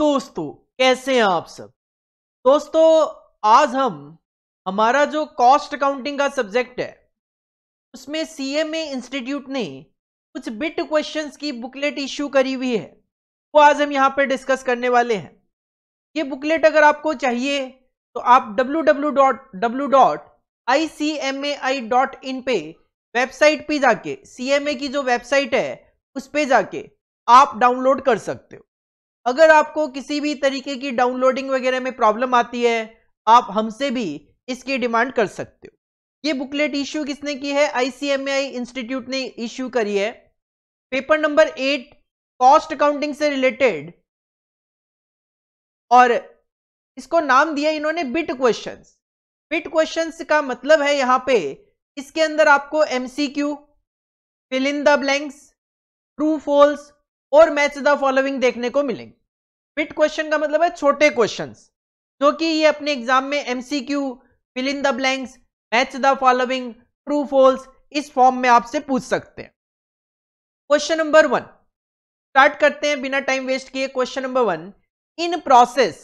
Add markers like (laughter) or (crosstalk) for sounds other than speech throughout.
दोस्तों कैसे हैं आप सब दोस्तों आज हम हमारा जो कॉस्ट अकाउंटिंग का सब्जेक्ट है उसमें सीएमए इंस्टीट्यूट ने कुछ बिट क्वेश्चंस की बुकलेट इश्यू करी हुई है वो आज हम यहाँ पर डिस्कस करने वाले हैं ये बुकलेट अगर आपको चाहिए तो आप www.icmai.in पे वेबसाइट पे जाके सीएमए की जो वेबसाइट है उस पर जाके आप डाउनलोड कर सकते हो अगर आपको किसी भी तरीके की डाउनलोडिंग वगैरह में प्रॉब्लम आती है आप हमसे भी इसकी डिमांड कर सकते हो ये बुकलेट इश्यू किसने की है आईसीएमआई इंस्टीट्यूट ने इश्यू करी है paper number eight cost accounting से रिलेटेड और इसको नाम दिया इन्होंने बिट क्वेश्चंस बिट क्वेश्चंस का मतलब है यहां पे इसके अंदर आपको MCQ fill in the blanks true false और मैच द फॉलोइंग देखने को मिलेंगे बिट क्वेश्चन का मतलब है छोटे क्वेश्चन जो कि ये अपने एग्जाम में MCQ fill in the blanks match the following true false इस फॉर्म में आपसे पूछ सकते हैं क्वेश्चन नंबर वन स्टार्ट करते हैं बिना टाइम वेस्ट किए question number one in process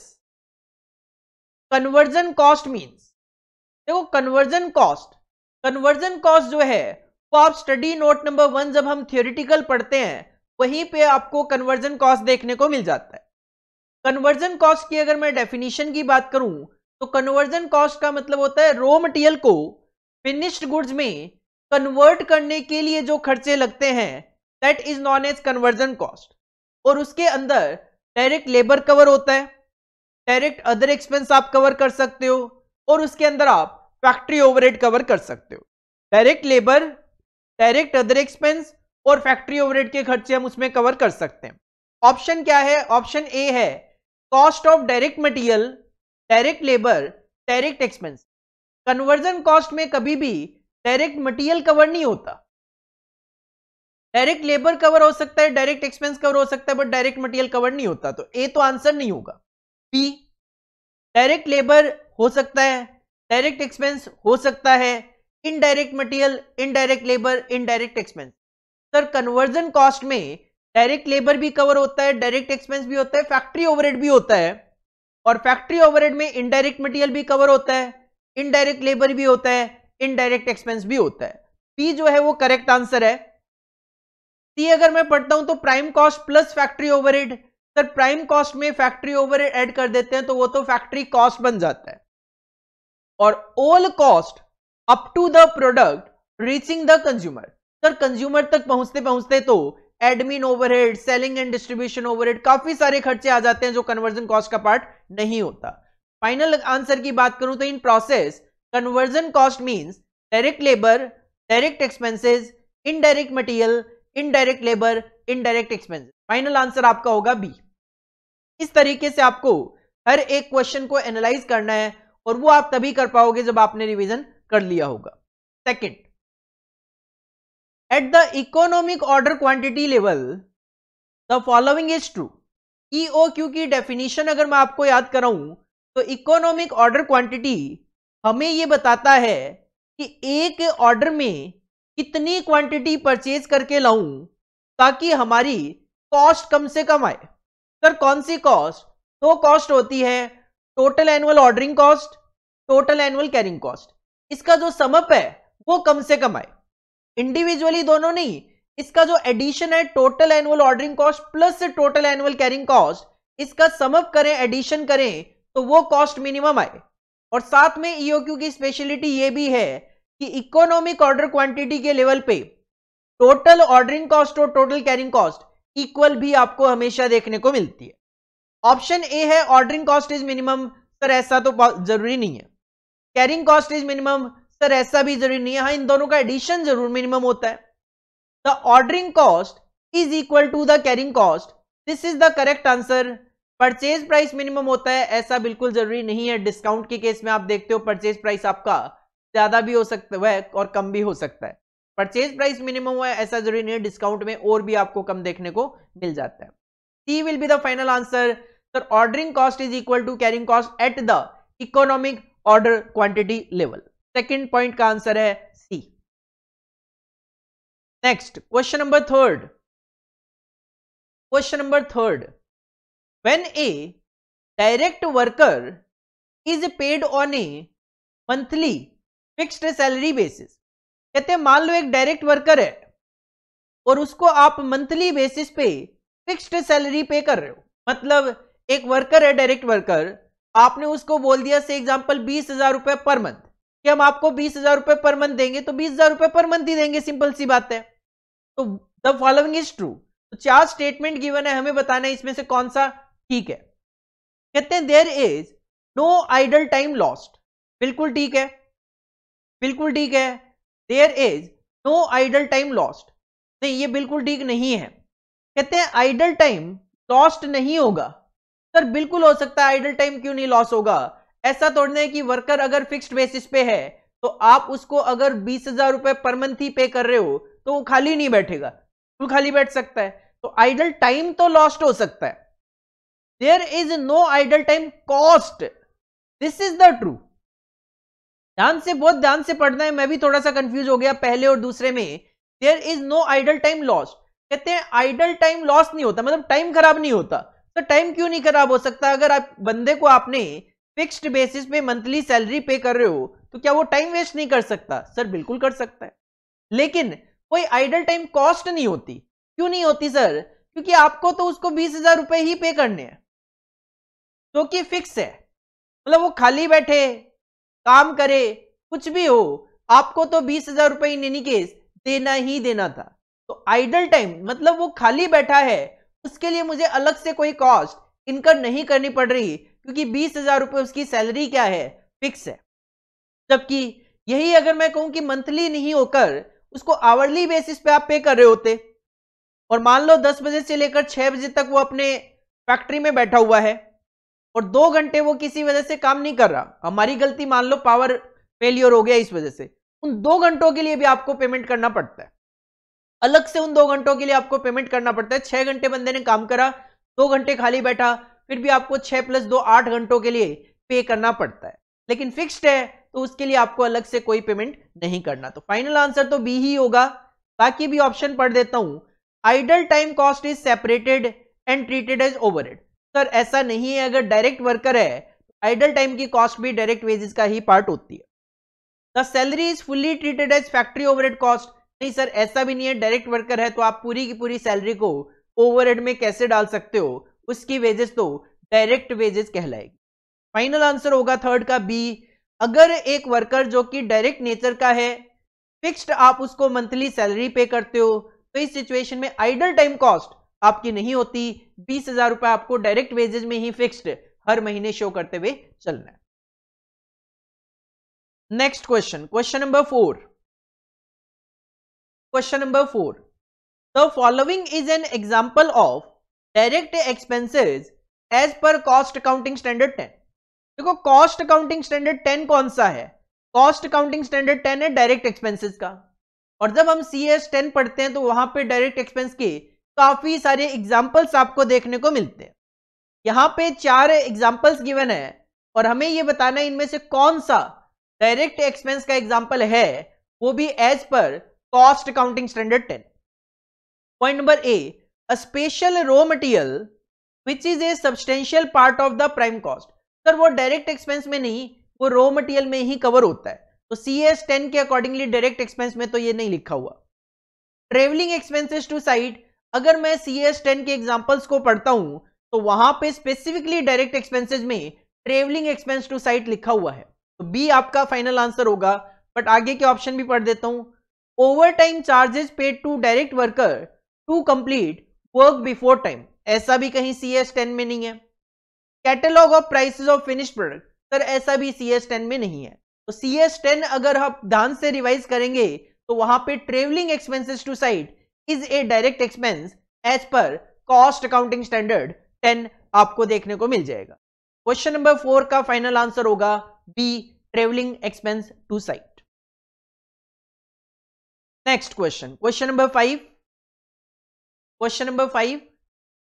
conversion cost means देखो कन्वर्जन कॉस्ट कन्वर्जन कॉस्ट जो है वो आप स्टडी नोट नंबर वन जब हम थियोरिटिकल पढ़ते हैं वहीं पे आपको कन्वर्जन कॉस्ट देखने को मिल जाता है कन्वर्जन कॉस्ट की अगर मैं डेफिनेशन की बात करूं तो कन्वर्जन कॉस्ट का मतलब होता है रॉ मटेरियल को फिनिश्ड गुड्स में कन्वर्ट करने के लिए जो खर्चे लगते हैं that is known as conversion cost और उसके अंदर डायरेक्ट लेबर कवर होता है डायरेक्ट अदर एक्सपेंस आप कवर कर सकते हो और उसके अंदर आप फैक्ट्री ओवरहेड कवर कर सकते हो direct labour direct other expense और फैक्ट्री ओवरहेड के खर्चे हम उसमें कवर कर सकते हैं ऑप्शन क्या है ऑप्शन ए है cost of direct material direct labour direct expense conversion cost में कभी भी डायरेक्ट मटेरियल कवर नहीं होता डायरेक्ट लेबर कवर हो सकता है डायरेक्ट एक्सपेंस कवर हो सकता है बट डायरेक्ट मटेरियल कवर नहीं होता तो ए तो आंसर नहीं होगा बी डायरेक्ट लेबर हो सकता है डायरेक्ट एक्सपेंस हो सकता है indirect material indirect labour indirect expense sir conversion cost में डायरेक्ट लेबर भी कवर होता है डायरेक्ट एक्सपेंस भी होता है फैक्ट्री ओवरहेड भी होता है और फैक्ट्री ओवरहेड में इनडायरेक्ट मटेरियल भी कवर होता है इनडायरेक्ट लेबर भी होता है इनडायरेक्ट एक्सपेंस भी होता है पी जो है वो करेक्ट आंसर है सी अगर मैं पढ़ता हूं तो prime cost plus factory overhead sir prime cost में फैक्ट्री ओवरहेड ऐड कर देते हैं तो वो तो फैक्ट्री कॉस्ट बन जाता है और all cost up to the product reaching the consumer sir consumer तक पहुंचते पहुंचते तो admin overhead selling and distribution overhead काफी सारे खर्चे आ जाते हैं जो कन्वर्जन कॉस्ट का पार्ट नहीं होता फाइनल आंसर की बात करूं तो in process conversion cost means direct labour direct expenses indirect material indirect labour indirect expenses final answer आपका होगा बी इस तरीके से आपको हर एक क्वेश्चन को एनालाइज करना है और वो आप तभी कर पाओगे जब आपने रिवीजन कर लिया होगा second eight At the economic order quantity level, the following is true. Q e की डेफिनेशन अगर मैं आपको याद कराऊं तो इकोनॉमिक ऑर्डर क्वांटिटी हमें ये बताता है कि एक ऑर्डर में कितनी क्वांटिटी परचेज करके लाऊं ताकि हमारी कॉस्ट कम से कम आए सर कौन सी कॉस्ट दो तो कॉस्ट होती है total annual ordering cost total annual carrying cost इसका जो समप है वो कम से कम आए इंडिविजुअली दोनों नहीं इसका जो एडिशन है total annual ordering cost plus total annual carrying cost इसका समअप करें एडिशन करें तो वो कॉस्ट मिनिमम आए और साथ में ईओक्यू e की स्पेशलिटी ये भी है कि इकोनॉमिक ऑर्डर क्वांटिटी के लेवल पे टोटल ऑर्डरिंग कॉस्ट और टोटल कैरिंग कॉस्ट इक्वल भी आपको हमेशा देखने को मिलती है ऑप्शन ए है ordering cost is minimum sir ऐसा तो जरूरी नहीं है carrying cost is minimum sir ऐसा भी जरूरी नहीं है हाँ इन दोनों का एडिशन जरूर मिनिमम होता है the ordering cost is equal to the carrying cost this is the correct answer purchase price minimum होता है ऐसा बिल्कुल जरूरी नहीं है डिस्काउंट के केस में आप देखते हो परचेज प्राइस आपका ज्यादा भी हो सकता है और कम भी हो सकता है परचेज प्राइस मिनिमम है ऐसा जरूरी नहीं है डिस्काउंट में और भी आपको कम देखने को मिल जाता है C will be the final answer sir ordering cost is equal to carrying cost at the economic order quantity level second point का आंसर है C next question number third question number third when a direct worker is paid on a monthly fixed salary basis कहते मान लो एक direct worker है और उसको आप monthly basis पे फिक्स्ड सैलरी पे कर रहे हो मतलब एक वर्कर है डायरेक्ट वर्कर आपने उसको बोल दिया से एग्जांपल बीस हजार रुपए पर मंथ कि हम आपको बीस हजार रुपए पर मंथ देंगे तो बीस हजार रुपए पर मंथ ही देंगे सिंपल सी बात है तो द फॉलोइंग इज ट्रू तो चार स्टेटमेंट गिवन है हमें बताना है इसमें से कौन सा ठीक है कहते हैं there is no idle time lost बिल्कुल ठीक है बिल्कुल ठीक है there is no idle time lost नहीं ये बिल्कुल ठीक नहीं है कहते हैं आइडल टाइम लॉस्ट नहीं होगा सर बिल्कुल हो सकता है आइडल टाइम क्यों नहीं लॉस होगा ऐसा तोड़ना है कि वर्कर अगर फिक्स्ड बेसिस पे है तो आप उसको अगर बीस हजार रुपए पर मंथ ही पे कर रहे हो तो वो खाली नहीं बैठेगा वो खाली बैठ सकता है तो आइडल टाइम तो लॉस्ट हो सकता है there is no idle time cost this is the true ध्यान से बहुत ध्यान से पढ़ना है मैं भी थोड़ा सा कंफ्यूज हो गया पहले और दूसरे में there is no idle time lost कहते हैं आइडल टाइम लॉस नहीं होता मतलब टाइम खराब नहीं होता तो टाइम क्यों नहीं खराब हो सकता अगर आप बंदे को आपने फिक्स्ड बेसिस पे मंथली सैलरी पे कर रहे हो तो क्या वो टाइम वेस्ट नहीं कर सकता सर बिल्कुल कर सकता है लेकिन कोई आइडल टाइम कॉस्ट नहीं होती क्यों नहीं होती सर क्योंकि आपको तो उसको बीस हजार रुपए ही पे करने हैं तो कि फिक्स है मतलब वो खाली बैठे काम करे कुछ भी हो आपको तो बीस हजार रुपए इन एनी केस देना ही देना था तो आइडल टाइम मतलब वो खाली बैठा है उसके लिए मुझे अलग से कोई कॉस्ट इनकर नहीं करनी पड़ रही क्योंकि बीस हजार रुपये उसकी सैलरी क्या है फिक्स है जबकि यही अगर मैं कहूं कि मंथली नहीं होकर उसको आवरली बेसिस पे आप पे कर रहे होते और मान लो दस बजे से लेकर छह बजे तक वो अपने फैक्ट्री में बैठा हुआ है और दो घंटे वो किसी वजह से काम नहीं कर रहा हमारी गलती मान लो पावर फेलियर हो गया इस वजह से उन दो घंटों के लिए भी आपको पेमेंट करना पड़ता है अलग से उन दो घंटों के लिए आपको पेमेंट करना पड़ता है छह घंटे बंदे ने काम करा दो घंटे खाली बैठा फिर भी आपको छह प्लस दो आठ घंटों के लिए पे करना पड़ता है लेकिन फिक्स्ड है तो उसके लिए आपको अलग से कोई पेमेंट नहीं करना तो फाइनल आंसर तो बी ही होगा बाकी भी ऑप्शन पढ़ देता हूं idle time cost is separated and treated as over sir ऐसा नहीं है अगर डायरेक्ट वर्कर है आइडल टाइम की कॉस्ट भी डायरेक्ट वेजेस का ही पार्ट होती है the salary is fully treated as factory over cost नहीं सर ऐसा भी नहीं है डायरेक्ट वर्कर है तो आप पूरी की पूरी सैलरी को ओवरहेड में कैसे डाल सकते हो उसकी वेजेस तो डायरेक्ट वेजेस कहलाएगी फाइनल आंसर होगा थर्ड का बी अगर एक वर्कर जो कि डायरेक्ट नेचर का है फिक्स्ड आप उसको मंथली सैलरी पे करते हो तो इस सिचुएशन में आइडल टाइम कॉस्ट आपकी नहीं होती बीस हजार रुपए आपको डायरेक्ट वेजेज में ही फिक्स्ड हर महीने शो करते हुए चलना है next question question number four question number four the following is an example of direct expenses as per cost accounting standard ten देखो कॉस्ट अकाउंटिंग स्टैंडर्ड टेन कौन सा है कॉस्ट अकाउंटिंग स्टैंडर्ड टेन है direct expenses का और जब हम सी S ten पढ़ते हैं तो वहां पे डायरेक्ट एक्सपेंस के काफी सारे एग्जाम्पल्स आपको देखने को मिलते हैं यहाँ पे चार एग्जाम्पल्स गिवन है और हमें ये बताना है इनमें से कौन सा डायरेक्ट एक्सपेंस का एग्जाम्पल है वो भी as per cost accounting standard ten point number A a special raw material which is a substantial part of the prime cost sir वो डायरेक्ट एक्सपेंस में नहीं वो रॉ मटेरियल में ही कवर होता है तो सी एस टेन के accordingly direct expense में तो ये नहीं लिखा हुआ ट्रेवलिंग एक्सपेंसेस टू साइड अगर मैं सी एस टेन के एग्जाम्पल्स को पढ़ता हूं तो वहां पर स्पेसिफिकली डायरेक्ट एक्सपेंसिस में ट्रेवलिंग एक्सपेंस टू साइट लिखा हुआ है तो बी आपका फाइनल आंसर होगा बट आगे के ऑप्शन भी पढ़ देता हूं over time charges paid to direct worker to complete work before time ऐसा भी कहीं सी एस टेन में नहीं है catalogue of prices of finish product sir ऐसा भी सी एस टेन में नहीं है तो सी एस टेन अगर आप ध्यान से रिवाइज करेंगे तो वहां पे travelling expenses to site is a direct expense as per cost accounting standard ten आपको देखने को मिल जाएगा क्वेश्चन नंबर फोर का फाइनल आंसर होगा B travelling expense to site next question question number five Question number 5.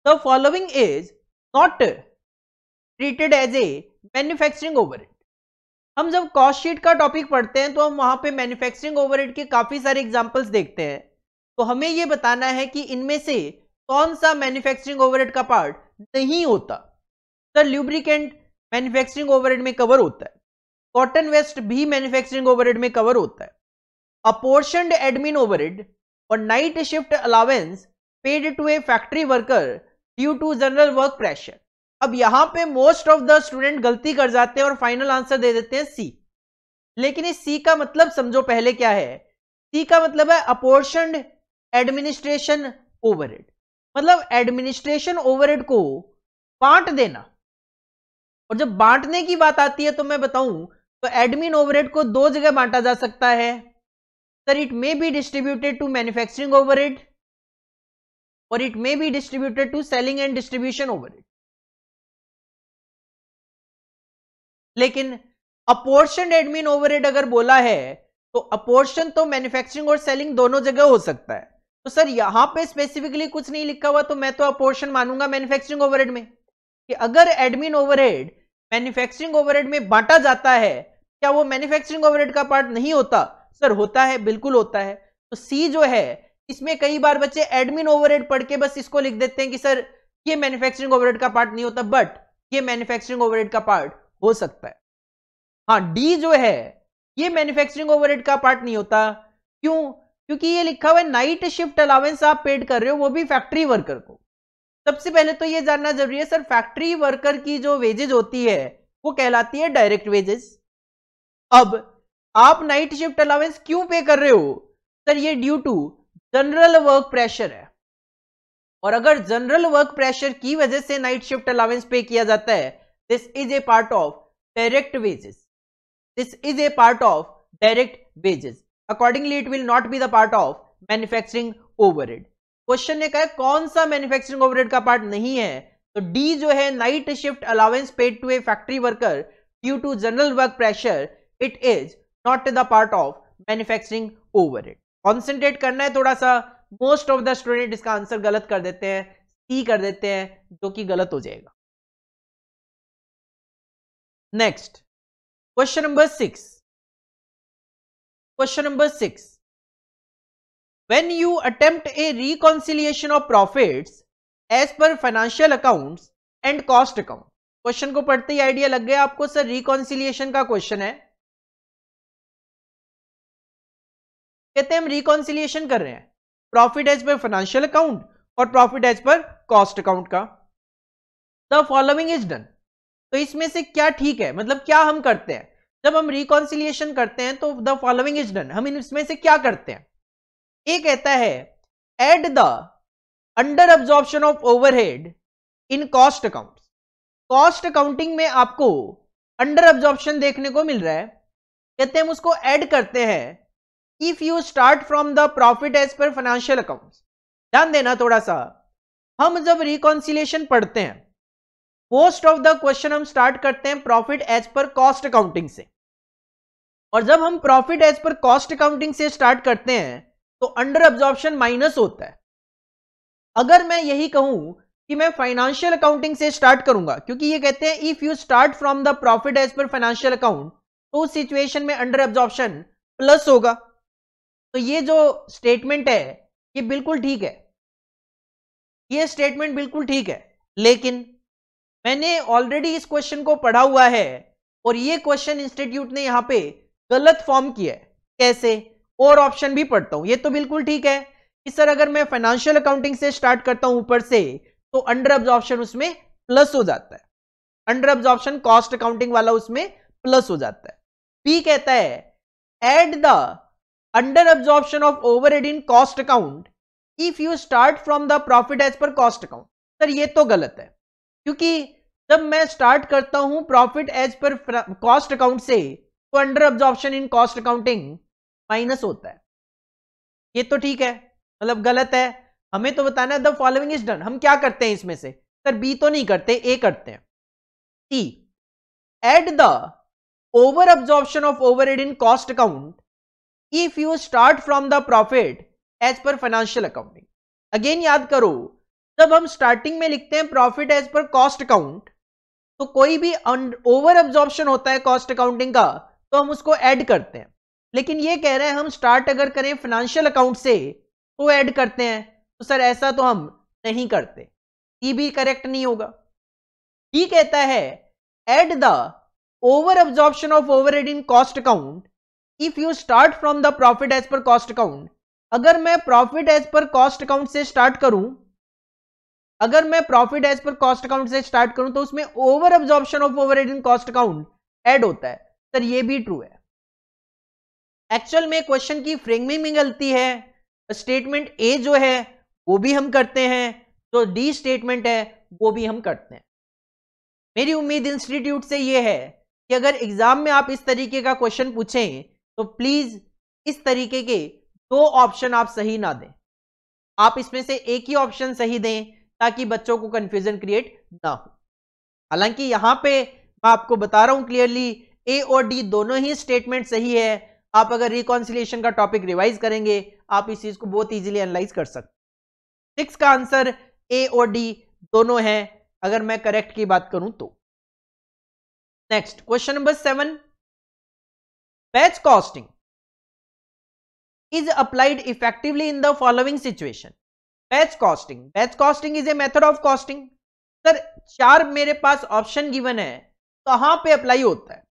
The following is not treated as a manufacturing overhead. हम जब cost sheet का टॉपिक पढ़ते हैं तो हम वहां पे मैन्युफैक्चरिंग ओवरहेड के काफी सारे एग्जांपल्स देखते हैं तो हमें ये बताना है कि इनमें से कौन सा मैन्युफैक्चरिंग ओवरहेड का पार्ट नहीं होता सर ल्यूब्रिकेंट मैन्युफैक्चरिंग ओवरहेड में कवर होता है कॉटन वेस्ट भी मैन्युफैक्चरिंग ओवर में कवर होता है अपोर्शन एडमिन ओवर और night shift allowance paid to a factory worker due to general work pressure अब यहां पे मोस्ट ऑफ द स्टूडेंट गलती कर जाते हैं और फाइनल आंसर दे देते हैं सी लेकिन इस सी का मतलब समझो पहले क्या है सी का मतलब है अपोर्शन एडमिनिस्ट्रेशन ओवरहेड मतलब एडमिनिस्ट्रेशन ओवरहेड को बांट देना और जब बांटने की बात आती है तो मैं बताऊं तो एडमिन ओवरहेड को दो जगह बांटा जा सकता है sir it may be distributed to manufacturing overhead और it may be distributed to selling and distribution over it लेकिन अपोर्शन एडमिन ओवरहेड अगर बोला है तो अपोर्शन तो मैन्युफैक्चरिंग और सेलिंग दोनों जगह हो सकता है तो सर यहां पे स्पेसिफिकली कुछ नहीं लिखा हुआ तो मैं तो अपोर्शन मानूंगा मैन्युफैक्चरिंग ओवरहेड में कि अगर एडमिन ओवरहेड मैन्युफैक्चरिंग ओवरहेड में बांटा जाता है क्या वो मैन्युफैक्चरिंग ओवरहेड का पार्ट नहीं होता सर होता है बिल्कुल होता है तो सी जो है इसमें कई बार बच्चे एडमिन ओवरहेड पढ़ के बस इसको लिख देते हैं कि सर ये मैन्युफैक्चरिंग ओवरहेड का पार्ट नहीं होता बट ये मैन्युफैक्चरिंग ओवरहेड का पार्ट हो सकता है हाँ डी जो है ये मैन्युफैक्चरिंग ओवरहेड का पार्ट नहीं होता क्यों क्योंकि ये लिखा हुआ है नाइट शिफ्ट अलावेंस आप पेड कर रहे हो वो भी फैक्ट्री वर्कर को सबसे पहले तो ये जानना जरूरी है सर फैक्ट्री वर्कर की जो वेजेज होती है वो कहलाती है डायरेक्ट वेजेस अब आप नाइट शिफ्ट अलावेंस क्यों पे कर रहे हो सर ये due to general work pressure है और अगर जनरल वर्क प्रेशर की वजह से नाइट शिफ्ट अलाउेंस पे किया जाता है this is a part of direct wages this is a part of direct wages accordingly it will not be the part of manufacturing overhead question ने कहा कौन सा मैन्युफैक्चरिंग ओवरहेड का पार्ट नहीं है तो डी जो है night shift allowance paid to a factory worker due to general work pressure it is not the part of manufacturing overhead concentrate करना है थोड़ा सा मोस्ट ऑफ द स्टूडेंट इसका आंसर गलत कर देते हैं सी कर देते हैं जो कि गलत हो जाएगा next question number six question number six when you attempt a reconciliation of profit as per financial account and cost account question को पढ़ते ही आइडिया लग गया आपको सर रिकॉन्सिलियशन का क्वेश्चन है कहते हैं हम रिकॉन्सिलियशन कर रहे हैं profit as per financial account और profit as per cost account का द फॉलोइंग इज डन तो इसमें से क्या ठीक है मतलब क्या हम करते हैं जब हम रिकॉन्सिलिएशन करते हैं तो द फॉलोइंग इज डन हम इसमें से क्या करते हैं ये कहता है add the under absorption of overhead in cost account cost accounting में आपको अंडर अब्जॉर्प्शन देखने को मिल रहा है कहते हैं हम उसको एड करते हैं if you start from the profit as per financial account ध्यान देना थोड़ा सा हम जब रिकॉन्सिलेशन पढ़ते हैं मोस्ट ऑफ द क्वेश्चन हम स्टार्ट करते हैं profit as per cost accounting से और जब हम profit as per cost accounting से स्टार्ट करते हैं तो अंडर ऑब्जॉर्प्शन माइनस होता है अगर मैं यही कहूं कि मैं फाइनेंशियल अकाउंटिंग से स्टार्ट करूंगा क्योंकि ये कहते हैं if you start from the profit as per financial account तो उस सिचुएशन में अंडर ऑब्जॉर्प्शन प्लस होगा तो ये जो स्टेटमेंट है ये बिल्कुल ठीक है ये स्टेटमेंट बिल्कुल ठीक है लेकिन मैंने ऑलरेडी इस क्वेश्चन को पढ़ा हुआ है और ये क्वेश्चन इंस्टीट्यूट ने यहां पे गलत फॉर्म किया है कैसे और ऑप्शन भी पढ़ता हूं ये तो बिल्कुल ठीक है कि सर अगर मैं फाइनेंशियल अकाउंटिंग से स्टार्ट करता हूं ऊपर से तो अंडर ऑब्जॉर्प्शन उसमें प्लस हो जाता है अंडर ऑब्जॉर्प्शन कॉस्ट अकाउंटिंग वाला उसमें प्लस हो जाता है बी कहता है at the under under of over overhead in cost account if you start from the profit as per cost account sir ये तो गलत है क्योंकि जब मैं स्टार्ट करता हूं profit as per cost account से तो under absorption in cost accounting minus होता है ये तो ठीक है मतलब गलत है हमें तो बताना है द फॉलोइंग इज डन हम क्या करते हैं इसमें से सर बी तो नहीं करते ए करते हैं C at the over absorption of overhead in cost account if you start from the profit as per financial accounting again याद करो जब हम स्टार्टिंग में लिखते हैं profit as per cost account तो कोई भी ओवर एब्जॉर्प्शन होता है कॉस्ट अकाउंटिंग का तो हम उसको ऐड करते हैं लेकिन ये कह रहे हैं हम स्टार्ट अगर करें फाइनेंशियल अकाउंट से तो ऐड करते हैं तो सर ऐसा तो हम नहीं करते ये भी करेक्ट नहीं होगा ये कहता है add the over absorption of over in cost account if you start from the profit as per cost account अगर मैं profit as per cost account से स्टार्ट करूं अगर मैं profit as per cost account से स्टार्ट करूं तो उसमें over absorption of over in cost account add होता है सर ये भी ट्रू है एक्चुअल में क्वेश्चन की फ्रेमिंग में गलती है स्टेटमेंट ए जो है वो भी हम करते हैं जो डी स्टेटमेंट है वो भी हम करते हैं मेरी उम्मीद इंस्टीट्यूट से ये है कि अगर एग्जाम में आप इस तरीके का क्वेश्चन पूछें तो प्लीज इस तरीके के दो ऑप्शन आप सही ना दें आप इसमें से एक ही ऑप्शन सही दें ताकि बच्चों को कंफ्यूजन क्रिएट ना हो हालांकि यहां पे मैं आपको बता रहा हूं क्लियरली ए और डी दोनों ही स्टेटमेंट सही है आप अगर रिकॉन्सिलेशन का टॉपिक रिवाइज करेंगे आप इस चीज को बहुत इजीली एनालाइज कर सकते सिक्स का आंसर ए और डी दोनों है अगर मैं करेक्ट की बात करूं तो next question number seven Patch costing is applied effectively in the following situation. Batch costing Patch costing is a method of costing. Sir चार मेरे पास ऑप्शन गिवन है कहां पे अप्लाई होता है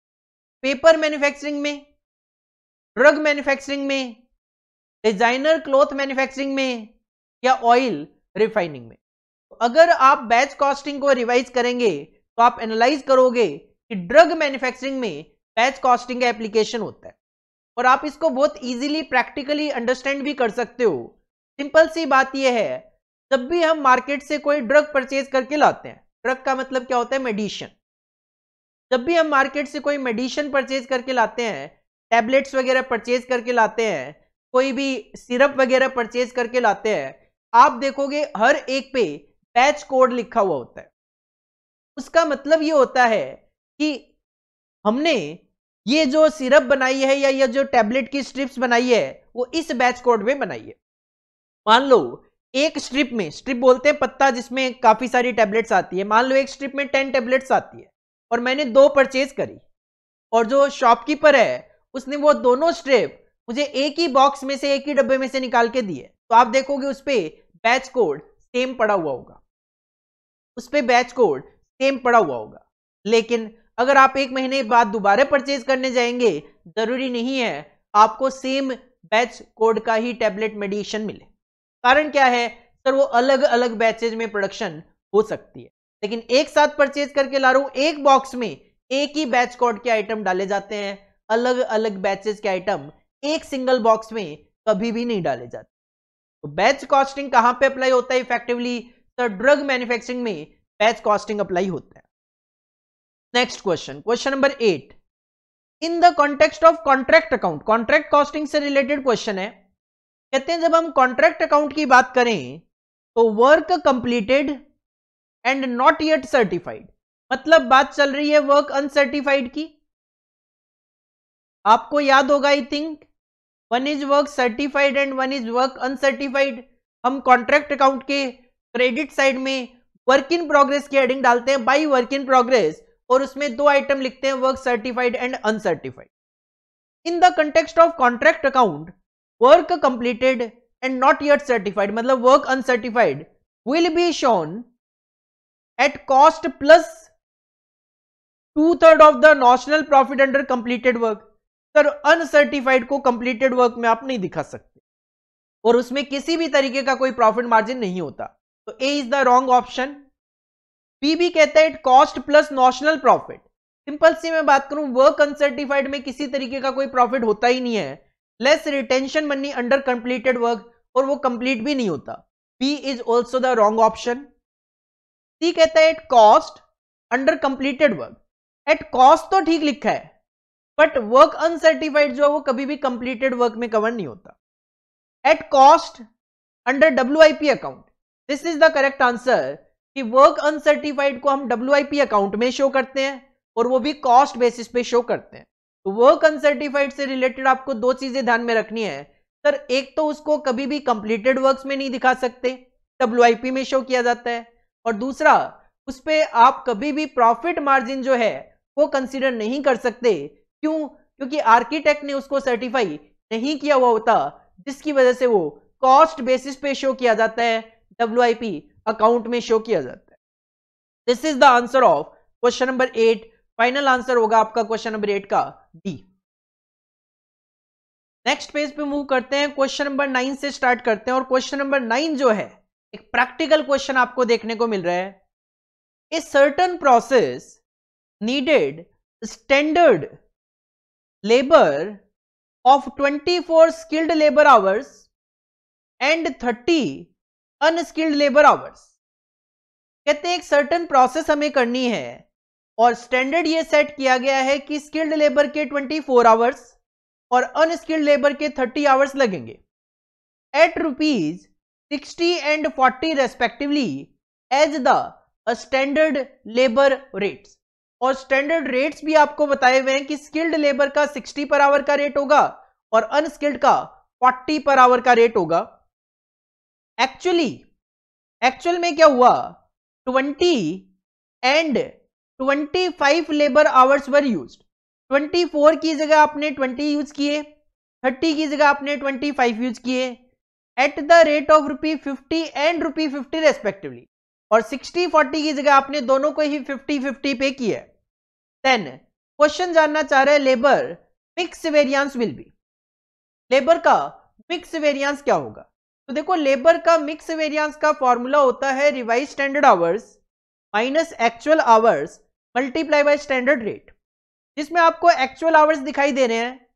पेपर मैन्युफैक्चरिंग में ड्रग मैन्युफैक्चरिंग में डिजाइनर क्लोथ मैन्युफैक्चरिंग में या ऑयल रिफाइनिंग में तो अगर आप बैच कॉस्टिंग को रिवाइज करेंगे तो आप एनालाइज करोगे कि ड्रग मैन्युफैक्चरिंग में बैच कॉस्टिंग का एप्लीकेशन होता है और आप इसको बहुत इजीली प्रैक्टिकली अंडरस्टैंड भी कर सकते हो सिंपल सी बात यह है जब भी हम मार्केट से कोई ड्रग परचेज करके लाते हैं ड्रग का मतलब क्या होता है मेडिशन जब भी हम मार्केट से कोई मेडिशन परचेज करके लाते हैं टैबलेट्स वगैरह परचेज करके लाते हैं कोई भी सिरप वगैरह परचेज करके लाते हैं आप देखोगे हर एक पे बैच कोड लिखा हुआ होता है उसका मतलब ये होता है कि हमने ये जो सिरप बनाई है या ये जो टैबलेट की स्ट्रिप्स बनाई है वो इस बैच कोड में बनाई है मान लो एक स्ट्रिप में स्ट्रिप बोलते हैं पत्ता जिसमें काफी सारी टैबलेट्स आती है मान लो एक स्ट्रिप में टेन टैबलेट्स आती है और मैंने दो परचेज करी और जो शॉपकीपर है उसने वो दोनों स्ट्रिप मुझे एक ही बॉक्स में से एक ही डब्बे में से निकाल के दिए तो आप देखोगे उस पर बैच कोड सेम पड़ा हुआ होगा उस पर बैच कोड सेम पड़ा हुआ होगा लेकिन अगर आप एक महीने बाद दोबारा परचेज करने जाएंगे जरूरी नहीं है आपको सेम बैच कोड का ही टैबलेट मेडिएशन मिले कारण क्या है सर वो अलग अलग बैचेज में प्रोडक्शन हो सकती है लेकिन एक साथ परचेज करके ला रहा हूं एक बॉक्स में एक ही बैच कोड के आइटम डाले जाते हैं अलग अलग बैचेज के आइटम एक सिंगल बॉक्स में कभी भी नहीं डाले जाते तो बैच कॉस्टिंग कहां पे अप्लाई होता है इफेक्टिवली सर ड्रग मैन्युफैक्चरिंग में बैच कॉस्टिंग अप्लाई होता है next question question number eight in the context of contract account contract costing से रिलेटेड क्वेश्चन है कहते हैं जब हम कॉन्ट्रैक्ट अकाउंट की बात करें तो work completed and not yet certified मतलब बात चल रही है वर्क अनसर्टिफाइड की आपको याद होगा I think one is work certified and one is work uncertified हम कॉन्ट्रैक्ट अकाउंट के क्रेडिट साइड में वर्क इन प्रोग्रेस की हेडिंग डालते हैं बाई वर्क इन प्रोग्रेस और उसमें दो आइटम लिखते हैं work certified and uncertified in the context of contract account work completed and not yet certified मतलब work uncertified will be shown at cost plus two third of the notional profit under completed work sir uncertified को completed work में आप नहीं दिखा सकते और उसमें किसी भी तरीके का कोई प्रॉफिट मार्जिन नहीं होता तो A is the wrong option PB कहता है it cost plus notional profit simple सी मैं बात करूं वर्क अनसर्टिफाइड में किसी तरीके का कोई प्रॉफिट होता ही नहीं है less retention money under completed work और वो कंप्लीट भी नहीं होता B is also the wrong option C कहता है it cost under completed work at cost तो ठीक लिखा है बट वर्क अनसर्टिफाइड जो है वो कभी भी कंप्लीटेड वर्क में कवर नहीं होता at cost under W account this is the correct answer कि वर्क अनसर्टिफाइड को हम डब्ल्यू अकाउंट में शो करते हैं और वो भी कॉस्ट बेसिस पे शो करते हैं तो वर्क अनसर्टिफाइड से रिलेटेड आपको दो चीजें ध्यान में रखनी है सर एक तो उसको कभी भी कंप्लीटेड वर्क में नहीं दिखा सकते डब्ल्यू में शो किया जाता है और दूसरा उस पर आप कभी भी प्रॉफिट मार्जिन जो है वो कंसिडर नहीं कर सकते क्यों क्योंकि आर्किटेक्ट ने उसको सर्टिफाई नहीं किया हुआ होता जिसकी वजह से वो कॉस्ट बेसिस पे शो किया जाता है डब्ल्यू अकाउंट में शो किया जाता है this is the answer of question number eight final answer होगा आपका क्वेश्चन नंबर एट का डी नेक्स्ट पेज पे मूव करते हैं क्वेश्चन नंबर नाइन से स्टार्ट करते हैं और क्वेश्चन नंबर नाइन जो है एक प्रैक्टिकल क्वेश्चन आपको देखने को मिल रहा है a certain process needed standard of twenty 24 skilled labour hours and thirty unskilled labour hours कहते हैं एक सर्टन प्रोसेस हमें करनी है और स्टैंडर्ड ये सेट किया गया है कि स्किल्ड लेबर के 24 आवर्स और अनस्किल्ड लेबर के 30 आवर्स लगेंगे at rupees sixty and forty respectively as the standard labour rates और स्टैंडर्ड रेट्स भी आपको बताए हुए हैं कि स्किल्ड लेबर का 60 पर आवर का रेट होगा और अनस्किल्ड का 40 पर आवर का रेट होगा एक्चुअली एक्चुअल में क्या हुआ 20 and 25 labour hours were used 24 की जगह आपने 20 यूज किए 30 की जगह आपने 25 यूज किए at the rate of rupee fifty and rupee fifty respectively और 60 40 की जगह आपने दोनों को ही 50 50 पे किया देन क्वेश्चन जानना चाह रहे labour mix variance will be labour का मिक्स वेरियंस क्या होगा तो देखो लेबर का मिक्स वेरियंस का फॉर्मूला होता है revise standard hours minus actual hours multiply by standard rate जिसमें आपको एक्चुअल आवर्स दिखाई दे रहे हैं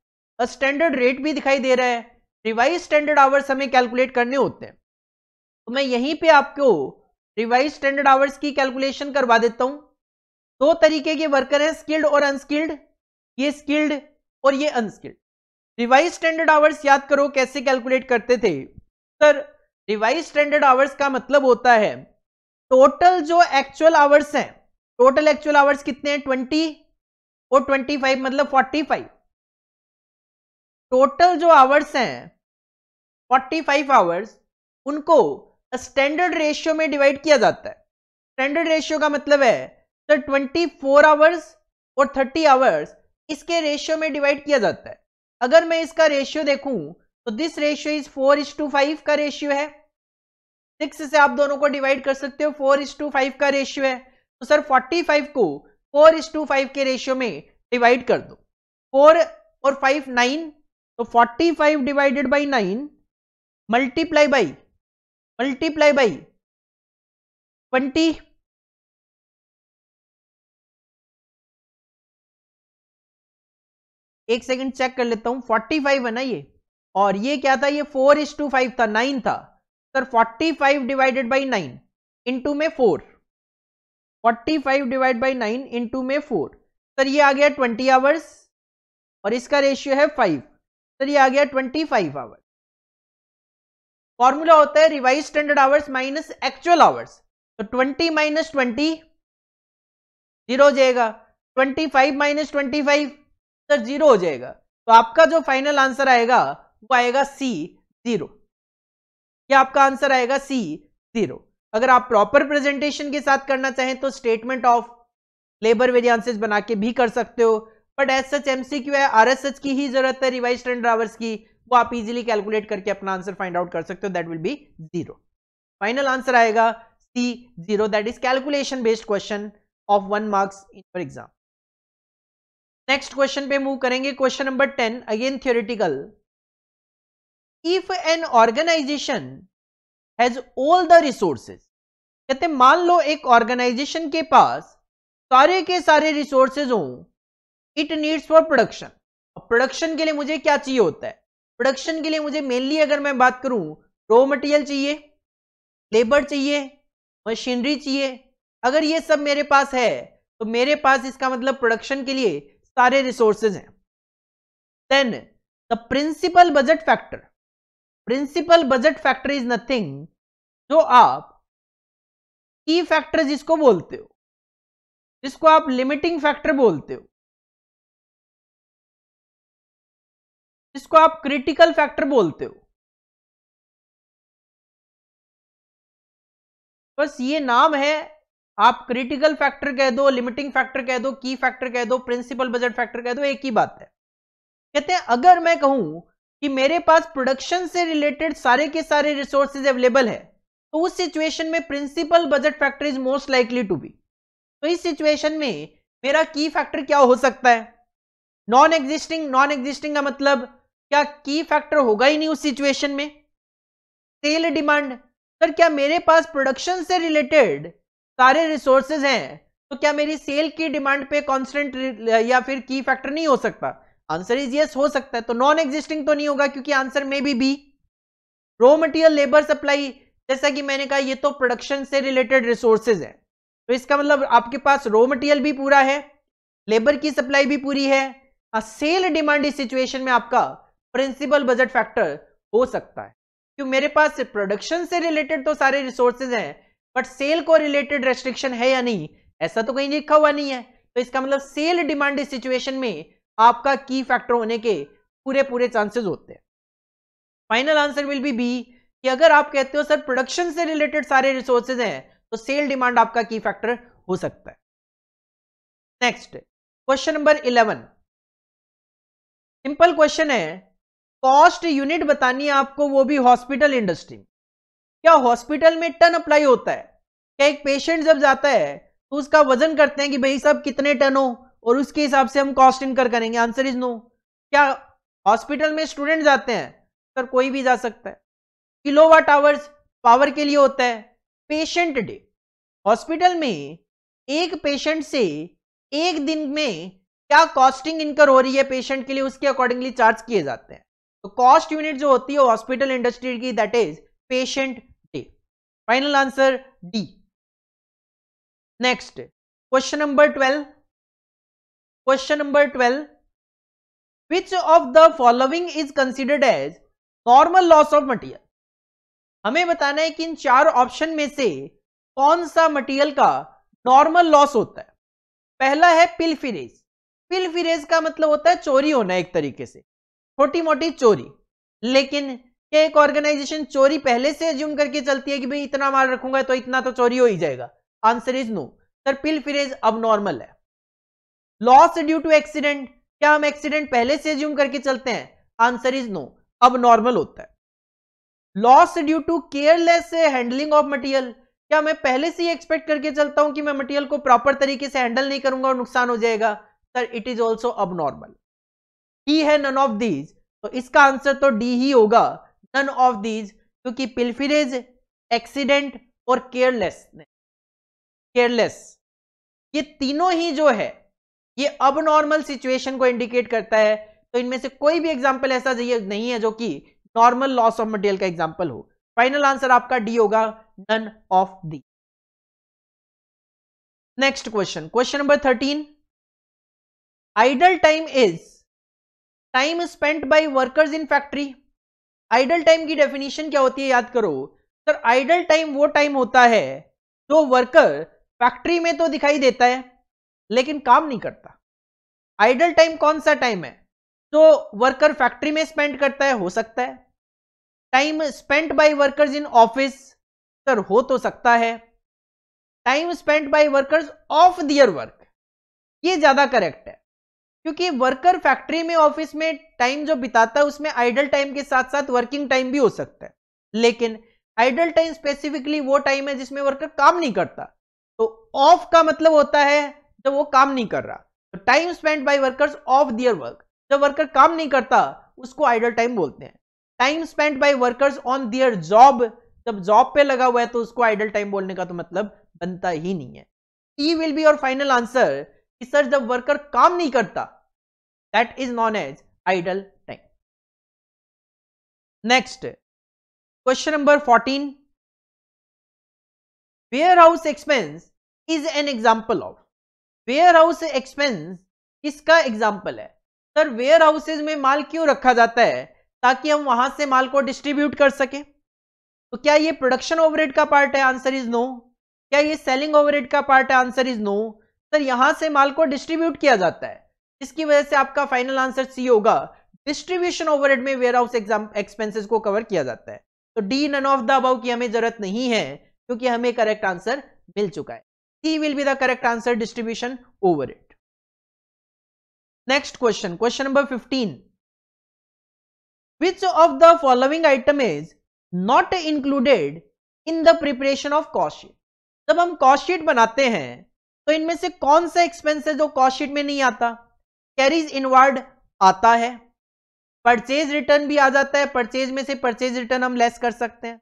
और स्टैंडर्ड रेट भी दिखाई दे रहा है रिवाइज स्टैंडर्ड आवर्स हमें कैलकुलेट करने होते हैं तो मैं यहीं पे आपको रिवाइज स्टैंडर्ड आवर्स की कैलकुलेशन करवा देता हूं दो तरीके के वर्कर हैं स्किल्ड और अनस्किल्ड ये स्किल्ड और ये अनस्किल्ड रिवाइज स्टैंडर्ड आवर्स याद करो कैसे कैलकुलेट करते थे सर रिवाइज स्टैंडर्ड आवर्स का मतलब होता है टोटल जो एक्चुअल आवर्स हैं टोटल एक्चुअल आवर्स कितने हैं ट्वेंटी और ट्वेंटी फाइव मतलब फोर्टी फाइव टोटल जो आवर्स हैं फोर्टी फाइव आवर्स उनको स्टैंडर्ड रेशियो में डिवाइड किया जाता है स्टैंडर्ड रेशियो का मतलब है सर ट्वेंटी फोर आवर्स और थर्टी आवर्स इसके रेशियो में डिवाइड किया जाता है अगर मैं इसका रेशियो देखूं तो this ratio is four is to five का रेशियो है सिक्स से आप दोनों को डिवाइड कर सकते हो फोर इज टू फाइव का रेशियो है तो सर फोर्टी फाइव को फोर इज टू फाइव के रेशियो में डिवाइड कर दो फोर और फाइव नाइन तो forty five divided by nine multiply by multiply by twenty एक सेकंड चेक कर लेता हूं फोर्टी फाइव है ना ये और ये क्या था ये फोर इज टू फाइव था नाइन था sir forty five divided by nine into में four forty five divide by nine into में फोर सर ये आ गया ट्वेंटी आवर्स और इसका रेशियो है फाइव सर ये आ गया ट्वेंटी फाइव आवर्स फॉर्मूला होता है revise standard hours minus actual hours तो ट्वेंटी माइनस ट्वेंटी जीरो हो जाएगा twenty five minus twenty five sir zero हो जाएगा तो आपका जो फाइनल आंसर आएगा वो आएगा सी जीरो आपका आंसर आएगा सी जीरो अगर आप प्रॉपर प्रेजेंटेशन के साथ करना चाहें तो स्टेटमेंट ऑफ लेबर वेरियांसेस बना के भी कर सकते हो बट एस सच एमसीक्यू है आर एस एच की ही जरूरत है रिवाइज ट्रेंड ड्रावर्स की वो आप इजीली कैलकुलेट करके अपना आंसर फाइंड आउट कर सकते हो that will be zero final answer आएगा C zero that is calculation based question of one marks in for exam next question पे मूव करेंगे question number ten again theoretical if an organisation has all the resources कहते मान लो एक organisation के पास सारे के सारे रिसोर्सेज हो it needs for production production के लिए मुझे क्या चाहिए होता है प्रोडक्शन के लिए मुझे मेनली अगर मैं बात करूं रॉ मटेरियल चाहिए लेबर चाहिए मशीनरी चाहिए अगर ये सब मेरे पास है तो मेरे पास इसका मतलब प्रोडक्शन के लिए सारे रिसोर्सेज हैं then the principal budget factor principal budget factor is nothing जो आप की फैक्टर जिसको बोलते हो जिसको आप लिमिटिंग फैक्टर बोलते हो जिसको आप क्रिटिकल फैक्टर बोलते हो बस ये नाम है आप क्रिटिकल फैक्टर कह दो लिमिटिंग फैक्टर कह दो की फैक्टर कह दो प्रिंसिपल बजट फैक्टर कह दो एक ही बात है कहते हैं अगर मैं कहूं कि मेरे पास प्रोडक्शन से रिलेटेड सारे के सारे रिसोर्सेज अवेलेबल है तो उस सिचुएशन में principal budget factor is most likely to be तो इस सिचुएशन में मेरा की फैक्टर क्या हो सकता है नॉन एग्जिस्टिंग नॉन एग्जिस्टिंग का मतलब क्या की फैक्टर होगा ही नहीं उस सिचुएशन में सेल डिमांड सर क्या मेरे पास प्रोडक्शन से रिलेटेड सारे रिसोर्सेज हैं तो क्या मेरी सेल की डिमांड पे कॉन्स्टेंट या फिर की फैक्टर नहीं हो सकता आंसर इज यस हो सकता है तो नॉन एग्जिस्टिंग तो नहीं होगा क्योंकि आंसर में भी B raw material labour supply जैसा कि मैंने कहा ये तो प्रोडक्शन से रिलेटेड रिसोर्सेज है तो इसका मतलब आपके पास रॉ मटेरियल भी पूरा है लेबर की सप्लाई भी पूरी है सेल डिमांड इस सिचुएशन में आपका प्रिंसिपल बजट फैक्टर हो सकता है क्योंकि मेरे पास प्रोडक्शन से रिलेटेड तो सारे रिसोर्सेज हैं बट सेल को रिलेटेड रेस्ट्रिक्शन है या नहीं ऐसा तो कहीं लिखा हुआ नहीं है तो इसका मतलब सेल डिमांड इस सिचुएशन में आपका की फैक्टर होने के पूरे पूरे चांसेस होते हैं final answer will be B कि अगर आप कहते हो सर प्रोडक्शन से रिलेटेड सारे रिसोर्सेज हैं तो सेल डिमांड आपका की फैक्टर हो सकता है next question number eleven simple question है कॉस्ट यूनिट बतानी है आपको वो भी हॉस्पिटल इंडस्ट्री क्या हॉस्पिटल में टन अप्लाई होता है क्या एक पेशेंट जब जाता है तो उसका वजन करते हैं कि भाई सब कितने टन हो और उसके हिसाब से हम कॉस्ट इनकर करेंगे आंसर इज नो क्या हॉस्पिटल में स्टूडेंट जाते हैं सर कोई भी जा सकता है किलो वाट आवर्स पावर के लिए होता है पेशेंट डे हॉस्पिटल में एक पेशेंट से एक दिन में क्या कॉस्टिंग इनकर हो रही है पेशेंट के लिए उसके अकॉर्डिंगली चार्ज किए जाते हैं तो कॉस्ट यूनिट जो होती है हॉस्पिटल इंडस्ट्री की that is patient day final answer D next question number twelve question number twelve which of the following is considered as normal loss of material हमें बताना है कि इन चार ऑप्शन में से कौन सा मटेरियल का नॉर्मल लॉस होता है पहला है पिलफिरेज पिलफिरेज का मतलब होता है चोरी होना एक तरीके से छोटी मोटी चोरी लेकिन क्या एक ऑर्गेनाइजेशन चोरी पहले से एज्यूम करके चलती है कि भाई इतना माल रखूंगा तो इतना तो चोरी हो ही जाएगा answer is no sir pilferage अब नॉर्मल है लॉस ड्यू टू एक्सीडेंट क्या हम एक्सीडेंट पहले से ज्यूम करके चलते हैं आंसर इज नो अब नॉर्मल होता है loss due to careless handling of material क्या मैं पहले से ही एक्सपेक्ट करके चलता हूं कि मैं मटेरियल को प्रॉपर तरीके से हैंडल नहीं करूंगा और नुकसान हो जाएगा सर इट इज ऑल्सो अब नॉर्मल ही है नन ऑफ दीज तो इसका आंसर तो डी ही होगा नन ऑफ दीज क्योंकि पिल्फिरेज एक्सीडेंट और केयरलेस केयरलेस ये तीनों ही जो है ये अब नॉर्मल सिचुएशन को इंडिकेट करता है तो इनमें से कोई भी एग्जाम्पल ऐसा नहीं है जो कि नॉर्मल लॉस ऑफ मटेरियल का एग्जाम्पल हो फाइनल आंसर आपका डी होगा none of the next question question number thirteen idle time is time spent by workers in factory idle time की डेफिनेशन क्या होती है याद करो सर आइडल टाइम वो टाइम होता है जो वर्कर फैक्ट्री में तो दिखाई देता है लेकिन काम नहीं करता आइडल टाइम कौन सा टाइम है तो वर्कर फैक्ट्री में स्पेंड करता है हो सकता है time spent by workers in office sir हो तो सकता है time spent by workers off their work ये ज्यादा करेक्ट है क्योंकि वर्कर फैक्ट्री में ऑफिस में टाइम जो बिताता है उसमें आइडल टाइम के साथ साथ वर्किंग टाइम भी हो सकता है लेकिन आइडल टाइम स्पेसिफिकली वो टाइम है जिसमें वर्कर काम नहीं करता तो ऑफ का मतलब होता है जब तो वो काम नहीं कर रहा तो time spend by workers off their work जब वर्कर काम नहीं करता उसको आइडल टाइम बोलते हैं time spend by workers on their job जब जॉब पे लगा हुआ है तो उसको आइडल टाइम बोलने का तो मतलब बनता ही नहीं है ई विल बी और फाइनल आंसर कि सर जब वर्कर काम नहीं करता that is known as idle time next question number fourteen warehouse expense is an example of warehouse expense किसका एग्जाम्पल है सर वेयर हाउसेज में माल क्यों रखा जाता है ताकि हम वहां से माल को डिस्ट्रीब्यूट कर सके तो क्या ये प्रोडक्शन ओवरहेड का पार्ट है आंसर इज नो क्या ये सेलिंग ओवरहेड का पार्ट है आंसर इज नो सर यहां से माल को डिस्ट्रीब्यूट किया जाता है इसकी वजह से आपका फाइनल आंसर सी होगा डिस्ट्रीब्यूशन ओवरहेड में वेयर हाउस एक्सपेंसेस को कवर किया जाता है तो D none of the above की हमें जरूरत नहीं है क्योंकि हमें करेक्ट आंसर मिल चुका है C will be the correct answer distribution over it. Next question, question number 15. Which of the following item is not included in the preparation of cost sheet? जब हम कॉस्ट शीट बनाते हैं तो इनमें से कौन सा एक्सपेंस है जो कॉस्ट शीट में नहीं आता कैरीज इनवर्ड आता है परचेज रिटर्न भी आ जाता है परचेज में से परचेज रिटर्न हम लेस कर सकते हैं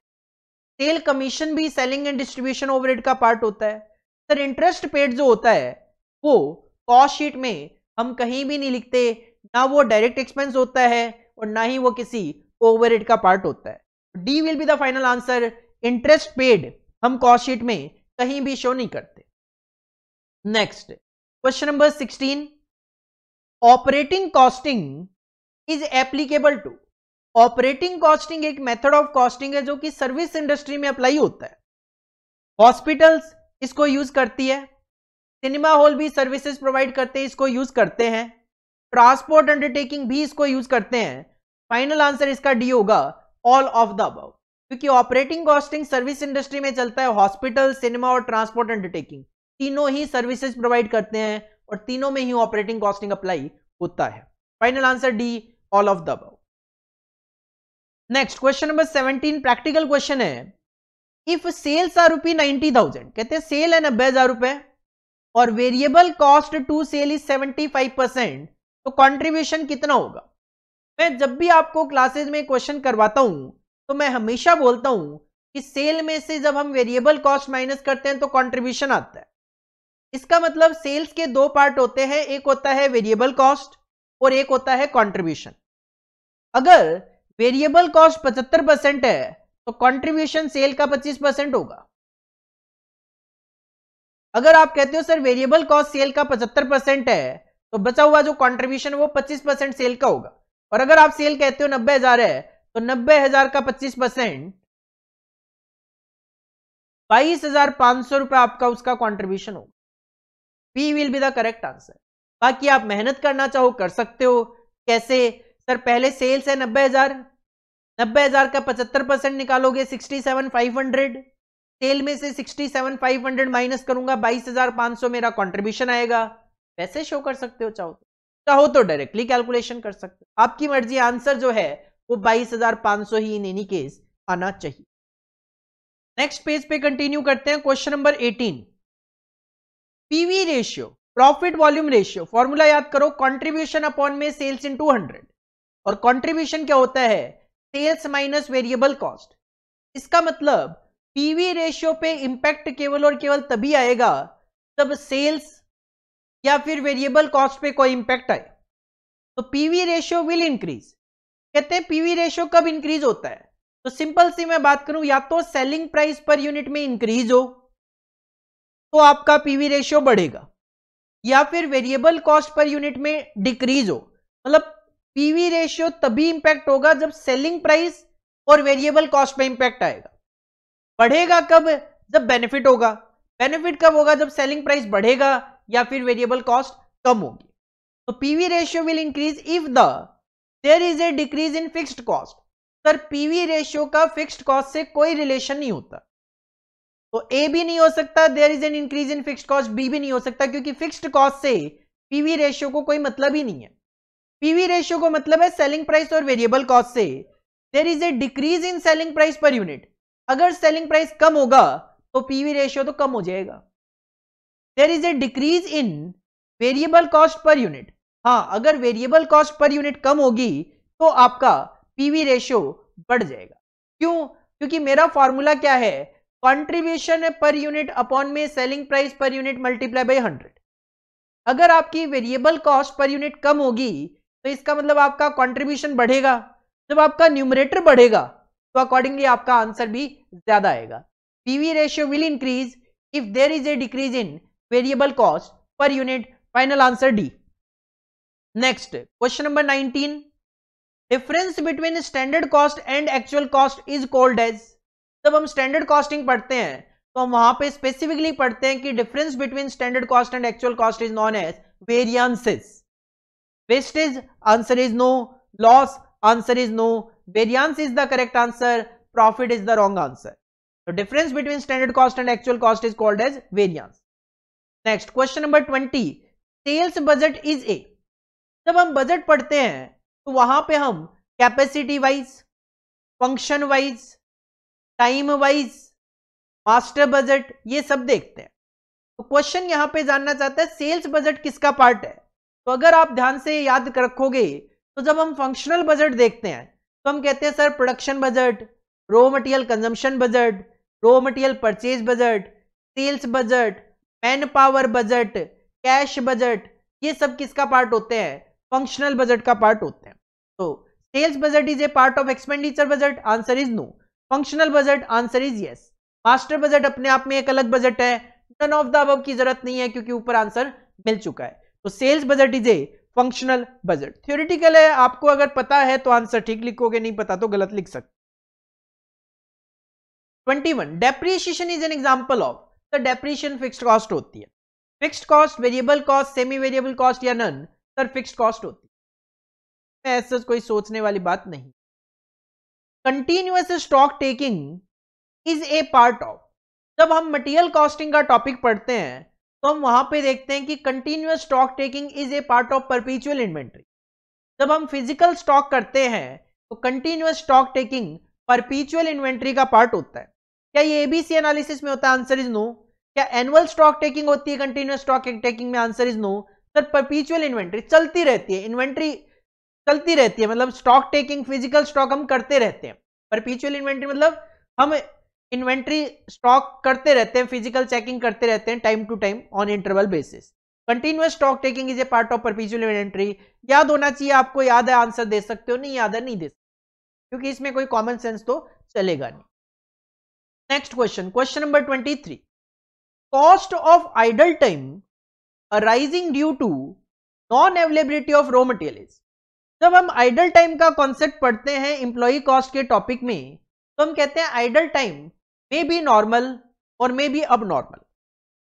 सेल कमीशन भी सेलिंग एंड डिस्ट्रीब्यूशन ओवरहेड का पार्ट होता है सर इंटरेस्ट पेड जो होता है वो कॉस्ट शीट में हम कहीं भी नहीं लिखते ना वो डायरेक्ट एक्सपेंस होता है और ना ही वो किसी ओवर का पार्ट होता है D will be the final answer interest paid हम कॉस्ट शीट में कहीं भी शो नहीं करते next question number sixteen operating costing is applicable to operating costing एक मेथड ऑफ कॉस्टिंग है जो कि सर्विस इंडस्ट्री में अप्लाई होता है हॉस्पिटल्स इसको यूज करती है सिनेमा हॉल भी सर्विसेज प्रोवाइड करते हैं इसको यूज करते हैं ट्रांसपोर्ट अंडरटेकिंग भी इसको यूज करते हैं फाइनल आंसर इसका डी होगा ऑल ऑफ द अब क्योंकि ऑपरेटिंग कॉस्टिंग सर्विस इंडस्ट्री में चलता है हॉस्पिटल सिनेमा और ट्रांसपोर्ट अंडरटेकिंग तीनों ही सर्विसेज प्रोवाइड करते हैं और तीनों में ही ऑपरेटिंग कॉस्टिंग अप्लाई होता है final answer D all of the अब next question number seventeen practical question है if sales are rupee ninety thousand कहते हैं सेल है नब्बे हजार रुपए और variable cost to cell is seventy five percent तो कॉन्ट्रीब्यूशन कितना होगा मैं जब भी आपको क्लासेज में क्वेश्चन करवाता हूं तो मैं हमेशा बोलता हूं कि सेल में से जब हम वेरिएबल कॉस्ट माइनस करते हैं तो कॉन्ट्रीब्यूशन आता है इसका मतलब सेल्स के दो पार्ट होते हैं एक होता है वेरिएबल कॉस्ट और एक होता है कॉन्ट्रीब्यूशन अगर वेरिएबल कॉस्ट पचहत्तर परसेंट है तो कंट्रीब्यूशन सेल का 25 परसेंट होगा अगर आप कहते हो सर वेरिएबल कॉस्ट सेल का 75 परसेंट है तो बचा हुआ जो कंट्रीब्यूशन वो 25 परसेंट सेल का होगा और अगर आप सेल कहते हो नब्बे हजार है तो नब्बे हजार का 25 परसेंट बाईस हजार पांच सौ रुपए आपका उसका कंट्रीब्यूशन होगा P will be the correct answer बाकी आप मेहनत करना चाहो कर सकते हो कैसे सर पहले सेल्स है नब्बे हजार नब्बे हजार का पचहत्तर परसेंट निकालोगे sixty seven five hundred sale में से sixty seven five hundred minus करूंगा बाईस हजार पांच सौ मेरा कॉन्ट्रीब्यूशन आएगा पैसे शो कर सकते हो चाहो तो चाहो तो डायरेक्टली कैलकुलेशन कर सकते हो आपकी मर्जी आंसर जो है वो बाईस हजार पांच सौ ही इन एनी केस आना चाहिए नेक्स्ट पेज पे कंटिन्यू करते हैं question number eighteen PV ratio profit volume ratio formula याद करो कॉन्ट्रीब्यूशन अपॉन में सेल्स इन टू हंड्रेड और कॉन्ट्रीब्यूशन क्या होता है सेल्स माइनस वेरिएबल कॉस्ट इसका मतलब पीवी रेशियो पे इंपैक्ट केवल और केवल तभी आएगा जब सेल्स या फिर वेरिएबल कॉस्ट पे कोई इंपैक्ट आए तो पीवी रेशियो विल इंक्रीज कहते हैं पीवी रेशियो कब इंक्रीज होता है तो सिंपल सी मैं बात करूं या तो सेलिंग प्राइस पर यूनिट में इंक्रीज हो तो आपका पीवी रेशियो बढ़ेगा या फिर वेरिएबल कॉस्ट पर यूनिट में डिक्रीज हो मतलब पीवी रेशियो तभी इंपैक्ट होगा जब सेलिंग प्राइस और वेरिएबल कॉस्ट पे इंपैक्ट आएगा बढ़ेगा कब जब बेनिफिट होगा बेनिफिट कब होगा जब सेलिंग प्राइस बढ़ेगा या फिर वेरिएबल कॉस्ट कम होगी तो PV ratio will increase if the there is a decrease in fixed cost sir PV ratio का फिक्स्ड कॉस्ट से कोई रिलेशन नहीं होता तो ए भी नहीं हो सकता there is an increase in fixed cost B भी नहीं हो सकता क्योंकि फिक्स्ड कॉस्ट से पीवी रेशियो को कोई मतलब ही नहीं है पीवी रेशियो को मतलब है सेलिंग प्राइस और वेरिएबल कॉस्ट से there is a decrease in selling price per unit अगर सेलिंग प्राइस कम होगा तो पीवी रेशियो तो कम हो जाएगा there is a decrease in variable cost per unit हाँ अगर वेरिएबल कॉस्ट पर यूनिट कम होगी तो आपका पीवी रेशियो बढ़ जाएगा क्यों क्योंकि मेरा फॉर्मूला क्या है कॉन्ट्रीब्यूशन पर यूनिट अपॉन में selling price per unit multiply by hundred अगर आपकी वेरिएबल कॉस्ट पर यूनिट कम होगी तो इसका मतलब आपका कॉन्ट्रीब्यूशन बढ़ेगा जब आपका न्यूमरेटर बढ़ेगा तो अकॉर्डिंगली आपका आंसर भी ज्यादा आएगा PV ratio will increase if there is a decrease in variable cost per unit final answer D next question number 19 difference between standard cost and actual cost is called as जब हम standard costing पढ़ते हैं तो हम वहां पर specifically पढ़ते हैं कि difference between standard cost and actual cost is known as variances wastage answer is no loss answer is no variance is the correct answer profit is the wrong answer the difference between standard cost and actual cost is called as variance next question number twenty sales budget is a जब हम budget पढ़ते हैं तो वहां पे हम capacity wise function wise time wise master budget ये सब देखते हैं तो क्वेश्चन यहां पे जानना चाहता है सेल्स बजट किसका पार्ट है तो अगर आप ध्यान से याद रखोगे तो जब हम फंक्शनल बजट देखते हैं तो हम कहते हैं sir production budget raw material consumption budget raw material purchase budget sales budget manpower budget cash budget ये सब किसका पार्ट होते हैं फंक्शनल बजट का पार्ट होते हैं तो sales budget is a part of expenditure budget answer is no functional budget answer is yes master budget अपने आप में एक अलग बजट है नन ऑफ द अब की जरूरत नहीं है क्योंकि ऊपर आंसर मिल चुका है तो sales budget is a functional budget theoretical है आपको अगर पता है तो आंसर ठीक लिखोगे नहीं पता तो गलत लिख सकते 21 depreciation is an example of the depreciation fixed cost होती है fixed cost variable cost semi variable cost या नन सर फिक्स्ड कॉस्ट होती है ऐसा कोई सोचने वाली बात नहीं continuous stock taking is a part of जब हम मटेरियल कॉस्टिंग का टॉपिक पढ़ते हैं तो हम वहां पे देखते हैं कि continuous stock taking is a part of perpetual inventory जब हम फिजिकल स्टॉक करते हैं तो continuous stock taking perpetual inventory का पार्ट होता है क्या ये एबीसी एनालिसिस में होता है आंसर इज नो क्या एनुअल स्टॉक टेकिंग होती है कंटिन्यूस स्टॉक टेकिंग में answer is no sir perpetual inventory चलती रहती है इन्वेंट्री चलती रहती है मतलब स्टॉक टेकिंग फिजिकल स्टॉक हम करते रहते हैं परपीचुअल इन्वेंट्री मतलब हम इन्वेंट्री स्टॉक करते रहते हैं फिजिकल चेकिंग करते रहते हैं time to time on interval basis continuous stock taking is a part of perpetual inventory याद होना चाहिए आपको याद है आंसर दे सकते हो नहीं याद है नहीं दे सकते क्योंकि इसमें कोई कॉमन सेंस तो चलेगा नहीं next question question number twenty three cost of idle time arising due to non availability of raw material जब हम आइडल टाइम का कॉन्सेप्ट पढ़ते हैं इंप्लॉई कॉस्ट के टॉपिक में तो हम कहते हैं idle time may be normal और मे बी अब नॉर्मल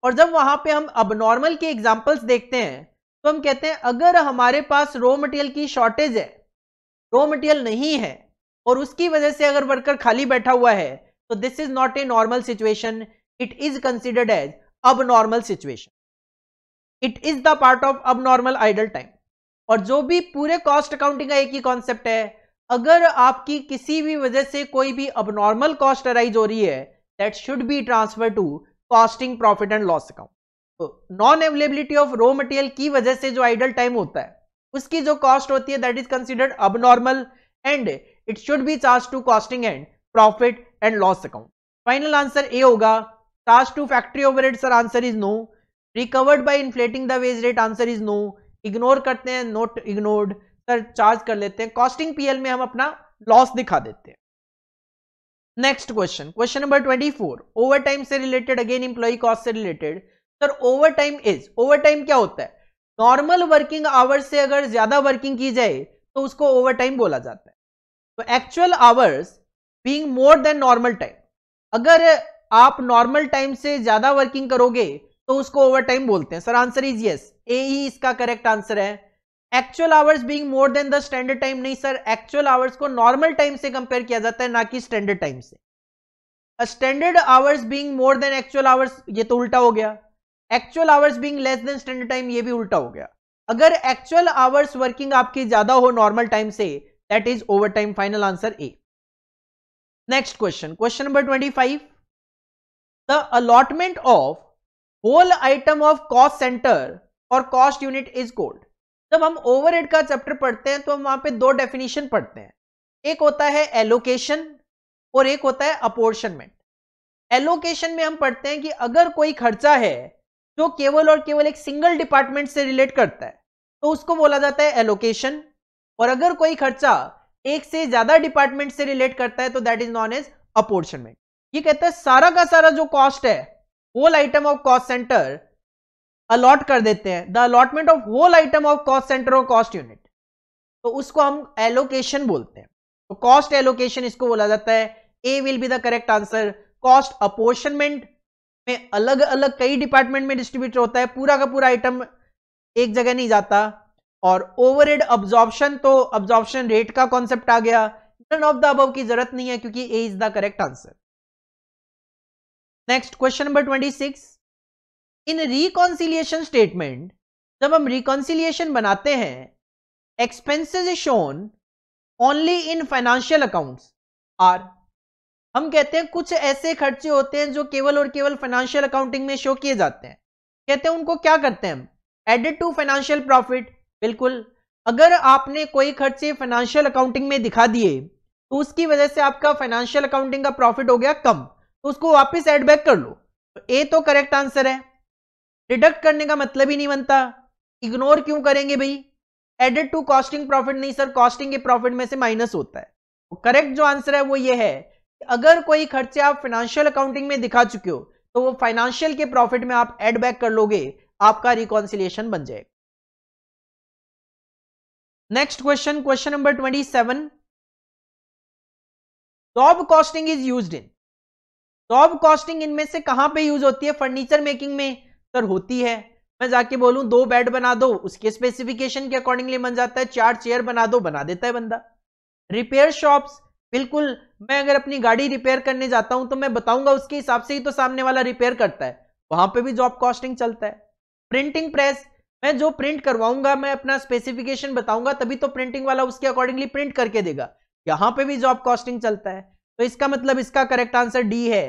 और जब वहां पे हम अब नॉर्मल के एग्जाम्पल्स देखते हैं तो हम कहते हैं अगर हमारे पास रॉ मटेरियल की शॉर्टेज है रॉ मटेरियल नहीं है और उसकी वजह से अगर वर्कर खाली बैठा हुआ है तो this is not a normal situation it is considered as abnormal situation it is the part of अब नॉर्मल आइडल टाइम और जो भी पूरे कॉस्ट अकाउंटिंग का एक ही कॉन्सेप्ट है अगर आपकी किसी भी वजह से कोई भी अबनॉर्मल कॉस्ट अराइज हो रही है that should be transfer to costing profit and loss account तो non availability of raw material की वजह से जो आइडल टाइम होता है उसकी जो कॉस्ट होती है that is considered abnormal and it should be charge to costing and profit and loss account final answer ए होगा charge to factory over sir answer is no recovered by inflating the wage rate answer is no ignore करते हैं note ignored charge कर लेते हैं costing PL में हम अपना loss दिखा देते हैं next question question number twenty four overtime से रिलेटेड अगेन इंप्लॉई कॉस्ट से related sir overtime is overtime क्या होता है नॉर्मल वर्किंग आवर्स से अगर ज्यादा वर्किंग की जाए तो उसको ओवर टाइम बोला जाता है तो actual hours being more than normal time अगर आप नॉर्मल टाइम से ज्यादा वर्किंग करोगे तो उसको ओवर टाइम बोलते हैं sir answer is yes A ही इसका करेक्ट आंसर है actual hours being more than the standard time नहीं सर एक्चुअल आवर्स को नॉर्मल टाइम से कंपेयर किया जाता है ना कि स्टैंडर्ड टाइम से standard hours being more than actual hours ये तो उल्टा हो गया actual hours being less than standard time ये भी उल्टा हो गया अगर एक्चुअल आवर्स वर्किंग आपकी ज्यादा हो नॉर्मल टाइम से that is overtime final answer A next question question number twenty five the allotment of whole item of cost centre और कॉस्ट यूनिट इज कोल्ड जब हम ओवरहेड का chapter पढ़ते हैं तो हम वहां पे दो डेफिनेशन पढ़ते हैं एक होता है एलोकेशन और एक होता है अपोर्शनमेंट एलोकेशन में हम पढ़ते हैं कि अगर कोई खर्चा है जो केवल और केवल एक सिंगल डिपार्टमेंट से रिलेट करता है तो उसको बोला जाता है एलोकेशन और अगर कोई खर्चा एक से ज्यादा डिपार्टमेंट से रिलेट करता है तो that is known as apportionment ये कहता है सारा का सारा जो कॉस्ट है whole item of cost centre allot कर देते हैं the allotment of whole item of cost centre और कॉस्ट यूनिट तो उसको हम एलोकेशन बोलते हैं तो कॉस्ट एलोकेशन इसको बोला जाता है A will be the correct answer cost apportionment में अलग अलग कई डिपार्टमेंट में डिस्ट्रीब्यूट होता है पूरा का पूरा आइटम एक जगह नहीं जाता और ओवर हेड अब्जॉर्प्शन तो अब्जॉर्प्शन रेट का कॉन्सेप्ट आ गया नन ऑफ द अबव की जरूरत नहीं है क्योंकि A is the correct answer next question number twenty six in reconciliation statement जब हम रिकॉन्सिलियेशन बनाते हैं expenses shown only in financial accounts are हम कहते हैं कुछ ऐसे खर्चे होते हैं जो केवल और केवल फाइनेंशियल अकाउंटिंग में शो किए जाते हैं कहते हैं उनको क्या करते हैं हम एडेड टू फाइनेंशियल प्रॉफिट बिल्कुल अगर आपने कोई खर्चे फाइनेंशियल अकाउंटिंग में दिखा दिए तो उसकी वजह से आपका फाइनेंशियल अकाउंटिंग का प्रॉफिट हो गया कम तो उसको वापस एड बैक कर लो ए तो करेक्ट आंसर तो है डिडक्ट करने का मतलब ही नहीं बनता इग्नोर क्यों करेंगे भाई एडेड टू कॉस्टिंग प्रॉफिट नहीं सर कॉस्टिंग के प्रॉफिट में से माइनस होता है करेक्ट जो आंसर है वो ये है अगर कोई खर्चे आप फाइनेंशियल अकाउंटिंग में दिखा चुके हो तो वो फाइनेंशियल के प्रॉफिट में आप एड बैक कर लोगे आपका रिकॉन्सिलेशन बन जाएगा next question question number twenty seven job costing is use in job costing इनमें से कहां पे यूज होती है फर्नीचर मेकिंग में सर होती है मैं जाके बोलू दो बेड बना दो उसके स्पेसिफिकेशन के अकॉर्डिंगली बन जाता है चार चेयर बना दो बना देता है बंदा रिपेयर शॉप्स बिल्कुल मैं अगर अपनी गाड़ी रिपेयर करने जाता हूं तो मैं बताऊंगा उसके हिसाब से ही तो सामने वाला रिपेयर करता है वहां पे भी जॉब कॉस्टिंग चलता है प्रिंटिंग प्रेस मैं जो प्रिंट करवाऊंगा मैं अपना स्पेसिफिकेशन बताऊंगा तभी तो प्रिंटिंग वाला उसके अकॉर्डिंगली प्रिंट करके देगा यहां पे भी जॉब कॉस्टिंग चलता है तो इसका मतलब इसका करेक्ट आंसर डी है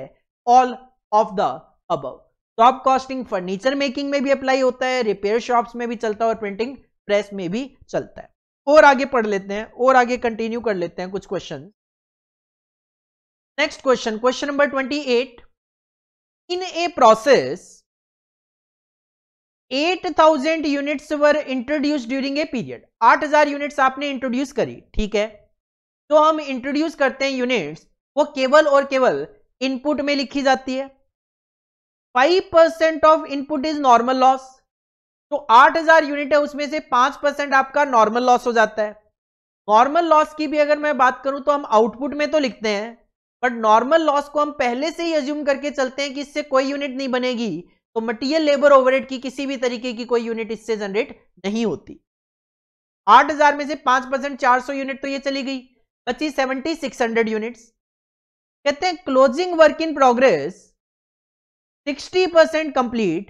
all of the above top costing furniture making में भी अप्लाई होता है रिपेयर शॉप्स में भी चलता है और प्रिंटिंग प्रेस में भी चलता है और आगे पढ़ लेते हैं और आगे कंटिन्यू कर लेते हैं कुछ question next question question number twenty eight in a process 8000 units were introduce during a period 8000 units आपने इंट्रोड्यूस करी ठीक है तो हम इंट्रोड्यूस करते हैं यूनिट्स वो केवल और केवल इनपुट में लिखी जाती है five percent of input is normal loss तो आठ हजार यूनिट है उसमें से पांच परसेंट आपका नॉर्मल लॉस हो जाता है नॉर्मल लॉस की भी अगर मैं बात करूं तो हम आउटपुट में तो लिखते हैं बट नॉर्मल लॉस को हम पहले से ही एज्यूम करके चलते हैं कि इससे कोई यूनिट नहीं बनेगी तो मटीरियल लेबर ओवरहेड की किसी भी तरीके की कोई यूनिट इससे जनरेट नहीं होती आठ हजार में से पांच परसेंट चार सौ यूनिट तो ये चली गई बची सेवेंटी सिक्स हंड्रेड यूनिट्स कहते हैं closing work in progress sixty percent complete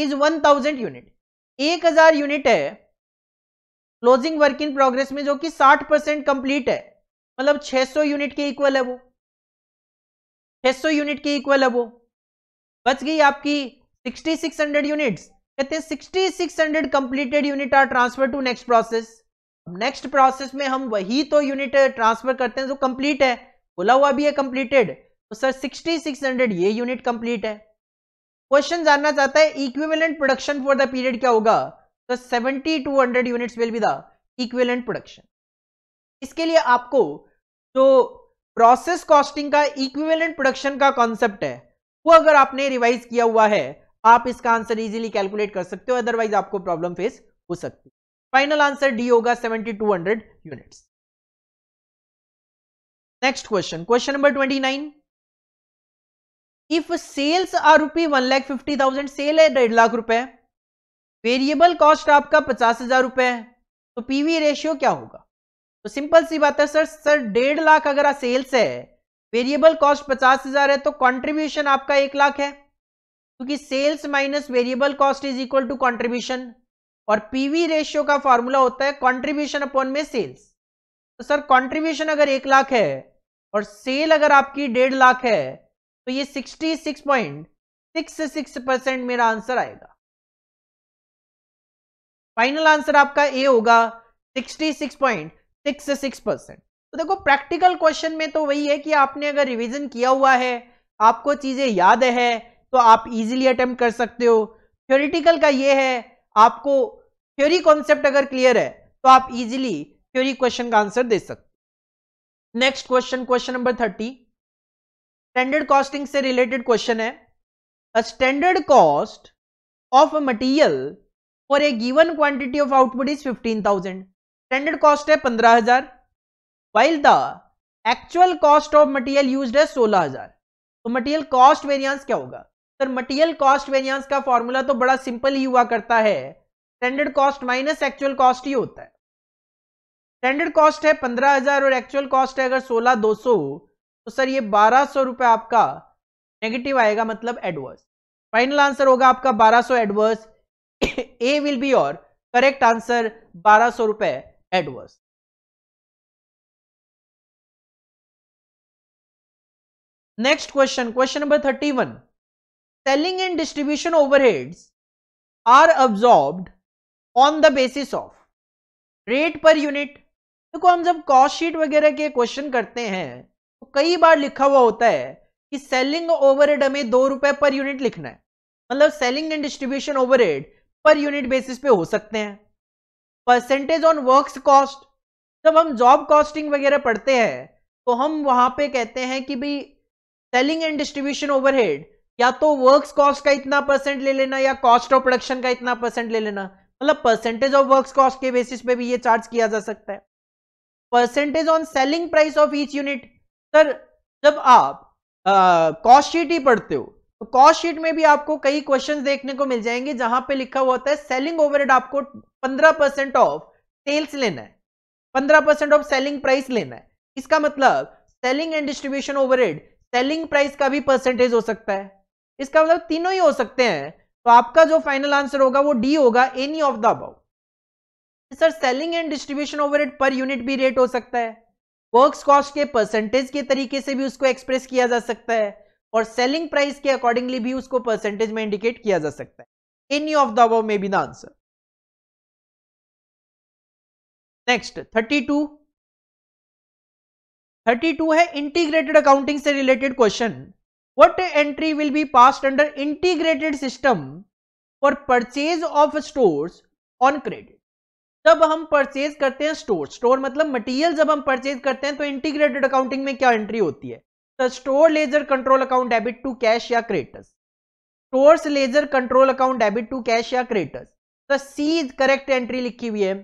is one thousand unit एक हजार यूनिट है क्लोजिंग वर्क इन प्रोग्रेस में जो कि साठ परसेंट कंप्लीट है मतलब 600 यूनिट के इक्वल है वो 600 यूनिट के इक्वल है वो बच गई आपकी 6600 यूनिट्स कहते हैं 6600 completed unit are transfer to next process next process में हम वही तो यूनिट ट्रांसफर करते हैं जो कंप्लीट है बोला हुआ भी है कंप्लीटेड तो सर 6600 ये यूनिट कंप्लीट है क्वेश्चन जानना चाहता है equivalent production for the period क्या होगा तो 7200 unit will be the equivalent production इसके लिए आपको जो प्रोसेस कॉस्टिंग का इक्विवेलेंट प्रोडक्शन का कॉन्सेप्ट है वो अगर आपने रिवाइज किया हुआ है आप इसका आंसर इजीली कैलकुलेट कर सकते हो अदरवाइज आपको प्रॉब्लम फेस हो सकती है फाइनल आंसर डी होगा 7200 units next question question number 29 if sales are rupee one lakh fifty thousand sale है डेढ़ लाख रुपए वेरिएबल कॉस्ट आपका पचास हजार रुपए है तो पीवी रेशियो क्या होगा तो सिंपल सी बात है सर सर डेढ़ लाख अगर सेल्स है वेरिएबल कॉस्ट पचास हजार है तो कंट्रीब्यूशन आपका एक लाख है क्योंकि sales minus variable cost is equal to contribution और पीवी रेशियो का फॉर्मूला होता है कंट्रीब्यूशन अपॉन में सेल्स तो सर कंट्रीब्यूशन अगर एक लाख है और सेल अगर आपकी डेढ़ लाख है तो ये sixty six point six six percent मेरा आंसर आएगा फाइनल आंसर आपका ए होगा sixty six point six six percent तो देखो प्रैक्टिकल क्वेश्चन में तो वही है कि आपने अगर रिवीजन किया हुआ है आपको चीजें याद है तो आप इजीली अटेम्प्ट कर सकते हो थ्योरिटिकल का ये है आपको थ्योरी कॉन्सेप्ट अगर क्लियर है तो आप इजीली थ्योरी क्वेश्चन का आंसर दे सकते हो next question question number thirty standard costing से रिलेटेड क्वेश्चन है a standard cost of a material for a given quantity of output is fifteen thousand standard cost है पंद्रह हजार while the actual cost of material use है सोलह हजार तो material cost variance क्या होगा सर मटेरियल कॉस्ट वेरियंस का फॉर्मूला तो बड़ा सिंपल ही हुआ करता है standard cost minus actual cost ही होता है स्टैंडर्ड कॉस्ट है पंद्रह हजार और एक्चुअल कॉस्ट है अगर सोलह दो सौ तो सर ये बारह सौ रुपए आपका नेगेटिव आएगा मतलब एडवर्स फाइनल आंसर होगा आपका बारह सौ adverse A will be your correct answer बारह सौ रुपए adverse next question question number thirty one selling and distribution overheads are absorb on the basis of rate per unit देखो हम जब कॉस्ट शीट वगैरह के क्वेश्चन करते हैं तो कई बार लिखा हुआ होता है कि सेलिंग ओवरहेड हमें दो रुपए पर यूनिट लिखना है मतलब selling and distribution overhead per unit basis पे हो सकते हैं परसेंटेज ऑन वर्क्स कॉस्ट जब हम जॉब कॉस्टिंग वगैरह पढ़ते हैं तो हम वहां पे कहते हैं कि भाई सेलिंग एंड डिस्ट्रीब्यूशन ओवरहेड या तो वर्क्स कॉस्ट का इतना परसेंट ले लेना या कॉस्ट ऑफ प्रोडक्शन का इतना परसेंट ले लेना मतलब परसेंटेज ऑफ वर्क्स कॉस्ट के बेसिस पे भी ये चार्ज किया जा सकता है percentage on selling price of each unit sir जब आप कॉस्टशीट ही पढ़ते हो तो कॉस्टशीट में भी आपको कई क्वेश्चन देखने को मिल जाएंगे जहां पे लिखा हुआ होता है सेलिंग ओवरहेड आपको पंद्रह परसेंट ऑफ सेल्स लेना है पंद्रह परसेंट ऑफ सेलिंग प्राइस लेना है इसका मतलब selling and distribution overhead selling price का भी परसेंटेज हो सकता है इसका मतलब तीनों ही हो सकते हैं तो आपका जो फाइनल आंसर होगा वो डी होगा any of the above sir selling and distribution overhead per unit भी रेट हो सकता है वर्क्स कॉस्ट के परसेंटेज के तरीके से भी उसको एक्सप्रेस किया जा सकता है और सेलिंग प्राइस के अकॉर्डिंगली भी उसको परसेंटेज में इंडिकेट किया जा सकता है any of the above may be the answer next thirty two thirty two है इंटीग्रेटेड अकाउंटिंग से related question what entry will be passed under integrated system for purchase of stores on credit जब हम purchase करते हैं store store मतलब material जब हम purchase करते हैं तो इंटीग्रेटेड अकाउंटिंग में क्या एंट्री होती है store ledger control account debit to cash या creditors store ledger control account debit to cash या creditors the C correct entry लिखी हुई है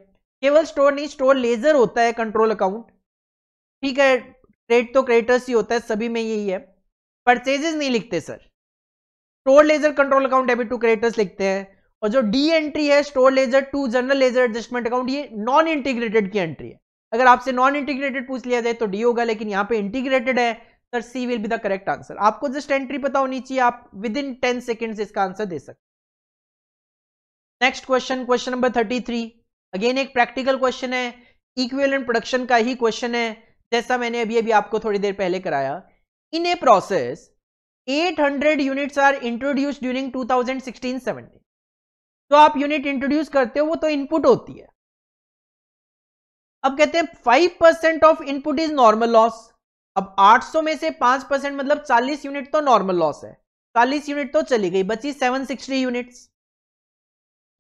केवल स्टोर नहीं स्टोर लेजर होता है कंट्रोल अकाउंट ठीक है क्रेट तो क्रेटस ही होता है सभी में यही है परचेजेस नहीं लिखते sir store ledger control account debit to creditors लिखते हैं और जो डी एंट्री है store ledger to general ledger adjustment account ये नॉन इंटीग्रेटेड की एंट्री है अगर आपसे नॉन इंटीग्रेटेड पूछ लिया जाए तो डी होगा लेकिन यहाँ पे इंटीग्रेटेड है sir C will be the correct answer आपको जस्ट एंट्री पता होनी चाहिए आप विद इन टेन सेकेंड इसका आंसर दे सकते next question question number thirty three again एक प्रैक्टिकल क्वेश्चन है इक्वेलेंट प्रोडक्शन का ही क्वेश्चन है जैसा मैंने अभी अभी आपको थोड़ी देर पहले कराया in a process 800 units are introduce during 2016-17 तो आप यूनिट इंट्रोड्यूस करते हो वो तो इनपुट होती है अब कहते हैं five percent of input is normal loss अब 800 में से 5 परसेंट मतलब 40 यूनिट तो नॉर्मल लॉस है 40 यूनिट तो चली गई बची 760 units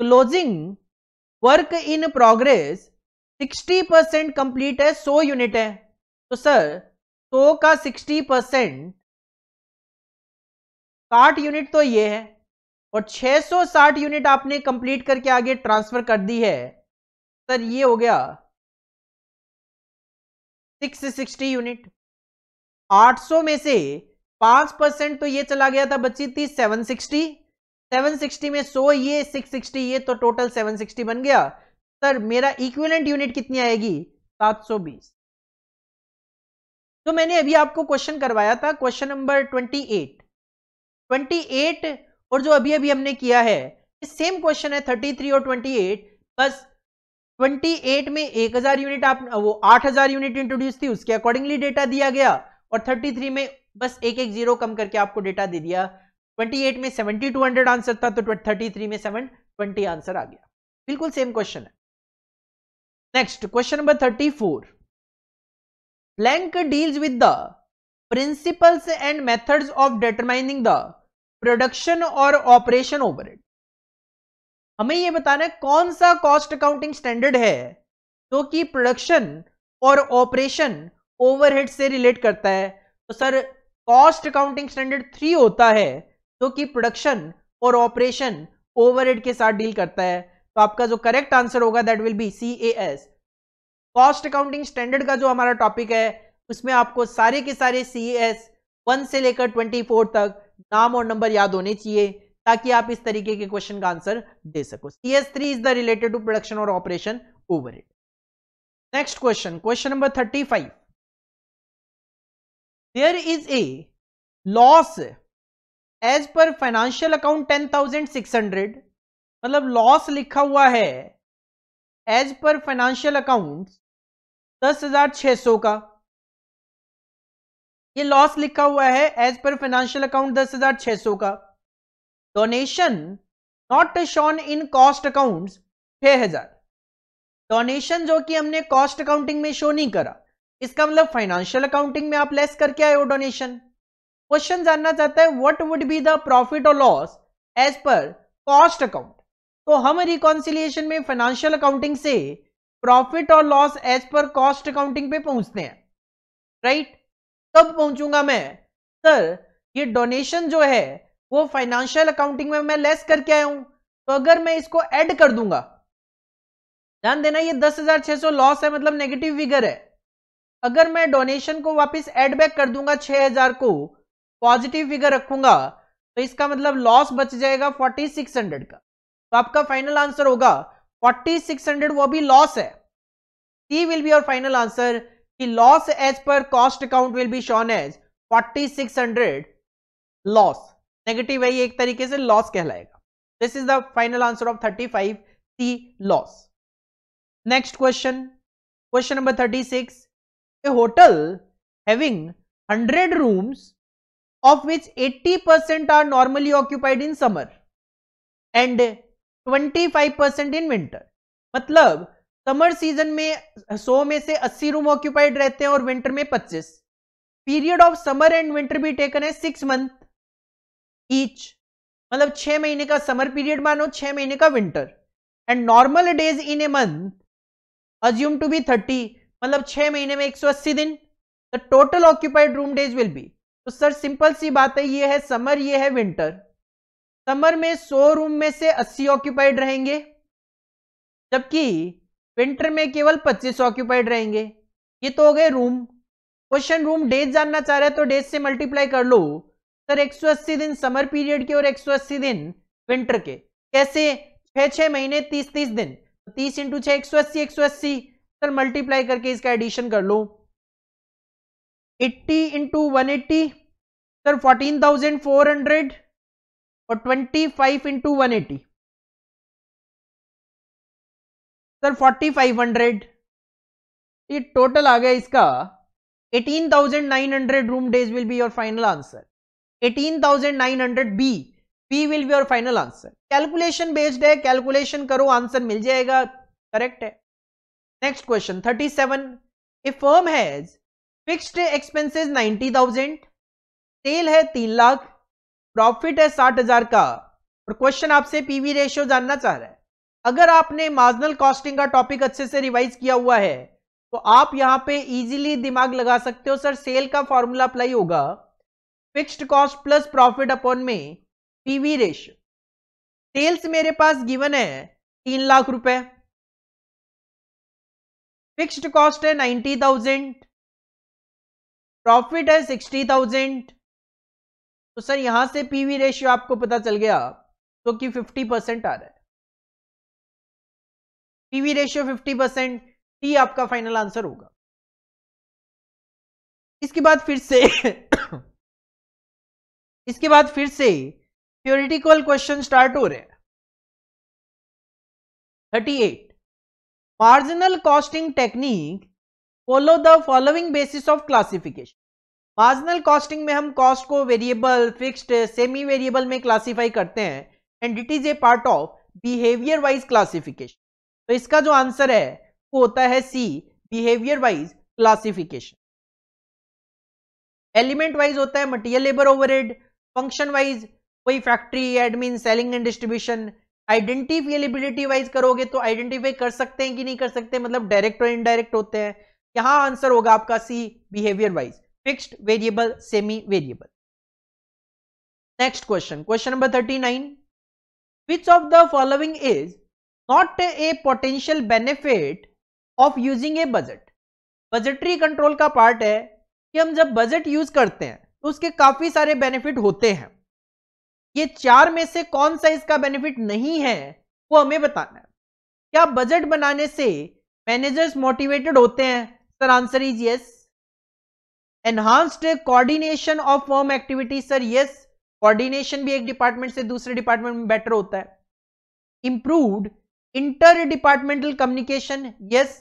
closing work in progress 60 percent complete है 100 यूनिट है तो सर 100 का 60 परसेंट साठ यूनिट तो ये है और 660 यूनिट आपने कंप्लीट करके आगे ट्रांसफर कर दी है सर ये हो गया 660 यूनिट 800 में से 5 परसेंट तो ये चला गया था बच्ची थी 760 760 में 100 ये 660 ये तो टोटल 760 बन गया सर मेरा इक्विवेलेंट यूनिट कितनी आएगी 720 तो मैंने अभी आपको क्वेश्चन करवाया था क्वेश्चन नंबर 28 28 और जो अभी अभी हमने किया है सेम क्वेश्चन है थर्टी थ्री और ट्वेंटी एट बस ट्वेंटी एट में एक हजार यूनिट आप वो आठ हजार यूनिट इंट्रोड्यूस थी उसके अकॉर्डिंगली डेटा दिया गया और थर्टी थ्री में बस एक एक जीरो कम करके आपको डेटा दे दिया ट्वेंटी एट में सेवेंटी टू हंड्रेड आंसर था तो थर्टी थ्री में सेवन ट्वेंटी आंसर आ गया बिल्कुल सेम क्वेश्चन है next question number thirty four blank deals with the principles and methods of determining the production और ऑपरेशन ओवरहेड हमें यह बताना है कौन सा कॉस्ट अकाउंटिंग स्टैंडर्ड है जो कि प्रोडक्शन और ऑपरेशन ओवरहेड से रिलेट करता है तो sir cost accounting standard three होता है जो कि प्रोडक्शन और ऑपरेशन ओवरहेड के साथ डील करता है तो आपका जो करेक्ट आंसर होगा that will be C A S cost accounting standard का जो हमारा टॉपिक है उसमें आपको सारे के सारे सी एस वन से लेकर ट्वेंटी फोर तक नाम और नंबर याद होने चाहिए ताकि आप इस तरीके के क्वेश्चन का आंसर दे सको C S three is the related to production और operation over it next question question number thirty five there is a loss as per financial account ten thousand six hundred मतलब loss लिखा हुआ है as per financial account दस हजार छह सौ का ये लॉस लिखा हुआ है एज पर फाइनेंशियल अकाउंट दस हजार छह सौ का donation not shown in cost account छह हजार डोनेशन जो कि हमने कॉस्ट अकाउंटिंग में शो नहीं करा इसका मतलब फाइनेंशियल अकाउंटिंग में आप लेस करके आए हो डोनेशन क्वेश्चन जानना चाहता है what would be the profit और loss as per cost account तो हम रिकॉन्सिलियेशन में फाइनेंशियल अकाउंटिंग से प्रॉफिट और loss as per cost accounting पे पहुंचते हैं राइट right? तब पहुंचूंगा मैं सर ये डोनेशन जो है वो फाइनेंशियल अकाउंटिंग में मैं लेस करके आया हूं तो अगर मैं इसको ऐड कर दूंगा ध्यान देना ये दस हजार छह सौ लॉस है मतलब नेगेटिव फिगर है अगर मैं डोनेशन को वापस एड बैक कर दूंगा छह हजार को पॉजिटिव फिगर रखूंगा तो इसका मतलब लॉस बच जाएगा फोर्टी सिक्स हंड्रेड का तो आपका फाइनल आंसर होगा फोर्टी सिक्स हंड्रेड वो भी लॉस है C will be your final answer the loss as per cost account will be shown as 4600 loss negative है ये एक तरीके से loss कहलाएगा this is the final answer of 35 c loss next question question number 36 a hotel having 100 rooms of which 80% are normally occupied in summer and 25% in winter मतलब summer season में 100 में से 80 रूम ऑक्यूपाइड रहते हैं और winter में 25 period of summer and winter भी taken है सिक्स मंथ ईच मतलब छह महीने का समर पीरियड मानो छह महीने का winter and normal days in a month assume to be thirty मतलब छह महीने में 180 दिन the total occupied room days will be तो सर सिंपल सी बात है ये है समर ये है विंटर समर में 100 रूम में से 80 ऑक्यूपाइड रहेंगे जबकि विंटर में केवल 25 ऑक्यूपाइड रहेंगे ये तो हो गए रूम क्वेश्चन रूम डेज जानना चाह रहे हैं तो डेज से मल्टीप्लाई कर लो सर 180 दिन समर पीरियड के और 180 दिन विंटर के कैसे तो छह छह महीने तीस तीस दिन तीस इंटू छः एक सौ अस्सी एक सौ अस्सी सर मल्टीप्लाई करके इसका एडिशन कर लो 80 into one eighty sir fourteen thousand four hundred और twenty five into one eighty sir forty five hundred ये टोटल आ गया इसका eighteen thousand nine hundred room days will be your final answer eighteen thousand nine hundred B B will be your final answer calculation based है calculation करो answer मिल जाएगा correct है next question thirty seven a firm has fixed expenses ninety thousand sale है तीन lakh profit है साठ हजार का और क्वेश्चन आपसे पीवी रेशियो जानना चाह रहा है अगर आपने मार्जिनल कॉस्टिंग का टॉपिक अच्छे से रिवाइज किया हुआ है तो आप यहां पे इजीली दिमाग लगा सकते हो सर सेल का फॉर्मूला अप्लाई होगा fixed cost plus profit upon में पीवी रेशियो सेल्स मेरे पास गिवन है तीन लाख रुपए फिक्स्ड कॉस्ट है नाइन्टी थाउजेंड प्रॉफिट है सिक्सटी थाउजेंड तो सर यहां से पीवी रेशियो आपको पता चल गया तो कि फिफ्टी परसेंट आ रहा है पीवी रेशियो 50 परसेंट टी आपका फाइनल आंसर होगा इसके बाद फिर से (coughs) इसके बाद फिर से थियोरिटिकल क्वेश्चन स्टार्ट हो रहे हैं 38 marginal costing technique follow the following basis of classification marginal costing में हम कॉस्ट को वेरिएबल फिक्स्ड सेमी वेरिएबल में क्लासिफाई करते हैं and it is a part of behaviour wise classification तो इसका जो आंसर है वो होता है C behaviour wise classification element wise होता है material labour overhead function wise कोई factory admin selling and distribution identifiability wise करोगे तो आइडेंटिफाई कर सकते हैं कि नहीं कर सकते मतलब डायरेक्ट और इनडायरेक्ट होते हैं यहां आंसर होगा आपका C behaviour wise fixed variable semi variable next question question number thirty nine which of the following is not a potential benefit of using a budget budgetary control का part है कि हम जब बजट यूज करते हैं तो उसके काफी सारे बेनिफिट होते हैं ये चार में से कौन सा इसका बेनिफिट नहीं है वो हमें बताना है क्या बजट बनाने से मैनेजर्स मोटिवेटेड होते हैं sir answer is yes enhanced coordination of form activity sir yes coordination भी एक डिपार्टमेंट से दूसरे डिपार्टमेंट में बेटर होता है improved inter departmental communication yes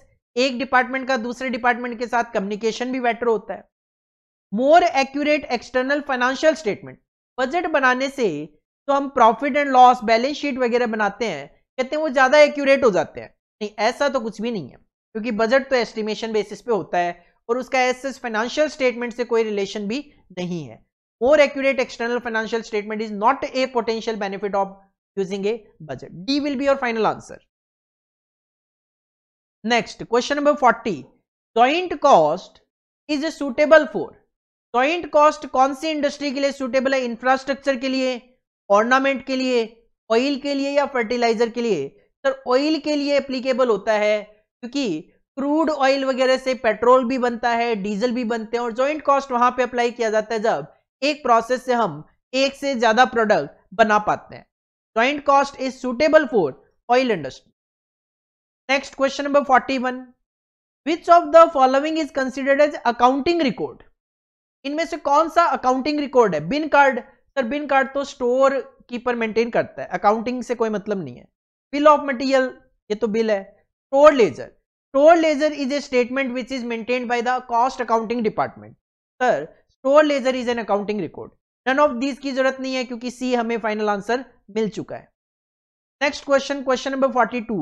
एक डिपार्टमेंट का दूसरे डिपार्टमेंट के साथ कम्युनिकेशन भी बेटर होता है more accurate external financial statement budget बनाने से तो हम profit and loss balance sheet वगैरह बनाते हैं कहते हैं वो ज्यादा एक्यूरेट हो जाते हैं नहीं ऐसा तो कुछ भी नहीं है क्योंकि बजट तो एस्टिमेशन बेसिस पे होता है और उसका एस फाइनेंशियल स्टेटमेंट से कोई रिलेशन भी नहीं है more accurate external financial statement is not a potential benefit of using a budget. D will be your final answer. Next, question number 40. Joint cost is suitable for. Joint cost कौन सी industry के लिए suitable है infrastructure के लिए ornament के लिए oil के लिए या फर्टिलाइजर के लिए सर ऑयल के लिए एप्लीकेबल होता है क्योंकि क्रूड ऑयल वगैरह से पेट्रोल भी बनता है डीजल भी बनते हैं और जॉइंट कॉस्ट वहां पे अप्लाई किया जाता है जब एक प्रोसेस से हम एक से ज्यादा प्रोडक्ट बना पाते हैं joint cost is suitable for oil industry. Next question number 41. Which of the following is considered as accounting record? इनमें से कौन सा अकाउंटिंग रिकॉर्ड है bin card sir bin card तो स्टोर कीपर मेंटेन करता है अकाउंटिंग से कोई मतलब नहीं है बिल ऑफ मटेरियल ये तो बिल है store ledger store ledger is a statement which is maintain by the cost accounting department sir store ledger is an accounting record none of these की जरूरत नहीं है क्योंकि सी हमें फाइनल आंसर मिल चुका है next question question number forty two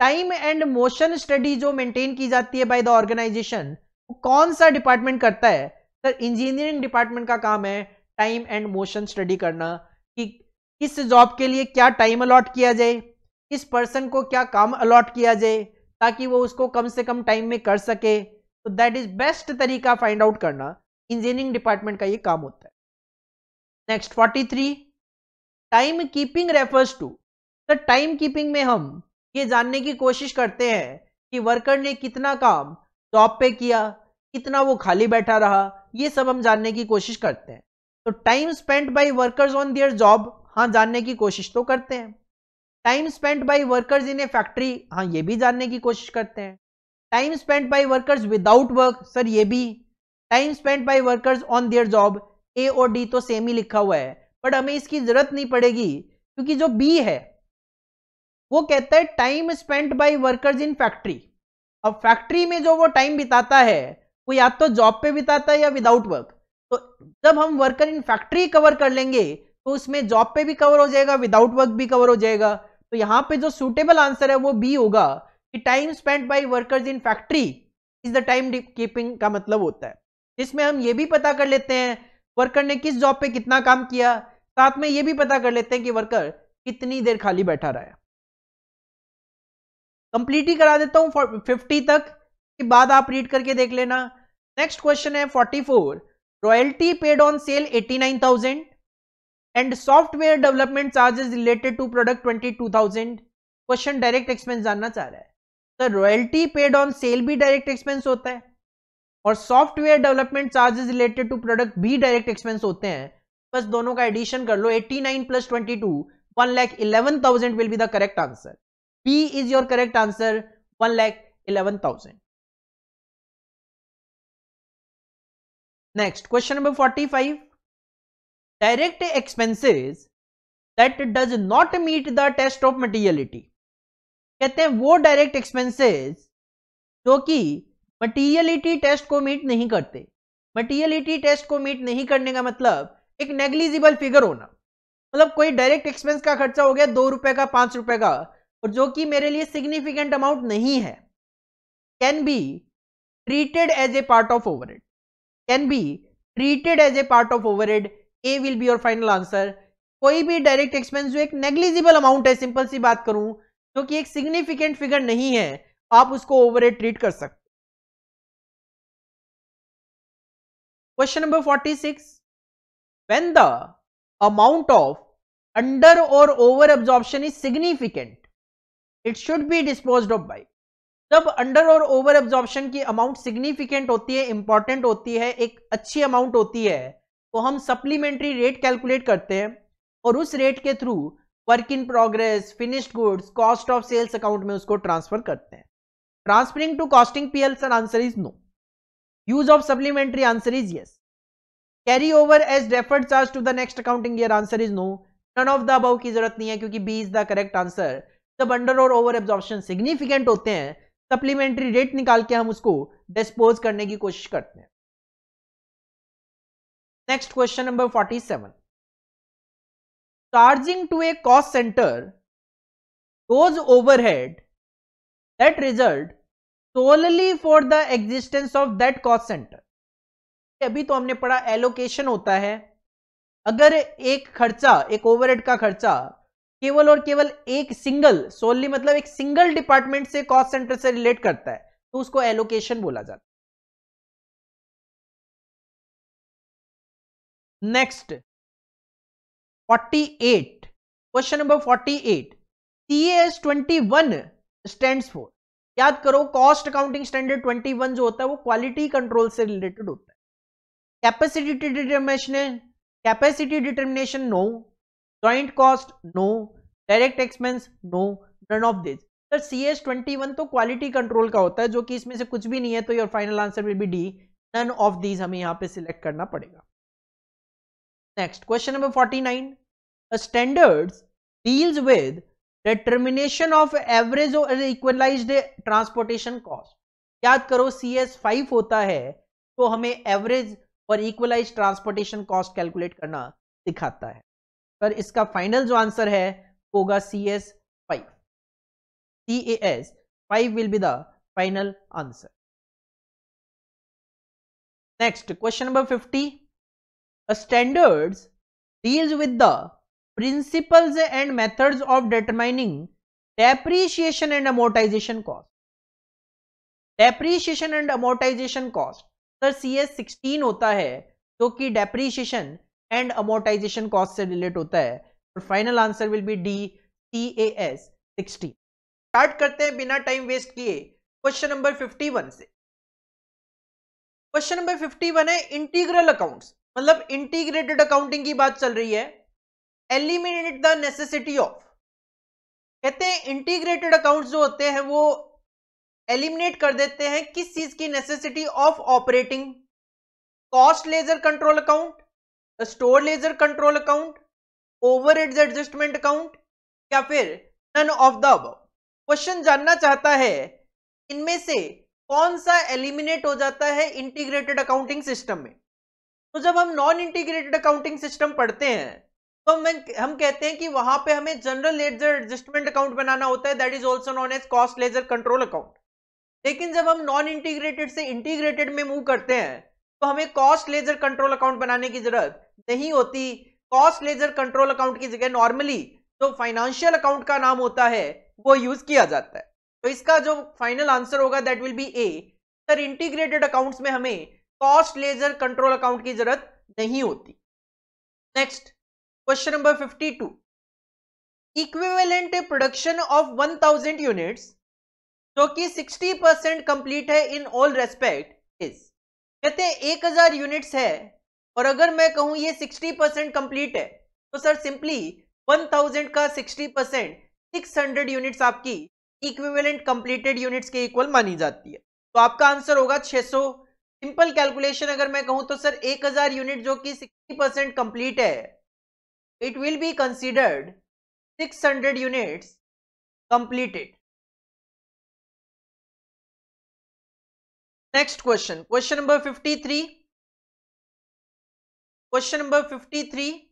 time and motion study जो मेंटेन की जाती है बाय द ऑर्गेनाइजेशन कौन सा डिपार्टमेंट करता है सर इंजीनियरिंग डिपार्टमेंट का काम है टाइम एंड मोशन स्टडी करना कि किस जॉब के लिए क्या टाइम अलॉट किया जाए किस पर्सन को क्या काम अलॉट किया जाए ताकि वो उसको कम से कम टाइम में कर सके तो दैट इज बेस्ट तरीका फाइंड आउट करना इंजीनियरिंग डिपार्टमेंट का ये काम होता है next forty three time keeping refers to तो टाइम कीपिंग में हम ये जानने की कोशिश करते हैं कि वर्कर ने कितना काम जॉब पे किया कितना वो खाली बैठा रहा ये सब हम जानने की कोशिश करते हैं तो time spent by workers on their job हाँ जानने की कोशिश तो करते हैं time spent by workers in a factory हाँ ये भी जानने की कोशिश करते हैं time spent by workers without work sir ये भी time spent by workers on their job a और डी तो सेम ही लिखा हुआ है बट हमें इसकी जरूरत नहीं पड़ेगी क्योंकि जो बी है वो कहता है time spent by workers in factory अब फैक्ट्री में जो वो टाइम बिताता है वो या तो जॉब पे बिताता है या विदाउट वर्क तो जब हम वर्कर इन फैक्ट्री कवर कर लेंगे तो उसमें जॉब पे भी कवर हो जाएगा विदाउट वर्क भी कवर हो जाएगा तो यहाँ पे जो सूटेबल आंसर है वो बी होगा कि time spent by workers in factory is the time keeping का मतलब होता है इसमें हम ये भी पता कर लेते हैं वर्कर ने किस जॉब पे कितना काम किया साथ में ये भी पता कर लेते हैं कि वर्कर कितनी देर खाली बैठा रहा है कंप्लीट ही करा देता हूं फिफ्टी तक के बाद आप रीड करके देख लेना नेक्स्ट क्वेश्चन है forty royalty paid on sale eighty and software development charges related to product twenty two thousand question direct expense जानना चाह रहा है sir royalty paid on sale भी डायरेक्ट एक्सपेंस होता है और software development charges related to product भी direct expense होते हैं बस दोनों का एडिशन कर लो 89 plus 22 lakh eleven thousand will be the correct answer B is your correct answer lakh eleven thousand next question number 45 direct expenses that does not meet the test of materiality कहते हैं वो डायरेक्ट एक्सपेंसेस जो कि materiality test को meet नहीं करते materiality test को meet नहीं करने का मतलब एक नेग्लिजिबल फिगर होना मतलब कोई डायरेक्ट एक्सपेंस का खर्चा हो गया दो रुपए का पांच रुपए का और जो कि मेरे लिए सिग्निफिकेंट अमाउंट नहीं है can be treated as a part of over can be treated as a part of over A will be your final answer कोई भी डायरेक्ट एक्सपेंस जो एक नेग्लिजिबल अमाउंट है सिंपल सी बात करूं जो कि एक सिग्निफिकेंट फिगर नहीं है आप उसको ओवर ट्रीट कर सकते Question number 46. When the amount of under और over absorption is significant it should be disposed of by. जब अंडर और ओवर एब्जॉर्प्शन की अमाउंट सिग्निफिकेंट होती है इंपॉर्टेंट होती है एक अच्छी अमाउंट होती है तो हम सप्लीमेंट्री रेट कैलकुलेट करते हैं और उस रेट के through work in progress finished goods cost of sales account में उसको ट्रांसफर करते हैं transferring to costing PL sir answer is no use of supplementary answer is yes carry over as deferred charge to the next accounting year answer is no none of the above की जरूरत नहीं है क्योंकि b is the correct answer जब under और over absorption significant होते हैं supplementary rate निकाल के हम उसको dispose करने की कोशिश करते हैं next question number 47 charging to a cost center those overhead that result solely for the existence of that cost centre अभी तो हमने पढ़ा एलोकेशन होता है अगर एक खर्चा एक ओवरहेड का खर्चा केवल और केवल एक सिंगल सोलली मतलब एक सिंगल डिपार्टमेंट से कॉस्ट सेंटर से रिलेट करता है तो उसको एलोकेशन बोला जाता है next 48 question number 48 C S twenty one stand for याद करो कॉस्ट अकाउंटिंग स्टैंडर्ड 21 जो होता है वो क्वालिटी कंट्रोल से रिलेटेड होता है capacity determination capacity determination no joint cost no direct expense no none of this sir C S twenty one तो क्वालिटी कंट्रोल का होता है जो कि इसमें से कुछ भी नहीं है तो your final answer will be D none of these हमें यहाँ पे सिलेक्ट करना पड़ेगा next question number forty nine standards deals with determination of average और इक्वलाइज्ड ट्रांसपोर्टेशन कॉस्ट याद करो सी एस फाइव होता है तो हमें एवरेज और इक्वलाइज ट्रांसपोर्टेशन कॉस्ट कैलकुलेट करना दिखाता है पर इसका फाइनल जो आंसर है होगा C S five C A S five will be the final answer next question number fifty standards deals with the principles and methods of determining depreciation and amortisation cost depreciation and amortisation cost sir C S sixteen होता है जो कि depreciation and amortisation cost से relate होता है और final answer will be D C A S sixteen start करते हैं बिना टाइम वेस्ट किए क्वेश्चन नंबर फिफ्टी वन से क्वेश्चन नंबर फिफ्टी वन है इंटीग्रल अकाउंट्स मतलब इंटीग्रेटेड अकाउंटिंग की बात चल रही है एलिमिनेट द नेसेसिटी ऑफ कहते हैं इंटीग्रेटेड अकाउंट्स जो होते हैं वो एलिमिनेट कर देते हैं किस चीज की necessity of operating cost ledger control account store ledger control account over adjustment account या फिर नन ऑफ द अब क्वेश्चन जानना चाहता है इनमें से कौन सा एलिमिनेट हो जाता है इंटीग्रेटेड अकाउंटिंग सिस्टम में तो जब हम नॉन इंटीग्रेटेड अकाउंटिंग सिस्टम पढ़ते हैं तो हम हम कहते हैं कि वहां पे हमें जनरल लेजर एडजस्टमेंट अकाउंट बनाना होता है that is also known as cost ledger control account लेकिन जब हम नॉन इंटीग्रेटेड से इंटीग्रेटेड में मूव करते हैं तो हमें कॉस्ट लेजर कंट्रोल अकाउंट बनाने की जरूरत नहीं होती कॉस्ट लेजर कंट्रोल अकाउंट की जगह नॉर्मली जो फाइनेंशियल अकाउंट का नाम होता है वो यूज किया जाता है तो इसका जो फाइनल आंसर होगा that will be a sir integrated accounts में हमें कॉस्ट लेजर कंट्रोल अकाउंट की जरूरत नहीं होती next question number 52 equivalent production of 1000 units जो कि 60 परसेंट कंप्लीट है इन ऑल रेस्पेक्ट इज कहते हैं 1000 यूनिट्स है और अगर मैं कहूं ये 60 परसेंट कंप्लीट है तो सर सिंपली 1000 का 60 परसेंट सिक्स यूनिट्स आपकी इक्विवेलेंट कंप्लीटेड यूनिट्स के इक्वल मानी जाती है तो आपका आंसर होगा 600 सिंपल कैलकुलेशन अगर मैं कहूं तो सर 1000 यूनिट जो कि 60 परसेंट कंप्लीट है it will be considered 600 units completed. Next question, question number 53. Question number 53.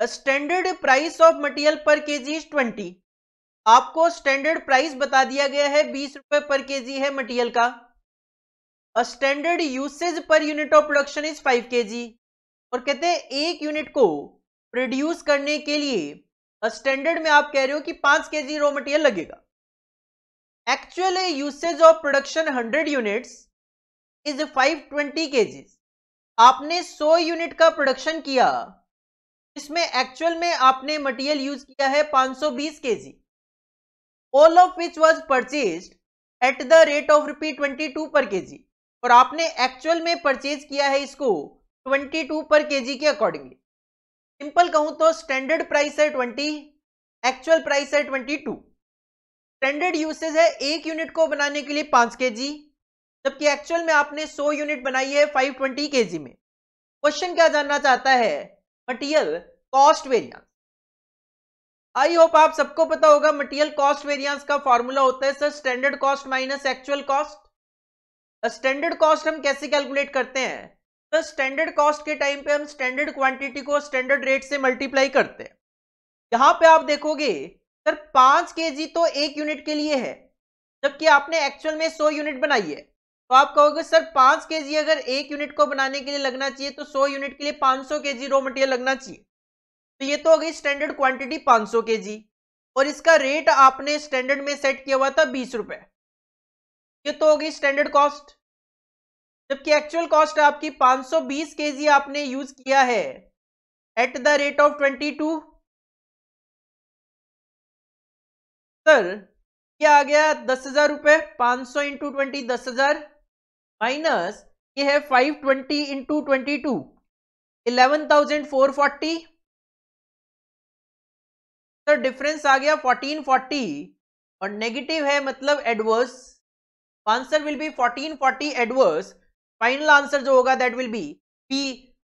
A standard price of material per kg is 20. आपको स्टैंडर्ड प्राइस बता दिया गया है बीस रुपए पर केजी है मटेरियल का और स्टैंडर्ड यूसेज पर unit of production is five KG और कहते हैं एक यूनिट को प्रोड्यूस करने के लिए स्टैंडर्ड में आप कह रहे हो कि पांच के जी रॉ मटेरियल लगेगा actual usage of production hundred units is five twenty K G आपने सौ यूनिट का प्रोडक्शन किया इसमें एक्चुअल में आपने मटेरियल यूज किया है 520 KG all of which was purchase at the rate of rupee twenty two per G और आपने एक्चुअल में परचेज किया है इसको 22 पर जी के अकॉर्डिंगली सिंपल कहूं तो स्टैंडर्ड प्राइस है ट्वेंटी एक्चुअल प्राइस है ट्वेंटी टू स्टैंडर्ड यूसेज है एक यूनिट को बनाने के लिए पांच के जी जबकि एक्चुअल में आपने सौ यूनिट बनाई है फाइव ट्वेंटी के जी में क्वेश्चन क्या जानना चाहता है material cost variance I hope आप सबको पता होगा मटीरियल कॉस्ट वेरियंस का फॉर्मूला होता है sir standard cost minus actual cost standard cost हम कैसे कैलकुलेट करते हैं तो स्टैंडर्ड कॉस्ट के टाइम पे हम स्टैंडर्ड क्वांटिटी को स्टैंडर्ड रेट से मल्टीप्लाई करते हैं यहां पे आप देखोगे सर पांच के जी तो एक यूनिट के लिए है जबकि आपने एक्चुअल में सौ यूनिट बनाई है तो आप कहोगे सर पांच के जी अगर एक यूनिट को बनाने के लिए लगना चाहिए तो सौ यूनिट के लिए पांच सौ के जी रॉ मटेरियल लगना चाहिए तो ये तो हो गई स्टैंडर्ड क्वांटिटी पांच सौ के जी और इसका रेट आपने स्टैंडर्ड में सेट किया हुआ था बीस रुपए ये तो हो गई स्टैंडर्ड कॉस्ट जबकि एक्चुअल कॉस्ट आपकी 520 केजी आपने यूज किया है at the rate of 22 sir ये आ गया दस हजार रुपए पांच सौ इंटू ट्वेंटी दस हजार माइनस ये है 520 twenty into twenty two eleven thousand four forty sir difference आ गया फोर्टीन फोर्टी और नेगेटिव है मतलब adverse answer will be fourteen forty adverse final answer जो होगा that will be P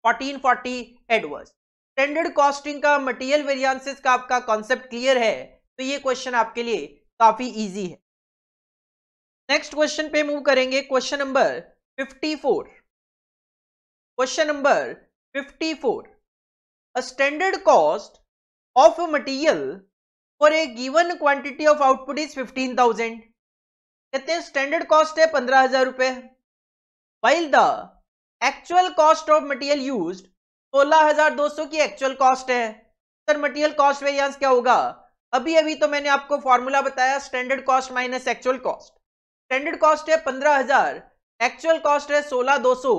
1440 adverse standard costing का मटेरियल वेरियंसिस का आपका कॉन्सेप्ट क्लियर है तो ये क्वेश्चन आपके लिए काफी ईजी है नेक्स्ट क्वेश्चन पे मूव करेंगे question number 54 question number 54 uh standard cost of material for a given quantity of output is is 15000 कहते हैं स्टैंडर्ड कॉस्ट है पंद्रह हजार रुपए while the actual cost of material used 16200 की एक्चुअल कॉस्ट है सर मटेरियल कॉस्ट वेरियंस क्या होगा अभी अभी तो मैंने आपको फॉर्मूला बताया standard cost minus actual cost standard cost है 15,000 एक्चुअल कॉस्ट है 16,200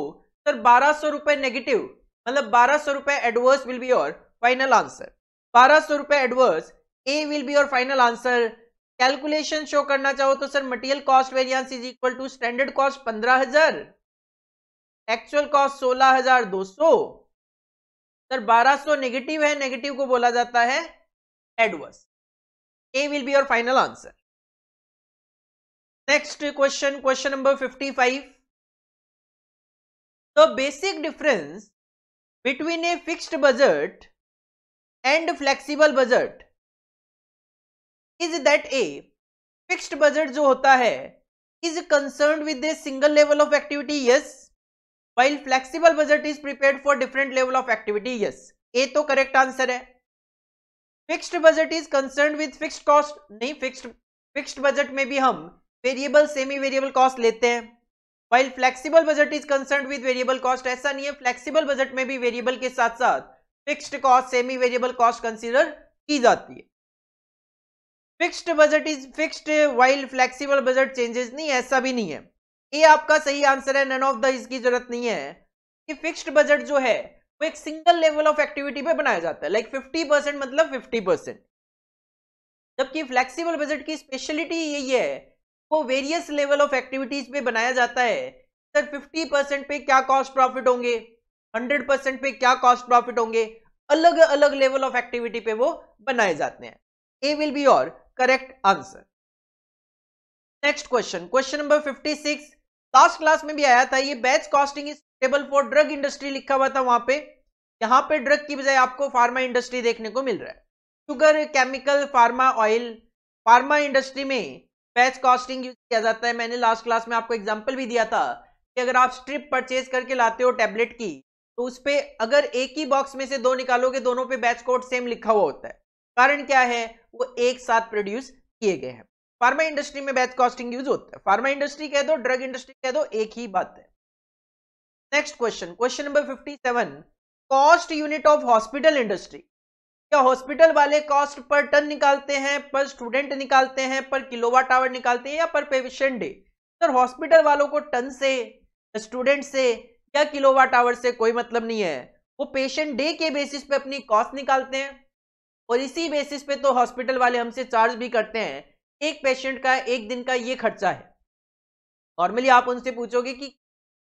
सर बारह रुपए नेगेटिव मतलब बारह रुपए adverse will be your final answer बारह रुपए adverse A will be your final answer calculation show करना चाहो तो sir material cost variance is equal to standard cost पंद्रह एक्चुअल कॉस्ट सोलह हजार दो सौ सर बारह सो नेगेटिव है नेगेटिव को बोला जाता है adverse A will be your final answer next question question number fifty five the basic difference between a fixed budget and flexible budget is that a fixed budget जो होता है is concern with a single level of activity yes while flexible budget is prepared for different level of activity yes a तो correct answer है fixed budget is concerned with fixed cost नहीं fixed fixed budget में भी हम variable semi variable cost लेते हैं while flexible budget is concerned with variable cost ऐसा नहीं है flexible budget में भी variable के साथ साथ fixed cost semi variable cost consider की जाती है fixed budget is fixed while flexible budget changes नहीं ऐसा भी नहीं है ए आपका सही आंसर है नन ऑफ द इसकी जरूरत नहीं है कि फिक्स्ड बजट जो है वो एक सिंगल लेवल ऑफ एक्टिविटी पे बनाया जाता है लाइक फिफ्टी परसेंट मतलब फिफ्टी परसेंट जबकि फ्लेक्सिबल बजट की स्पेशलिटी यही है वो वेरियस लेवल ऑफ एक्टिविटीज पे बनाया जाता है सर फिफ्टी परसेंट पे क्या कॉस्ट प्रॉफिट होंगे हंड्रेड परसेंट पे क्या कॉस्ट प्रॉफिट होंगे अलग अलग लेवल ऑफ एक्टिविटी पे वो बनाए जाते हैं A will be your correct answer next question question number fifty six last class में भी आया था ये batch costing is table for drug industry लिखा हुआ था वहां पे यहाँ पे ड्रग की बजाय आपको फार्मा इंडस्ट्री देखने को मिल रहा है sugar chemical pharma oil pharma industry में बैच कॉस्टिंग यूज किया जाता है मैंने लास्ट क्लास में आपको एग्जाम्पल भी दिया था कि अगर आप स्ट्रिप परचेज करके लाते हो टेबलेट की तो उस पर अगर एक ही बॉक्स में से दो निकालोगे दोनों पे बैच कोड सेम लिखा हुआ होता है कारण क्या है वो एक साथ प्रोड्यूस किए गए हैं फार्मा इंडस्ट्री में बैच कॉस्टिंग यूज होता है फार्मा इंडस्ट्री कह दो ड्रग इंडस्ट्री कह दो एक ही बात है next question question number 57 cost unit of hospital industry क्या हॉस्पिटल वाले कॉस्ट पर टन निकालते हैं पर स्टूडेंट निकालते हैं पर किलोवाट आवर निकालते हैं या पर पेशेंट डे सर हॉस्पिटल वालों को टन से स्टूडेंट से या किलोवाट आवर से कोई मतलब नहीं है वो पेशेंट डे के बेसिस पे अपनी कॉस्ट निकालते हैं और इसी बेसिस पे तो हॉस्पिटल वाले हमसे चार्ज भी करते हैं एक पेशेंट का एक दिन का ये खर्चा है नॉर्मली आप उनसे पूछोगे कि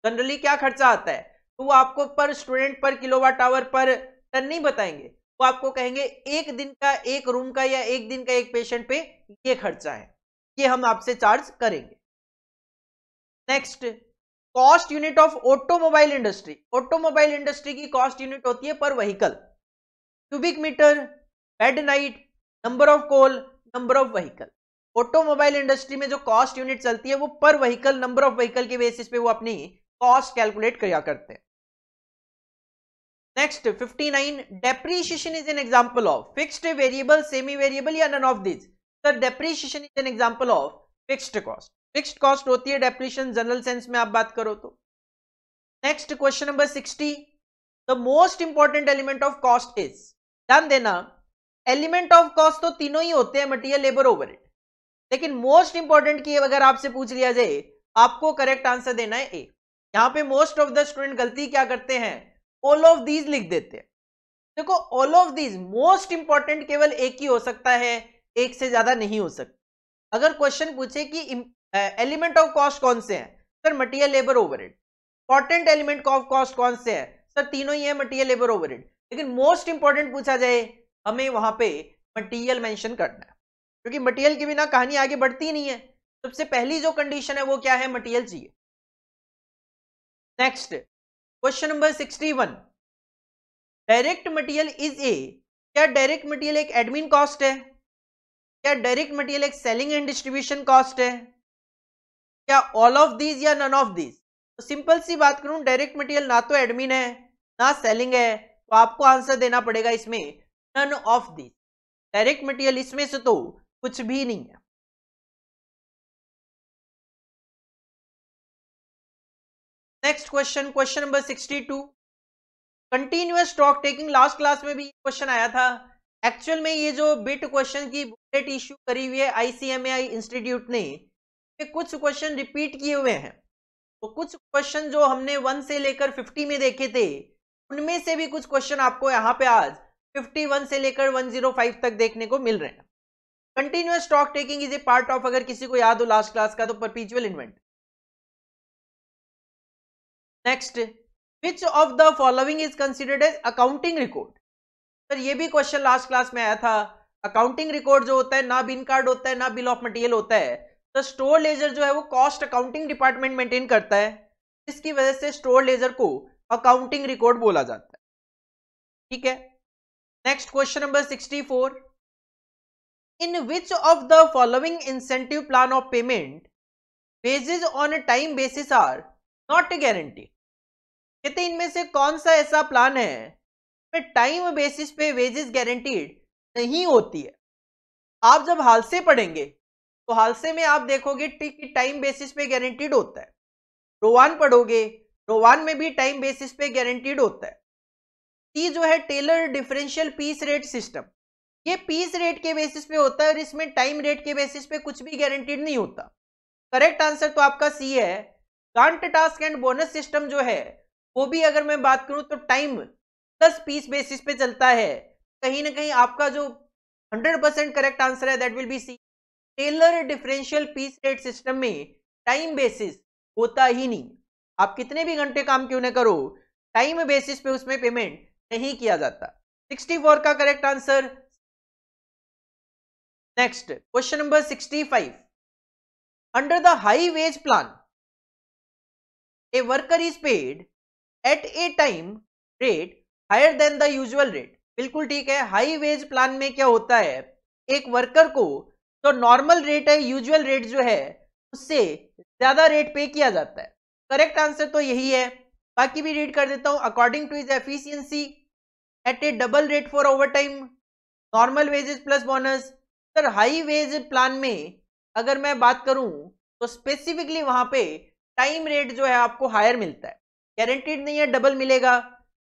जनरली क्या खर्चा आता है तो वो आपको पर स्टूडेंट पर किलोवाट आवर पर टन नहीं बताएंगे वो आपको कहेंगे एक दिन का एक रूम का या एक दिन का एक पेशेंट पे ये खर्चा है ये हम आपसे चार्ज करेंगे next cost unit of automobile industry automobile industry की कॉस्ट यूनिट होती है per vehicle cubic metre bed night number of coal number of vehicle automobile industry में जो कॉस्ट यूनिट चलती है वो per vehicle number of vehicle के basis पे वो अपनी कॉस्ट कैलकुलेट किया करते हैं next 59 nine depreciation is an example of fixed variable semi variable या none of this sir depreciation is an example of fixed cost fixed cost होती है डेप्रीशन जनरल सेंस में आप बात करो तो next question number 60 the most important element of cost is ध्यान देना एलिमेंट ऑफ कॉस्ट तो तीनों ही होते हैं मटीरियल लेबर ओवरहेड लेकिन मोस्ट इंपॉर्टेंट की अगर आपसे पूछ लिया जाए आपको करेक्ट आंसर देना है ए यहाँ पे मोस्ट ऑफ द स्टूडेंट गलती क्या करते हैं ऑल ऑफ दीज लिख देते हैं देखो all of these most important केवल एक ही हो सकता है एक से ज्यादा नहीं हो सकता अगर क्वेश्चन पूछे कि एलिमेंट ऑफ कॉस्ट कौन से हैं sir material labour overhead important element of cost कौन से हैं सर तीनों ही है मटीरियल लेबर ओवरहेड लेकिन मोस्ट इंपॉर्टेंट पूछा जाए हमें वहां पे मटीरियल मेंशन करना है क्योंकि मटेरियल के बिना कहानी आगे बढ़ती नहीं है सबसे पहली जो कंडीशन है वो क्या है मटेरियल चाहिए next question number sixty one direct material is A क्या डायरेक्ट मटेरियल एक एडमिन कॉस्ट है क्या डायरेक्ट मटेरियल एक सेलिंग एंड डिस्ट्रीब्यूशन कॉस्ट है क्या ऑल ऑफ दीज या नन ऑफ दीज तो सिंपल सी बात करूं डायरेक्ट मटेरियल ना तो एडमिन है ना सेलिंग है तो आपको आंसर देना पड़ेगा इसमें none of these direct material इसमें से तो कुछ भी नहीं है next question question number 62 continuous stock taking last class में भी क्वेश्चन आया था एक्चुअल में ये जो बिट क्वेश्चन की बुलेट इश्यू करी हुई है आईसीएमएआई इंस्टीट्यूट ने ये कुछ क्वेश्चन रिपीट किए हुए हैं तो कुछ क्वेश्चन जो हमने वन से लेकर फिफ्टी में देखे थे उनमें से भी कुछ क्वेश्चन आपको यहाँ पे आज फिफ्टी वन से लेकर वन जीरो फाइव तक देखने को मिल रहे हैं continuous stock taking is a part of अगर किसी को याद हो लास्ट क्लास का तो perpetual inventory next which of the following is considered as accounting record sir ये भी क्वेश्चन लास्ट क्लास में आया था अकाउंटिंग रिकॉर्ड जो होता है ना बिन कार्ड होता है ना बिल ऑफ मटेरियल होता है तो स्टोर लेजर जो है वो कॉस्ट अकाउंटिंग डिपार्टमेंट मेंटेन करता है इसकी वजह से स्टोर लेजर को अकाउंटिंग रिकॉर्ड बोला जाता है ठीक है next question number sixty four in which of the following incentive plan of payment wages on time basis are not not guaranteed कहते इनमें से कौन सा ऐसा प्लान है टाइम बेसिस पे वेजेस गारंटीड नहीं होती है आप जब हालसे पढ़ेंगे तो हालसे में आप देखोगे कि टाइम बेसिस पे गारंटीड होता है रोवान पढ़ोगे रोवान में भी टाइम बेसिस पे गारंटीड होता है टी जो है Taylor differential piece rate system ये पीस रेट के बेसिस पे होता है और इसमें टाइम रेट के बेसिस पे कुछ भी गारंटीड नहीं होता करेक्ट आंसर तो आपका सी है Gantt task and bonus system जो है वो भी अगर मैं बात करूं तो टाइम प्लस पीस बेसिस पे चलता है कहीं ना कहीं आपका जो 100 परसेंट करेक्ट आंसर है that will be C Taylor differential piece rate system में टाइम बेसिस होता ही नहीं आप कितने भी घंटे काम क्यों ना करो टाइम बेसिस पे उसमें पेमेंट नहीं किया जाता 64 का correct answer Next, question number 65. Under the high wage plan, a worker is paid at a time rate higher than the usual rate बिल्कुल ठीक है हाई वेज प्लान में क्या होता है एक वर्कर को जो तो नॉर्मल रेट है यूजुअल रेट जो है उससे ज्यादा रेट पे किया जाता है करेक्ट आंसर तो यही है बाकी भी रीड कर देता हूं according to is efficiency at a double rate for overtime normal wages plus bonus sir high wages plan में अगर मैं बात करूं तो स्पेसिफिकली वहां पे टाइम रेट जो है आपको हायर मिलता है गारंटीड नहीं है डबल मिलेगा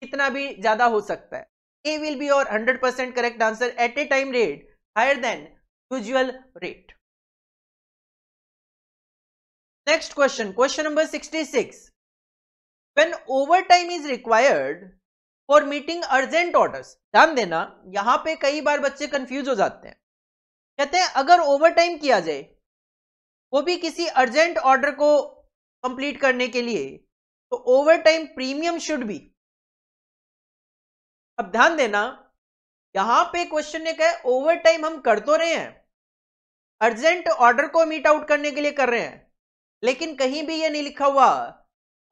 कितना भी ज्यादा हो सकता है ए विल बी और hundred percent correct answer at a time rate higher than usual rate next question question number 66 overtime is required for meeting urgent orders ध्यान देना यहां पे कई बार बच्चे कंफ्यूज हो जाते हैं कहते हैं अगर ओवरटाइम किया जाए वो भी किसी अर्जेंट ऑर्डर को कंप्लीट करने के लिए तो ओवरटाइम प्रीमियम शुड बी अब ध्यान देना यहां पे क्वेश्चन ने कहा ओवरटाइम हम कर तो रहे हैं अर्जेंट ऑर्डर को मीट आउट करने के लिए कर रहे हैं लेकिन कहीं भी ये नहीं लिखा हुआ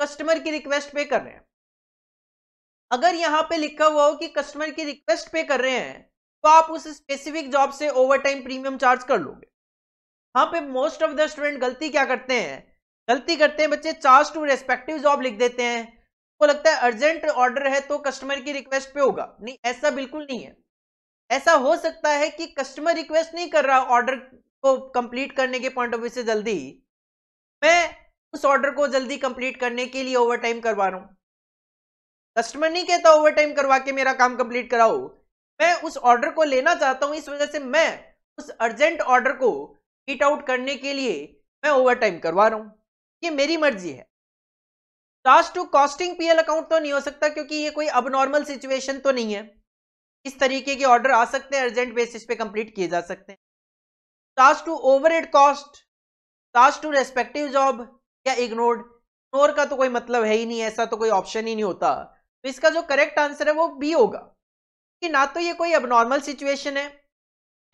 कस्टमर की रिक्वेस्ट पे कर रहे हैं अगर यहां पे लिखा हुआ हो कि कस्टमर की रिक्वेस्ट पे कर रहे हैं तो आप उस स्पेसिफिक जॉब से ओवर टाइम प्रीमियम चार्ज कर लोगे हाँ पे मोस्ट ऑफ द स्टूडेंट गलती क्या करते हैं गलती करते हैं बच्चे चार्ज टू रेस्पेक्टिव जॉब लिख देते हैं को लगता है अर्जेंट ऑर्डर है तो कस्टमर की रिक्वेस्ट पे होगा नहीं ऐसा बिल्कुल नहीं है ऐसा हो सकता है कि कस्टमर रिक्वेस्ट नहीं कर रहा ऑर्डर को कंप्लीट करने के पॉइंट ऑफ व्यू से जल्दी मैं उस ऑर्डर को जल्दी कंप्लीट करने के लिए ओवर टाइम करवा रहा हूं कस्टमर नहीं कहता ओवर टाइम करवा के मेरा काम कंप्लीट कराओ मैं उस ऑर्डर को लेना चाहता हूँ इस वजह से मैं उस अर्जेंट ऑर्डर को हिट आउट करने के लिए मैं ओवर टाइम करवा रहा हूँ ये मेरी मर्जी है last to costing PL account तो नहीं हो सकता क्योंकि ये कोई अब नॉर्मल सिचुएशन तो नहीं है इस तरीके के ऑर्डर आ सकते हैं अर्जेंट बेसिस पे कंप्लीट किए जा सकते हैं task to over cost task to respective job या इग्नोर्ड इग्नोर का तो कोई मतलब है ही नहीं ऐसा तो कोई ऑप्शन ही नहीं होता तो इसका जो करेक्ट आंसर है वो बी होगा कि ना तो ये कोई अबनॉर्मल सिचुएशन है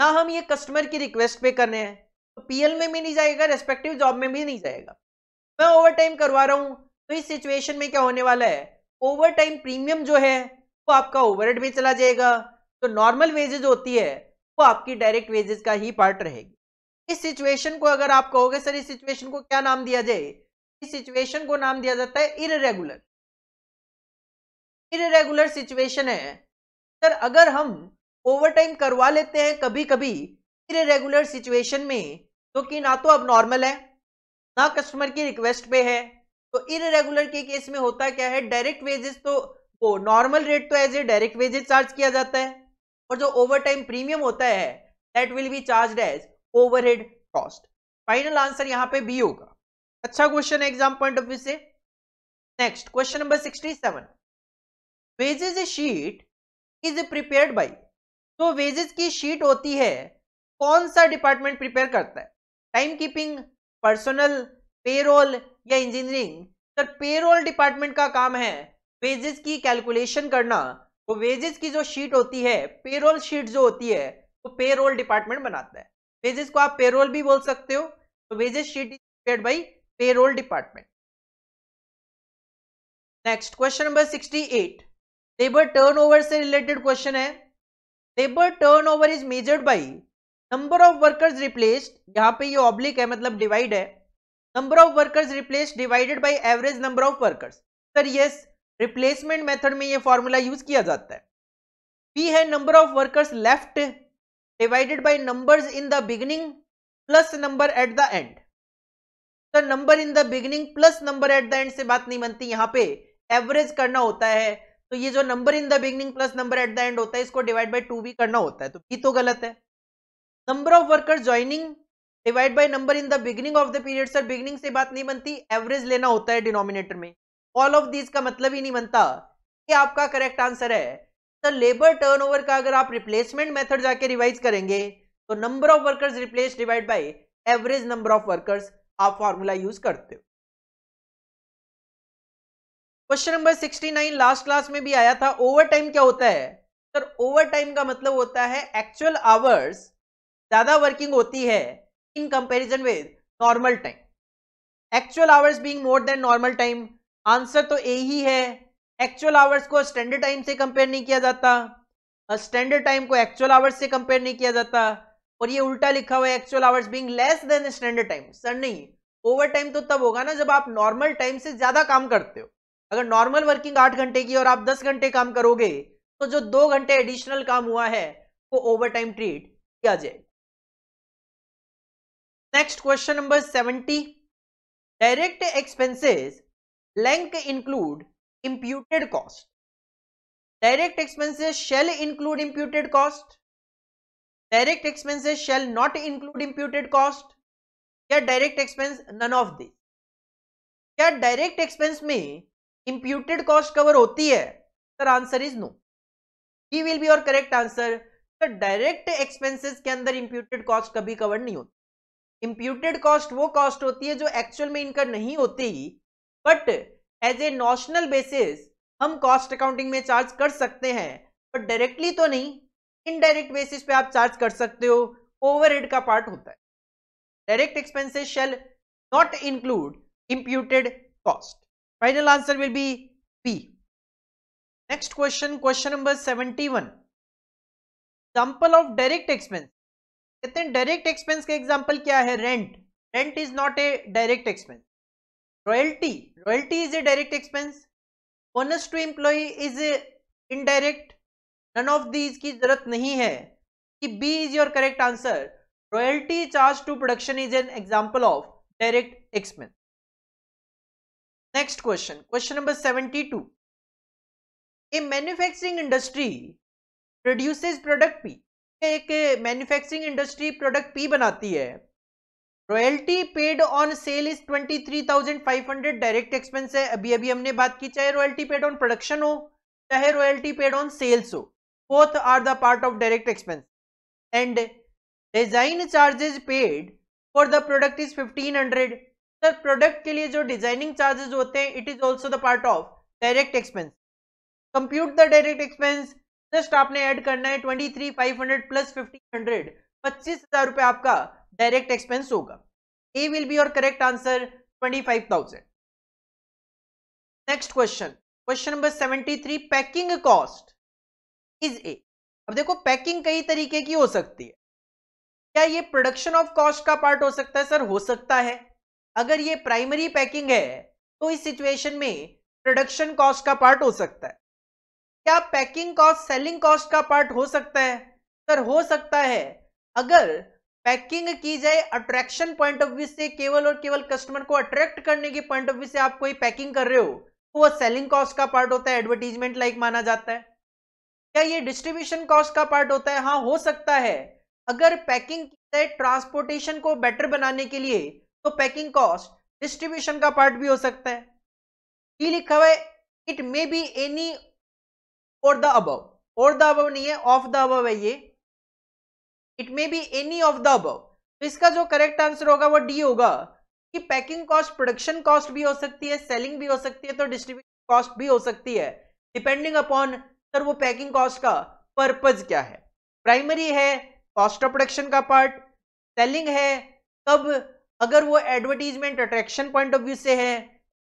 ना हम ये कस्टमर की रिक्वेस्ट पे करने हैं तो पीएल में भी नहीं जाएगा रेस्पेक्टिव जॉब में भी नहीं जाएगा मैं ओवर टाइम करवा रहा हूँ तो इस सिचुएशन में क्या होने वाला है ओवर टाइम प्रीमियम जो है वो आपका ओवर में चला जाएगा तो नॉर्मल वेजेज होती है वो आपकी डायरेक्ट वेजेज का ही पार्ट रहेगी इस सिचुएशन को अगर आप कहोगे सर इस सिचुएशन को क्या नाम दिया जाए इस सिचुएशन को नाम दिया जाता है इरेगुलर इरेगुलर सिचुएशन है सर अगर हम ओवरटाइम करवा लेते हैं कभी कभी रेगुलर सिचुएशन में जो तो कि ना तो अब नॉर्मल है ना कस्टमर की रिक्वेस्ट पे है तो इरेगुलर के केस में होता क्या है डायरेक्ट वेजेस तो वो नॉर्मल रेट तो as a direct wages charge किया जाता है और जो ओवर टाइम प्रीमियम होता है that will be charge as overhead cost final answer यहाँ पे बी होगा अच्छा क्वेश्चन है एग्जाम पॉइंट ऑफ व्यू से next question number sixty seven wages a sheet is prepared by तो वेजेस की शीट होती है कौन सा डिपार्टमेंट प्रिपेयर करता है टाइम कीपिंग पर्सनल पेरोल या इंजीनियरिंग सर पेरोल डिपार्टमेंट का काम है वेजेस की कैलकुलेशन करना तो वेजेस की जो शीट होती है पेरोल शीट जो होती है वो तो पेरोल डिपार्टमेंट बनाता है वेजेस को आप पेरोल भी बोल सकते हो तो wages sheet is prepare by payroll department next question number sixty eight labour turnover से रिलेटेड क्वेश्चन है labour turnover is measured by number of workers replaced यहाँ पे ये ऑब्लिक है मतलब डिवाइड है number of workers replaced divided by average number of workers sir yes replacement method में ये फॉर्मूला यूज किया जाता है पी है number of workers left divided by number in the beginning plus number at the end number in the beginning plus number at the end से बात नहीं बनती यहाँ पे एवरेज करना होता है तो ये जो number in the beginning plus number at the end होता है इसको डिवाइड बाई टू भी करना होता है तो बी तो गलत है number of workers joining divide by number in the beginning of the period sir beginning से बात नहीं बनती एवरेज लेना होता है डिनोमिनेटर में ऑल ऑफ दीज का मतलब ही नहीं बनता ये आपका करेक्ट आंसर है तो लेबर टर्नओवर का अगर आप रिप्लेसमेंट मेथड जाके रिवाइज करेंगे तो number of workers replace divide by average number of workers आप फॉर्मूला यूज करते हो क्वेश्चन नंबर 69 लास्ट क्लास में भी आया था ओवर टाइम क्या होता है सर ओवर टाइम का मतलब होता है एक्चुअल आवर्स ज्यादा वर्किंग होती है in comparison with normal time actual hours being more than normal time answer तो ए ही है एक्चुअल आवर्स को स्टैंडर्ड टाइम से कंपेयर नहीं किया जाता स्टैंडर्ड टाइम को एक्चुअल आवर्स से कंपेयर नहीं किया जाता और ये उल्टा लिखा हुआ है actual hours being less than standard time sir नहीं ओवर टाइम तो तब होगा ना जब आप नॉर्मल टाइम से ज्यादा काम करते हो अगर नॉर्मल वर्किंग आठ घंटे की और आप दस घंटे काम करोगे तो जो दो घंटे एडिशनल काम हुआ है वो ओवर टाइम ट्रीट किया जाए next question number seventy direct expenses लेंक include imputed cost direct expenses shall include imputed cost direct expenses shall not include imputed cost या direct expense none of this क्या direct expense में imputed cost cover होती है sir answer is no he will be और correct answer sir direct expenses के अंदर imputed cost कभी cover नहीं होती इंप्यूटेड कॉस्ट वो कॉस्ट होती है जो एक्चुअल में इनकर नहीं होती but as a notional basis हम कॉस्ट अकाउंटिंग में चार्ज कर सकते हैं बट डायरेक्टली तो नहीं इनडायरेक्ट बेसिस पे आप चार्ज कर सकते हो ओवरहेड का पार्ट होता है direct expenses shall not include imputed cost final answer will be be next question question number seventy one example of direct expense कहते हैं डायरेक्ट एक्सपेंस का एग्जाम्पल क्या है rent rent is not a direct expense royalty royalty is a direct expense bonus to employ is a indirect none of these की जरूरत नहीं है कि B is your correct answer royalty charge to production is an example of direct expense next question question number seventy two a manufacturing industry produce product P एक manufacturing industry product P बनाती है royalty paid on sale is twenty three thousand five hundred direct expense है अभी अभी हमने बात की चाहे रॉयल्टी पेड ऑन प्रोडक्शन हो चाहे रॉयल्टी पेड ऑन सेल्स हो both are the part of direct expense and design charges paid for the product is fifteen hundred sir product के लिए जो डिजाइनिंग चार्जेस होते हैं it is also the part of direct expense compute the direct expense just आपने add करना है twenty three five hundred plus fifteen hundred पच्चीस हजार रुपये आपका डायरेक्ट एक्सपेंस होगा A will be your correct answer twenty five thousand next question question number seventy three packing cost is a अब देखो पैकिंग कई तरीके की हो सकती है क्या ये प्रोडक्शन ऑफ कॉस्ट का पार्ट हो सकता है सर हो सकता है अगर ये प्राइमरी पैकिंग है तो इस सिचुएशन में प्रोडक्शन कॉस्ट का पार्ट हो सकता है क्या पैकिंग कॉस्ट सेलिंग कॉस्ट का पार्ट हो सकता है सर हो सकता है अगर पैकिंग की जाए अट्रैक्शन पॉइंट ऑफ व्यू से केवल और केवल कस्टमर को अट्रैक्ट करने के पॉइंट ऑफ व्यू से आप कोई पैकिंग कर रहे हो तो वह सेलिंग कॉस्ट का पार्ट होता है एडवर्टीजमेंट लाइक माना जाता है क्या ये डिस्ट्रीब्यूशन कॉस्ट का पार्ट होता है हाँ हो सकता है अगर पैकिंग की जाए ट्रांसपोर्टेशन को बेटर बनाने के लिए तो पैकिंग कॉस्ट डिस्ट्रीब्यूशन का पार्ट भी हो सकता है ये लिखा हुआ है it may be any or the above or the अब नहीं है ऑफ द अब है ये it may be any of the above तो इसका जो करेक्ट आंसर होगा वो डी होगा कि पैकिंग कॉस्ट प्रोडक्शन कॉस्ट भी हो सकती है सेलिंग भी हो सकती है तो डिस्ट्रीब्यूशन कॉस्ट भी हो सकती है डिपेंडिंग अपॉन सर वो पैकिंग कॉस्ट का पर्पज क्या है प्राइमरी है कॉस्ट ऑफ प्रोडक्शन का पार्ट सेलिंग है कब अगर वो advertisement attraction point of view से है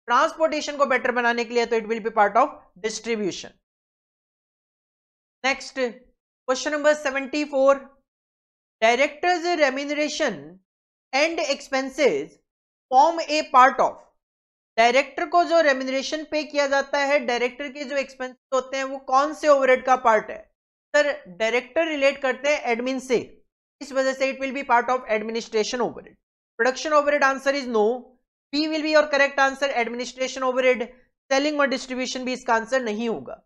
ट्रांसपोर्टेशन को बेटर बनाने के लिए तो it will be part of distribution next question number seventy four directors remuneration and expenses form a part of director को जो रेम्यूनरेशन पे किया जाता है डायरेक्टर के जो एक्सपेंसेस होते हैं वो कौन से ओवरहेड का पार्ट है सर डायरेक्टर रिलेट करते हैं एडमिन से इस वजह से it will be part of administration overhead Production overhead answer is no. P will be your correct answer. Administration overhead, selling और distribution भी इसका answer नहीं होगा.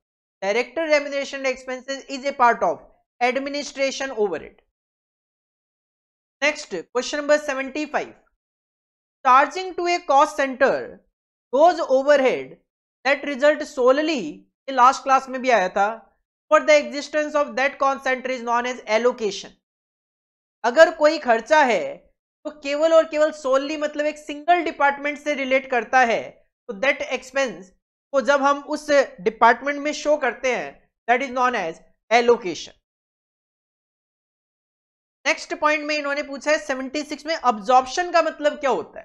Director remuneration expenses is a part of administration overhead. Next question number 75. Charging to a cost center those overhead that result solely in last class में भी आया था for the existence of that cost centre is known as allocation अगर कोई खर्चा है तो केवल और केवल सोलली मतलब एक सिंगल डिपार्टमेंट से रिलेट करता है तो दैट एक्सपेंस को जब हम उस डिपार्टमेंट में शो करते हैं that is known as allocation next point में इन्होंने पूछा है 76 में अब्जॉर्प्शन का मतलब क्या होता है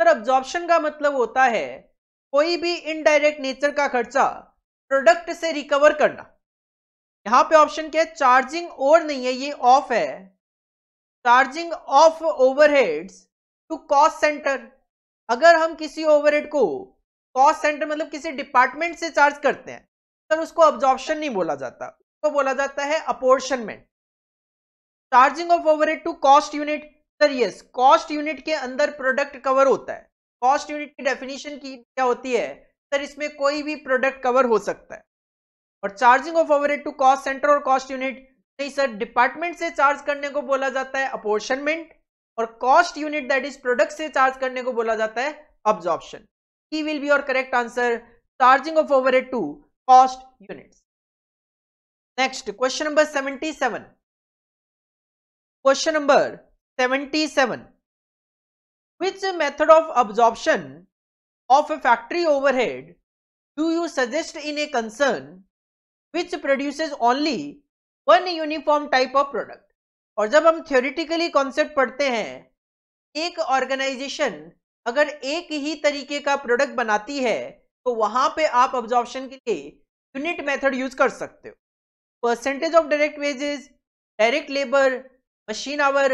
सर अब्जॉर्प्शन का मतलब होता है कोई भी इनडायरेक्ट नेचर का खर्चा प्रोडक्ट से रिकवर करना यहां पे ऑप्शन क्या है चार्जिंग और नहीं है ये ऑफ है charging of overheads to cost centre अगर हम किसी ओवरहेड को कॉस्ट सेंटर मतलब किसी डिपार्टमेंट से चार्ज करते हैं तो उसको ऑब्जॉर्प्शन नहीं बोला जाता उसको बोला जाता है apportionment charging of overhead to cost unit sir yes cost unit के अंदर प्रोडक्ट कवर होता है कॉस्ट यूनिट की डेफिनेशन की क्या होती है सर इसमें कोई भी प्रोडक्ट कवर हो सकता है और charging of overhead to cost centre और कॉस्ट यूनिट नहीं सर डिपार्टमेंट से चार्ज करने को बोला जाता है अपोर्शनमेंट और cost unit that is product से चार्ज करने को बोला जाता है ऑब्जॉर्प्शन ई विल बी और correct answer charging of over overhead to cost unit next question number seventy seven question number seventy seven which method of absorption of a factory overhead do you suggest in a concern which produces only one uniform type of product और जब हम theoretically concept पढ़ते हैं एक organisation अगर एक ही तरीके का प्रोडक्ट बनाती है तो वहां पे आप ऑब्जॉर्प्शन के लिए यूनिट मेथड यूज कर सकते हो percentage of direct wages direct labour machine hour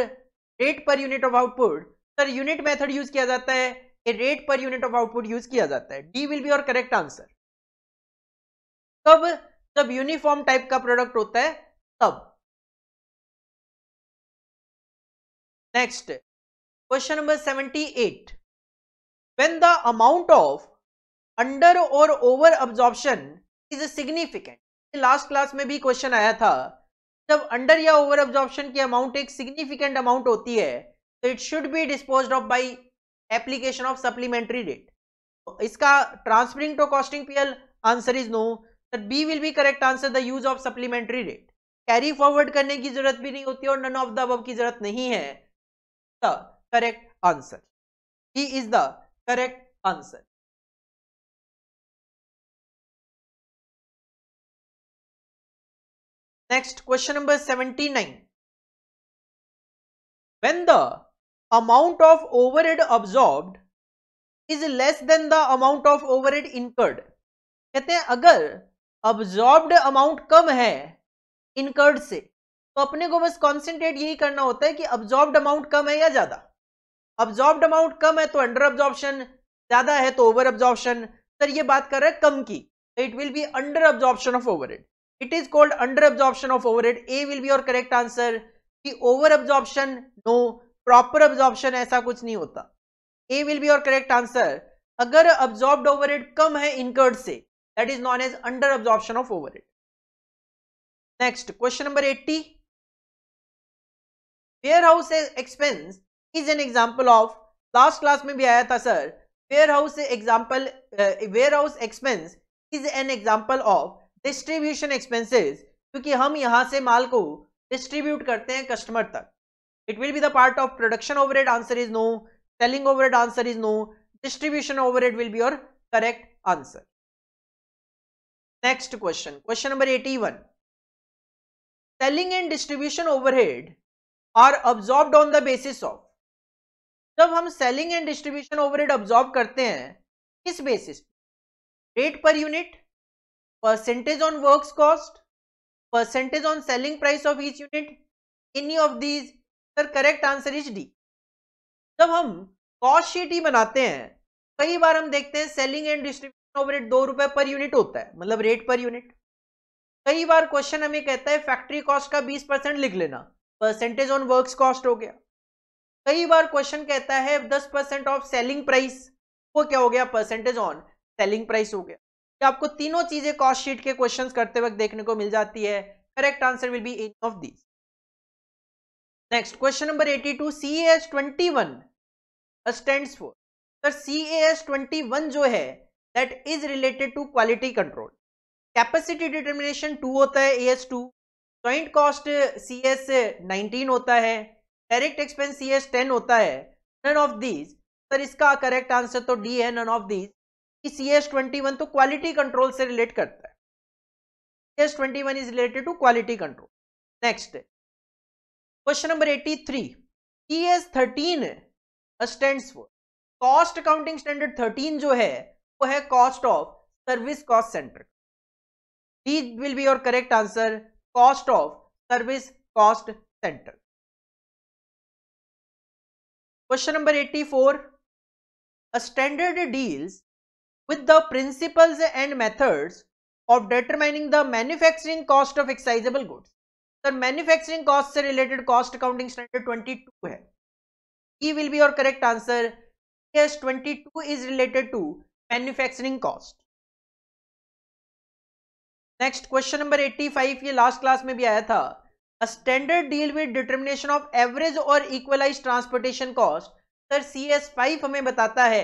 rate per unit of output sir unit method use किया जाता है ये rate per unit of output use किया जाता है डी विल बी और करेक्ट आंसर कब जब यूनिफॉर्म टाइप का प्रोडक्ट होता है तब next question number seventy eight when the amount of under और over absorption is significant last class में भी क्वेश्चन आया था जब अंडर या ओवर एब्जॉर्प्शन की अमाउंट एक सिग्निफिकेंट अमाउंट होती है तो it should be dispose of by application of supplementary rate इसका transferring to costing PL answer is no B will be correct answer the use of supplementary rate carry forward करने की जरूरत भी नहीं होती और नन ऑफ द अब की जरूरत नहीं है the correct answer he is the correct answer Next question number 79. When the amount of overhead absorbed is less than the amount of overhead incurred कहते हैं अगर absorbed amount कम है इनकर्ड से तो अपने को बस कॉन्सेंट्रेट यही करना होता है कि अब्जॉर्ब्ड अमाउंट कम है या ज्यादा अब्जॉर्ब्ड अमाउंट कम है तो अंडर अब्जॉर्प्शन ज्यादा है तो ओवर अब्जॉर्प्शन सर ये बात कर रहा है कम की it will be under absorption of over it is called under absorption of over A will be और करेक्ट आंसर कि over absorption no proper absorption ऐसा कुछ नहीं होता ए विल बी और करेक्ट आंसर अगर अब्जॉर्ब ओवर कम है इनकर्ड से that is known as under absorption of over it next question number eighty warehouse expense is an example of last class में भी आया था sir warehouse example warehouse expense is an example of distribution expenses क्योंकि हम यहां से माल को distribute करते हैं कस्टमर तक it will be the part of production overhead answer is no selling overhead answer is no distribution overhead will be your correct answer next question question number eighty one selling and distribution overhead are absorb on the basis of जब हम selling and distribution overhead absorb करते हैं किस basis rate per unit percentage on work cost percentage on selling price of each unit any of these sir correct answer is D जब हम cost sheet ही बनाते हैं कई बार हम देखते हैं सेलिंग एंड डिस्ट्रीब्यूशन ओवरहेड दो रुपए पर यूनिट होता है मतलब रेट पर यूनिट कई बार क्वेश्चन हमें कहता है फैक्ट्री कॉस्ट का बीस परसेंट लिख लेना परसेंटेज ऑन वर्क्स कॉस्ट हो गया कई बार क्वेश्चन कहता है दस परसेंट ऑफ सेलिंग प्राइस वो क्या हो गया परसेंटेज ऑन सेलिंग प्राइस हो गया तो आपको तीनों चीजें कॉस्ट शीट के क्वेश्चन करते वक्त देखने को मिल जाती है correct answer will be any of these next question number eighty two C 82 CAS 21 stands for S twenty one जो है that is related to quality control capacity determination two होता है A S two joint cost C S nineteen होता है direct expense C S ten होता है none of these sir इसका correct answer तो डी है none of these C S twenty one तो क्वालिटी कंट्रोल से रिलेट करता है C S twenty one is related to quality control next question number eighty three C S thirteen stand for cost accounting standard thirteen जो है वो है cost of service cost centre D will be your correct answer cost of service cost center. Question number 84. A standard deals with the principles and methods of determining the manufacturing cost of excisable goods. The manufacturing cost से related cost accounting standard 22 E will be your correct answer. Yes, 22 is related to manufacturing cost. Next question number 85 ये last class में भी आया था a standard deal with determination of average और equalize transportation cost sir C S five हमें बताता है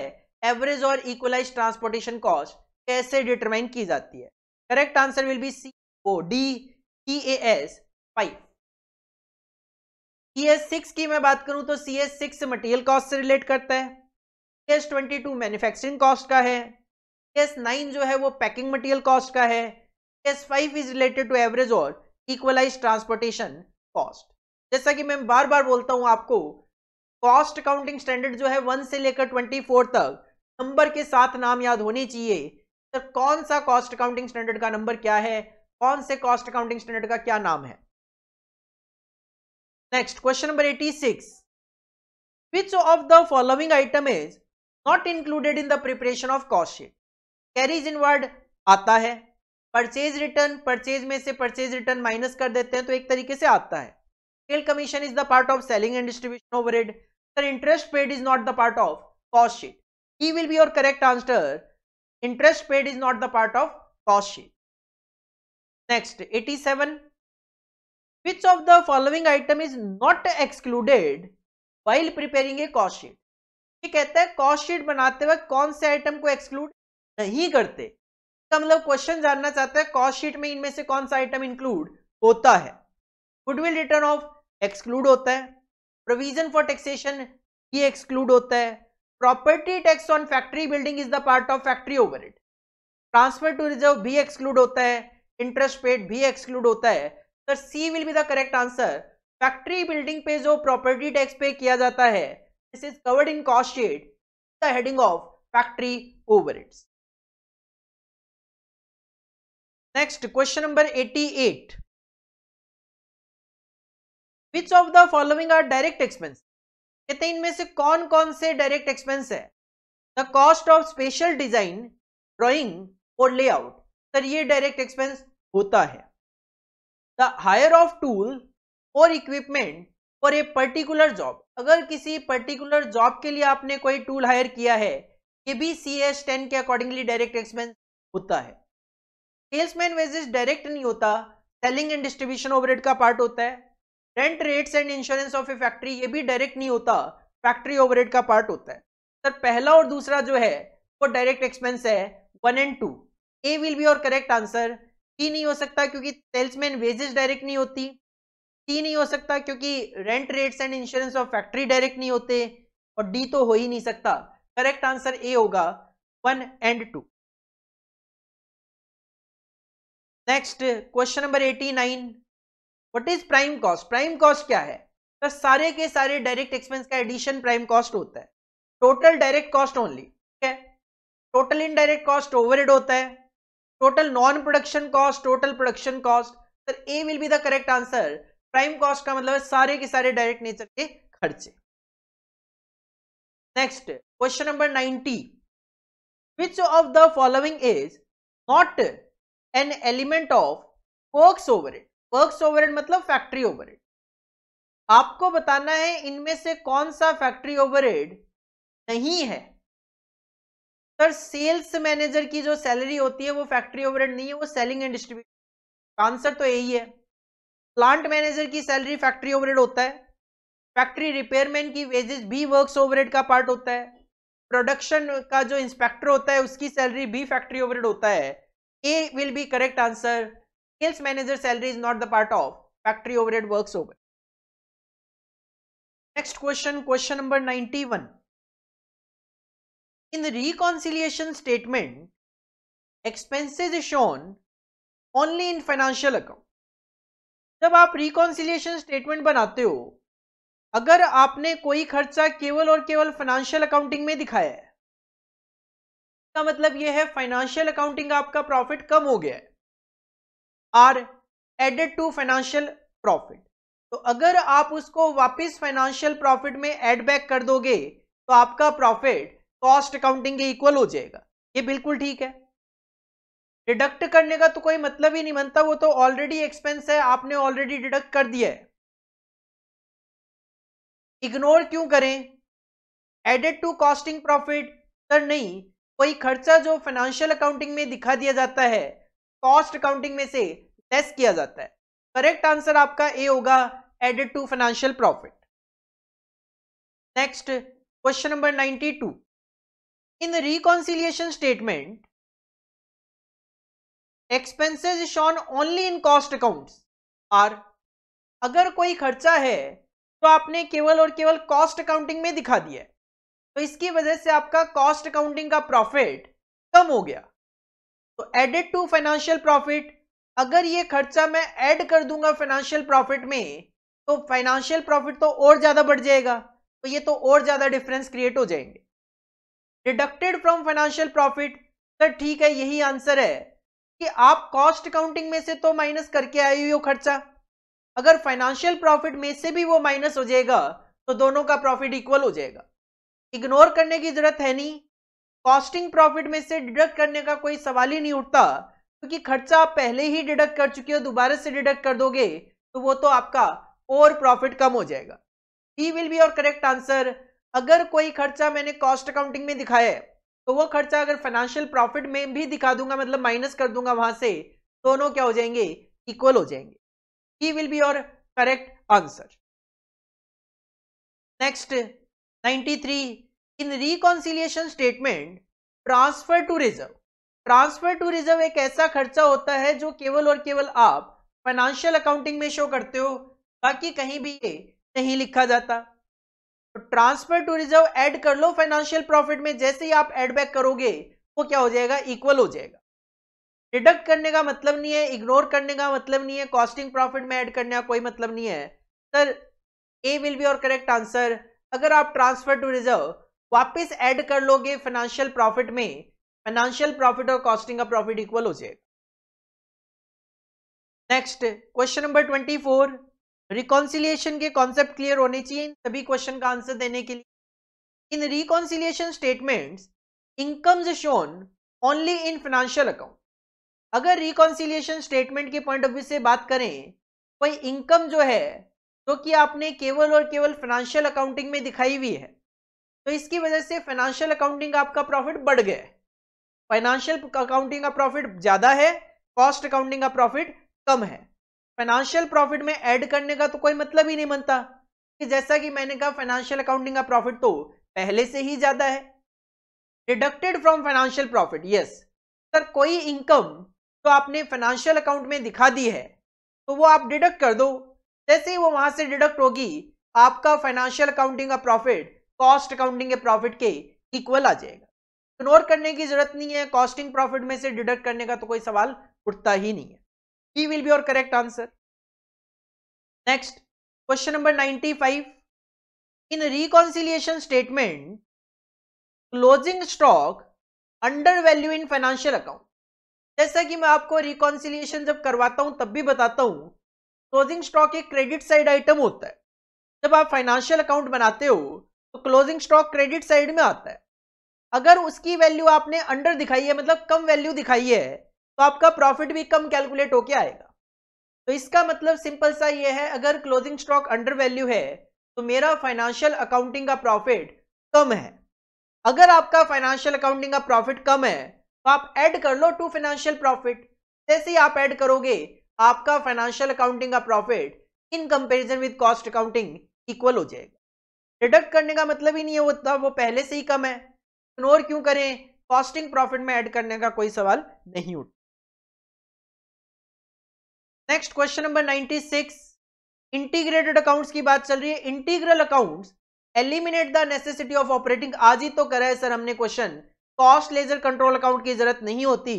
average और इक्वलाइज ट्रांसपोर्टेशन कॉस्ट कैसे डिटरमाइन की जाती है correct answer will be C O D E A S five C S six की मैं बात करूं तो C S six material cost से रिलेट करता है C S twenty two manufacturing cost का है सी एस नाइन जो है वो पैकिंग मटेरियल कॉस्ट का है S five is related to average और इक्वलाइज ट्रांसपोर्टेशन कॉस्ट जैसा कि मैं बार बार बोलता हूं आपको कॉस्ट अकाउंटिंग स्टैंडर्ड जो है वन से लेकर ट्वेंटी फोर तक नंबर के साथ नाम याद होने चाहिए तो कौन सा कॉस्ट अकाउंटिंग स्टैंडर्ड का नंबर क्या है कौन से कॉस्ट अकाउंटिंग स्टैंडर्ड का क्या नाम है next question number eighty six which of the following item is not included in the preparation of cost sheet carriage inward आता है परचेज रिटर्न परचेज में से परचेज रिटर्न माइनस कर देते हैं तो एक तरीके से आता है sale commission is the part of selling and distribution overhead sir interest paid is not the part of cost sheet he will be your correct answer interest paid is not the part of cost sheet next 87 which of the following item is not excluded while preparing a cost sheet ये कहता है cost sheet बनाते वक्त कौन से item को exclude नहीं करते इसका मतलब क्वेश्चन जानना चाहता है कॉस्ट शीट में इनमें से कौन सा आइटम इंक्लूड होता है गुडविल रिटर्न ऑफ एक्सक्लूड होता है प्रोविजन फॉर टैक्सेशन ये एक्सक्लूड होता है property tax on factory building is the part of factory over it transfer to reserve भी एक्सक्लूड होता है इंटरेस्ट पेड भी एक्सक्लूड होता है sir C will be the correct answer factory building पे जो प्रॉपर्टी टैक्स पे किया जाता है this is covered in cost sheet the heading of factory over it's next question number 88 which of the following are direct expense कहते हैं इनमें से कौन कौन से डायरेक्ट एक्सपेंस है the cost of special design drawing और लेआउट सर ये डायरेक्ट एक्सपेंस होता है द हायर ऑफ टूल और equipment for a particular job अगर किसी पर्टिकुलर जॉब के लिए आपने कोई टूल हायर किया है ये भी सी एस टेन के अकॉर्डिंगली डायरेक्ट एक्सपेंस होता है सेल्समैन वेजेस डायरेक्ट नहीं होता सेलिंग एंड डिस्ट्रीब्यूशन ओवरहेड का पार्ट होता है rent rates and insurance of a factory ये भी डायरेक्ट नहीं होता फैक्ट्री ओवरहेड का पार्ट होता है सर पहला और दूसरा जो है वो डायरेक्ट एक्सपेंस है one and two a will be और करेक्ट आंसर सी नहीं हो सकता क्योंकि सेल्समैन वेजेस डायरेक्ट नहीं होती सी नहीं हो सकता क्योंकि rent rates and insurance of factory direct नहीं होते और डी तो हो ही नहीं सकता करेक्ट आंसर ए होगा one and two next question number eighty nine what is prime cost prime cost क्या है तो सारे के सारे डायरेक्ट एक्सपेंस का एडिशन प्राइम कॉस्ट होता है टोटल डायरेक्ट कॉस्ट ओनली ठीक है टोटल इनडायरेक्ट कॉस्ट ओवरहेड होता है total non production cost total production cost sir A will be the correct answer prime cost का मतलब है सारे के सारे डायरेक्ट नेचर के खर्चे next question number ninety which of the following is not an element of works over it works over it मतलब factory over it आपको बताना है इनमें से कौन सा फैक्ट्री ओवर नहीं है सर सेल्स मैनेजर की जो सैलरी होती है वो फैक्ट्री ओवर नहीं है वो सेलिंग एंड डिस्ट्रीब्यूशन आंसर तो यही है प्लांट मैनेजर की सैलरी फैक्ट्री ओवर होता है फैक्ट्री रिपेयरमैन की वेजेस भी वर्क्स ओवर का पार्ट होता है प्रोडक्शन का जो इंस्पेक्टर होता है उसकी सैलरी भी फैक्ट्री ओवर होता है A will be correct answer. Sales manager salary is not the part of factory overhead works over. Next question, question number 91. In the reconciliation statement, expenses is shown only in financial account. जब आप reconciliation statement बनाते हो अगर आपने कोई खर्चा केवल और केवल फाइनेंशियल अकाउंटिंग में दिखाया है मतलब का मतलब यह है फाइनेंशियल अकाउंटिंग आपका प्रॉफिट कम हो गया है are added to financial profit तो अगर आप उसको वापस फाइनेंशियल प्रॉफिट में एड बैक कर दोगे तो आपका प्रॉफिट कॉस्ट अकाउंटिंग के इक्वल हो जाएगा ये बिल्कुल ठीक है डिडक्ट करने का तो कोई मतलब ही नहीं बनता वो तो ऑलरेडी एक्सपेंस है आपने ऑलरेडी डिडक्ट कर दिया है इग्नोर क्यों करें added to costing profit sir नहीं कोई खर्चा जो फाइनेंशियल अकाउंटिंग में दिखा दिया जाता है कॉस्ट अकाउंटिंग में से लेस किया जाता है करेक्ट आंसर आपका ए होगा added to financial profit next question number 92 two in reconciliation statement expenses shown only in cost account are अगर कोई खर्चा है तो आपने केवल और केवल कॉस्ट अकाउंटिंग में दिखा दिया है तो इसकी वजह से आपका कॉस्ट अकाउंटिंग का प्रॉफिट कम हो गया तो एडेड टू फाइनेंशियल प्रॉफिट अगर ये खर्चा मैं ऐड कर दूंगा फाइनेंशियल प्रॉफिट में तो फाइनेंशियल प्रॉफिट तो और ज्यादा बढ़ जाएगा तो ये तो और ज्यादा डिफरेंस क्रिएट हो जाएंगे deducted from financial profit sir ठीक है यही आंसर है कि आप कॉस्ट अकाउंटिंग में से तो माइनस करके आए हुए हो खर्चा अगर फाइनेंशियल प्रॉफिट में से भी वो माइनस हो जाएगा तो दोनों का प्रॉफिट इक्वल हो जाएगा इग्नोर करने की जरूरत है नहीं कॉस्टिंग प्रॉफिट में से डिडक्ट करने का कोई सवाल ही नहीं उठता क्योंकि तो खर्चा आप पहले ही डिडक्ट कर चुके हो दोबारा से डिडक्ट कर दोगे तो वो तो आपका और प्रॉफिट कम हो जाएगा डी विल बी और करेक्ट आंसर अगर कोई खर्चा मैंने कॉस्ट अकाउंटिंग में दिखाया है तो वो खर्चा अगर फाइनेंशियल प्रॉफिट में भी दिखा दूंगा मतलब माइनस कर दूंगा वहां से दोनों क्या हो जाएंगे इक्वल हो जाएंगे डी विल बी और correct answer next 93 in reconciliation statement transfer to reserve transfer to reserve एक ऐसा खर्चा होता है जो केवल और केवल आप फाइनेंशियल अकाउंटिंग में शो करते हो बाकी कहीं भी ये नहीं लिखा जाता तो ट्रांसफर टू रिजर्व ऐड कर लो फाइनेंशियल प्रॉफिट में जैसे ही आप एड बैक करोगे वो क्या हो जाएगा इक्वल हो जाएगा डिडक्ट करने का मतलब नहीं है इग्नोर करने का मतलब नहीं है कॉस्टिंग प्रॉफिट में ऐड करने का कोई मतलब नहीं है सर ए विल बी और करेक्ट आंसर अगर आप ट्रांसफर टू रिजर्व वापस ऐड कर लोगे फाइनेंशियल प्रॉफिट में फाइनेंशियल प्रॉफिट और कॉस्टिंग का प्रॉफिट इक्वल हो जाएगा next question number twenty four reconciliation के कॉन्सेप्ट क्लियर होने चाहिए इन सभी क्वेश्चन का आंसर देने के लिए in reconciliation statement income shown only in financial account अगर रिकॉन्सिलियेशन स्टेटमेंट के पॉइंट ऑफ व्यू से बात करें कोई इनकम जो है जो कि आपने केवल और केवल फाइनेंशियल अकाउंटिंग में दिखाई हुई है तो इसकी वजह से फाइनेंशियल अकाउंटिंग आपका प्रॉफिट बढ़ गया है फाइनेंशियल अकाउंटिंग का प्रॉफिट ज्यादा है कॉस्ट अकाउंटिंग का प्रॉफिट कम है फाइनेंशियल प्रॉफिट में ऐड करने का तो कोई मतलब ही नहीं बनता कि जैसा कि मैंने कहा फाइनेंशियल अकाउंटिंग का प्रॉफिट तो पहले से ही ज्यादा है deducted from financial profit yes sir कोई इनकम जो तो आपने फाइनेंशियल अकाउंट में दिखा दी है तो वो आप डिडक्ट कर दो जैसे ही वो वहां से डिडक्ट होगी आपका फाइनेंशियल अकाउंटिंग का प्रॉफिट कॉस्ट अकाउंटिंग के प्रॉफिट के इक्वल आ जाएगा इग्नोर करने की जरूरत नहीं है कॉस्टिंग प्रॉफिट में से डिडक्ट करने का तो कोई सवाल उठता ही नहीं है ही विल बी और correct answer next question number 95 in reconciliation statement closing stock under value in financial account जैसा कि मैं आपको रिकॉन्सिलियशन जब करवाता हूं तब भी बताता हूं क्लोजिंग स्टॉक एक क्रेडिट साइड आइटम होता है जब आप फाइनेंशियल अकाउंट बनाते हो तो क्लोजिंग स्टॉक क्रेडिट साइड में आता है अगर उसकी वैल्यू आपने अंडर दिखाई है मतलब कम वैल्यू दिखाई है तो आपका प्रॉफिट भी कम कैलकुलेट होके आएगा तो इसका मतलब सिंपल सा ये है अगर क्लोजिंग स्टॉक अंडर वैल्यू है तो मेरा फाइनेंशियल अकाउंटिंग का प्रॉफिट कम है अगर आपका फाइनेंशियल अकाउंटिंग का प्रॉफिट कम है तो आप ऐड कर लो टू फाइनेंशियल प्रॉफिट जैसे ही आप ऐड करोगे आपका फाइनेंशियल अकाउंटिंग का profit in comparison with cost accounting equal हो जाएगा डिडक्ट करने का मतलब ही नहीं है वो तब वो पहले से ही कम है इग्नोर क्यों करें कॉस्टिंग प्रॉफिट में ऐड करने का कोई सवाल नहीं उठता next question number 96 integrated accounts की बात चल रही है integral accounts eliminate the necessity of operating आज ही तो करा है सर हमने question cost ledger control account की जरूरत नहीं होती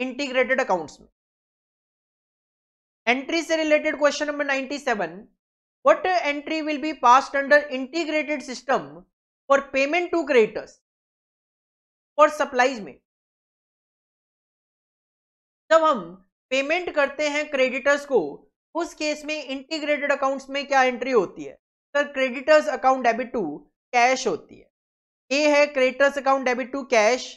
इंटीग्रेटेड अकाउंट्स में एंट्री से related question number 97 what entry will be passed under integrated system for payment to creditors for supplies में जब हम पेमेंट करते हैं क्रेडिटर्स को उस केस में इंटीग्रेटेड अकाउंट्स में क्या एंट्री होती है sir creditors account debit to cash होती है ए है creditors account debit to cash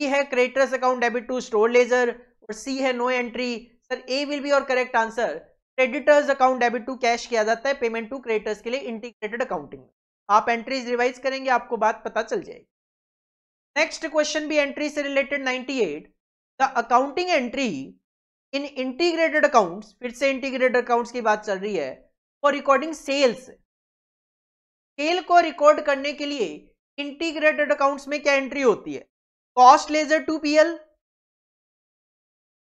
B है creditors account debit to store ledger और सी है no entry sir A will be और correct answer creditors account debit to cash किया जाता है पेमेंट टू क्रेडिटर्स के लिए इंटीग्रेटेड अकाउंटिंग में आप एंट्रीज रिवाइज करेंगे आपको बात पता चल जाएगी नेक्स्ट क्वेश्चन भी एंट्री से related 98 the accounting entry in integrated accounts फिर से इंटीग्रेटेड अकाउंट्स की बात चल रही है फॉर रिकॉर्डिंग सेल्स सेल को रिकॉर्ड करने के लिए इंटीग्रेटेड अकाउंट्स में क्या एंट्री होती है cost ledger to PL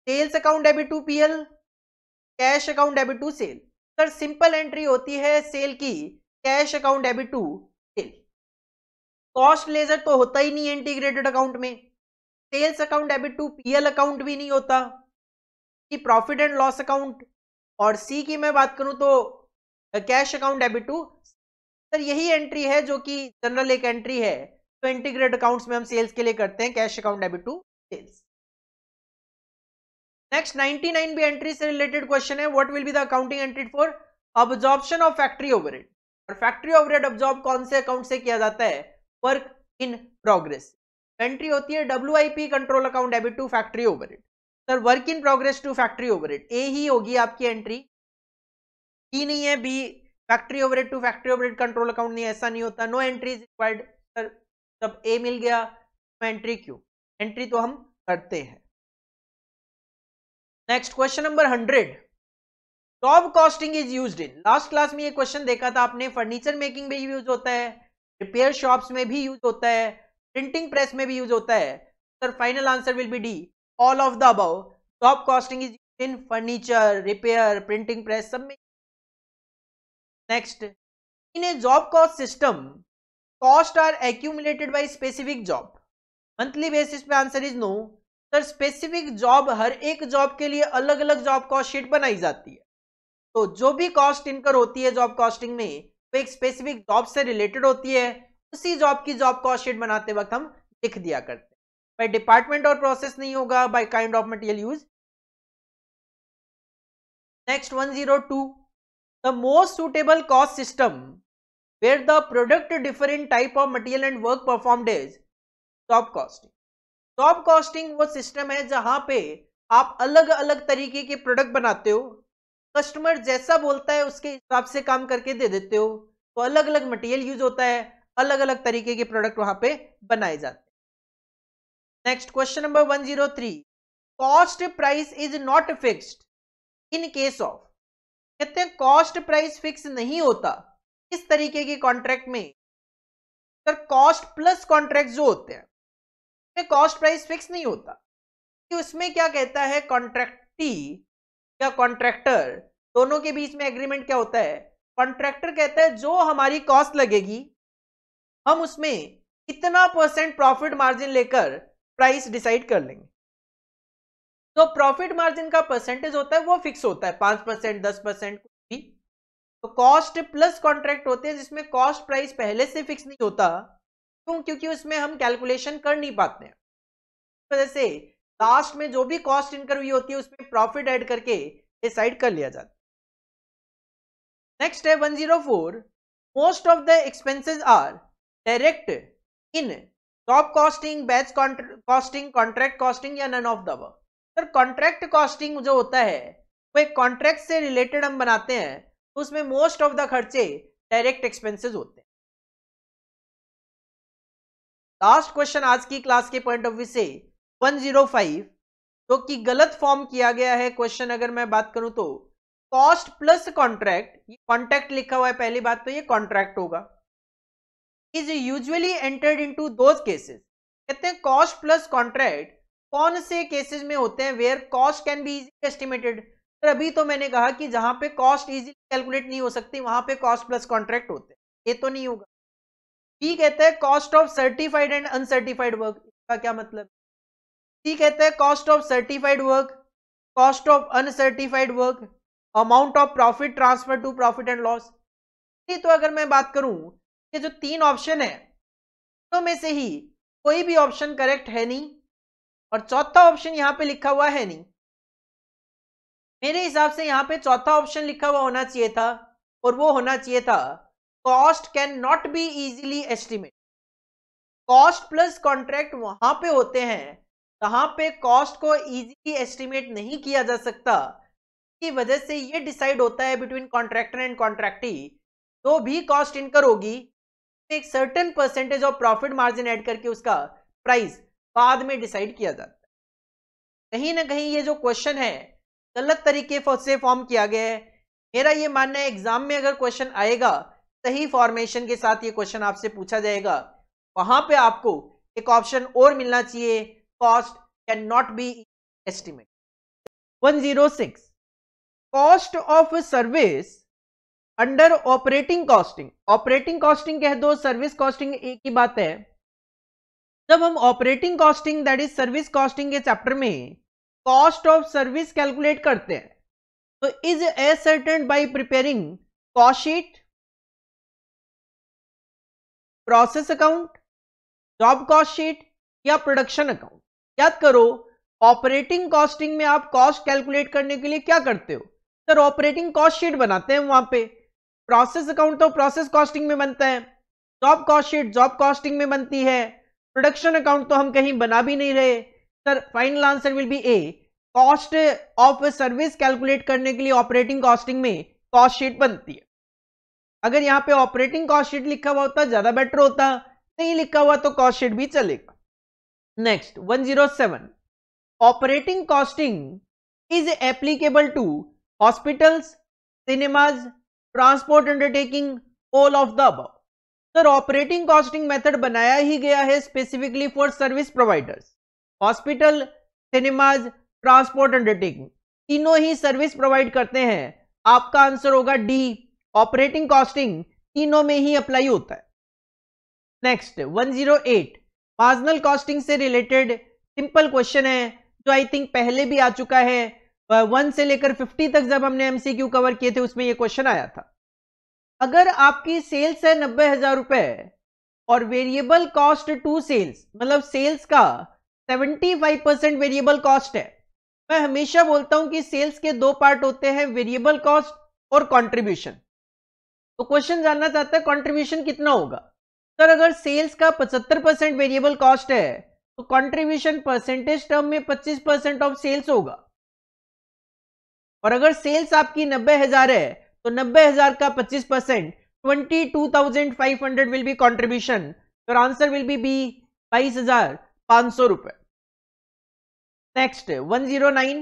sales account debit to PL cash account debit to sale sir simple entry होती है सेल की cash account debit to sale cost ledger तो होता ही नहीं है इंटीग्रेटेड अकाउंट में sales account debit to PL account भी नहीं होता कि प्रॉफिट एंड लॉस अकाउंट और सी की मैं बात करूं तो cash account debit to sir यही एंट्री है जो कि जनरल एक एंट्री है तो इंटीग्रेट अकाउंट्स में हम सेल्स के लिए करते हैं cash account debit to sales next 99 भी एंट्री से रिलेटेड क्वेश्चन है what will be the accounting entry for absorption of factory overhead और फैक्ट्री ओवरहेड ऑब्जॉर्ब कौन से अकाउंट से किया जाता है वर्क इन प्रोग्रेस एंट्री होती है W control account debit to factory overhead sir work in progress to factory overhead a ही होगी आपकी एंट्री ई नहीं है B factory overhead to factory overhead control account नहीं ऐसा नहीं होता no entry is required sir जब ए मिल गया तो एंट्री क्यों एंट्री तो हम करते हैं next question number hundred top costing is use in last class में ये क्वेश्चन देखा था आपने फर्नीचर मेकिंग में यूज होता है रिपेयर शॉप्स में भी यूज होता है प्रिंटिंग प्रेस में भी यूज होता है sir final answer will be D all of the above top costing is in furniture repair printing press सब में next in a job cost system cost are accumulated by specific job monthly basis पे answer is no sir specific job हर एक job के लिए अलग अलग job cost sheet बनाई जाती है तो जो भी कॉस्ट इनकर होती है जॉब कॉस्टिंग में वो एक स्पेसिफिक जॉब से रिलेटेड होती है उसी जॉब की जॉब कॉस्ट शीट बनाते वक्त हम लिख दिया करते हैं बाई डिपार्टमेंट और प्रोसेस नहीं होगा by kind of material use next one zero two the most suitable cost system where the product different type of material and work perform is job costing top costing वो system है जहां पे आप अलग अलग तरीके के प्रोडक्ट बनाते हो कस्टमर जैसा बोलता है उसके हिसाब से काम करके दे देते हो तो अलग अलग मटेरियल यूज होता है अलग अलग तरीके के प्रोडक्ट वहां पे बनाए जाते हैं next question number one zero three cost price is not fixed in case of कहते हैं कॉस्ट प्राइस फिक्स नहीं होता इस तरीके के कॉन्ट्रैक्ट में सर कॉस्ट प्लस कॉन्ट्रैक्ट जो होते हैं कॉस्ट प्राइस फिक्स नहीं होता कि उसमें क्या कहता है कॉन्ट्रैक्टी या कॉन्ट्रैक्टर दोनों के बीच में एग्रीमेंट क्या होता है कॉन्ट्रैक्टर कहता है जो हमारी कॉस्ट लगेगी हम उसमें कितना परसेंट प्रॉफिट मार्जिन लेकर प्राइस डिसाइड कर लेंगे तो प्रॉफिट मार्जिन का परसेंटेज होता है वो फिक्स होता है पांच परसेंट दस परसेंट कुछ भी तो कॉस्ट प्लस कॉन्ट्रैक्ट होते हैं जिसमें कॉस्ट प्राइस पहले से फिक्स नहीं होता क्यों क्योंकि उसमें हम कैलकुलेशन कर नहीं पाते हैं वजह से लास्ट में जो भी कॉस्ट इनकर हुई होती है उसमें प्रॉफिट ऐड करके डिसाइड कर लिया जाता है नेक्स्ट है 104 most of the expenses are direct in top costing batch costing contract costing या none of the work sir contract costing जो होता है वो एक कॉन्ट्रैक्ट से रिलेटेड हम बनाते हैं तो उसमें मोस्ट ऑफ द खर्चे डायरेक्ट एक्सपेंसेस होते हैं लास्ट क्वेश्चन आज की क्लास के पॉइंट ऑफ व्यू से 105 तो कि गलत फॉर्म किया गया है क्वेश्चन अगर मैं बात करूं तो कॉस्ट प्लस कॉन्ट्रैक्ट कॉन्ट्रैक्ट लिखा हुआ है पहली बात तो ये कॉन्ट्रैक्ट होगा इज यूजुअली एंटर्ड इनटू दो केसेस कहते हैं कॉस्ट प्लस कॉन्ट्रैक्ट कौन से केसेज में होते हैं where cost can be easily estimated अभी तो मैंने कहा कि जहां पे कॉस्ट इजिली कैलकुलेट नहीं हो सकती वहां पे कॉस्ट प्लस कॉन्ट्रैक्ट होते हैं ये तो नहीं होगा टी कहते हैं cost of certified and uncertified work इसका क्या मतलब टी कहते हैं cost of certified work cost of uncertified work amount of profit transfer to profit and loss तो अगर मैं बात करूं ये जो तीन ऑप्शन है तो में से ही कोई भी ऑप्शन करेक्ट है नहीं और चौथा ऑप्शन यहां पे लिखा हुआ है नहीं मेरे हिसाब से यहाँ पे चौथा ऑप्शन लिखा हुआ होना चाहिए था और वो होना चाहिए था cost can not be easily estimate cost plus contract वहां पे होते हैं जहां पे कॉस्ट को इजीली एस्टिमेट नहीं किया जा सकता की वजह से ये डिसाइड होता है बिटवीन कॉन्ट्रैक्टर एंड कॉन्ट्रैक्टी जो भी कॉस्ट इनकर होगी एक certain percentage of profit margin add करके उसका प्राइस बाद में डिसाइड किया जाता है कहीं ना कहीं ये जो क्वेश्चन है गलत तरीके से फॉर्म किया गया है मेरा ये मानना है एग्जाम में अगर क्वेश्चन आएगा सही फॉर्मेशन के साथ ये क्वेश्चन आपसे पूछा जाएगा वहां पे आपको एक ऑप्शन और मिलना चाहिए cost can not be estimate 106 cost of service under operating costing operating costing कह दो सर्विस कॉस्टिंग एक ही बात है जब हम operating costing that is service costing के चैप्टर में कॉस्ट ऑफ सर्विस कैलकुलेट करते हैं तो is ascertained by preparing cost sheet process account job cost sheet या प्रोडक्शन अकाउंट याद करो ऑपरेटिंग कॉस्टिंग में आप कॉस्ट कैलकुलेट करने के लिए क्या करते हो सर ऑपरेटिंग कॉस्ट शीट बनाते हैं वहां पे प्रोसेस अकाउंट तो प्रोसेस कॉस्टिंग में बनता है job cost sheet job costing में बनती है प्रोडक्शन अकाउंट तो हम कहीं बना भी नहीं रहे sir final answer will be A cost of service calculate करने के लिए ऑपरेटिंग कॉस्टिंग में कॉस्ट शीट बनती है अगर यहाँ पे ऑपरेटिंग कॉस्ट शीट लिखा हुआ होता ज्यादा बेटर होता नहीं लिखा हुआ तो कॉस्ट शीट भी चलेगा next 107 operating costing is applicable to hospitals cinemas transport undertaking all of the अब सर ऑपरेटिंग कॉस्टिंग मेथड बनाया ही गया है specifically for service providers hospital cinemas transport undertaking तीनों ही सर्विस प्रोवाइड करते हैं आपका आंसर होगा डी ऑपरेटिंग कॉस्टिंग तीनों में ही अप्लाई होता है नेक्स्ट 108 मार्जिनल कॉस्टिंग से रिलेटेड सिंपल क्वेश्चन है जो आई थिंक पहले भी आ चुका है वन से लेकर फिफ्टी तक जब हमने एमसीक्यू कवर किए थे उसमें ये क्वेश्चन आया था अगर आपकी सेल्स है नब्बे हजार रुपए और वेरिएबल कॉस्ट टू सेल्स मतलब सेल्स का seventy five percent variable cost है मैं हमेशा बोलता हूं कि सेल्स के दो पार्ट होते हैं वेरिएबल कॉस्ट और कॉन्ट्रीब्यूशन तो क्वेश्चन जानना चाहता है कंट्रीब्यूशन कितना होगा सर अगर सेल्स का 75 परसेंट वेरिएबल कॉस्ट है तो कंट्रीब्यूशन परसेंटेज टर्म में 25 परसेंट ऑफ सेल्स होगा और अगर सेल्स आपकी नब्बे हजार है तो नब्बे हजार का 25 percent twenty two thousand five hundred will be contribution तो आंसर विल बी बी बाईस हजार पांच सौ रुपए नेक्स्ट वन जीरो नाइन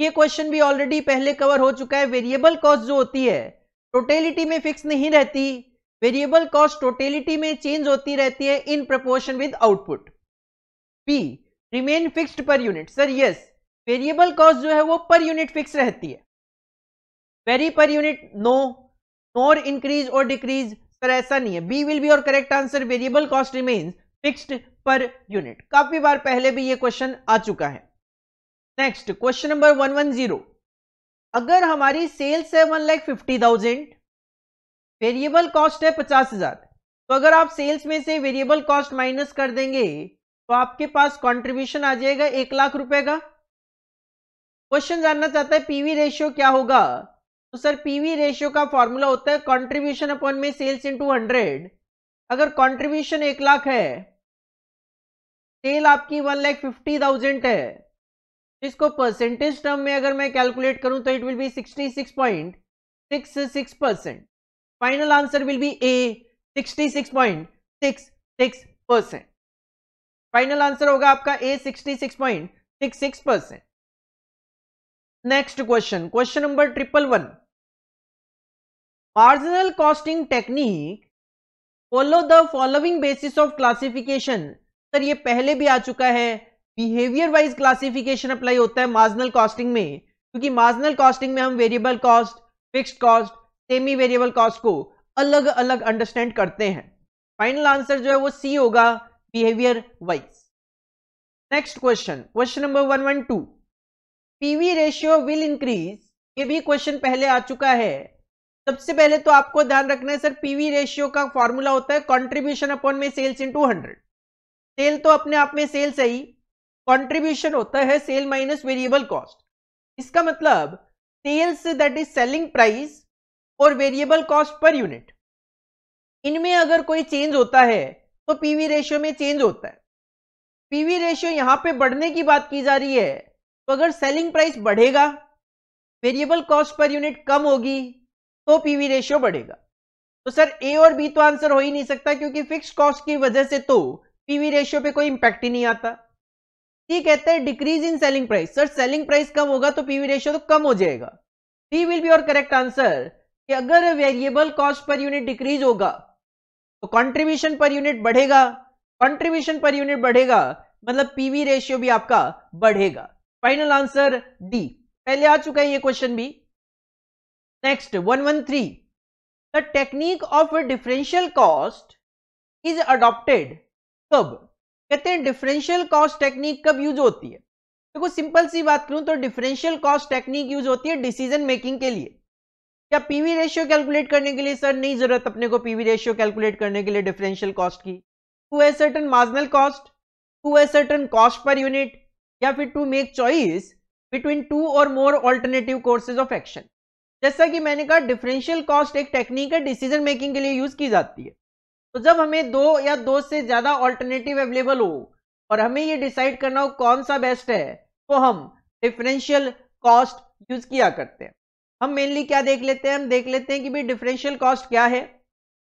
ये क्वेश्चन भी ऑलरेडी पहले कवर हो चुका है वेरिएबल कॉस्ट जो होती है टोटेलिटी में फिक्स नहीं रहती वेरिएबल कॉस्ट टोटेलिटी में चेंज होती रहती है in proportion with output B remain fixed per unit sir yes variable cost जो है वो पर यूनिट फिक्स रहती है vary per unit no nor increase और डिक्रीज सर ऐसा नहीं है बी विल बी और correct answer variable cost remain fixed per unit काफी बार पहले भी ये क्वेश्चन आ चुका है next question number one one zero अगर हमारी सेल्स है one lakh fifty thousand variable cost है पचास हजार तो अगर आप सेल्स में से वेरिएबल कॉस्ट माइनस कर देंगे तो आपके पास कंट्रीब्यूशन आ जाएगा एक लाख रुपए का क्वेश्चन जानना चाहता है पीवी रेशियो क्या होगा तो सर पीवी रेशियो का फॉर्मूला होता है कॉन्ट्रीब्यूशन अपॉन में सेल्स टू हंड्रेड अगर कॉन्ट्रीब्यूशन एक लाख है सेल आपकी वन लैख फिफ्टी थाउजेंड है इसको परसेंटेज टर्म में अगर मैं कैलकुलेट करूं तो it will be 66.66 percent final answer will be A 66.66 percent final answer होगा आपका A 66.66 percent next question question number triple one marginal costing technique follow the following basis of classification sir ये पहले भी आ चुका है बिहेवियर वाइज क्लासिफिकेशन अप्लाई होता है मार्जिनल कॉस्टिंग में क्योंकि मार्जिनल कॉस्टिंग में हम variable cost fixed cost semi variable cost को अलग अलग अंडरस्टैंड करते हैं फाइनल आंसर जो है वो सी होगा behaviour wise next question question number one one two PV ratio will increase ये भी क्वेश्चन पहले आ चुका है सबसे पहले तो आपको ध्यान रखना है सर पीवी रेशियो का फॉर्मूला होता है कॉन्ट्रीब्यूशन अपॉन में sales into hundred sale तो अपने आप में सेल्स है ही कॉन्ट्रीब्यूशन होता है सेल माइनस वेरिएबल कॉस्ट इसका मतलब sales that is selling price और वेरिएबल कॉस्ट पर यूनिट इनमें अगर कोई चेंज होता है तो पीवी रेशियो में चेंज होता है पीवी रेशियो यहां पे बढ़ने की बात की जा रही है तो अगर सेलिंग प्राइस बढ़ेगा वेरिएबल कॉस्ट पर यूनिट कम होगी तो पीवी रेशियो बढ़ेगा तो सर ए और बी तो आंसर हो ही नहीं सकता क्योंकि फिक्स कॉस्ट की वजह से तो पीवी रेशियो पे कोई इंपैक्ट ही नहीं आता टी कहते हैं decrease in selling price sir selling price कम होगा तो पीवी रेशियो तो कम हो जाएगा टी विल बी और करेक्ट आंसर कि अगर variable cost per unit decrease होगा तो कंट्रीब्यूशन पर यूनिट बढ़ेगा कंट्रीब्यूशन पर यूनिट बढ़ेगा मतलब पीवी रेशियो भी आपका बढ़ेगा फाइनल आंसर डी पहले आ चुका है ये क्वेश्चन भी next one one three the technique of differential cost is adopted कब कहते हैं डिफरेंशियल कॉस्ट टेक्निक कब यूज होती है देखो तो सिंपल सी बात करूं तो डिफरेंशियल कॉस्ट टेक्निक यूज होती है डिसीजन मेकिंग के लिए क्या पीवी रेशियो कैलकुलेट करने के लिए सर नहीं जरूरत अपने को पीवी रेशियो कैलकुलेट करने के लिए डिफरेंशियल कॉस्ट की to a certain marginal cost to a certain cost per unit या फिर to make choice between two or more alternative courses of action जैसा कि मैंने कहा डिफरेंशियल कॉस्ट एक टेक्निक है डिसीजन मेकिंग के लिए यूज की जाती है तो जब हमें दो या दो से ज्यादा ऑल्टरनेटिव अवेलेबल हो और हमें ये डिसाइड करना हो कौन सा बेस्ट है तो हम डिफरेंशियल कॉस्ट यूज किया करते हैं हम मेनली क्या देख लेते हैं हम देख लेते हैं कि भाई डिफरेंशियल कॉस्ट क्या है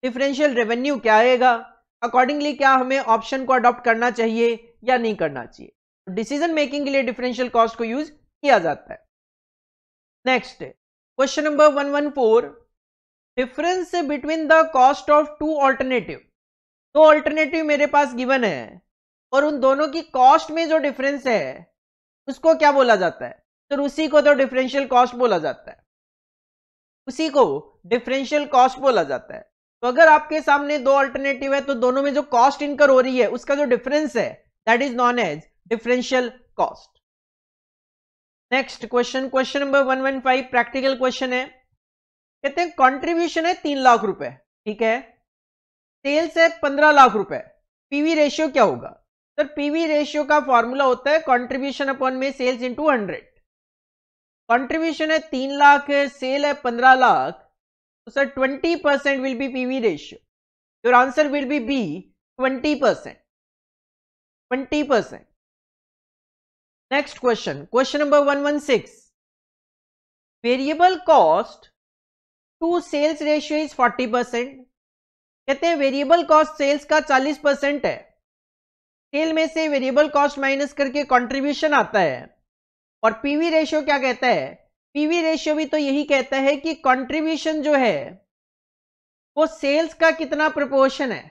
डिफरेंशियल रेवेन्यू क्या आएगा अकॉर्डिंगली क्या हमें ऑप्शन को अडॉप्ट करना चाहिए या नहीं करना चाहिए डिसीजन तो मेकिंग के लिए डिफरेंशियल कॉस्ट को यूज किया जाता है next question number one one four difference between the cost of two alternative दो ऑल्टरनेटिव मेरे पास गिवन है और उन दोनों की कॉस्ट में जो डिफरेंस है उसको क्या बोला जाता है तो उसी को तो डिफरेंशियल कॉस्ट बोला जाता है उसी को डिफरेंशियल कॉस्ट बोला जाता है तो अगर आपके सामने दो अल्टरनेटिव है तो दोनों में जो कॉस्ट इनकर हो रही है उसका जो डिफरेंस है that is known as differential cost next question question number one one five practical question है कहते हैं कंट्रीब्यूशन है तीन लाख रुपए ठीक है सेल्स है पंद्रह लाख रुपए पीवी रेशियो क्या होगा सर पीवी रेशियो का फॉर्मूला होता है कंट्रीब्यूशन अपॉन में सेल्स टू हंड्रेड कंट्रीब्यूशन है तीन लाख है सेल है पंद्रह लाख तो sir twenty percent will be PV ratio your answer will be B twenty percent twenty percent next question question number one one six variable cost to sales ratio is forty percent कहते हैं variable cost sales का चालीस percent है sale में से variable cost minus करके contribution आता है और पीवी रेशियो क्या कहता है पीवी रेशियो भी तो यही कहता है कि कंट्रीब्यूशन जो है वो सेल्स का कितना प्रपोर्शन है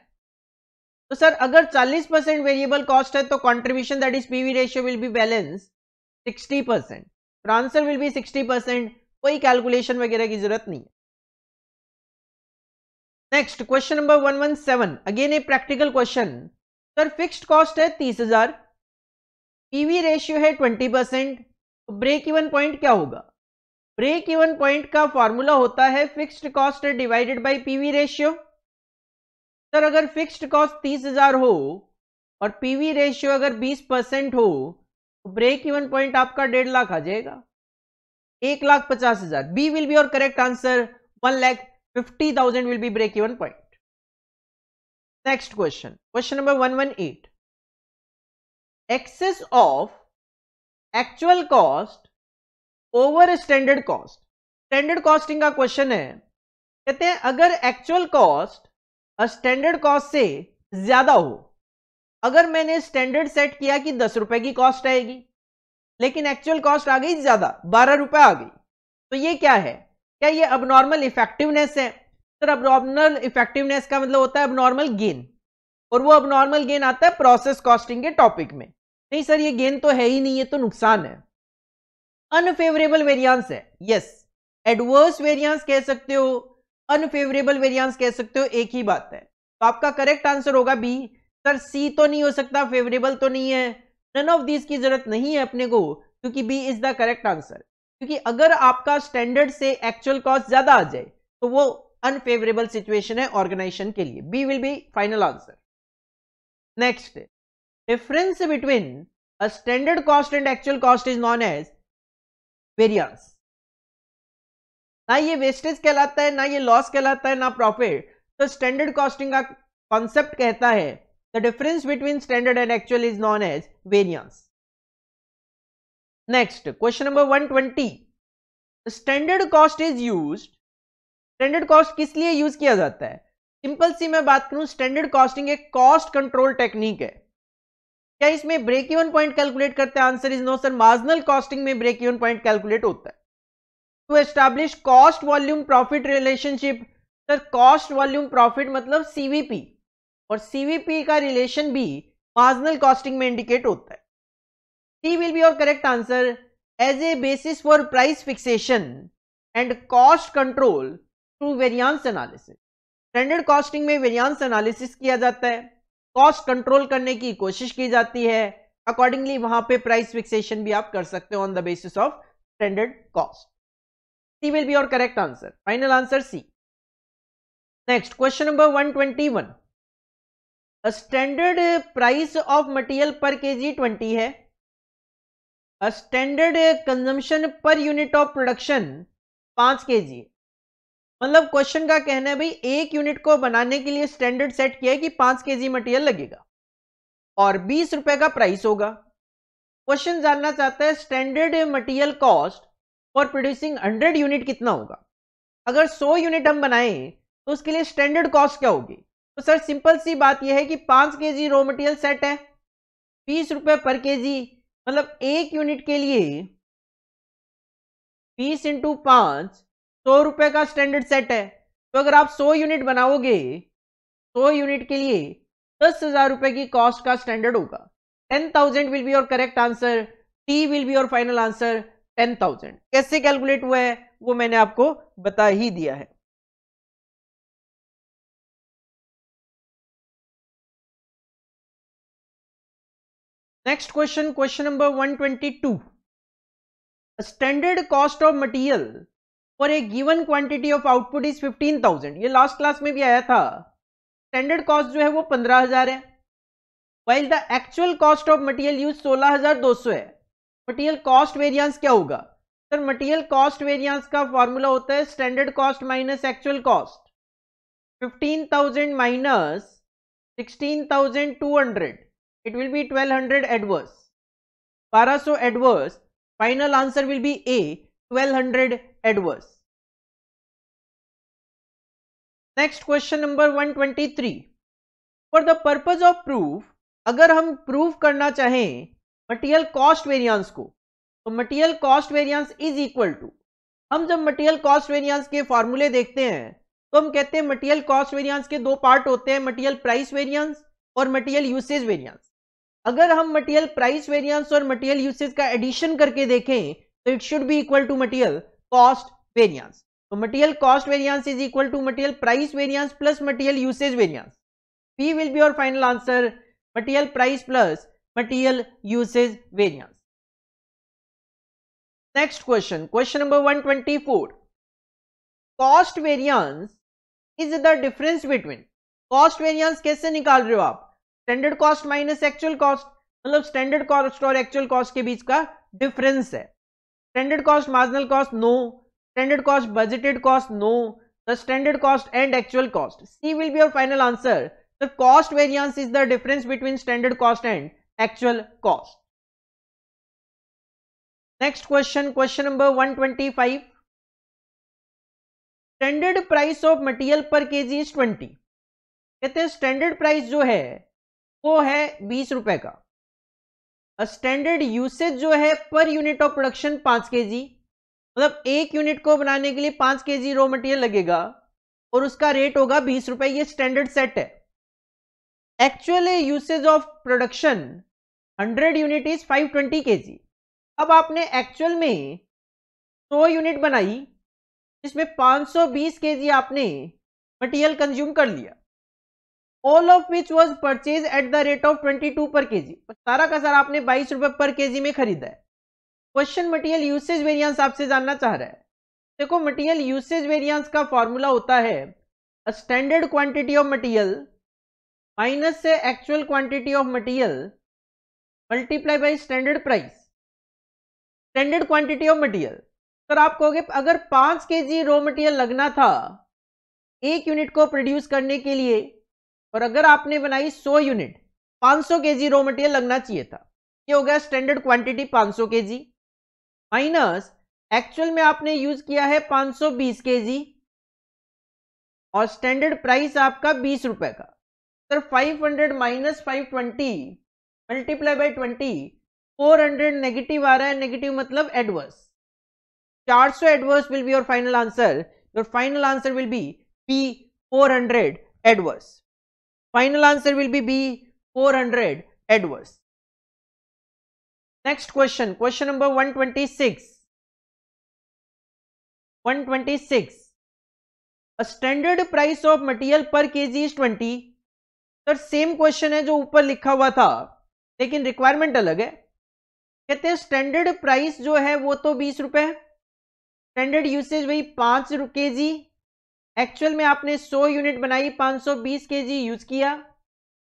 तो सर अगर 40 परसेंट वेरिएबल कॉस्ट है तो contribution that is PV ratio will be balance sixty percent answer will be sixty percent कोई कैलकुलेशन वगैरह की जरूरत नहीं है next question number 117 again a practical question sir fixed cost है तीस हजार पीवी रेशियो है ट्वेंटी परसेंट तो ब्रेक इवन पॉइंट क्या होगा ब्रेक इवन पॉइंट का फॉर्मूला होता है fixed cost divided by PV ratio sir अगर फिक्स्ड कॉस्ट तीस हजार हो और पीवी रेशियो अगर बीस परसेंट हो तो ब्रेक इवन पॉइंट आपका डेढ़ लाख आ जाएगा एक लाख पचास हजार बी विल बी और correct answer one lakh 50,000 will be break even point. Next question, question number 118. Excess of actual cost over standard cost. Standard costing का क्वेश्चन है कहते हैं अगर एक्चुअल कॉस्ट स्टैंडर्ड कॉस्ट से ज्यादा हो अगर मैंने स्टैंडर्ड सेट किया कि दस रुपए की कॉस्ट आएगी लेकिन एक्चुअल कॉस्ट आ गई ज्यादा बारह रुपए आ गई तो ये क्या है क्या ये अब नॉर्मल इफेक्टिवनेस है सर अब नॉर्मल इफेक्टिवनेस का मतलब होता है अब नॉर्मल गेन और वो अब नॉर्मल गेन आता है प्रोसेस कॉस्टिंग के टॉपिक में नहीं सर ये गेन तो है ही नहीं ये तो नुकसान है अनफेवरेबल वेरियंस है यस एडवर्स वेरियंस कह सकते हो अनफेवरेबल वेरियंस कह सकते हो एक ही बात है तो आपका करेक्ट आंसर होगा बी सर सी तो नहीं हो सकता फेवरेबल तो नहीं है नन ऑफ दीज की जरूरत नहीं है अपने को क्योंकि B is the correct answer क्योंकि अगर आपका स्टैंडर्ड से एक्चुअल कॉस्ट ज्यादा आ जाए तो वो अनफेवरेबल सिचुएशन है ऑर्गेनाइजेशन के लिए B will be final answer next difference between a standard cost and actual cost is known as variance ना ये वेस्टेज कहलाता है ना ये लॉस कहलाता है ना प्रॉफिट तो स्टैंडर्ड कॉस्टिंग का कॉन्सेप्ट कहता है the difference between standard and actual is known as variance next question number 120 standard cost is used standard cost किस लिए यूज किया जाता है सिंपल सी मैं बात करूं स्टैंडर्ड कॉस्टिंग एक कॉस्ट कंट्रोल टेक्निक है क्या इसमें ब्रेक इवन पॉइंट कैलकुलेट करते हैं answer is no sir marginal costing में ब्रेक इवन पॉइंट कैलकुलेट होता है to establish cost volume profit relationship sir cost volume profit मतलब सीवीपी और सीवीपी का रिलेशन भी मार्जिनल कॉस्टिंग में इंडिकेट होता है T will be your correct answer as a basis for price fixation and cost control through variance analysis standard costing में variance analysis किया जाता है कॉस्ट कंट्रोल करने की कोशिश की जाती है अकॉर्डिंगली वहां पे प्राइस फिक्सेशन भी आप कर सकते हो on the basis of standard cost C will be your correct answer final answer C next question number 121 standard price of material per KG 20 है standard consumption per unit of production पांच K जी मतलब question का कहना है भाई एक unit को बनाने के लिए स्टैंडर्ड सेट किया है कि पांच के जी मटेरियल लगेगा और बीस रुपए का प्राइस होगा क्वेश्चन जानना चाहता है standard material cost for producing hundred unit कितना होगा अगर सौ यूनिट हम बनाए तो उसके लिए स्टैंडर्ड कॉस्ट क्या होगी तो सर सिंपल सी बात यह है कि पांच K G raw material set है बीस रुपए पर के जी मतलब एक यूनिट के लिए बीस इंटू पांच सौ रुपए का स्टैंडर्ड सेट है तो अगर आप सौ यूनिट बनाओगे सौ यूनिट के लिए दस हजार रुपए की कॉस्ट का स्टैंडर्ड होगा ten thousand will be your correct answer D will be your final answer ten thousand कैसे कैलकुलेट हुआ है वो मैंने आपको बता ही दिया है next question question number 122 standard cost of material for a given quantity of output is 15,000 ये लास्ट क्लास में भी आया था स्टैंडर्ड कॉस्ट जो है वो 15,000 है while the actual cost of material use 16,200 है मटेरियल कॉस्ट वेरियंस क्या होगा सर मटेरियल कॉस्ट वेरियंस का फॉर्मूला होता है standard cost minus actual cost fifteen minus sixteen it will be 1200 adverse. 1200 adverse, final answer will be A, 1200 adverse. next question number 123 for the purpose of proof agar hum proof karna chahe material cost variance ko तो material cost variance is equal to हम जब material cost variance के फॉर्मूले देखते हैं तो हम कहते हैं मटेरियल कॉस्ट वेरियंस के दो पार्ट होते हैं मटेरियल प्राइस वेरियंस और मटेरियल यूसेज वेरियंस अगर हम मटेरियल प्राइस वेरियंस और मटेरियल यूसेज का एडिशन करके देखें तो it should be equal to material cost variance तो material cost variance is equal to material price variance plus material usage variance B will be your final answer material price plus material usage variance next question question number 124 cost variance is the difference between cost variance कैसे निकाल रहे हो आप standard cost minus actual cost मतलब standard cost और actual cost के बीच का डिफरेंस है standard cost marginal cost no standard cost budgeted cost no the standard cost and actual cost C will be your final answer the cost variance is the difference between standard cost and actual cost next question question number 125 standard price of material per KG is 20 कहते हैं standard price जो है वो है बीस रुपए का standard usage जो है पर यूनिट ऑफ प्रोडक्शन पांच के जी मतलब एक यूनिट को बनाने के लिए पांच के जी रॉ मटेरियल लगेगा और उसका रेट होगा बीस रुपए ये स्टैंडर्ड सेट है actual usage of production hundred unit is five twenty K G अब आपने एक्चुअल में सौ यूनिट बनाई जिसमें पांच सौ बीस के जी आपने मटेरियल कंज्यूम कर लिया all of which was purchase at the rate of twenty two per K जी सारा का सारा आपने बाईस रुपए पर के जी में खरीदा है क्वेश्चन मटेरियल यूसेज वेरियंस आपसे जानना चाह रहा है देखो मटेरियल यूसेज वेरियंस का फॉर्मूला होता है standard quantity of material minus से actual quantity of material multiply by standard price standard quantity of material sir आप कहोगे अगर पांच के जी रॉ मटेरियल लगना था एक यूनिट को प्रोड्यूस करने के लिए और अगर आपने बनाई 100 यूनिट 500 जी रॉ मटेरियल लगना चाहिए था ये हो गया standard quantity 500 G minus actual में आपने यूज किया है 520 जी और स्टैंडर्ड प्राइस आपका बीस रुपए का sir 500 hundred minus five multiply by twenty four hundred negative आ रहा है नेगेटिव मतलब adverse 400 B your final answer your final answer will be P four hundred adverse Final answer will be B 400 adverse. Next question, question number 126. 126. A standard price of material per kg is 20. sir same question hai jo upar likha hua tha lekin requirement alag hai कहते हैं standard price जो है वो तो बीस रुपए standard usage वही पांच के जी एक्चुअल में आपने 100 यूनिट बनाई 520 केजी यूज किया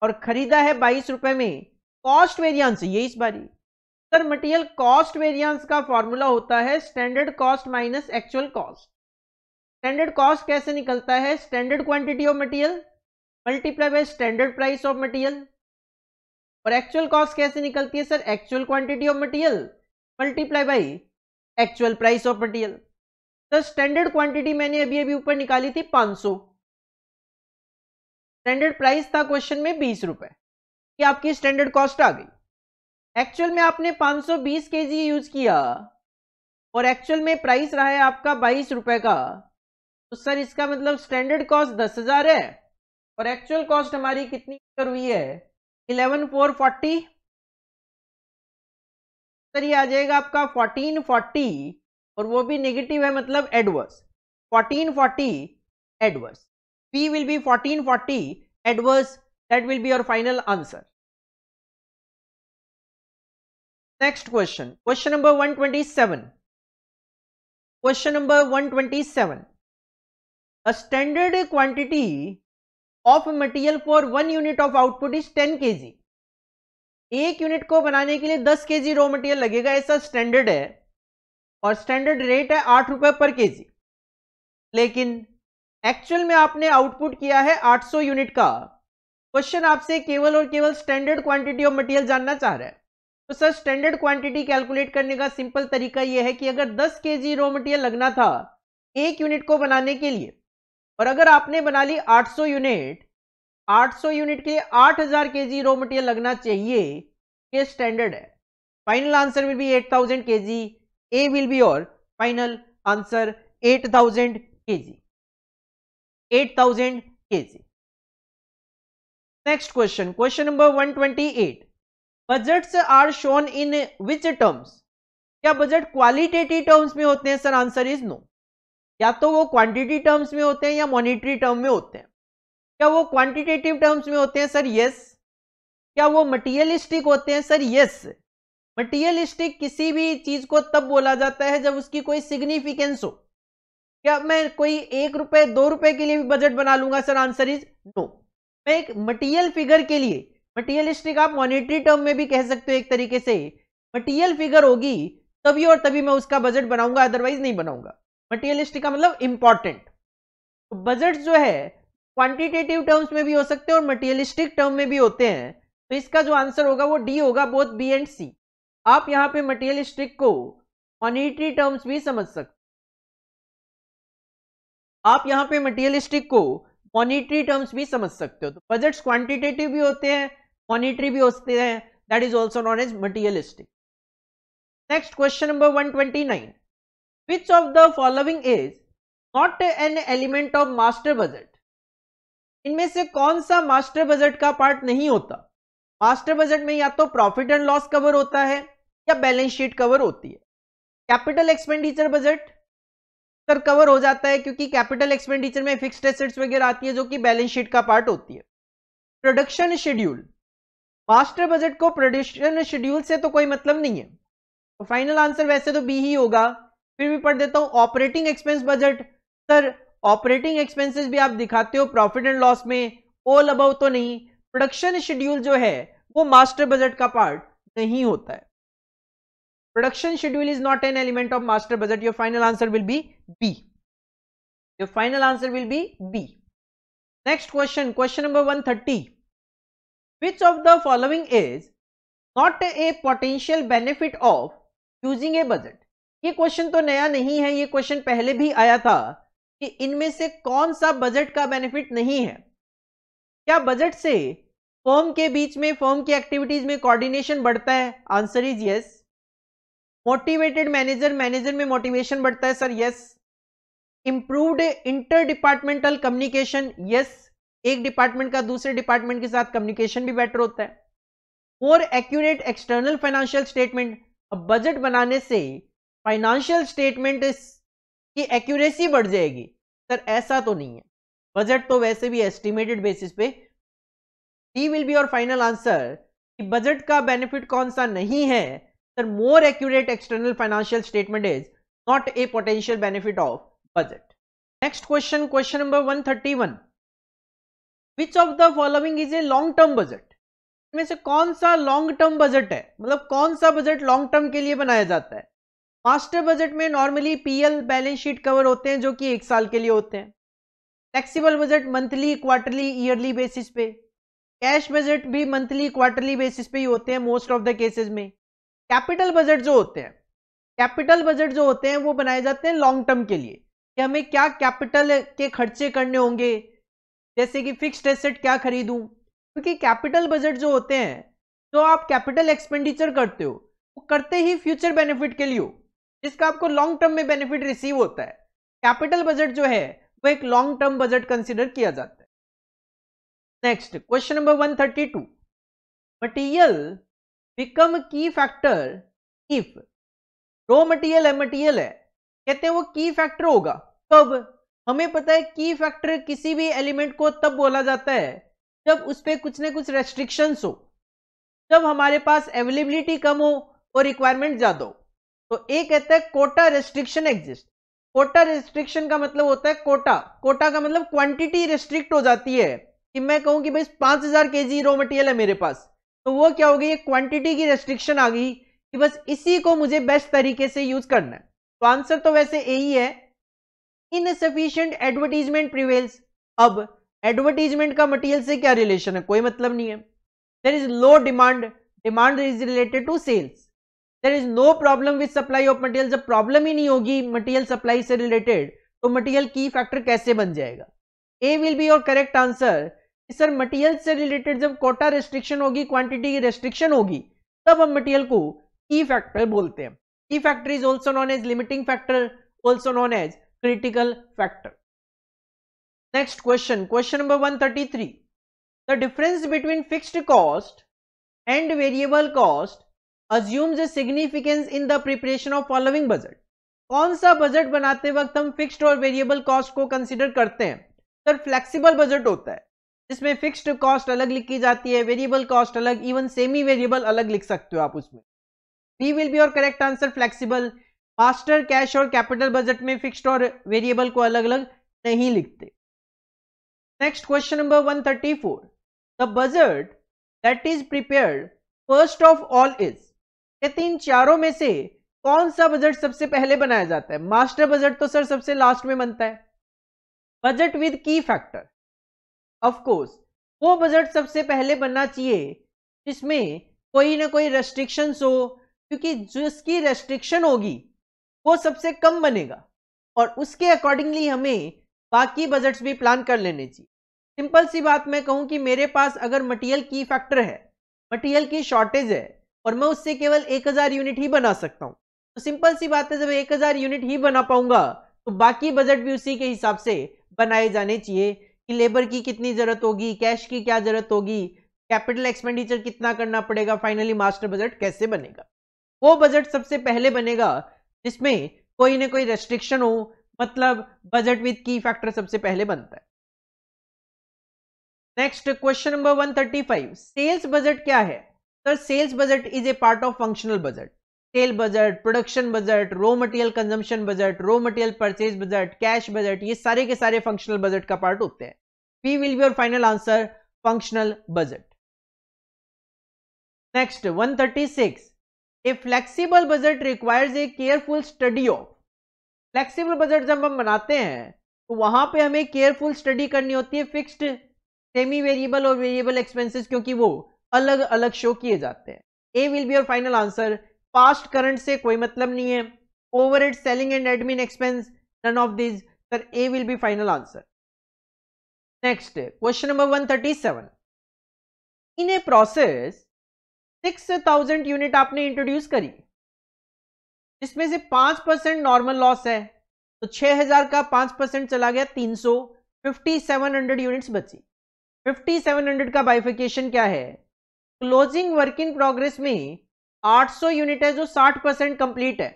और खरीदा है बाईस रुपए में कॉस्ट वेरियंस ये इस बारी सर मटेरियल कॉस्ट वेरियंस का फॉर्मूला होता है standard cost minus actual cost standard cost कैसे निकलता है standard quantity of material multiply by standard price of material और एक्चुअल कॉस्ट कैसे निकलती है sir actual quantity of material multiply by actual price of material तो स्टैंडर्ड क्वांटिटी मैंने अभी अभी ऊपर निकाली थी 500 स्टैंडर्ड प्राइस था क्वेश्चन में बीस रुपए कि आपकी स्टैंडर्ड कॉस्ट आ गई एक्चुअल में आपने 520 केजी यूज किया और एक्चुअल में प्राइस रहा है आपका बाईस रुपए का तो सर इसका मतलब स्टैंडर्ड कॉस्ट दस हजार है और एक्चुअल कॉस्ट हमारी कितनी हुई है इलेवन फोर फोर्टी सर ये आ जाएगा आपका फोर्टीन फोर्टी और वो भी नेगेटिव है मतलब adverse 1440 adverse P will be 1440 adverse that will be your final answer next question question number 127 question number 127 a standard quantity of material for one unit of output is 10 KG एक unit को बनाने के लिए 10 जी raw material लगेगा ऐसा standard है और standard rate है आठ रुपए पर केजी लेकिन एक्चुअल में आपने आउटपुट किया है 800 यूनिट का क्वेश्चन आपसे केवल और केवल स्टैंडर्ड क्वांटिटी ऑफ मटेरियल जानना चाह रहा है तो सर स्टैंडर्ड क्वांटिटी कैलकुलेट करने का सिंपल तरीका यह है कि अगर 10 के जी रॉ मटेरियल लगना था एक यूनिट को बनाने के लिए और अगर आपने बना ली 800 यूनिट 800 यूनिट के लिए आठ हजार के जी रॉ मटेरियल लगना चाहिए यह स्टैंडर्ड है फाइनल आंसर में भी eight K G A will be your final answer 8000 kg. 8000 kg. Next question, question number 128. Budgets are shown in which terms? क्या बजट क्वालिटेटिव टर्म्स में होते हैं सर आंसर इज नो या तो वो क्वांटिटी टर्म्स में होते हैं या मॉनिटरी टर्म में होते हैं क्या वो क्वांटिटेटिव टर्म्स में होते हैं सर यस क्या वो मटीरियलिस्टिक होते हैं सर यस मटीरियलिस्टिक किसी भी चीज को तब बोला जाता है जब उसकी कोई सिग्निफिकेंस हो क्या मैं कोई एक रुपए दो रुपए के लिए भी बजट बना लूंगा सर आंसर इज नो मैं एक मटीरियल फिगर के लिए मटीरियलिस्टिक आप मॉनिटरी टर्म में भी कह सकते हो एक तरीके से मटीरियल फिगर होगी तभी और तभी मैं उसका बजट बनाऊंगा अदरवाइज नहीं बनाऊंगा मटीरियलिस्टिक का मतलब इंपॉर्टेंट तो बजट जो है क्वांटिटेटिव टर्म्स में भी हो सकते हैं और मटीरियलिस्टिक टर्म में भी होते हैं तो इसका जो आंसर होगा वो डी होगा बोथ बी एंड सी आप यहां पे स्ट्रिक को मॉनिटरी टर्म्स भी समझ सकते आप यहां पे स्ट्रिक को मॉनिटरी टर्म्स भी समझ सकते हो तो बजट क्वांटिटेटिव भी होते हैं मॉनिटरी भी होते हैं that is also known as materialistic next question number 129 which of the following is not an element of master budget इनमें से कौन सा मास्टर बजट का पार्ट नहीं होता मास्टर बजट में या तो प्रॉफिट एंड लॉस कवर होता है या बैलेंस शीट कवर होती है capital expenditure budget sir cover हो जाता है क्योंकि कैपिटल एक्सपेंडिचर में फिक्स्ड एसेट्स वगैरह आती है जो कि बैलेंस शीट का पार्ट होती है प्रोडक्शन शेड्यूल मास्टर बजट को प्रोडक्शन शेड्यूल से तो कोई मतलब नहीं है तो फाइनल आंसर वैसे तो बी ही होगा फिर भी पढ़ देता हूँ operating expense budget sir operating expenses भी आप दिखाते हो प्रॉफिट एंड लॉस में ऑल अबाउ तो नहीं प्रोडक्शन शेड्यूल जो है वो मास्टर बजट का पार्ट नहीं होता है production schedule is not an element of master budget your final answer will be b your final answer will be b next question question number 130 which of the following is not a potential benefit of using a budget ये question तो नया नहीं है ये question पहले भी आया था कि इनमें से कौन सा बजट का बेनिफिट नहीं है क्या बजट से फर्म के बीच में फर्म की एक्टिविटीज में कोऑर्डिनेशन बढ़ता है answer is yes motivated manager manager में मोटिवेशन बढ़ता है sir yes improved inter departmental communication yes एक डिपार्टमेंट का दूसरे डिपार्टमेंट के साथ कम्युनिकेशन भी बेटर होता है और एक्यूरेट एक्सटर्नल फाइनेंशियल स्टेटमेंट अब बजट बनाने से फाइनेंशियल स्टेटमेंट की एक्यूरेसी बढ़ जाएगी सर ऐसा तो नहीं है बजट तो वैसे भी एस्टिमेटेड बेसिस पे डी विल बी और फाइनल आंसर कि बजट का बेनिफिट कौन सा नहीं है the more accurate external financial statement is not a potential benefit of budget next question question number 131 which of the following is a long term budget में से कौन सा लॉन्ग टर्म बजट है मतलब कौन सा बजट लॉन्ग टर्म के लिए बनाया जाता है मास्टर बजट में normally PL balance sheet cover होते हैं जो कि एक साल के लिए होते हैं flexible budget monthly quarterly yearly basis पे कैश बजट भी मंथली क्वार्टरली बेसिस पे ही होते हैं मोस्ट ऑफ द केसेस में कैपिटल बजट जो होते हैं कैपिटल बजट जो होते हैं वो बनाए जाते हैं लॉन्ग टर्म के लिए कि हमें क्या कैपिटल के खर्चे करने होंगे जैसे कि फिक्स्ड एसेट क्या खरीदूं क्योंकि कैपिटल बजट जो होते हैं जो आप कैपिटल एक्सपेंडिचर करते हो वो करते ही फ्यूचर बेनिफिट के लिए हो जिसका आपको लॉन्ग टर्म में बेनिफिट रिसीव होता है कैपिटल बजट जो है वो एक लॉन्ग टर्म बजट कंसिडर किया जाता है next question number two material become key factor if raw material है मटीरियल है कहते हैं वो की फैक्टर होगा कब हमें पता है की फैक्टर किसी भी एलिमेंट को तब बोला जाता है जब उस पर कुछ ना कुछ रेस्ट्रिक्शंस हो जब हमारे पास अवेलेबिलिटी कम हो और रिक्वायरमेंट ज्यादा हो तो एक कहता है quota restriction exist quota restriction का मतलब होता है कोटा कोटा का मतलब क्वांटिटी रेस्ट्रिक्ट हो जाती है कि मैं कहूं कि भाई पांच हजार के जी रॉ मटेरियल है मेरे पास तो वो क्या हो गई एक क्वांटिटी की रेस्ट्रिक्शन आ गई कि बस इसी को मुझे बेस्ट तरीके से यूज करना है तो आंसर तो वैसे यही है इनसफिशियंट एडवर्टीजमेंट प्रिवेल्स अब एडवर्टीजमेंट का मटेरियल से क्या रिलेशन है कोई मतलब नहीं है there is low demand demand is related to sales there is no problem with supply of material जब प्रॉब्लम ही नहीं होगी मटेरियल सप्लाई से रिलेटेड तो मटेरियल की फैक्टर कैसे बन जाएगा A will be your correct answer sir material से रिलेटेड जब कोटा रेस्ट्रिक्शन होगी क्वांटिटी की रेस्ट्रिक्शन होगी तब हम मटेरियल को ई e फैक्टर बोलते हैं E factor is also known as limiting factor also known as critical factor next question question number one the difference between fixed cost and variable cost assumes a significance in the preparation of following budget कौन सा budget बनाते वक्त हम fixed और variable cost को consider करते हैं sir flexible budget होता है जिसमें फिक्स्ड कॉस्ट अलग लिखी जाती है वेरिएबल कॉस्ट अलग इवन सेमी वेरिएबल अलग लिख सकते हो आप उसमें बी विल बी और correct answer flexible master cash और कैपिटल बजट में फिक्स्ड और वेरिएबल को अलग अलग नहीं लिखते next question number 134 the budget that is prepared first of all is ये तीन चारों में से कौन सा बजट सबसे पहले बनाया जाता है मास्टर बजट तो सर सबसे लास्ट में बनता है budget with key factor of course वो बजट सबसे पहले बनना चाहिए जिसमें कोई ना कोई रेस्ट्रिक्शंस हो क्योंकि जिसकी रेस्ट्रिक्शन होगी वो सबसे कम बनेगा और उसके अकॉर्डिंगली हमें बाकी बजट्स भी प्लान कर लेने चाहिए सिंपल सी बात मैं कहूँ कि मेरे पास अगर मटेरियल की फैक्टर है मटेरियल की शॉर्टेज है और मैं उससे केवल एक हज़ार यूनिट ही बना सकता हूँ तो सिंपल सी बात है जब एक हज़ार यूनिट ही बना पाऊंगा तो बाकी बजट भी उसी के हिसाब से बनाए जाने चाहिए लेबर की कितनी जरूरत होगी कैश की क्या जरूरत होगी कैपिटल एक्सपेंडिचर कितना करना पड़ेगा फाइनली मास्टर बजट कैसे बनेगा वो बजट सबसे पहले बनेगा जिसमें कोई ना कोई रेस्ट्रिक्शन हो मतलब बजट विद की फैक्टर सबसे पहले बनता है next question number 135 sales budget क्या है sir sales budget is a part of functional budget sale budget production budget raw material consumption budget raw material purchase budget cash budget ये सारे के सारे फंक्शनल बजट का पार्ट होते हैं P will be your final answer functional budget next 136 a flexible budget requires a careful study of flexible budget जब हम बनाते हैं तो वहां पे हमें केयरफुल स्टडी करनी होती है फिक्स्ड सेमी वेरिएबल और वेरिएबल एक्सपेंसेस क्योंकि वो अलग अलग शो किए जाते हैं A will be your final answer past current से कोई मतलब नहीं है over selling and admin expense none of this sir A will be final answer next question number seven in a process thousand unit आपने introduce करी जिसमें से पांच परसेंट नॉर्मल लॉस है तो छह हजार का पांच परसेंट चला गया तीन सौ फिफ्टी सेवन हंड्रेड यूनिट्स बची फिफ्टी सेवन हंड्रेड का बाइफिकेशन क्या है क्लोजिंग वर्क इन प्रोग्रेस में 800 यूनिट है जो 60 परसेंट कंप्लीट है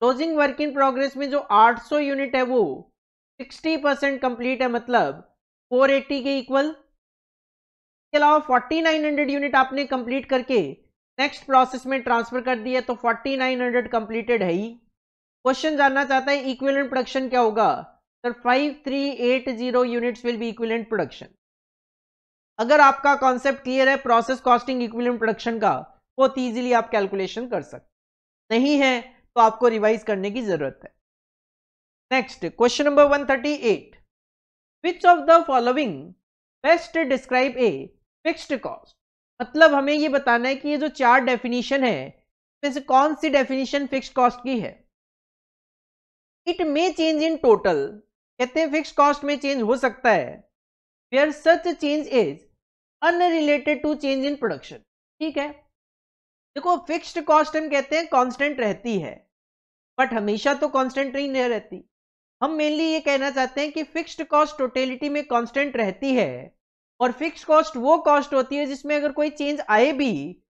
क्लोजिंग वर्क इन प्रोग्रेस में जो 800 यूनिट है वो 60 परसेंट कंप्लीट है मतलब 480 के इक्वल इसके अलावा 4900 यूनिट आपने कंप्लीट करके नेक्स्ट प्रोसेस में ट्रांसफर कर दिया तो 4900 कंप्लीटेड है ही क्वेश्चन जानना चाहता है इक्विवेलेंट प्रोडक्शन क्या होगा sir 5380 units will be equivalent production अगर आपका कॉन्सेप्ट क्लियर है प्रोसेस कॉस्टिंग इक्विवेलेंट प्रोडक्शन का बहुत ईजिली आप कैलकुलेशन कर सकते नहीं है तो आपको रिवाइज करने की जरूरत है next question number 138 which of the following best describe a fixed cost मतलब हमें ये बताना है कि ये जो चार डेफिनेशन है इसमें से कौन सी डेफिनेशन फिक्स्ड कॉस्ट की है it may change in total कहते हैं फिक्स कॉस्ट में चेंज हो सकता है where such change is unrelated to change in production ठीक है देखो फिक्स्ड कॉस्ट हम कहते हैं कांस्टेंट रहती है बट हमेशा तो कांस्टेंट नहीं रहती हम मेनली ये कहना चाहते हैं कि फिक्स्ड कॉस्ट टोटेलिटी में कांस्टेंट रहती है और फिक्स कॉस्ट वो कॉस्ट होती है जिसमें अगर कोई चेंज आए भी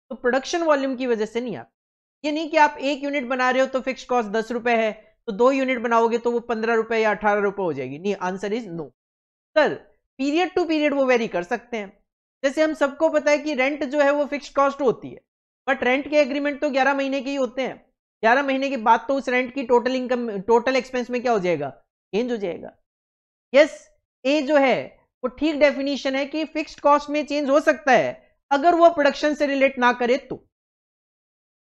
तो प्रोडक्शन वॉल्यूम की वजह से नहीं आती ये नहीं कि आप एक यूनिट बना रहे हो तो फिक्स कॉस्ट दस रुपए है तो दो यूनिट बनाओगे तो वो पंद्रह रुपए या अठारह रुपए हो जाएगी नहीं answer is no sir period to period वो वेरी कर सकते हैं जैसे हम सबको पता है कि रेंट जो है वो फिक्स कॉस्ट होती है बट रेंट के एग्रीमेंट तो ग्यारह महीने के ही होते हैं ग्यारह महीने के बाद तो उस रेंट की टोटल इनकम टोटल एक्सपेंस में क्या हो जाएगा चेंज हो जाएगा यस yes, ए जो है वो ठीक डेफिनेशन है कि फिक्स्ड कॉस्ट में चेंज हो सकता है अगर वो प्रोडक्शन से रिलेट ना करे तो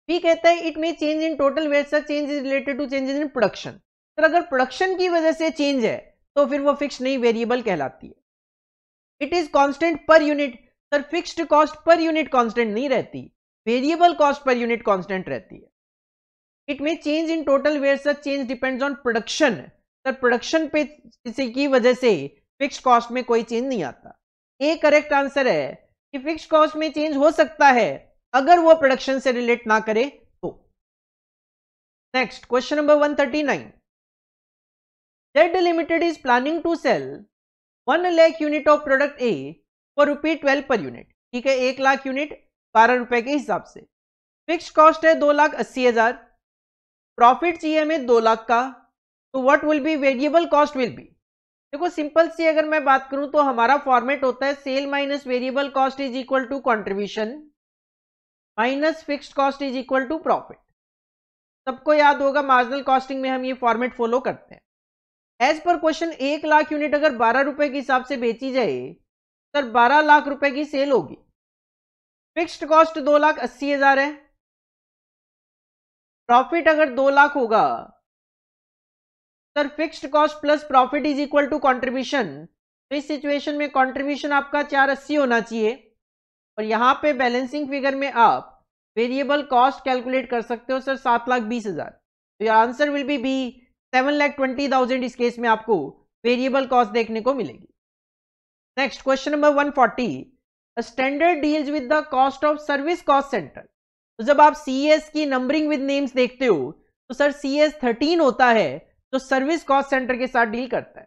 भी कहता है it may change in total wait sir change is related to changes in production sir अगर प्रोडक्शन की वजह से चेंज है तो फिर वो फिक्स नहीं वेरिएबल कहलाती है it is constant per unit sir fixed cost per unit constant नहीं रहती variable cost per unit constant रहती है it may change in total where change depends on production sir production पे किसी की वजह से फिक्स कॉस्ट में कोई चेंज नहीं आता ए करेक्ट आंसर है कि फिक्स कॉस्ट में चेंज हो सकता है अगर वो प्रोडक्शन से रिलेट ना करे तो next question number 139 Z limited is planning to sell one lakh unit of product A for rupee twelve per unit ठीक है एक लाख यूनिट बारह रुपए के हिसाब से फिक्स कॉस्ट है दो लाख अस्सी हजार प्रॉफिट चाहिए हमें दो लाख का तो what will be variable cost will be देखो सिंपल सी अगर मैं बात करूं तो हमारा फॉर्मेट होता है sale minus variable cost is equal to contribution minus fix cost is equal to profit सबको याद होगा मार्जिनल कॉस्टिंग में हम ये फॉर्मेट फॉलो करते हैं एज पर क्वेश्चन एक लाख यूनिट अगर बारह रुपए के हिसाब से बेची जाए सर बारह लाख रुपए की सेल होगी फिक्स्ड कॉस्ट दो लाख अस्सी हजार है प्रॉफिट अगर दो लाख होगा sir fixed cost plus profit is equal to contribution तो इस सिचुएशन में कंट्रीब्यूशन आपका चार अस्सी होना चाहिए और यहां पे बैलेंसिंग फिगर में आप वेरिएबल कॉस्ट कैलकुलेट कर सकते हो सर सात लाख बीस हजार तो answer will be B seven lakh twenty thousand इस केस में आपको वेरिएबल कॉस्ट देखने को मिलेगी next question number one forty standard deals with the cost of service cost centre तो जब आप सी की नंबरिंग विद नेम्स देखते हो तो सर सी एस थर्टीन होता है तो सर्विस कॉस्ट सेंटर के साथ डील करता है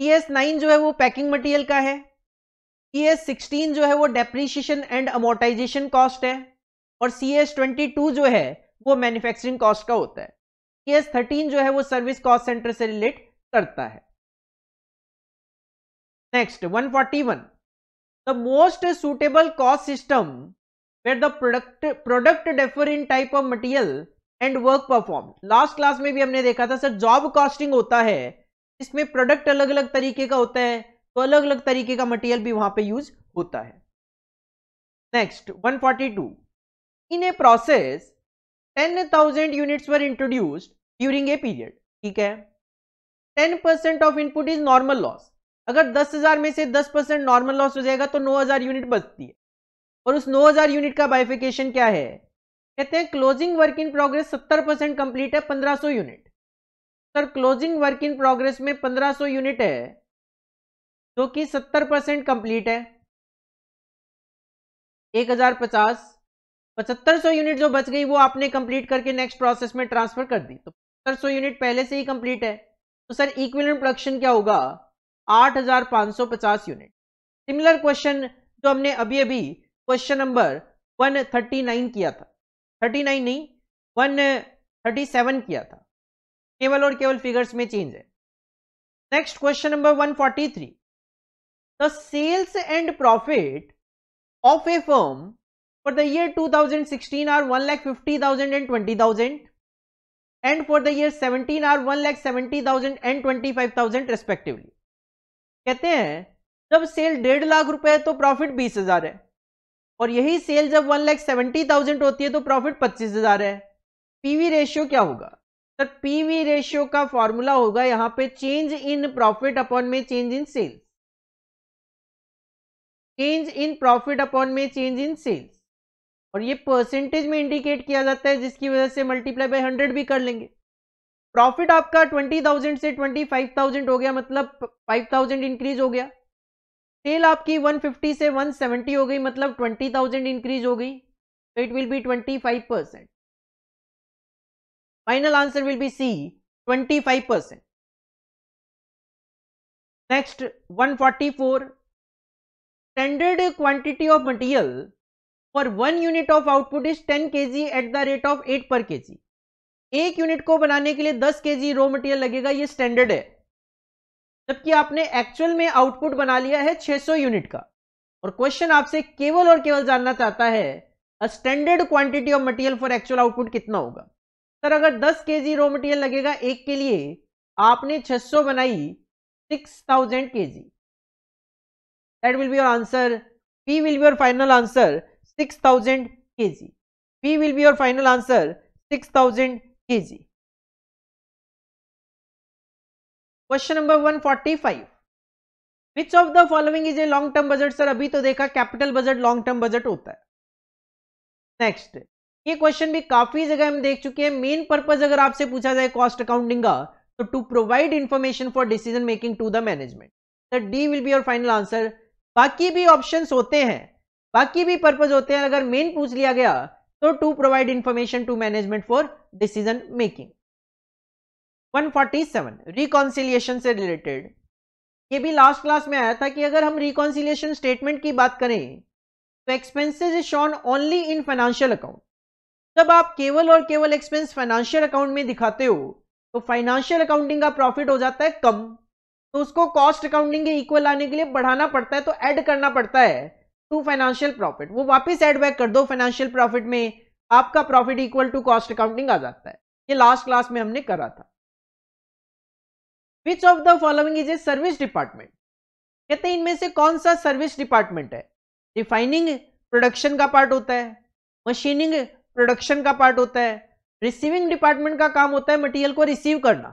सी एस नाइन जो है वो पैकिंग मटेरियल का है सी एस सिक्सटीन जो है वो डेप्रीशिएशन एंड अमोटाइजेशन कॉस्ट है और सी एस ट्वेंटी टू जो है वो मैन्युफैक्चरिंग कॉस्ट का होता है सी एस थर्टीन जो है वो सर्विस कॉस्ट सेंटर से रिलेट करता है Next, 141. The most suitable cost system where the product product differ in type of material and work perform last class में भी हमने देखा था सर जॉब कॉस्टिंग होता है इसमें प्रोडक्ट अलग अलग तरीके का होता है तो अलग अलग तरीके का मटेरियल भी वहां पे यूज होता है next 142 in a process 10,000 units were introduced during a period ठीक है 10% of input is normal loss अगर दस हजार में से दस परसेंट नॉर्मल लॉस हो जाएगा तो नौ हजार यूनिट बचती है और उस नौ हजार यूनिट का बाइफिकेशन क्या है कहते हैं क्लोजिंग वर्क इन प्रोग्रेस सत्तर परसेंट कंप्लीट है पंद्रह सौ unit sir closing work in progress में पंद्रह सौ यूनिट है जो कि सत्तर परसेंट कंप्लीट है एक हजार पचास पचहत्तर सौ यूनिट जो बच गई वो आपने कंप्लीट करके नेक्स्ट प्रोसेस में ट्रांसफर कर दी तो पचहत्तर सौ यूनिट पहले से ही कंप्लीट है तो सर इक्विवेलेंट प्रोडक्शन क्या होगा 8550 यूनिट सिमिलर क्वेश्चन जो हमने अभी अभी क्वेश्चन नंबर 139 किया था 39 नहीं 137 किया था केवल और केवल फिगर्स में चेंज है next question number 143 the sales and profit of a firm for the year 2016 are 1 lakh 50,000 and 20,000 and for the year 17 are 1 lakh 70,000 and 25,000 respectively. कहते हैं जब सेल डेढ़ लाख रुपए है तो प्रॉफिट बीस हजार है और यही सेल जब वन लाख सेवेंटी थाउजेंड होती है तो प्रॉफिट पच्चीस हजार है पीवी रेशियो क्या होगा सर पीवी रेशियो का फॉर्मूला होगा यहां पे चेंज इन प्रॉफिट अपॉन में change in sales change in profit upon में चेंज इन सेल्स और ये परसेंटेज में इंडिकेट किया जाता है जिसकी वजह से मल्टीप्लाई बाय हंड्रेड भी कर लेंगे प्रॉफिट आपका ट्वेंटी थाउजेंड से ट्वेंटी फाइव थाउजेंड हो गया मतलब फाइव थाउजेंड इंक्रीज हो गया सेल आपकी वन फिफ्टी से वन सेवेंटी हो गई मतलब ट्वेंटी थाउजेंड इंक्रीज हो गई तो it will be twenty five percent final answer will be c 25 percent next 144 standard quantity of material for one unit of output is 10 kg at the rate of 8 per kg एक unit को बनाने के लिए दस के जी raw material लगेगा ये standard है जबकि आपने एक्चुअल में आउटपुट बना लिया है 600 यूनिट का और क्वेश्चन आपसे केवल और केवल जानना चाहता है a standard quantity of material for actual output कितना होगा सर अगर 10 के जी रो मटेरियल लगेगा एक के लिए आपने 600 बनाई 6000 K G that will be your answer P will be your final answer 6000 K G P will be your final answer 6000 kg. Question number 145 which of the following is a long term budget sir अभी तो देखा capital budget long term budget होता है next ये question भी काफी जगह हम देख चुके हैं मेन पर्पज अगर आपसे पूछा जाए कॉस्ट अकाउंटिंग का तो to provide information for decision making to the management sir D will be your final answer बाकी भी ऑप्शंस होते हैं बाकी भी पर्पज होते हैं अगर मेन पूछ लिया गया So to provide information to management for decision making. 147 reconciliation से रिलेटेड ये भी लास्ट क्लास में आया था कि अगर हम रिकॉन्सिलियशन स्टेटमेंट की बात करें तो expenses is shown only in financial account जब आप केवल और केवल एक्सपेंस फाइनेंशियल अकाउंट में दिखाते हो तो फाइनेंशियल अकाउंटिंग का प्रॉफिट हो जाता है कम तो उसको कॉस्ट अकाउंटिंग के इक्वल आने के लिए बढ़ाना पड़ता है तो ऐड करना पड़ता है टू फाइनेंशियल प्रॉफिट वो वापस एड बैक कर दो फाइनेंशियल प्रॉफिट में आपका profit equal to cost accounting आ जाता है ये लास्ट क्लास में हमने करा था which of the following is a service department कहते हैं इनमें से कौन सा सर्विस डिपार्टमेंट है रिफाइनिंग प्रोडक्शन का पार्ट होता है मशीनिंग प्रोडक्शन का पार्ट होता है रिसीविंग डिपार्टमेंट का काम होता है मटेरियल को रिसीव करना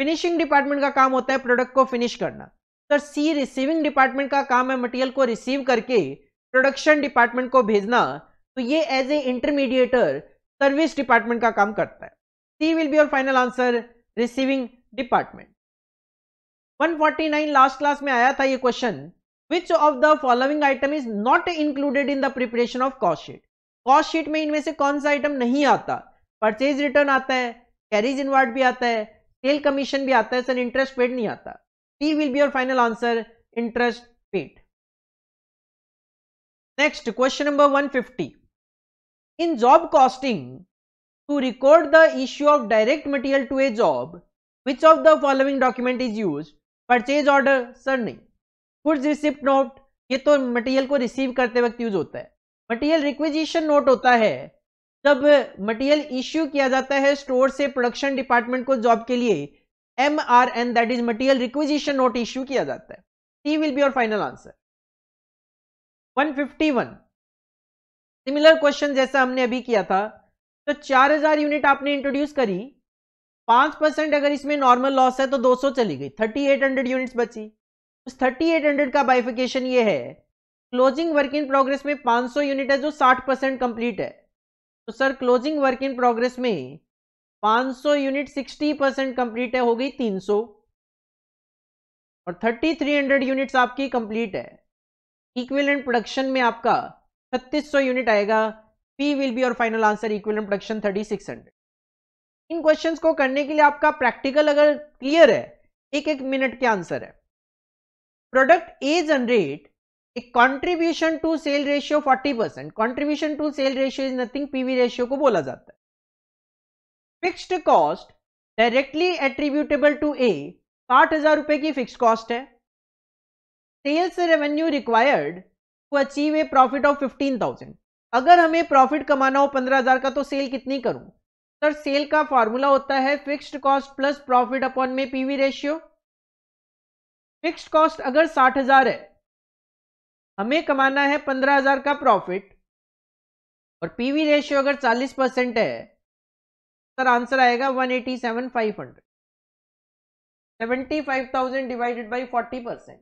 फिनिशिंग डिपार्टमेंट का काम होता है प्रोडक्ट को फिनिश करना तो सी रिसीविंग डिपार्टमेंट का काम है मटेरियल को रिसीव करके प्रोडक्शन डिपार्टमेंट को भेजना तो ये as a intermediator service department का काम करता है C will be your final answer receiving department 149 last class में आया था ये question which of the following item is not included in the preparation of cost sheet cost sheet में इनमें से कौन सा आइटम नहीं आता परचेज रिटर्न आता है कैरीज इनवर्ड भी आता है सेल कमीशन भी आता है सर इंटरेस्ट पेड नहीं आता T will be your final answer interest paid. Next question number 150. In job costing, to record the issue of direct material to a job, which of the following document is used? Purchase order, surname, goods receipt note, ये तो material को receive करते वक्त use होता है material requisition note होता है जब मटेरियल इश्यू किया जाता है स्टोर से प्रोडक्शन डिपार्टमेंट को जॉब के लिए M R N that is material requisition note issue किया जाता है T will be your final answer 151 similar question जैसा हमने अभी किया था तो 4000 यूनिट आपने इंट्रोड्यूस करी 5 परसेंट अगर इसमें नॉर्मल लॉस है तो 200 चली गई 3800 यूनिट्स बची उस 3800 का बाइफिकेशन ये है क्लोजिंग वर्क इन प्रोग्रेस में 500 यूनिट है जो 60 परसेंट कंप्लीट है तो sir closing work in progress में 500 यूनिट 60 परसेंट कंप्लीट है हो गई 300 और 3300 यूनिट्स आपकी कंप्लीट है इक्विवेलेंट प्रोडक्शन में आपका 3600 यूनिट आएगा पी विल बी और फाइनल आंसर इक्विवेलेंट प्रोडक्शन 3600 इन क्वेश्चंस को करने के लिए आपका प्रैक्टिकल अगर क्लियर है एक एक मिनट के आंसर है product A generate a contribution to sale ratio 40 percent contribution to sale ratio is nothing PV ratio को बोला जाता है fixed cost directly attributable to a साठ हजार रुपए की फिक्स कॉस्ट है sales revenue required to achieve a profit of fifteen thousand अगर हमें प्रॉफिट कमाना हो पंद्रह हजार का तो सेल कितनी करूं सर सेल का फॉर्मूला होता है fixed cost plus profit upon में पीवी रेशियो फिक्स्ड कॉस्ट अगर साठ हजार है हमें कमाना है पंद्रह हजार का प्रॉफिट और पीवी रेशियो अगर चालीस परसेंट है सर आंसर आएगा one eighty seven five hundred seventy five thousand divided by forty percent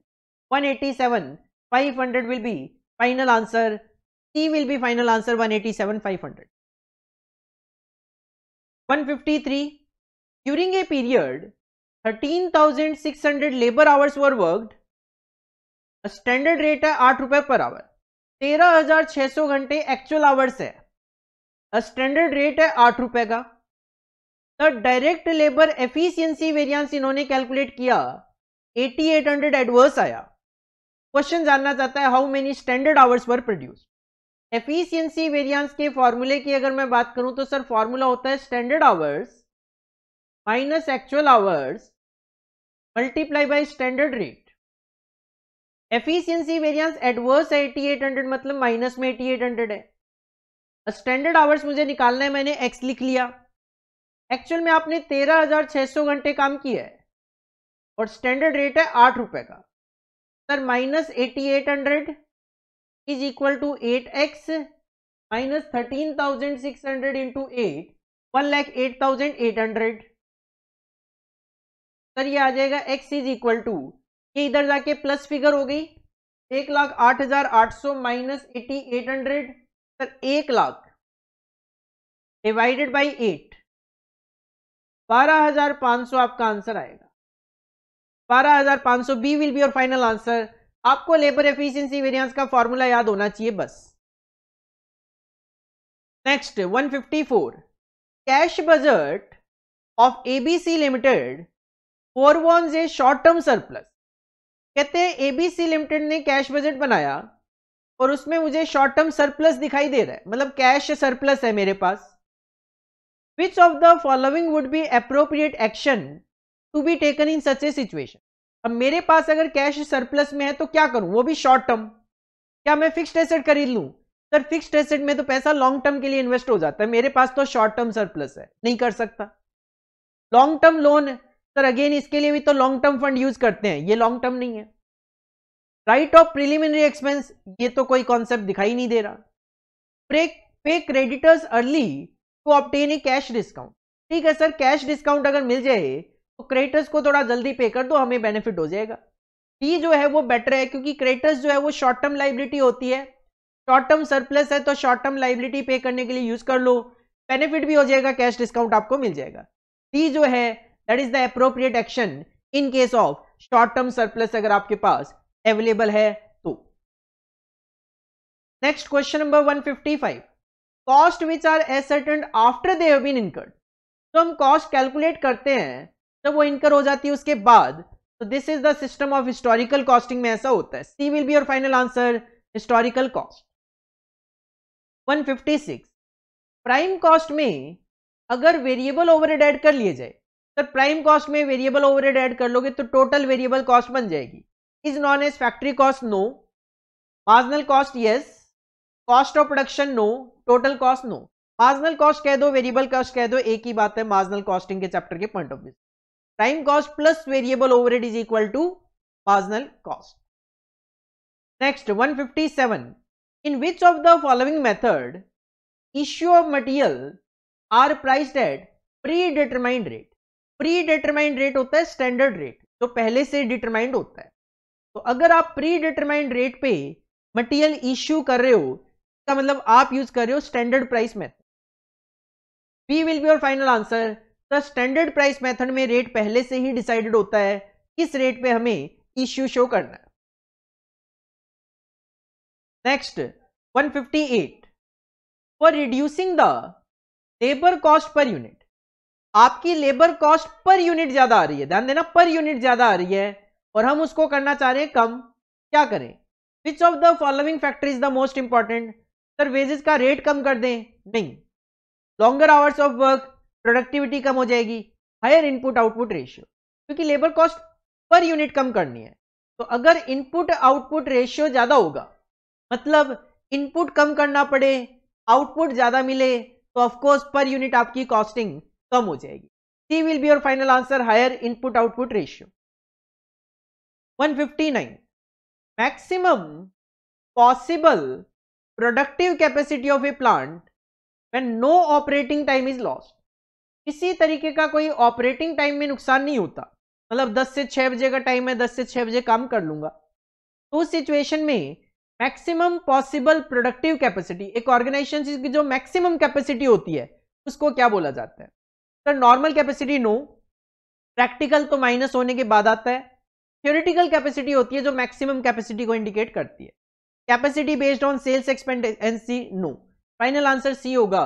one eighty seven five hundred will be final answer C will be final answer one eighty seven five hundred one fifty three during a period thirteen thousand six hundred labour hours were worked standard rate है आठ रुपए per hour तेरह हजार छह सौ घंटे actual hours है standard rate है आठ रुपए का डायरेक्ट लेबर एफिशिएंसी वेरिएंस इन्होंने कैलकुलेट किया 8800 एडवर्स आया क्वेश्चन जानना चाहता है हाउ मेनी स्टैंडर्ड आवर्स पर प्रोड्यूस एफिशिएंसी वेरिएंस के फॉर्मूले की अगर मैं बात करूं तो सर फॉर्मूला होता है standard hours minus actual hours multiply by standard rate efficiency variance adverse है 8800 मतलब माइनस में 8800 है स्टैंडर्ड आवर्स मुझे निकालना है मैंने एक्स लिख लिया एक्चुअल में आपने तेरह हजार छः सौ घंटे काम किया है और स्टैंडर्ड रेट है आठ रुपए का sir minus eighty eight hundred is equal to eight X minus thirteen thousand six hundred into eight one lakh eight thousand eight hundred sir ये आ जाएगा एक्स इज इक्वल टू ये इधर जाके प्लस फिगर हो गई एक लाख आठ हजार आठ सौ minus eighty eight hundred sir एक लाख डिवाइडेड बाई एट बारह हजार पांच सौ आपका आंसर आएगा बारह हजार पांच सौ बी विल बी और फाइनल आंसर आपको लेबर एफिशिएंसी वेरिएंस का फॉर्मूला याद होना चाहिए बस next 154 cash budget of ABC limited forewarns a short term surplus कहते हैं एबीसी लिमिटेड ने कैश बजट बनाया और उसमें मुझे शॉर्ट टर्म सरप्लस दिखाई दे रहा है मतलब कैश सरप्लस है मेरे पास Which of the following would be appropriate action to be taken in such a situation? अब मेरे पास अगर कैश सरप्लस में है तो क्या करूं वो भी शॉर्ट टर्म क्या मैं फिक्स्ड एसेट खरीद लूं सर फिक्स्ड एसेट में तो पैसा लॉन्ग टर्म के लिए इन्वेस्ट हो जाता है मेरे पास तो शॉर्ट टर्म सरप्लस है नहीं कर सकता long term loan sir again इसके लिए भी तो लॉन्ग टर्म फंड यूज करते हैं ये लॉन्ग टर्म नहीं है राइट ऑफ प्रिलिमिनरी एक्सपेंस ये तो कोई कॉन्सेप्ट दिखाई नहीं दे रहा pay creditors early to obtain a cash discount ठीक है सर कैश डिस्काउंट अगर मिल जाए तो क्रेडिटर्स को थोड़ा जल्दी पे कर दो हमें बेनिफिट हो जाएगा डी जो है वो बेटर है क्योंकि क्रेडिटर्स जो है वो शॉर्ट टर्म लाइबिलिटी होती है शॉर्ट टर्म सरप्लस है तो शॉर्ट टर्म लाइबिलिटी पे करने के लिए यूज कर लो बेनिफिट भी हो जाएगा कैश डिस्काउंट आपको मिल जाएगा डी जो है that is the appropriate action in case of short term surplus अगर आपके पास अवेलेबल है तो next question number five cost which are ascertained after they have been incurred तो हम कॉस्ट कैलकुलेट करते हैं तो वो इनकर हो जाती है उसके बाद तो this is the system of historical costing में ऐसा होता है C will be your final answer historical cost 156 prime cost में अगर वेरिएबल ओवरहेड ऐड कर लिए जाए सर प्राइम कॉस्ट में वेरिएबल ओवरहेड ऐड कर लोगे तो टोटल वेरिएबल कॉस्ट बन जाएगी is known as factory cost no marginal cost yes cost of production no total cost no marginal cost कह दो वेरिएबल कॉस्ट कह दो एक ही बात है मार्जिनल कॉस्टिंग के चैप्टर के point of view time cost plus variable over is equal to marginal cost next 157 in which of the following method issue of material are priced at predetermined rate predetermined rate होता है standard rate जो पहले से determined होता है तो अगर आप प्री डिटरमाइंड रेट पे मटीरियल इश्यू कर रहे हो का मतलब आप यूज कर रहे हो standard price method B will be your final answer the standard price method में रेट पहले से ही डिसाइडेड होता है किस रेट पे हमें इश्यू शो करना है next 158 for reducing the labour cost per unit आपकी लेबर कॉस्ट पर यूनिट ज्यादा आ रही है ध्यान देना पर यूनिट ज्यादा आ रही है और हम उसको करना चाह रहे हैं कम क्या करें which of the following factor is the most important sir wages का रेट कम कर दें नहीं longer hours of work productivity कम हो जाएगी हायर इनपुट आउटपुट रेशियो क्योंकि लेबर कॉस्ट पर यूनिट कम करनी है तो अगर इनपुट आउटपुट रेशियो ज़्यादा होगा मतलब इनपुट कम करना पड़े आउटपुट ज़्यादा मिले तो ऑफकोर्स पर यूनिट आपकी कॉस्टिंग कम हो जाएगी C will be your final answer higher input output ratio 159 maximum possible productive capacity of a plant when no operating time is lost किसी तरीके का कोई ऑपरेटिंग टाइम में नुकसान नहीं होता मतलब 10 से 6 बजे का टाइम है 10 से 6 बजे काम कर लूंगा तो उस सिचुएशन में मैक्सिमम पॉसिबल प्रोडक्टिव कैपेसिटी एक ऑर्गेनाइजेशन की जो मैक्सिमम कैपेसिटी होती है उसको क्या बोला जाता है sir normal capacity no practical तो माइनस होने के बाद आता है थ्योरेटिकल कैपेसिटी होती है जो मैक्सिमम कैपेसिटी को इंडिकेट करती है capacity based on sales expectancy no final answer C होगा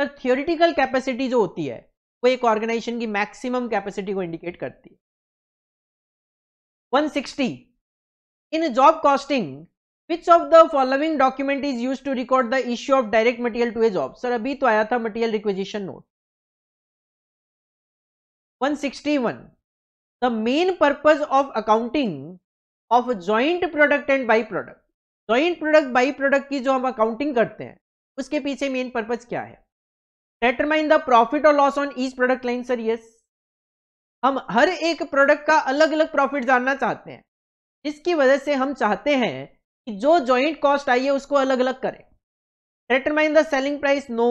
सर थियोरिटिकल कैपेसिटी जो होती है वो एक ऑर्गेनाइजेशन की मैक्सिमम कैपेसिटी को इंडिकेट करती है 160 in job costing which of the following document is use to record the issue of direct material to a job sir अभी तो आया था material requisition note one sixty one the main purpose of accounting of joint product and by product joint product by product की जो हम accounting करते हैं उसके पीछे मेन पर्पज क्या है डेटरमाइन द प्रॉफिट और loss on each product line sir yes हम हर एक प्रोडक्ट का अलग अलग प्रॉफिट जानना चाहते हैं इसकी वजह से हम चाहते हैं कि जो ज्वाइंट कॉस्ट आई है उसको अलग अलग करें determine the selling price no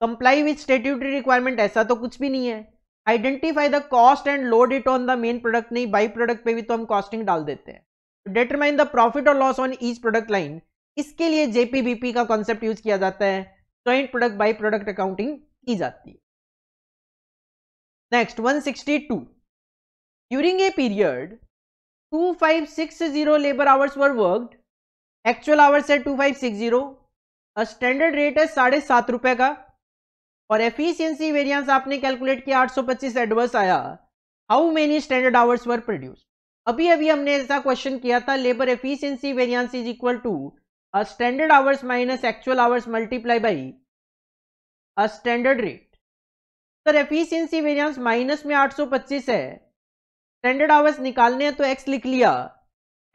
comply with statutory requirement ऐसा तो कुछ भी नहीं है identify the cost and load it on the main product नहीं बाई प्रोडक्ट पे भी तो हम कॉस्टिंग डाल देते हैं डिटरमाइन द प्रॉफिट और loss on each product line इसके लिए जेपीबीपी का कॉन्सेप्ट यूज किया जाता है joint product by product accounting की जाती है next 162 sixty during a period 2560 labour hours were worked actual hours है 2560 अ स्टैंडर्ड रेट है साढ़े सात रुपए का और एफिशियंसी वेरियंस आपने कैलकुलेट किया 825 एडवर्स आया how many standard hours were produce अभी अभी हमने ऐसा क्वेश्चन किया था labour efficiency variance is equal to standard hours minus actual hours multiply by standard rate sir efficiency variance minus में 825 है स्टैंडर्ड आवर्स निकालने हैं तो एक्स लिख लिया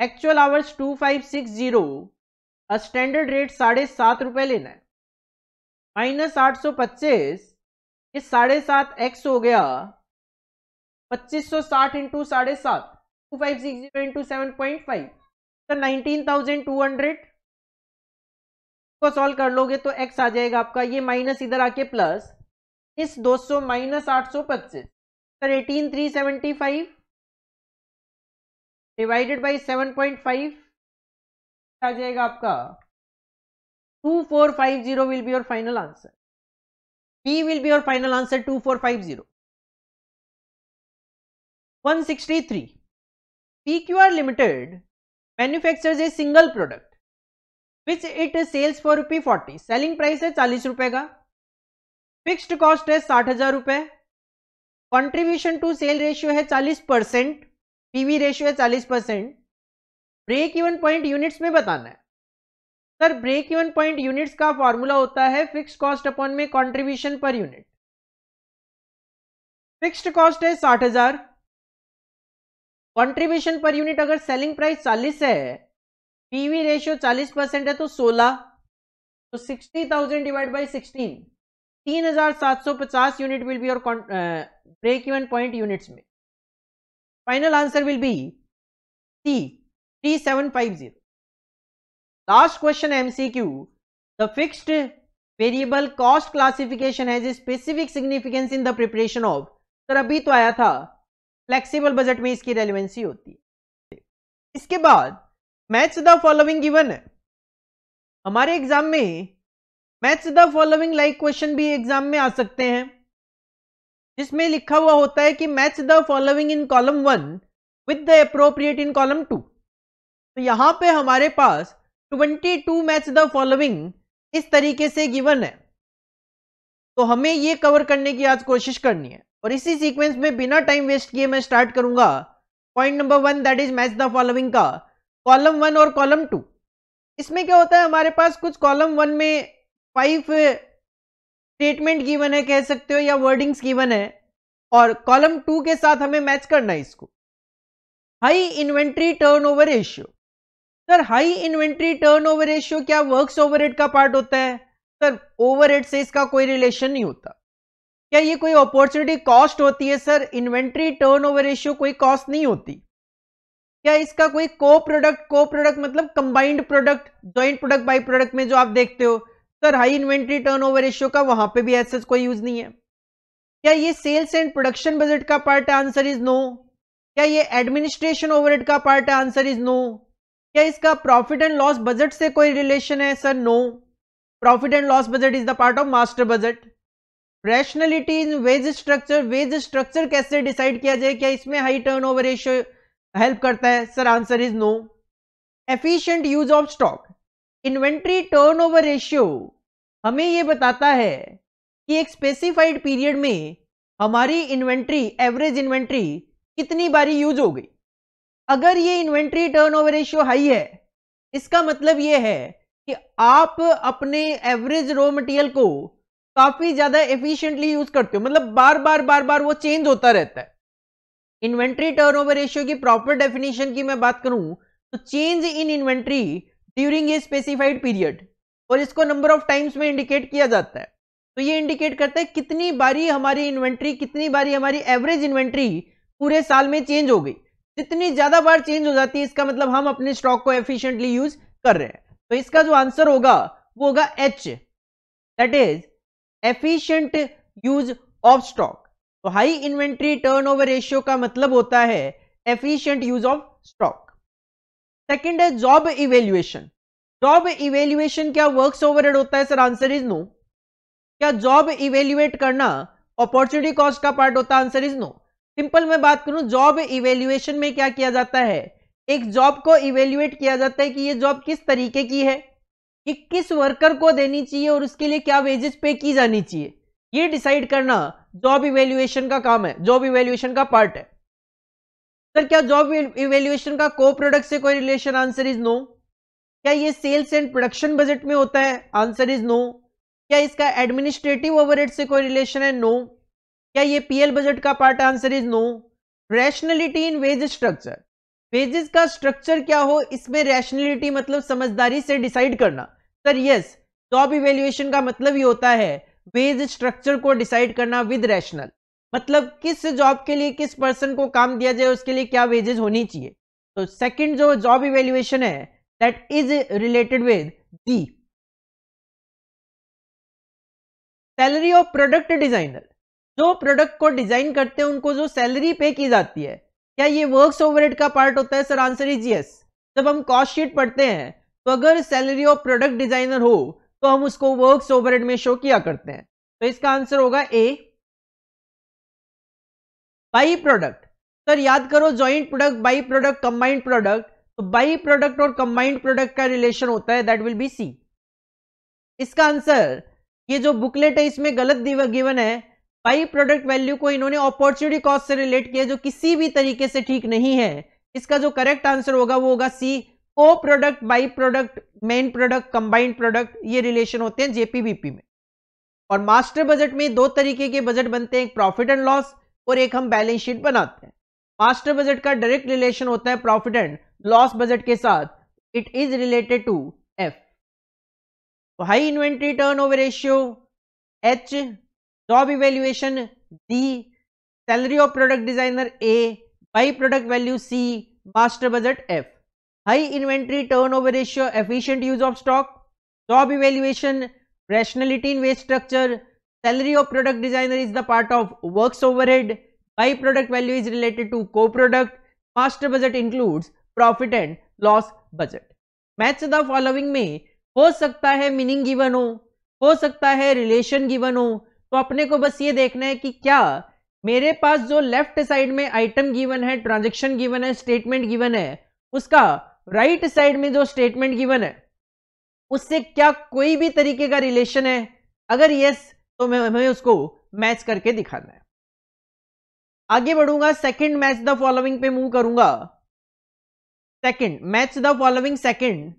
actual hours 2560 five standard rate साढ़े सात रुपये लेना है माइनस आठ सौ पच्चीस ये साढ़े सात एक्स हो गया पच्चीस सौ साठ इंटू साढ़े सात टू तो को सॉल्व कर लोगे तो एक्स आ जाएगा आपका ये माइनस इधर आके प्लस इस 200 माइनस आठ सौ पच्चीस sir eighteen three seventy five divided by seven point five आ जाएगा आपका two four five zero will be your final answer be will be your final answer two four five zero one sixty three PQR Limited manufactures a single product which it sells for rupee forty selling price है चालीस rupees का fixed cost है साठ हजार रुपए contribution to sale ratio है चालीस percent PV ratio है चालीस percent break even point units में बताना है sir break even point units का फॉर्मूला होता है फिक्स कॉस्ट अपॉन में contribution per unit fixed cost है साठ हजार कंट्रीब्यूशन पर यूनिट अगर सेलिंग प्राइस 40 है पीवी रेशियो 40 परसेंट है तो 16 तो 60,000 divide by 16 3,750 unit will be और ब्रेक इवन पॉइंट यूनिट्स में final answer will be C 3750 last question MCQ the fixed variable cost classification has specific significance in the preparation of sir अभी तो आया था flexible budget में इसकी relevancy होती है इसके बाद मैच द फॉलोइंग गिवन है हमारे एग्जाम में match the following like question भी एग्जाम में आ सकते हैं जिसमें लिखा हुआ होता है कि match the following in column one with the appropriate in column two तो यहां पे हमारे पास 22 मैच द फॉलोइंग इस तरीके से गिवन है तो हमें ये कवर करने की आज कोशिश करनी है और इसी सीक्वेंस में बिना टाइम वेस्ट किए मैं स्टार्ट करूंगा point number one that is match the following का कॉलम वन और कॉलम टू इसमें क्या होता है हमारे पास कुछ कॉलम वन में फाइव स्टेटमेंट गिवन है कह सकते हो या वर्डिंग्स गिवन है और कॉलम टू के साथ हमें मैच करना है इसको high inventory turnover ratio sir high inventory turnover ratio क्या वर्क्स ओवर का पार्ट होता है सर ओवर से इसका कोई रिलेशन नहीं होता क्या ये कोई अपॉर्चुनिटी कॉस्ट होती है सर इन्वेंट्री टर्नओवर रेशियो कोई कॉस्ट नहीं होती क्या इसका कोई को प्रोडक्ट को प्रोडक्ट मतलब combined product joint product by product में जो आप देखते हो sir high inventory turnover ratio का वहां पे भी ऐसा कोई यूज नहीं है क्या ये सेल्स एंड प्रोडक्शन बजट का पार्ट है आंसर इज नो क्या ये एडमिनिस्ट्रेशन ओवरहेड का पार्ट है आंसर इज नो क्या इसका प्रॉफिट एंड लॉस बजट से कोई रिलेशन है sir no profit and loss budget is the part of master budget rationality in wage structure wage structure कैसे डिसाइड किया जाए क्या इसमें high turnover ratio help करता है sir answer is no efficient use of stock inventory turnover ratio हमें यह बताता है कि एक स्पेसिफाइड पीरियड में हमारी इन्वेंट्री एवरेज इन्वेंट्री कितनी बारी यूज हो गई अगर ये inventory turnover ratio high है इसका मतलब ये है कि आप अपने एवरेज रॉ मटेरियल को काफी ज्यादा एफिशिएंटली यूज करते हो मतलब बार बार बार बार वो चेंज होता रहता है इन्वेंट्री टर्नओवर रेशियो की प्रॉपर डेफिनेशन की मैं बात करूं तो change in inventory during a specified period और इसको नंबर ऑफ टाइम्स में इंडिकेट किया जाता है तो ये इंडिकेट करता है कितनी बारी हमारी इन्वेंट्री कितनी बारी हमारी एवरेज इन्वेंट्री पूरे साल में चेंज हो गई जितनी ज्यादा बार चेंज हो जाती है इसका मतलब हम अपने स्टॉक को एफिशिएंटली यूज कर रहे हैं तो इसका जो आंसर होगा वो होगा H that is efficient use of stock तो हाई इन्वेंट्री टर्नओवर रेशियो का मतलब होता है efficient use of stock second है जॉब इवेल्युएशन जॉब इवेल्युएशन क्या वर्क्स ओवरहेड होता है सर आंसर इज नो क्या जॉब इवेल्युएट करना अपॉर्चुनिटी कॉस्ट का पार्ट होता है आंसर इज नो सिंपल मैं बात करूं जॉब इवेल्युएशन में क्या किया जाता है एक जॉब को इवेल्युएट किया जाता है कि ये जॉब किस तरीके की है किस वर्कर को देनी चाहिए और उसके लिए क्या वेजेस पे की जानी चाहिए ये डिसाइड करना जॉब इवेल्युएशन का काम है जॉब इवेल्युएशन का पार्ट है सर क्या जॉब इवेल्युएशन का को प्रोडक्ट से कोई रिलेशन आंसर इज नो क्या ये सेल्स एंड प्रोडक्शन बजट में होता है आंसर इज नो क्या इसका एडमिनिस्ट्रेटिव ओवर से कोई रिलेशन है नो क्या ये पीएल बजट का part answer is no rationality in wage structure पेजेस का स्ट्रक्चर क्या हो इसमें रैशनलिटी मतलब समझदारी से डिसाइड करना सर यस टॉप इवेल्युएशन का मतलब ये होता है वेज स्ट्रक्चर को डिसाइड करना विद रैशनल मतलब किस जॉब के लिए किस पर्सन को काम दिया जाए उसके लिए क्या वेजेस होनी चाहिए तो सेकंड जो जॉब इवेल्युएशन है that is related with the salary of product designer जो प्रोडक्ट को डिजाइन करते हैं उनको जो सैलरी पे की जाती है क्या ये वर्क्स ओवरहेड का पार्ट होता है सर आंसर इज यस जब हम कॉस्ट शीट पढ़ते हैं तो अगर सैलरी ऑफ प्रोडक्ट डिजाइनर हो तो हम उसको वर्क्स ओवरहेड में शो किया करते हैं तो इसका आंसर होगा ए बाई प्रोडक्ट सर याद करो joint product by product combined product तो बाई प्रोडक्ट और कंबाइंड प्रोडक्ट का रिलेशन होता है दैट विल बी सी इसका आंसर ये जो बुकलेट है इसमें गलत गिवन है बाई प्रोडक्ट वैल्यू को इन्होंने अपॉर्चुनिटी कॉस्ट से रिलेट किया जो किसी भी तरीके से ठीक नहीं है इसका जो करेक्ट आंसर होगा वो होगा C co product by product main product combined product ये रिलेशन होते हैं जेपीबीपी में और मास्टर बजट में दो तरीके के बजट बनते हैं एक प्रॉफिट एंड लॉस और एक हम बैलेंस शीट बनाते हैं मास्टर बजट का डायरेक्ट रिलेशन होता है प्रॉफिट एंड लॉस बजट के साथ it is related to F high inventory turnover ratio H job evaluation d salary of product designer a by product value c master budget f high inventory turnover ratio efficient use of stock job evaluation rationality in wage structure salary of product designer is the part of works overhead by product value is related to co-product master budget includes profit and loss budget match the following में हो सकता है meaning given हो हो सकता है relation given हो तो अपने को बस ये देखना है कि क्या मेरे पास जो लेफ्ट साइड में आइटम गिवन है ट्रांजेक्शन गिवन है स्टेटमेंट गिवन है उसका राइट right साइड में जो स्टेटमेंट गिवन है उससे क्या कोई भी तरीके का रिलेशन है अगर यस तो मैं हमें उसको मैच करके दिखाना है आगे बढ़ूंगा सेकंड मैच द फॉलोइंग पे मूव करूंगा second match the following second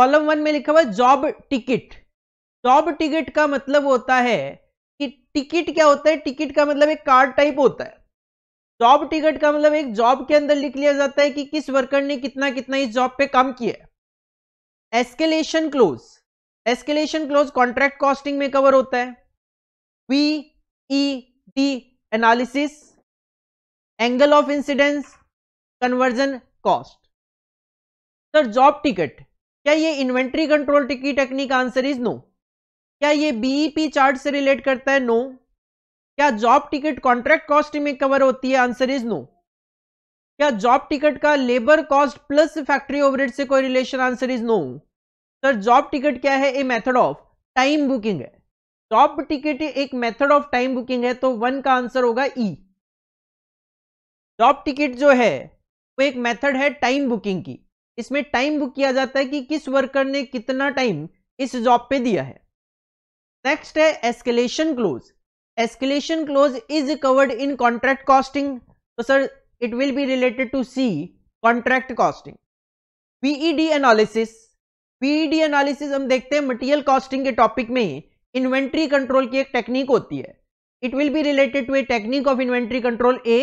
column one में लिखा हुआ जॉब टिकट जॉब टिकट का मतलब होता है कि टिकट क्या होता है टिकट का मतलब एक कार्ड टाइप होता है जॉब टिकट का मतलब एक जॉब के अंदर लिख लिया जाता है कि किस वर्कर ने कितना कितना इस जॉब पे काम किया escalation clause escalation clause contract costing में कवर होता है V E D analysis angle of incidence conversion cost sir job ticket क्या ये inventory control ticket technique answer is no क्या ये बीईपी चार्ट e से रिलेट करता है नो no. क्या जॉब टिकट कॉन्ट्रैक्ट कॉस्ट में कवर होती है आंसर इज नो क्या जॉब टिकट का labour cost plus factory overhead से कोई relation answer is no sir job ticket क्या है a method of time booking है जॉब टिकट एक मेथड ऑफ टाइम बुकिंग है तो वन का आंसर होगा ई जॉब टिकट जो है वो एक मेथड है टाइम बुकिंग की इसमें टाइम बुक किया जाता है कि किस वर्कर ने कितना टाइम इस जॉब पे दिया है नेक्स्ट है escalation clause escalation clause is covered in contract costing तो sir it will be related to C contract costing PED analysis PED analysis हम देखते हैं मटेरियल कॉस्टिंग के टॉपिक में इन्वेंट्री कंट्रोल की एक टेक्निक होती है it will be related to A technique of inventory control A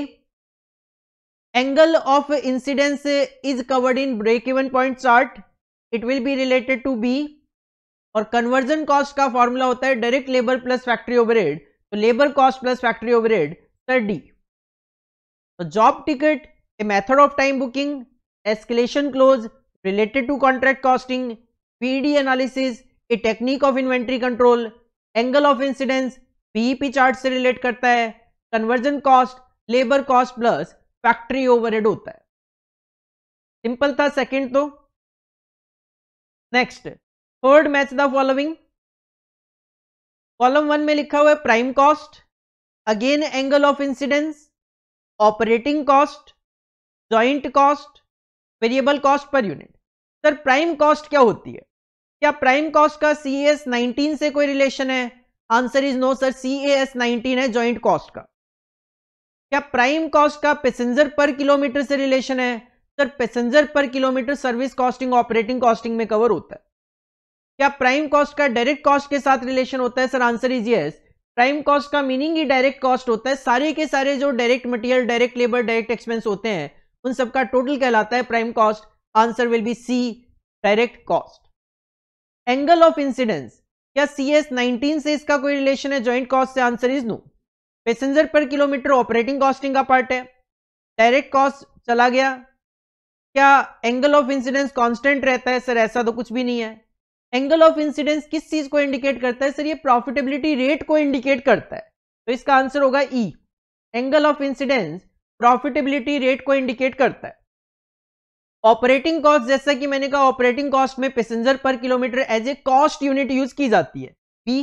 angle of incidence is covered in break even point chart it will be related to B और conversion cost का formula होता है direct labour plus factory overhead तो labour cost plus factory overhead sir D तो job ticket a method of time booking escalation clause related to contract costing PD analysis a technique of inventory control angle of incidence PEP chart से relate करता है conversion cost labour cost plus factory overhead होता है simple था second तो next third match the following column one में लिखा हुआ है prime cost again angle of incidence operating cost joint cost variable cost per unit sir prime cost क्या होती है क्या प्राइम कॉस्ट का सी एस नाइनटीन से कोई रिलेशन है answer is no sir C S nineteen है ज्वाइंट कॉस्ट का क्या प्राइम कॉस्ट का पैसेंजर पर किलोमीटर से रिलेशन है sir passenger per kilometre service costing operating costing में कवर होता है क्या प्राइम कॉस्ट का डायरेक्ट कॉस्ट के साथ रिलेशन होता है sir answer is yes prime cost का मीनिंग ही डायरेक्ट कॉस्ट होता है सारे के सारे जो direct material direct labour direct expense होते हैं उन सबका टोटल कहलाता है prime cost answer will be C direct cost angle of incidence क्या सी एस नाइनटीन से इसका कोई रिलेशन है ज्वाइंट कॉस्ट से answer is no passenger per kilometre operating costing का पार्ट है डायरेक्ट कॉस्ट चला गया क्या एंगल ऑफ इंसिडेंस कॉन्स्टेंट रहता है सर ऐसा तो कुछ भी नहीं है एंगल ऑफ इंसिडेंस किस चीज को इंडिकेट करता है सर ये प्रॉफिटेबिलिटी रेट को इंडिकेट करता है तो इसका आंसर होगा E e. Angle of incidence profitability rate को इंडिकेट करता है ऑपरेटिंग कॉस्ट जैसा कि मैंने कहा ऑपरेटिंग कॉस्ट में passenger per kilometre as a cost unit use की जाती है B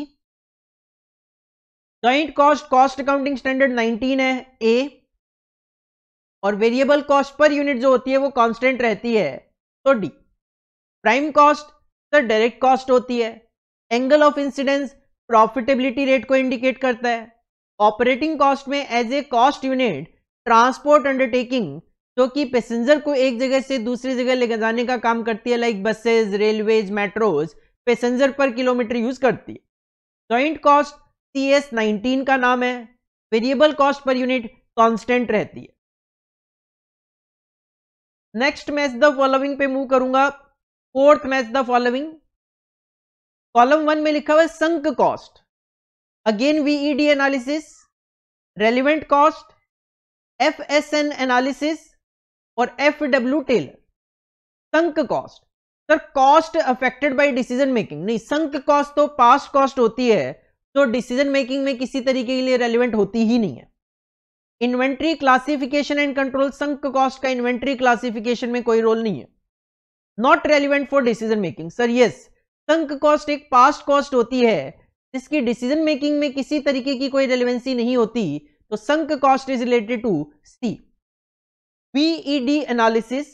joint cost cost accounting standard 19 है ए और वेरिएबल कॉस्ट पर यूनिट जो होती है वो कांस्टेंट रहती है तो D prime cost sir direct cost होती है angle of incidence profitability rate को इंडिकेट करता है ऑपरेटिंग कॉस्ट में as a cost unit transport undertaking जो कि पैसेंजर को एक जगह से दूसरी जगह ले जाने का काम करती है like buses railways metros passenger per kilometre use करती है joint cost C S nineteen का नाम है variable cost per unit constant रहती है नेक्स्ट मैं द फॉलोइंग पे मूव करूंगा fourth match the following column one में लिखा हुआ है sunk cost again VED analysis relevant cost F S N analysis और F W Taylor sunk cost sir cost affected by decision making नहीं संक cost तो past cost होती है तो डिसीजन मेकिंग में किसी तरीके के लिए रेलिवेंट होती ही नहीं है inventory classification and control sunk cost का इन्वेंट्री क्लासिफिकेशन में कोई रोल नहीं है not relevant for decision making sir yes sunk cost एक पास्ट कॉस्ट होती है जिसकी डिसीजन मेकिंग में किसी तरीके की कोई रेलिवेंसी नहीं होती तो sunk cost is related to C VED analysis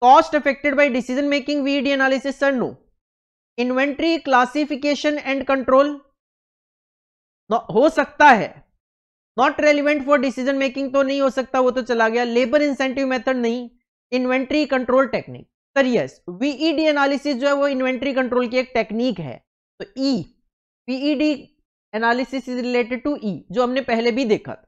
cost affected by decision making VED analysis sir no inventory classification and control हो सकता है not relevant for decision making तो नहीं हो सकता वो तो चला गया लेबर इंसेंटिव मेथड नहीं inventory control technique sir yes VED analysis जो है वो इन्वेंट्री कंट्रोल की एक टेक्निक है तो E VED analysis is related to E जो हमने पहले भी देखा था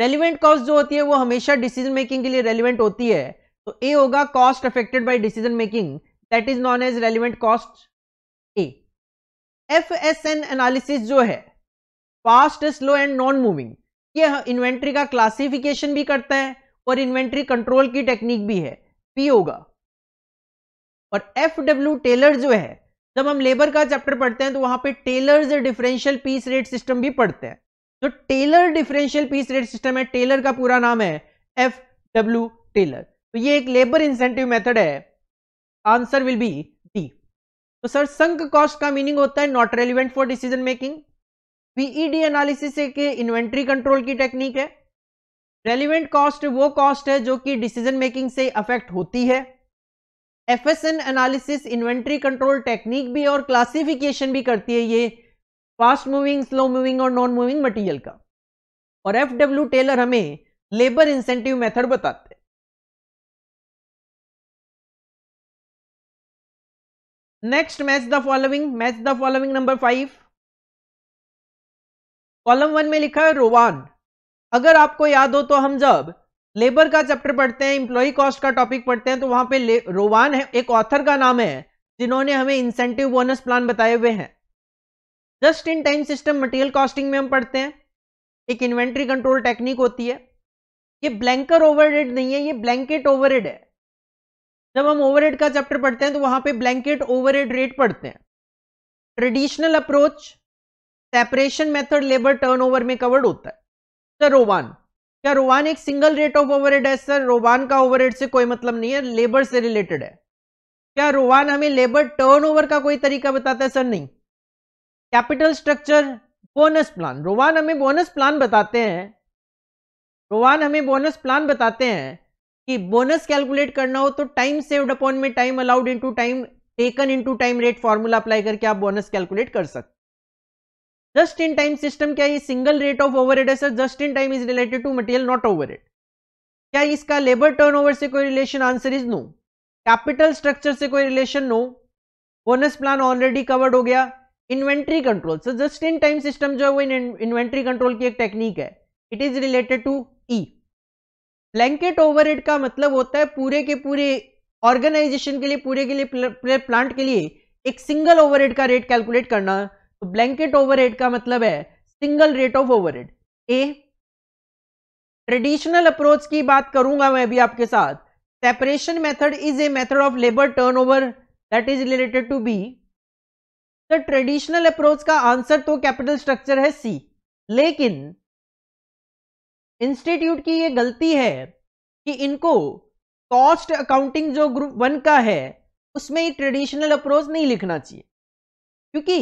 रेलिवेंट कॉस्ट जो होती है वो हमेशा डिसीजन मेकिंग के लिए रेलिवेंट होती है तो ए होगा cost affected by decision making that is known as relevant cost A F S N analysis जो है fast slow and non moving ये इन्वेंट्री का क्लासिफिकेशन भी करता है और इन्वेंट्री कंट्रोल की टेक्निक भी है पी होगा और एफ डब्ल्यू टेलर जो है जब हम लेबर का चैप्टर पढ़ते हैं तो वहां पे Taylor differential piece rate system भी पढ़ते हैं तो Taylor differential piece rate system है टेलर का पूरा नाम है एफ डब्ल्यू टेलर तो ये एक लेबर इंसेंटिव मेथड है आंसर विल बी डी तो सर संक कॉस्ट का मीनिंग होता है not relevant for decision making PED analysis एक इन्वेंट्री कंट्रोल की टेक्निक है रेलिवेंट कॉस्ट वो कॉस्ट है जो कि डिसीजन मेकिंग से अफेक्ट होती है F S N analysis inventory control technique भी और क्लासिफिकेशन भी करती है ये फास्ट मूविंग स्लो मूविंग और नॉन मूविंग मटेरियल का और एफ डब्ल्यू टेलर हमें लेबर इंसेंटिव मेथड बताते हैं next match the following match the following number five column one में लिखा है रोवान अगर आपको याद हो तो हम जब लेबर का चैप्टर पढ़ते हैं इंप्लॉई कॉस्ट का टॉपिक पढ़ते हैं तो वहां पे रोवान है एक ऑथर का नाम है जिन्होंने हमें इंसेंटिव बोनस प्लान बताए हुए हैं just in time system material costing में हम पढ़ते हैं एक इन्वेंट्री कंट्रोल टेक्निक होती है ये ब्लैंकर ओवरहेड नहीं है ये ब्लैंकेट ओवरहेड है जब हम ओवरहेड का चैप्टर पढ़ते हैं तो वहां पे ब्लैंकेट ओवरहेड रेट पढ़ते हैं traditional approach separation method labour turnover में कवर्ड होता है सर रोवान क्या रोवान एक सिंगल रेट ऑफ ओवरहेड है सर रोवान का ओवरहेड से कोई मतलब नहीं है लेबर से रिलेटेड है क्या रोवान हमें लेबर टर्नओवर का कोई तरीका बताता है सर नहीं capital structure bonus plan Rowan हमें बोनस प्लान बताते हैं रोवान हमें बोनस प्लान बताते हैं कि बोनस कैलकुलेट करना हो तो टाइम सेव्ड अपॉन में time allowed into time taken into time rate formula apply करके आप बोनस कैलकुलेट कर सकते जस्ट इन टाइम सिस्टम क्या है single rate of over overhead just in time is related to material not over क्या इसका labour turnover से कोई relation answer is no capital structure से कोई relation no bonus plan already covered हो गया inventory control sir just in time system जो है वो इन्वेंट्री कंट्रोल की एक टेक्निक है it is related to E blanket overhead का मतलब होता है पूरे के पूरे ऑर्गेनाइजेशन के लिए पूरे के लिए प्लांट के लिए एक सिंगल ओवरहेड का रेट कैलकुलेट करना तो ब्लैंकेट ओवरहेड का मतलब है single rate of overhead A traditional approach की बात करूंगा मैं भी आपके साथ separation method is a method of labour turnover that is related to B the traditional approach का आंसर तो कैपिटल स्ट्रक्चर है सी लेकिन इंस्टीट्यूट की ये गलती है कि इनको कॉस्ट अकाउंटिंग जो ग्रुप वन का है उसमें ये ट्रेडिशनल अप्रोच नहीं लिखना चाहिए क्योंकि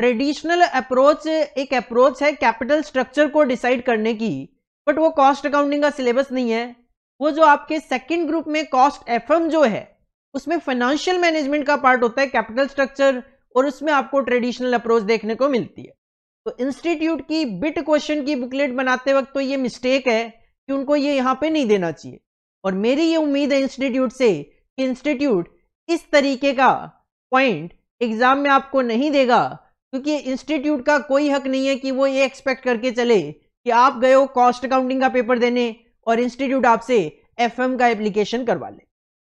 ट्रेडिशनल अप्रोच एक अप्रोच है कैपिटल स्ट्रक्चर को डिसाइड करने की बट वो कॉस्ट अकाउंटिंग का सिलेबस नहीं है वो जो आपके सेकंड ग्रुप में कॉस्ट एफएम जो है उसमें फाइनेंशियल मैनेजमेंट का पार्ट होता है कैपिटल स्ट्रक्चर और उसमें आपको ट्रेडिशनल अप्रोच देखने को मिलती है तो इंस्टीट्यूट की बिट क्वेश्चन की बुकलेट बनाते वक्त तो ये मिस्टेक है कि उनको ये यहाँ पे नहीं देना चाहिए और मेरी ये उम्मीद है इंस्टीट्यूट से कि इंस्टीट्यूट इस तरीके का पॉइंट एग्जाम में आपको नहीं देगा क्योंकि इंस्टीट्यूट का कोई हक नहीं है कि वो ये एक्सपेक्ट करके चले कि आप गए हो कॉस्ट अकाउंटिंग का पेपर देने और इंस्टीट्यूट आपसे एफ का एप्लीकेशन करवा ले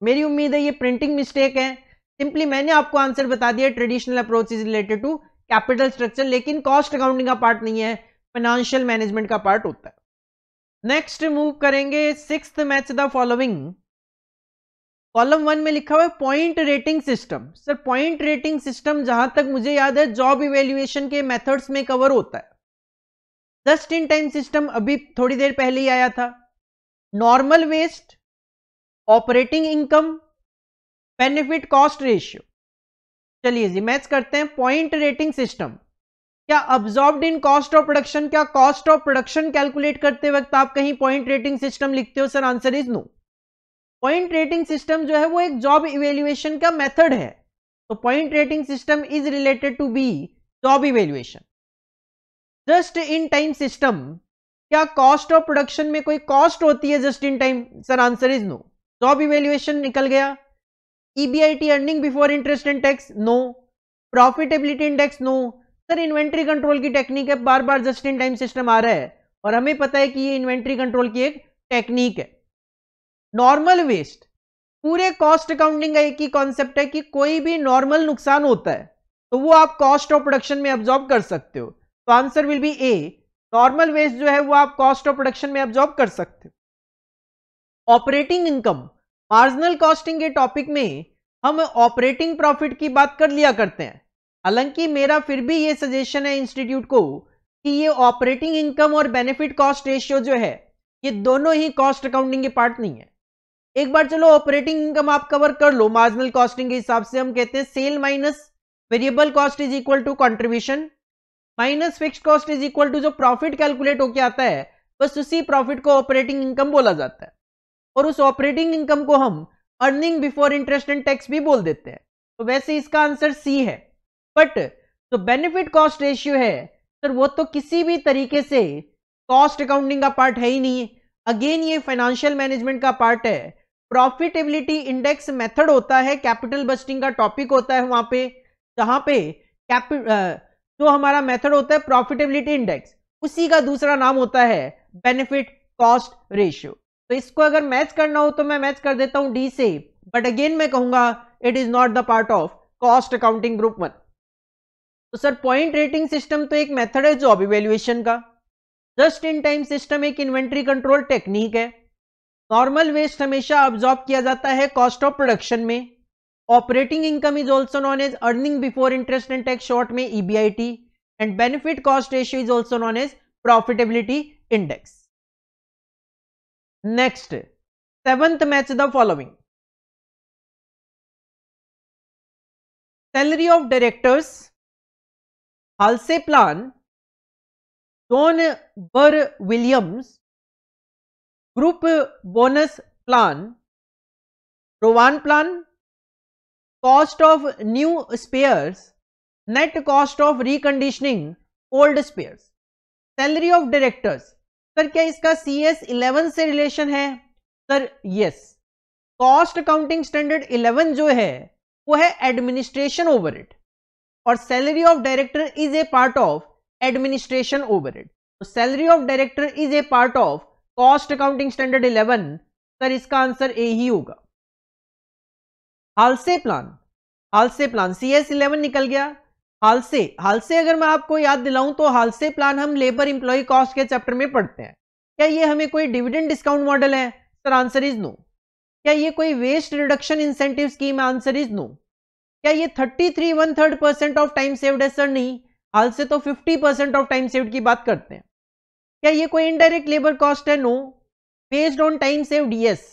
मेरी उम्मीद है ये प्रिंटिंग मिस्टेक है सिंपली मैंने आपको आंसर बता दिया traditional approach is related to capital structure लेकिन कॉस्ट अकाउंटिंग का पार्ट नहीं है फाइनेंशियल मैनेजमेंट का पार्ट होता है नेक्स्ट मूव करेंगे six match the following column one में लिखा हुआ है point rating system sir point rating system जहां तक मुझे याद है जॉब इवेल्युएशन के मेथड्स में कवर होता है जस्ट इन टाइम सिस्टम अभी थोड़ी देर पहले ही आया था normal waste operating income benefit cost ratio चलिए जी मैच करते हैं पॉइंट रेटिंग सिस्टम क्या absorb in cost of production क्या कॉस्ट ऑफ प्रोडक्शन कैलकुलेट करते वक्त आप कहीं पॉइंट रेटिंग सिस्टम लिखते हो sir answer is no point rating system जो है वो एक जॉब इवेल्युएशन का मेथड है तो point rating system is related to B job evaluation just in time system क्या कॉस्ट ऑफ प्रोडक्शन में कोई कॉस्ट होती है just in time sir answer is no job evaluation निकल गया EBIT earning before interest and tax no profitability index no sir inventory control की technique है बार बार जस्ट इन टाइम सिस्टम आ रहा है और हमें पता है कि ये इन्वेंट्री कंट्रोल की एक टेक्निक है नॉर्मल वेस्ट पूरे कॉस्ट अकाउंटिंग का एक ही कॉन्सेप्ट है कि कोई भी नॉर्मल नुकसान होता है तो वो आप कॉस्ट ऑफ प्रोडक्शन में ऑब्जॉर्व कर सकते हो तो answer will be A normal waste जो है वो आप कॉस्ट ऑफ प्रोडक्शन में ऑब्जॉर्व कर सकते हो ऑपरेटिंग इनकम मार्जिनल कॉस्टिंग के टॉपिक में हम ऑपरेटिंग प्रॉफिट की बात कर लिया करते हैं हालांकि मेरा फिर भी ये सजेशन है इंस्टीट्यूट को कि ये ऑपरेटिंग इनकम और बेनिफिट कॉस्ट रेशियो जो है ये दोनों ही कॉस्ट अकाउंटिंग के पार्ट नहीं है एक बार चलो ऑपरेटिंग इनकम आप कवर कर लो मार्जिनल कॉस्टिंग के हिसाब से हम कहते हैं sale minus variable cost is equal to contribution minus fix cost is equal to जो प्रॉफिट कैलकुलेट होके आता है बस उसी प्रॉफिट को ऑपरेटिंग इनकम बोला जाता है और उस ऑपरेटिंग इनकम को हम earning before interest and tax भी बोल देते हैं तो वैसे इसका आंसर सी है बट जो बेनिफिट कॉस्ट रेशियो है सर वो तो किसी भी तरीके से कॉस्ट अकाउंटिंग का पार्ट है ही नहीं अगेन ये फाइनेंशियल मैनेजमेंट का पार्ट है प्रॉफिटेबिलिटी इंडेक्स मेथड होता है कैपिटल बस्टिंग का टॉपिक होता है वहां पे जहां पे जो हमारा मेथड होता है प्रॉफिटेबिलिटी इंडेक्स उसी का दूसरा नाम होता है बेनिफिट कॉस्ट रेशियो तो इसको अगर मैच करना हो तो मैं मैच कर देता हूं डी से बट अगेन मैं कहूंगा it is not the part of cost accounting group one तो सर पॉइंट रेटिंग सिस्टम तो एक मेथड है जॉब इवेल्युएशन का जस्ट इन टाइम सिस्टम एक इन्वेंट्री कंट्रोल टेक्निक है नॉर्मल वेस्ट हमेशा ऑब्जॉर्ब किया जाता है कॉस्ट ऑफ प्रोडक्शन में operating income is also known as earning before interest and tax short में EBIT and benefit cost ratio is also known as profitability index next seventh match the following salary of directors Halsey plan John Burr Williams group bonus plan Rowan plan cost of new spares net cost of reconditioning old spares salary of directors sir क्या इसका C S eleven से relation है sir yes cost accounting standard eleven जो है वो है administration overhead और salary of director is a part of administration overhead salary of director is a part of cost accounting standard eleven sir इसका answer A ही होगा Halsey plan Halsey plan C S eleven निकल गया हालसे हालसे अगर मैं आपको याद दिलाऊं तो हालसे प्लान हम लेबर इंप्लॉय कॉस्ट के चैप्टर में पढ़ते हैं क्या ये हमें कोई डिविडेंड डिस्काउंट मॉडल है सर आंसर इज नो क्या ये कोई waste reduction incentive scheme answer is no क्या ये thirty three one third percent of time saved है सर नहीं हाल से तो fifty percent of time saved की बात करते हैं क्या ये कोई इनडायरेक्ट लेबर कॉस्ट है know based on time saved yes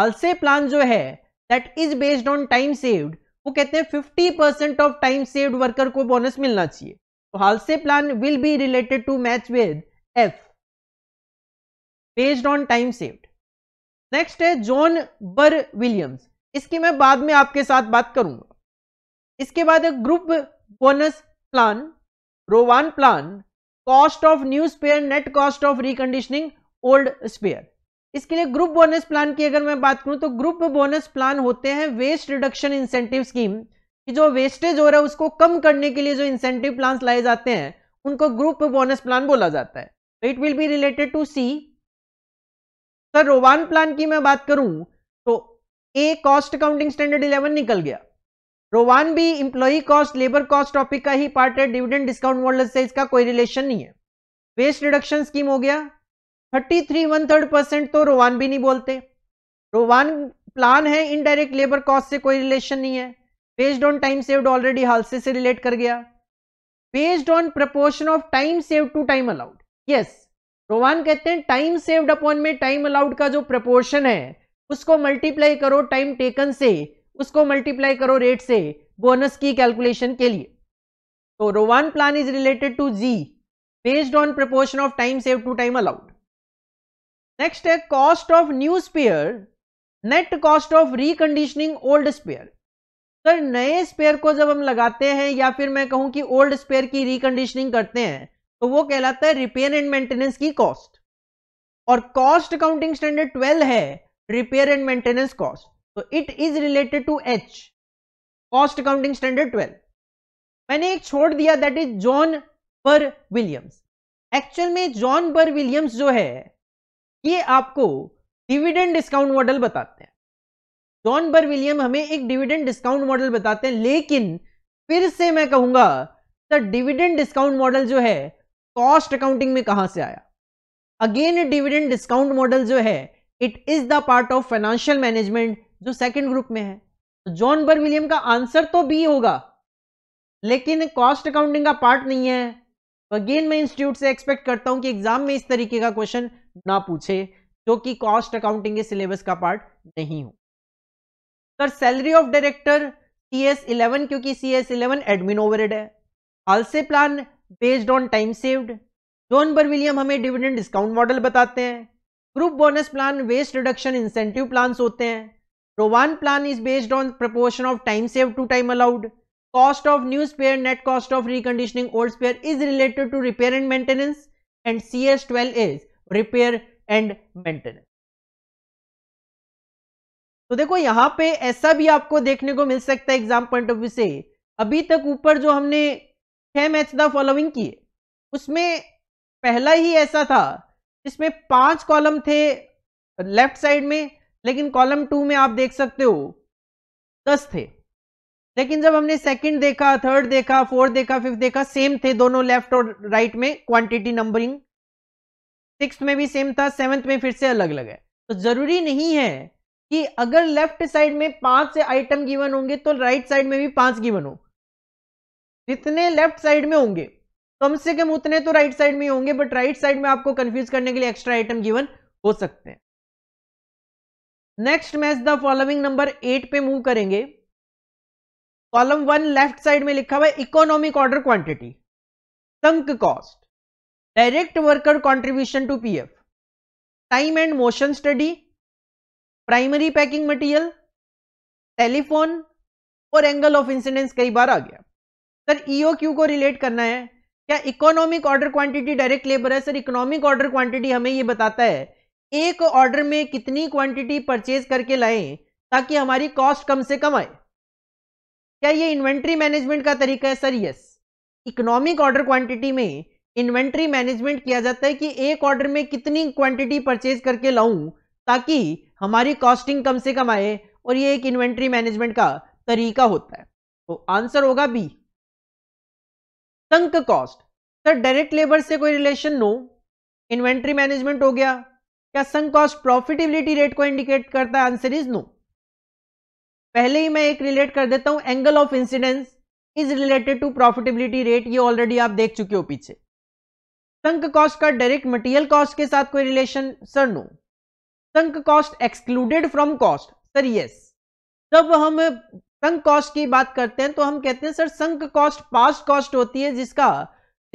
Halsey plan जो है that is based on time saved वो कहते हैं fifty percent of time saved worker को बोनस मिलना चाहिए तो Halsey plan will be related to match with F based on time saved next है जॉन बर विलियम्स इसकी मैं बाद में आपके साथ बात करूंगा इसके बाद group bonus plan Rowan plan cost of new spare net cost of reconditioning old spare इसके लिए ग्रुप बोनस प्लान की अगर मैं बात करूं तो ग्रुप बोनस प्लान होते हैं वेस्ट रिडक्शन इंसेंटिव स्कीम कि जो वेस्टेज हो रहा है उसको कम करने के लिए जो इंसेंटिव प्लान लाए जाते हैं उनको ग्रुप बोनस प्लान बोला जाता है it will be related to C sir Rowan plan की मैं बात करूं तो A cost accounting standard eleven निकल गया रो वन भी employee cost labour cost topic का ही पार्ट है डिविडेंड डिस्काउंट मॉडल से इसका कोई रिलेशन नहीं है वेस्ट रिडक्शन स्कीम हो गया thirty three one third percent तो रोवान भी नहीं बोलते रोवान प्लान है इनडायरेक्ट लेबर कॉस्ट से कोई रिलेशन नहीं है based on time saved already Halsey से रिलेट कर गया based on proportion of time save to time allowed yes Rowan कहते हैं टाइम सेव्ड अपॉन में टाइम अलाउड का जो प्रपोर्शन है उसको मल्टीप्लाई करो टाइम टेकन से उसको मल्टीप्लाई करो रेट से बोनस की कैलकुलेशन के लिए तो Rowan plan is related to G based on proportion of time save to time allowed next है cost of new spare net cost of reconditioning old spare sir नए स्पेयर को जब हम लगाते हैं या फिर मैं कहूं कि ओल्ड स्पेयर की रिकंडीशनिंग करते हैं तो वो कहलाता है रिपेयर एंड मेंटेनेंस की कॉस्ट और कॉस्ट अकाउंटिंग स्टैंडर्ड 12 है रिपेयर एंड मेंटेनेंस कॉस्ट तो it is related to H cost accounting standard twelve मैंने एक छोड़ दिया दैट इज जॉन पर विलियम्स एक्चुअल में जॉन पर विलियम्स जो है ये आपको डिविडेंड डिस्काउंट मॉडल बताते हैं जॉन पर विलियम हमें एक डिविडेंड डिस्काउंट मॉडल बताते हैं लेकिन फिर से मैं कहूंगा द डिविडेंड डिस्काउंट मॉडल जो है कॉस्ट अकाउंटिंग में कहां से आया अगेन डिविडेंड डिस्काउंट मॉडल जो है it is the part of financial management जो सेकंड ग्रुप में है जॉन बर विलियम का आंसर तो बी होगा लेकिन कॉस्ट अकाउंटिंग का पार्ट नहीं है अगेन मैं इंस्टीट्यूट से एक्सपेक्ट करता हूं कि एग्जाम में इस तरीके का क्वेश्चन ना पूछे जो कि कॉस्ट अकाउंटिंग के सिलेबस का पार्ट नहीं हो sir salary of director C S eleven क्योंकि C S eleven admin overhead है Halsey plan based on time saved John बर विलियम हमें डिविडेंड डिस्काउंट मॉडल बताते हैं group bonus plan waste reduction incentive plan होते हैं तो one plan is based on proportion of time save to time allowed cost of new spare net cost of reconditioning old spare is related to repair and maintenance and C S twelve is repair and maintenance तो देखो यहां पे ऐसा भी आपको देखने को मिल सकता है एग्जाम पॉइंट ऑफ व्यू से अभी तक ऊपर जो हमने छह मैच द फॉलोइंग किए उसमें पहला ही ऐसा था जिसमें पांच कॉलम थे लेफ्ट साइड में लेकिन कॉलम टू में आप देख सकते हो दस थे लेकिन जब हमने सेकंड देखा थर्ड देखा फोर्थ देखा फिफ्थ देखा सेम थे दोनों लेफ्ट और राइट में क्वांटिटी नंबरिंग सिक्स में भी सेम था सेवंथ में फिर से अलग अलग है तो जरूरी नहीं है कि अगर लेफ्ट साइड में पांच आइटम गिवन होंगे तो राइट साइड में भी पांच गिवन हो जितने लेफ्ट साइड में होंगे कम से कम उतने तो राइट साइड में होंगे बट राइट साइड में आपको कंफ्यूज करने के लिए एक्स्ट्रा आइटम गिवन हो सकते हैं next match the following number eight पे मूव करेंगे कॉलम वन लेफ्ट साइड में लिखा हुआ है economic order quantity sunk cost direct worker contribution to PF time and motion study primary packing material telephone और एंगल ऑफ इंसिडेंस कई बार आ गया सर ईओ क्यू को रिलेट करना है क्या economic order quantity direct labour है सर इकोनॉमिक ऑर्डर क्वांटिटी हमें ये बताता है एक ऑर्डर में कितनी क्वांटिटी परचेज करके लाए ताकि हमारी कॉस्ट कम से कम आए क्या ये इन्वेंट्री मैनेजमेंट का तरीका है sir yes economic order quantity में इन्वेंट्री मैनेजमेंट किया जाता है कि एक ऑर्डर में कितनी क्वांटिटी परचेज करके लाऊं ताकि हमारी कॉस्टिंग कम से कम आए और ये एक इन्वेंट्री मैनेजमेंट का तरीका होता है तो आंसर होगा B sunk cost sir direct labour से कोई रिलेशन नो इन्वेंट्री मैनेजमेंट हो गया क्या संक कॉस्ट प्रॉफिटेबिलिटी रेट को इंडिकेट करता है आंसर इज नो पहले ही मैं एक रिलेट कर देता हूं angle of incidence is related to profitability rate ये ऑलरेडी आप देख चुके हो पीछे संक कॉस्ट का डायरेक्ट मटेरियल कॉस्ट के साथ कोई relation sir no sunk cost excluded from cost sir yes जब हम संक कॉस्ट की बात करते हैं तो हम कहते हैं sir sunk cost past cost होती है जिसका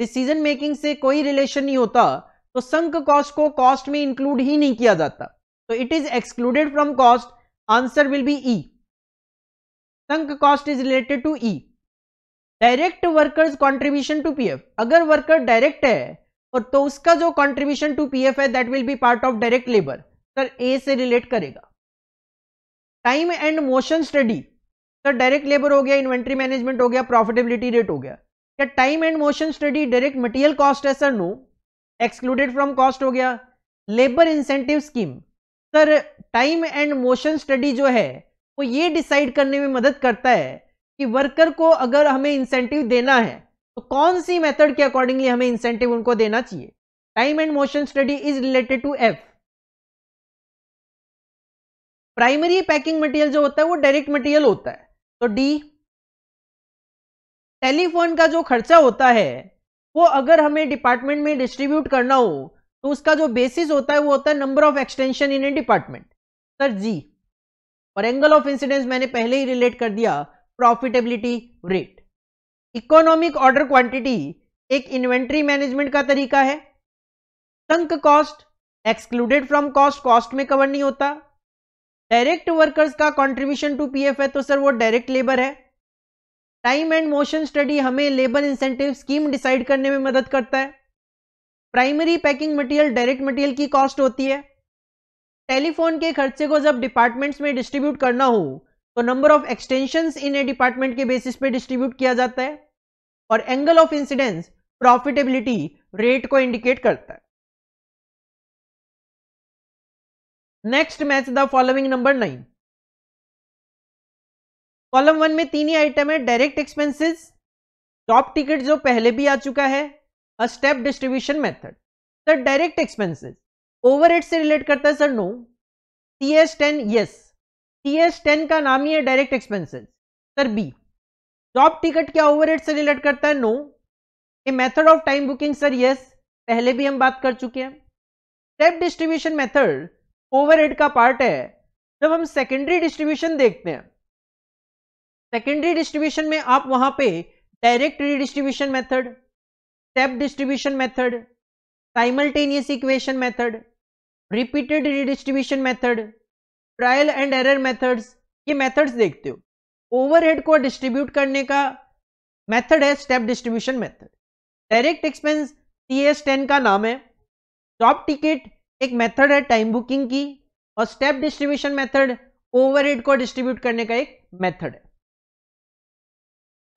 डिसीजन मेकिंग से कोई रिलेशन नहीं होता तो संक कॉस्ट को कॉस्ट में इंक्लूड ही नहीं किया जाता तो it is excluded from cost answer will be E sunk cost is related to E direct workers contribution to F अगर वर्कर डायरेक्ट है और तो उसका जो कॉन्ट्रीब्यूशन टू एफ है that will be part of direct labour sir A से relate करेगा time and motion study sir direct labour हो गया इन्वेंट्री मैनेजमेंट हो गया प्रॉफिटेबिलिटी रेट हो गया क्या time and motion study direct material cost है sir no excluded from cost हो गया labour incentive scheme sir time and motion study जो है वो ये डिसाइड करने में मदद करता है कि वर्कर को अगर हमें इंसेंटिव देना है तो कौन सी मेथड के अकॉर्डिंगली हमें इंसेंटिव उनको देना चाहिए time and motion study is related to F primary packing material जो होता है वो डायरेक्ट मटेरियल होता है तो डी टेलीफोन का जो खर्चा होता है वो अगर हमें डिपार्टमेंट में डिस्ट्रीब्यूट करना हो तो उसका जो बेसिस होता है वो होता है number of extension in a department sir ji और एंगल ऑफ इंसिडेंस मैंने पहले ही रिलेट कर दिया profitability rate economic order quantity एक इन्वेंट्री मैनेजमेंट का तरीका है sunk cost excluded from cost cost में कवर नहीं होता डायरेक्ट वर्कर्स का कॉन्ट्रीब्यूशन टू पी है तो सर वो डायरेक्ट लेबर है टाइम एंड मोशन स्टडी हमें लेबर इंसेंटिव स्कीम डिसाइड करने में मदद करता है primary packing material direct material की कॉस्ट होती है टेलीफोन के खर्चे को जब डिपार्टमेंट्स में डिस्ट्रीब्यूट करना हो तो number of extension in a department के बेसिस पे डिस्ट्रीब्यूट किया जाता है और angle of incidence profitability rate को इंडिकेट करता है next match the following number nine column one में तीन ही आइटम है डायरेक्ट एक्सपेंसेस टॉप टिकट जो पहले भी आ चुका है A step distribution method sir direct expenses over से रिलेट करता है sir no T S ten yes T S ten का नाम ही है direct expenses sir B top ticket क्या ओवर से रिलेट करता है no A method of time booking sir yes पहले भी हम बात कर चुके हैं स्टेप डिस्ट्रीब्यूशन मेथड ओवर का पार्ट है जब हम सेकेंडरी डिस्ट्रीब्यूशन देखते हैं सेकेंडरी डिस्ट्रीब्यूशन में आप वहां पे direct redistribution method step distribution method simultaneous equation method repeated redistribution method trial and error methods ये मेथड्स देखते हो ओवरहेड को डिस्ट्रीब्यूट करने का मेथड है step distribution method direct expense T S ten का नाम है जॉब टिकट एक मेथड है टाइम बुकिंग की और स्टेप डिस्ट्रीब्यूशन मेथड ओवरहेड को डिस्ट्रीब्यूट करने का एक मेथड है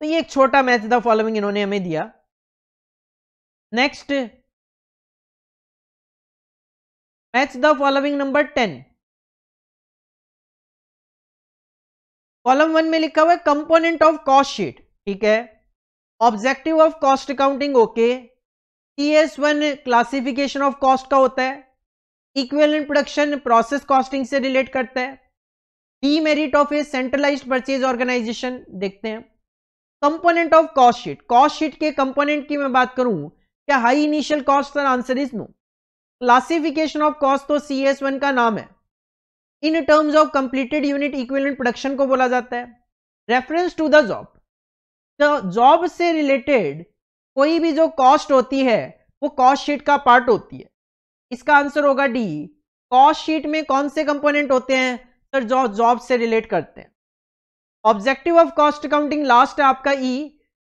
तो ये एक छोटा मैच था फॉलोइंग इन्होंने हमें दिया next match the following number ten column one में लिखा हुआ है कंपोनेंट ऑफ कॉस्ट शीट ठीक है objective of cost accounting okay T S one classification of cost का होता है इक्वेलेंट प्रोडक्शन प्रोसेस कॉस्टिंग से रिलेट करता है D merit of a centralised purchase organisation देखते हैं component of cost sheet cost sheet के कंपोनेंट की मैं बात करूं क्या high initial cost sir answer is no classification of cost तो सी एस वन का नाम है in terms of completed unit equivalent production को बोला जाता है reference to the job job से रिलेटेड कोई भी जो कॉस्ट होती है वो कॉस्ट शीट का पार्ट होती है इसका आंसर होगा डी कॉस्ट शीट में कौन से कंपोनेंट होते हैं सर जो जॉब से रिलेट करते हैं objective of cost accounting last है आपका E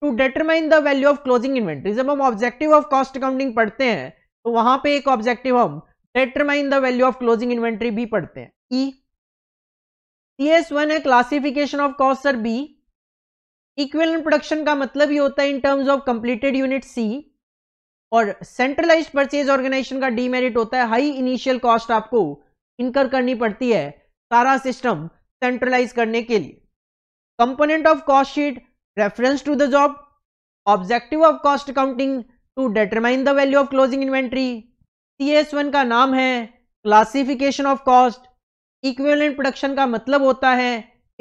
to determine the value of closing inventory जब हम ऑब्जेक्टिव ऑफ कॉस्ट अकाउंटिंग पढ़ते हैं तो वहां पे एक ऑब्जेक्टिव हम determine the value of closing inventory भी पढ़ते हैं ई सी एस वन है classification of cost sir B equal production का मतलब ही होता है in terms of completed unit C और सेंट्रलाइज परचेज ऑर्गेनाइजेशन का डीमेरिट होता है हाई इनिशियल कॉस्ट आपको इनकर करनी पड़ती है सारा सिस्टम सेंट्रलाइज करने के लिए component of cost sheet reference to the job objective of cost accounting to determine the value of closing inventory one का नाम है classification of cost equivalent production का मतलब होता है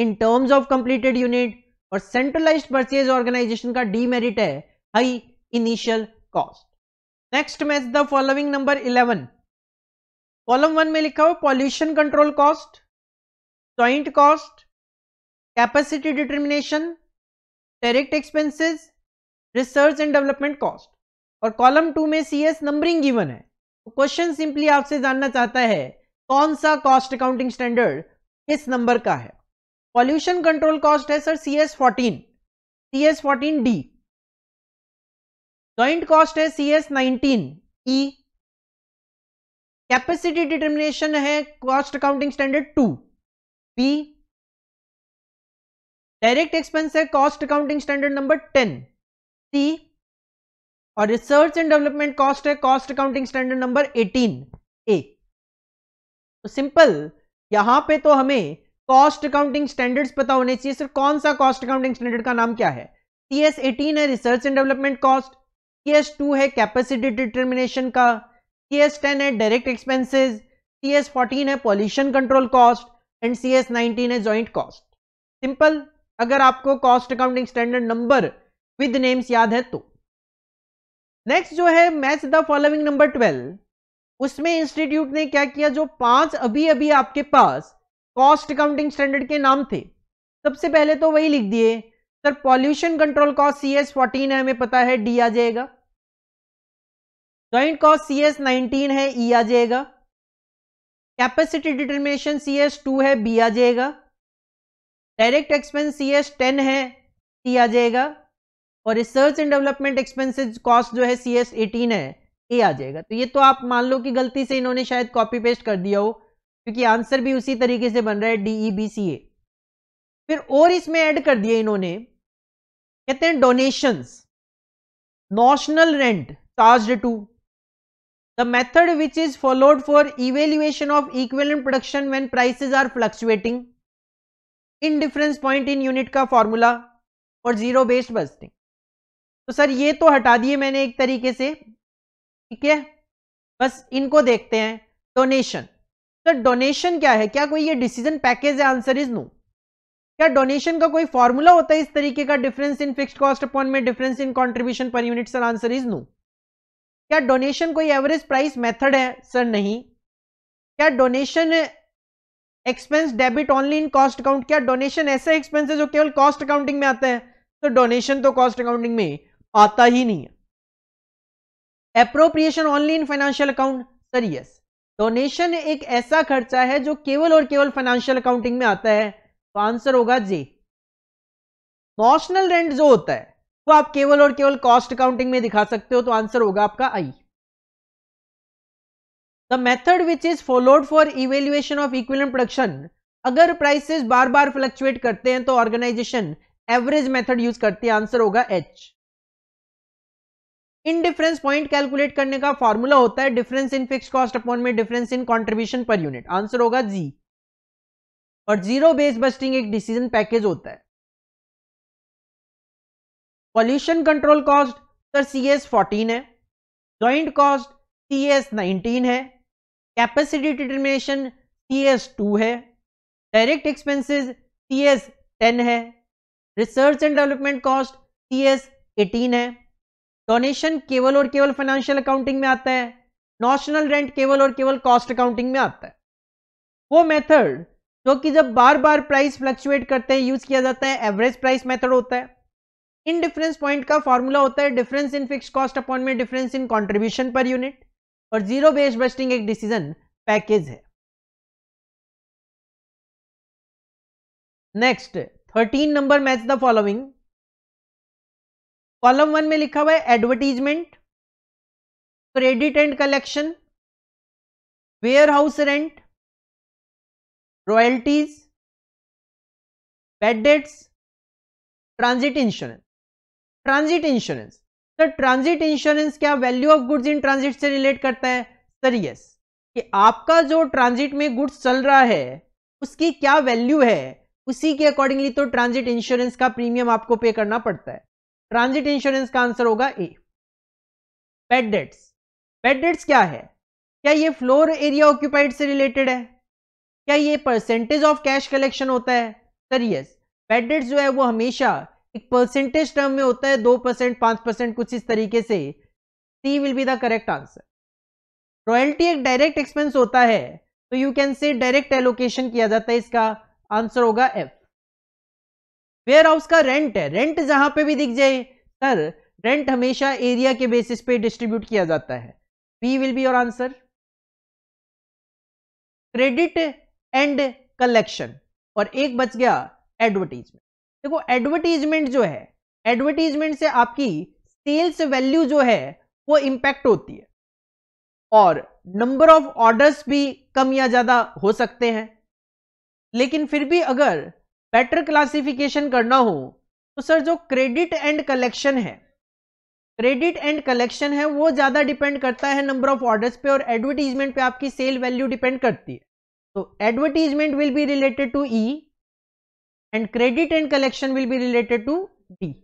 in terms of completed unit और सेंट्रलाइज परचेज ऑर्गेनाइजेशन का demerit है high initial cost next match the following number eleven column one में लिखा हुआ pollution control cost joint cost capacity determination direct expenses research and development cost और column two में C S numbering given है तो question simply आपसे जानना चाहता है कौन सा कॉस्ट अकाउंटिंग स्टैंडर्ड किस नंबर का है पॉल्यूशन कंट्रोल कॉस्ट है sir C S fourteen C S fourteen D joint cost है C S nineteen E capacity determination है cost accounting standard two B direct expense है cost accounting standard number ten C और research and development cost है cost accounting standard number eighteen A तो simple यहां पे तो हमें कॉस्ट अकाउंटिंग स्टैंडर्ड्स पता होने चाहिए सिर्फ कौन सा कॉस्ट अकाउंटिंग स्टैंडर्ड का नाम क्या है सी एस एटीन है research and development cost C S two है कैपेसिटी डिटर्मिनेशन का सी एस टेन है direct expenses C S fourteen है pollution control cost and C S nineteen है ज्वाइंट कॉस्ट सिंपल अगर आपको cost accounting standard number with names याद है तो नेक्स्ट जो है match the following number twelve उसमें इंस्टीट्यूट ने क्या किया जो पांच अभी अभी आपके पास कॉस्ट अकाउंटिंग स्टैंडर्ड के नाम थे सबसे पहले तो वही लिख दिए sir pollution control cost C S fourteen है हमें पता है डी आ जाएगा joint cost C S nineteen है ई e आ जाएगा capacity determination C S two है बी आ जाएगा direct expense C S ten है सी आ जाएगा और research and development expenses cost जो है सी एस एटीन है ए आ जाएगा तो ये तो आप मान लो कि गलती से इन्होंने शायद कॉपी पेस्ट कर दिया हो क्योंकि आंसर भी उसी तरीके से बन रहा है डी ई बी सी ए फिर और इसमें ऐड कर दिया इन्होंने कहते हैं donations notional rent charge to the method which is followed for evaluation of equivalent production when prices are fluctuating in difference point in unit का फॉर्मूला और जीरो बेस्ड बस्टिंग तो सर ये तो हटा दिए मैंने एक तरीके से ठीक है बस इनको देखते हैं डोनेशन सर डोनेशन क्या है क्या कोई ये डिसीजन पैकेज है आंसर इज नो क्या डोनेशन का कोई फॉर्मूला होता है इस तरीके का difference in fixed cost upon में difference in contribution per unit sir answer is no क्या डोनेशन कोई एवरेज प्राइस मेथड है सर नहीं क्या donation expense debit only in cost account क्या डोनेशन ऐसे एक्सपेंस है जो केवल कॉस्ट अकाउंटिंग में आते हैं तो डोनेशन तो कॉस्ट अकाउंटिंग में आता ही नहीं है appropriation only in financial account sir yes donation एक ऐसा खर्चा है जो केवल और केवल फाइनेंशियल अकाउंटिंग में आता है तो आंसर होगा जे नॉशनल रेंट जो होता है वो आप केवल और केवल कॉस्ट अकाउंटिंग में दिखा सकते हो तो आंसर होगा आपका I the method which is followed for evaluation of equal production अगर प्राइसेस बार बार फ्लक्चुएट करते हैं तो ऑर्गेनाइजेशन एवरेज मेथड यूज करती है आंसर होगा H in difference point calculate करने का फॉर्मूला होता है difference in fix cost upon में difference in contribution per unit answer होगा जी और जीरो बेस बस्टिंग एक डिसीजन पैकेज होता है pollution control cost sir C S fourteen है joint cost C S nineteen है capacity determination C S two है direct expenses C S ten है research and development cost C S eighteen है donation केवल और केवल फाइनेंशियल अकाउंटिंग में आता है नॉशनल रेंट केवल और केवल कॉस्ट अकाउंटिंग में आता है वो मेथड जो कि जब बार बार प्राइस फ्लक्चुएट करते हैं यूज किया जाता है एवरेज प्राइस मेथड होता है इन डिफरेंस पॉइंट का फॉर्मूला होता है difference in fix cost upon में difference in contribution per unit और जीरो बेस बस्टिंग एक डिसीजन पैकेज है next thirteen number match the following column one में लिखा हुआ है advertisement credit and collection warehouse rent royalties bad debts transit insurance transit insurance sir transit insurance क्या value of goods in transit से relate करता है sir yes कि आपका जो ट्रांजिट में गुड्स चल रहा है उसकी क्या वैल्यू है उसी के अकॉर्डिंगली तो ट्रांजिट इंश्योरेंस का प्रीमियम आपको पे करना पड़ता है ट्रांजिट इंश्योरेंस का आंसर होगा A bad debts bad debts क्या है क्या ये फ्लोर एरिया ऑक्यूपाइड से रिलेटेड है क्या ये परसेंटेज ऑफ कैश कलेक्शन होता है सर यस बेड डेट्स जो है वो हमेशा एक परसेंटेज टर्म में होता है दो परसेंट पांच परसेंट कुछ इस तरीके से C will be the correct answer royalty एक डायरेक्ट एक्सपेंस होता है तो you can say direct allocation किया जाता है इसका आंसर होगा एफ वेयर हाउस का रेंट है रेंट जहां पे भी दिख जाए सर रेंट हमेशा एरिया के बेसिस पे डिस्ट्रीब्यूट किया जाता है B will be your answer credit and collection और एक बच गया एडवर्टीजमेंट देखो एडवर्टीजमेंट जो है एडवर्टीजमेंट से आपकी सेल्स वैल्यू जो है वो इम्पैक्ट होती है और नंबर ऑफ ऑर्डर्स भी कम या ज्यादा हो सकते हैं लेकिन फिर भी अगर बेटर क्लासिफिकेशन करना हो तो सर जो क्रेडिट एंड कलेक्शन है क्रेडिट एंड कलेक्शन है वो ज्यादा डिपेंड करता है नंबर ऑफ ऑर्डर्स पे और एडवर्टीजमेंट पे आपकी सेल वैल्यू डिपेंड करती है तो advertisement will be related to E and credit and collection will be related to D.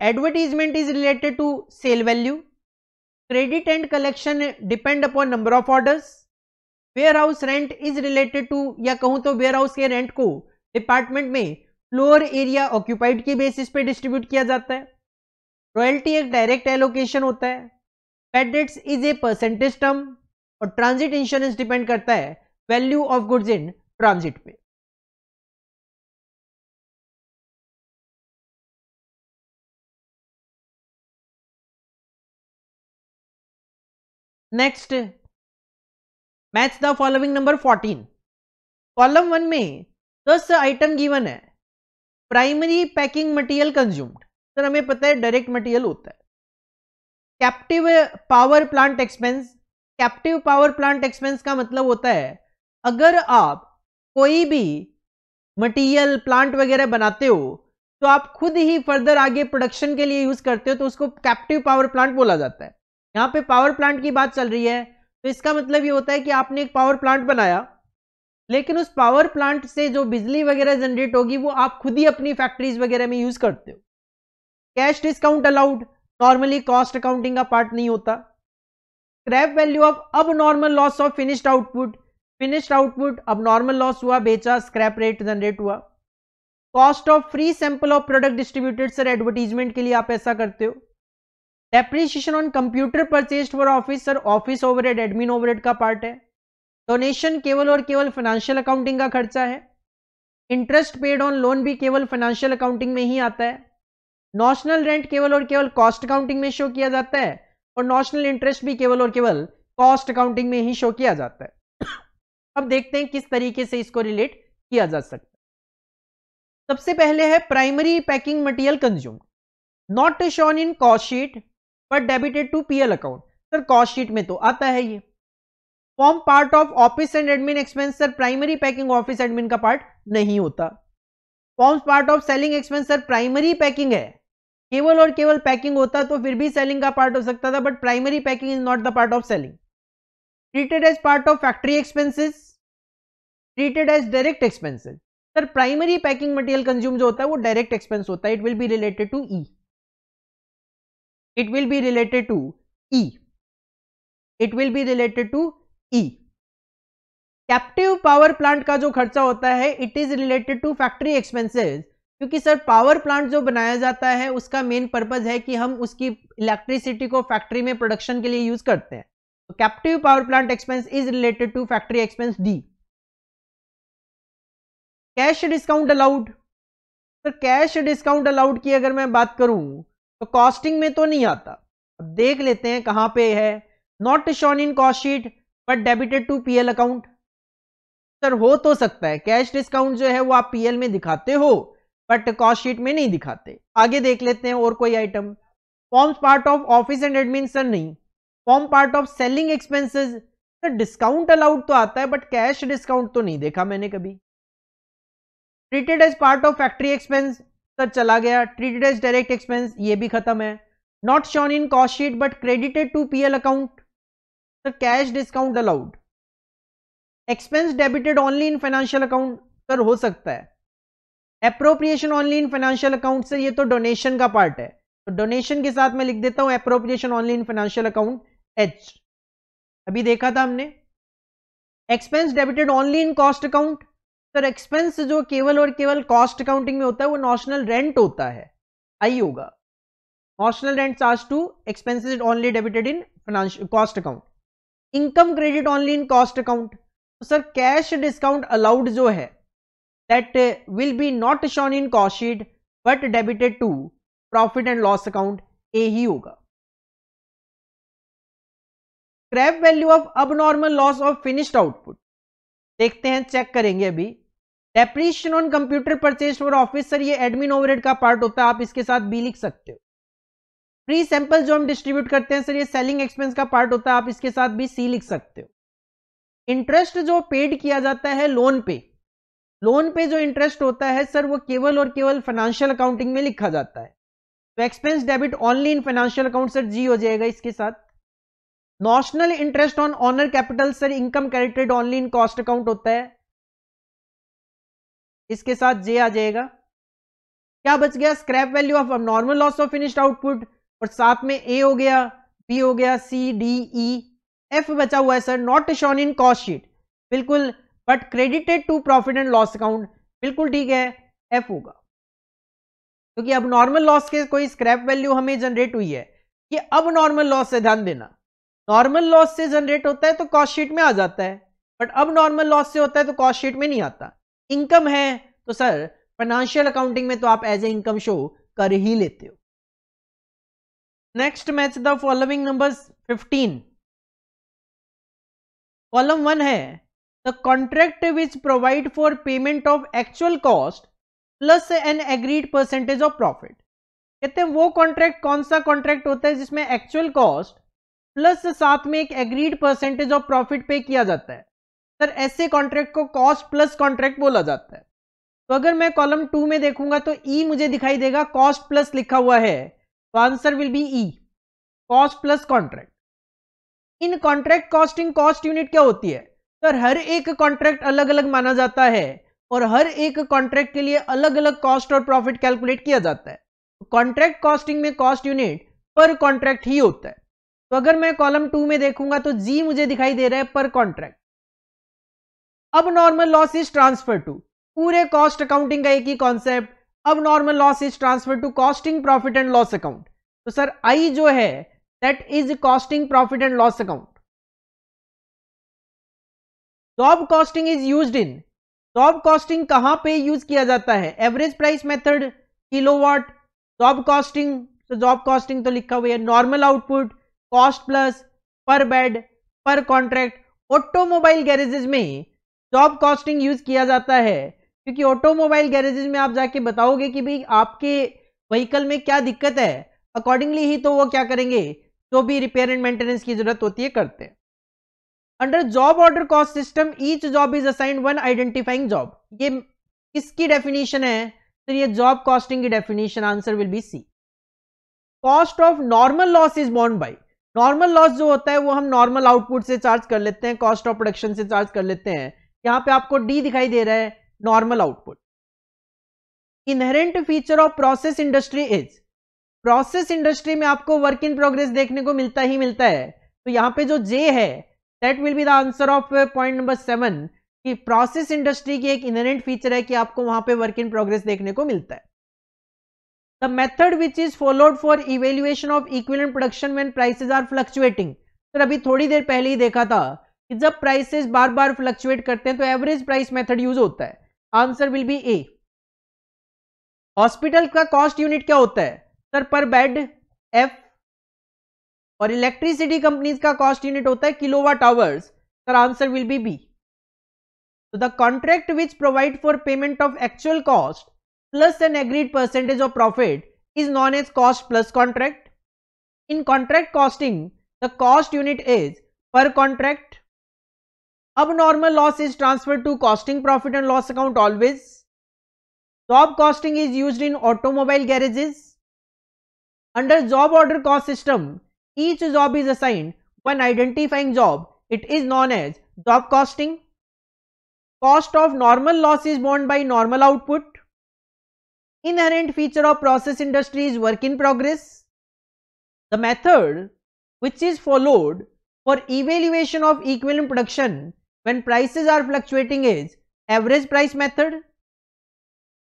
Advertisement is related to sale value. Credit and collection depend upon number of orders. Warehouse rent is related to या कहूँ तो warehouse के rent को department में floor area occupied के basis पे distribute किया जाता है रॉयल्टी एक डायरेक्ट एलोकेशन होता है bad debts is a percentage term और ट्रांजिट इंश्योरेंस डिपेंड करता है value of goods in transit पे next match the following number fourteen column one में दस आइटम गिवन है primary packing material consumed sir हमें पता है डायरेक्ट मटेरियल होता है captive power plant expense captive power plant expense का मतलब होता है अगर आप कोई भी मटेरियल प्लांट वगैरह बनाते हो तो आप खुद ही फर्दर आगे प्रोडक्शन के लिए यूज करते हो तो उसको कैप्टिव पावर प्लांट बोला जाता है यहाँ पे पावर प्लांट की बात चल रही है तो इसका मतलब ये होता है कि आपने एक पावर प्लांट बनाया लेकिन उस पावर प्लांट से जो बिजली वगैरह जनरेट होगी वो आप खुद ही अपनी फैक्ट्रीज वगैरह में यूज करते हो cash discount allowed normally cost accounting का पार्ट नहीं होता क्रैप वैल्यू ऑफ अब normal loss of finished output finished output अब नॉर्मल लॉस हुआ बेचा स्क्रैप रेट जनरेट हुआ cost of free sample of product distributed sir advertisement के लिए आप ऐसा करते हो depreciation on computer purchase for office sir office overhead admin overhead का पार्ट है डोनेशन केवल और केवल फाइनेंशियल अकाउंटिंग का खर्चा है इंटरेस्ट पेड ऑन लोन भी केवल फाइनेंशियल अकाउंटिंग में ही आता है नॉशनल रेंट केवल और केवल कॉस्ट अकाउंटिंग में शो किया जाता है और नॉशनल इंटरेस्ट भी केवल और केवल कॉस्ट अकाउंटिंग में ही शो किया जाता है अब देखते हैं किस तरीके से इसको रिलेट किया जा सकता है सबसे पहले है primary packing material consume not shown in cost sheet but debited to PL account sir cost sheet में तो आता है ये form part of office and admin expense sir primary packing office admin का पार्ट नहीं होता form part of selling expense sir primary packing है केवल और केवल पैकिंग होता तो फिर भी सेलिंग का पार्ट हो सकता था but primary packing is not the part of selling treated as part of factory expenses treated as direct expenses sir primary packing material consume जो होता है वो डायरेक्ट एक्सपेंस होता है it will be related to E it will be related to E. It will be related to E. Captive power plant का जो खर्चा होता है it is related to factory expenses क्योंकि सर पावर प्लांट जो बनाया जाता है उसका मेन पर्पज है कि हम उसकी इलेक्ट्रिसिटी को फैक्ट्री में प्रोडक्शन के लिए यूज करते हैं तो captive power plant expense is related to factory expense D cash discount allowed sir cash discount allowed की अगर मैं बात करूं तो कॉस्टिंग में तो नहीं आता अब देख लेते हैं कहां पे है not shown in cost sheet but debited to PL account sir हो तो सकता है कैश डिस्काउंट जो है वो आप पीएल में दिखाते हो बट कॉस्ट शीट में नहीं दिखाते आगे देख लेते हैं और कोई item form part of office and admin sir नहीं form part of selling expenses sir discount allowed तो आता है बट कैश डिस्काउंट तो नहीं देखा मैंने कभी treated as part of factory expense उत्तर चला गया ट्रीटेड एज डायरेक्ट एक्सपेंस ये भी खत्म है not shown in cost sheet but credited to PL account sir cash discount allowed expense debited only in financial account sir हो सकता है appropriation only in financial account sir ये तो donation का पार्ट है तो डोनेशन के साथ मैं लिख देता हूं appropriation only in financial account H अभी देखा था हमने expense debited only in cost account पर एक्सपेंस जो केवल और केवल कॉस्ट अकाउंटिंग में होता है वो नॉशनल रेंट होता है आई होगा notional rent charge to expenses only debited in financial cost account income credit only in cost account तो सर कैश डिस्काउंट अलाउड जो है that will be not shown in cost sheet but debited to profit and loss account A ही होगा scrap value of अब normal loss of finished output देखते हैं check करेंगे अभी depreciation on computer purchase for officer ये एडमिन ओवरहेड का part होता है आप इसके साथ बी लिख सकते हो फ्री सैंपल जो हम डिस्ट्रीब्यूट करते हैं सर ये सेलिंग एक्सपेंस का पार्ट होता है आप इसके साथ भी सी लिख सकते हो इंटरेस्ट जो पेड किया जाता है लोन पे लोन पे जो इंटरेस्ट होता है सर वो केवल और केवल फाइनेंशियल अकाउंटिंग में लिखा जाता है तो expense debit only in financial account sir G हो जाएगा इसके साथ notional interest on owner capital sir income credited only in cost account होता है इसके साथ जे आ जाएगा क्या बच गया scrap value of normal loss of finished output और साथ में ए हो गया बी हो गया सी डी ई एफ बचा हुआ है sir not shown in cost sheet बिल्कुल but credited to profit and loss account बिल्कुल ठीक है एफ होगा क्योंकि अब नॉर्मल लॉस के कोई स्क्रैप वैल्यू हमें जनरेट हुई है कि अब नॉर्मल लॉस से ध्यान देना नॉर्मल लॉस से जनरेट होता है तो कॉस्ट शीट में आ जाता है बट अब नॉर्मल लॉस से होता है तो कॉस्ट शीट में नहीं आता इनकम है तो सर फाइनेंशियल अकाउंटिंग में तो आप एज ए इनकम शो कर ही लेते हो next match the following number fifteen column one है the contract which provide for payment of actual cost plus an agreed percentage of profit कहते हैं वो कॉन्ट्रैक्ट कौन सा कॉन्ट्रैक्ट होता है जिसमें एक्चुअल कॉस्ट प्लस साथ में एक एग्रीड परसेंटेज ऑफ प्रॉफिट पे किया जाता है सर ऐसे कॉन्ट्रैक्ट को कॉस्ट प्लस कॉन्ट्रैक्ट बोला जाता है तो अगर मैं कॉलम टू में देखूंगा तो ई e मुझे दिखाई देगा कॉस्ट प्लस लिखा हुआ है तो answer will be E cost plus contract in contract costing cost unit क्या होती है सर हर एक कॉन्ट्रैक्ट अलग अलग माना जाता है और हर एक कॉन्ट्रैक्ट के लिए अलग अलग कॉस्ट और प्रॉफिट कैलकुलेट किया जाता है कॉन्ट्रैक्ट तो कॉस्टिंग में कॉस्ट यूनिट पर कॉन्ट्रैक्ट ही होता है तो अगर मैं कॉलम टू में देखूंगा तो जी मुझे दिखाई दे रहा है पर कॉन्ट्रैक्ट अब normal loss is transfer to पूरे कॉस्ट अकाउंटिंग का एक ही कॉन्सेप्ट अब normal loss is transfer to costing profit and loss account तो सर आई जो है that is costing profit and loss account job costing is use in job costing कहां पे यूज किया जाता है average price method kilowatt job costing तो job costing तो, तो लिखा हुआ है नॉर्मल आउटपुट कॉस्ट प्लस पर बेड पर कॉन्ट्रैक्ट ऑटोमोबाइल गैरेजेस में जॉब कॉस्टिंग यूज किया जाता है क्योंकि ऑटोमोबाइल गैरेजेज में आप जाके बताओगे कि भाई आपके व्हीकल में क्या दिक्कत है अकॉर्डिंगली ही तो वो क्या करेंगे जो भी रिपेयर एंड मेंटेनेंस की जरूरत होती है करते हैं under job order cost system each job is assigned one identifying job ये किसकी डेफिनेशन है तो ये जॉब कॉस्टिंग की definition answer will be C cost of normal loss is borne by normal loss जो होता है वो हम नॉर्मल आउटपुट से चार्ज कर लेते हैं कॉस्ट ऑफ प्रोडक्शन से चार्ज कर लेते हैं यहां पे आपको डी दिखाई दे रहा है normal output inherent feature of process industry is process industry में आपको वर्क इन प्रोग्रेस देखने को मिलता ही मिलता है तो यहां पे जो जे है that will be the answer of point number seven कि प्रोसेस इंडस्ट्री की एक इनहेरेंट फीचर है कि आपको वहां पे वर्क इन प्रोग्रेस देखने को मिलता है the method which is followed for evaluation of equivalent production when prices are fluctuating sir अभी थोड़ी देर पहले ही देखा था जब प्राइसेस बार बार फ्लक्चुएट करते हैं तो एवरेज प्राइस मेथड यूज होता है answer will be A hospital का कॉस्ट यूनिट क्या होता है सर पर बेड एफ और इलेक्ट्रिसिटी कंपनीज का कॉस्ट यूनिट होता है kilowatt hours sir answer will be B तो the contract which provide for payment of actual cost plus an agreed percentage of profit is known as cost plus contract in contract costing the cost unit is per contract Abnormal loss is transferred to costing profit and loss account always. job costing is used in automobile garages under job order cost system each job is assigned When identifying job it is known as job costing cost of normal loss is borne by normal output inherent feature of process industry is work in progress the method which is followed for evaluation of equivalent production when prices are fluctuating is average price method.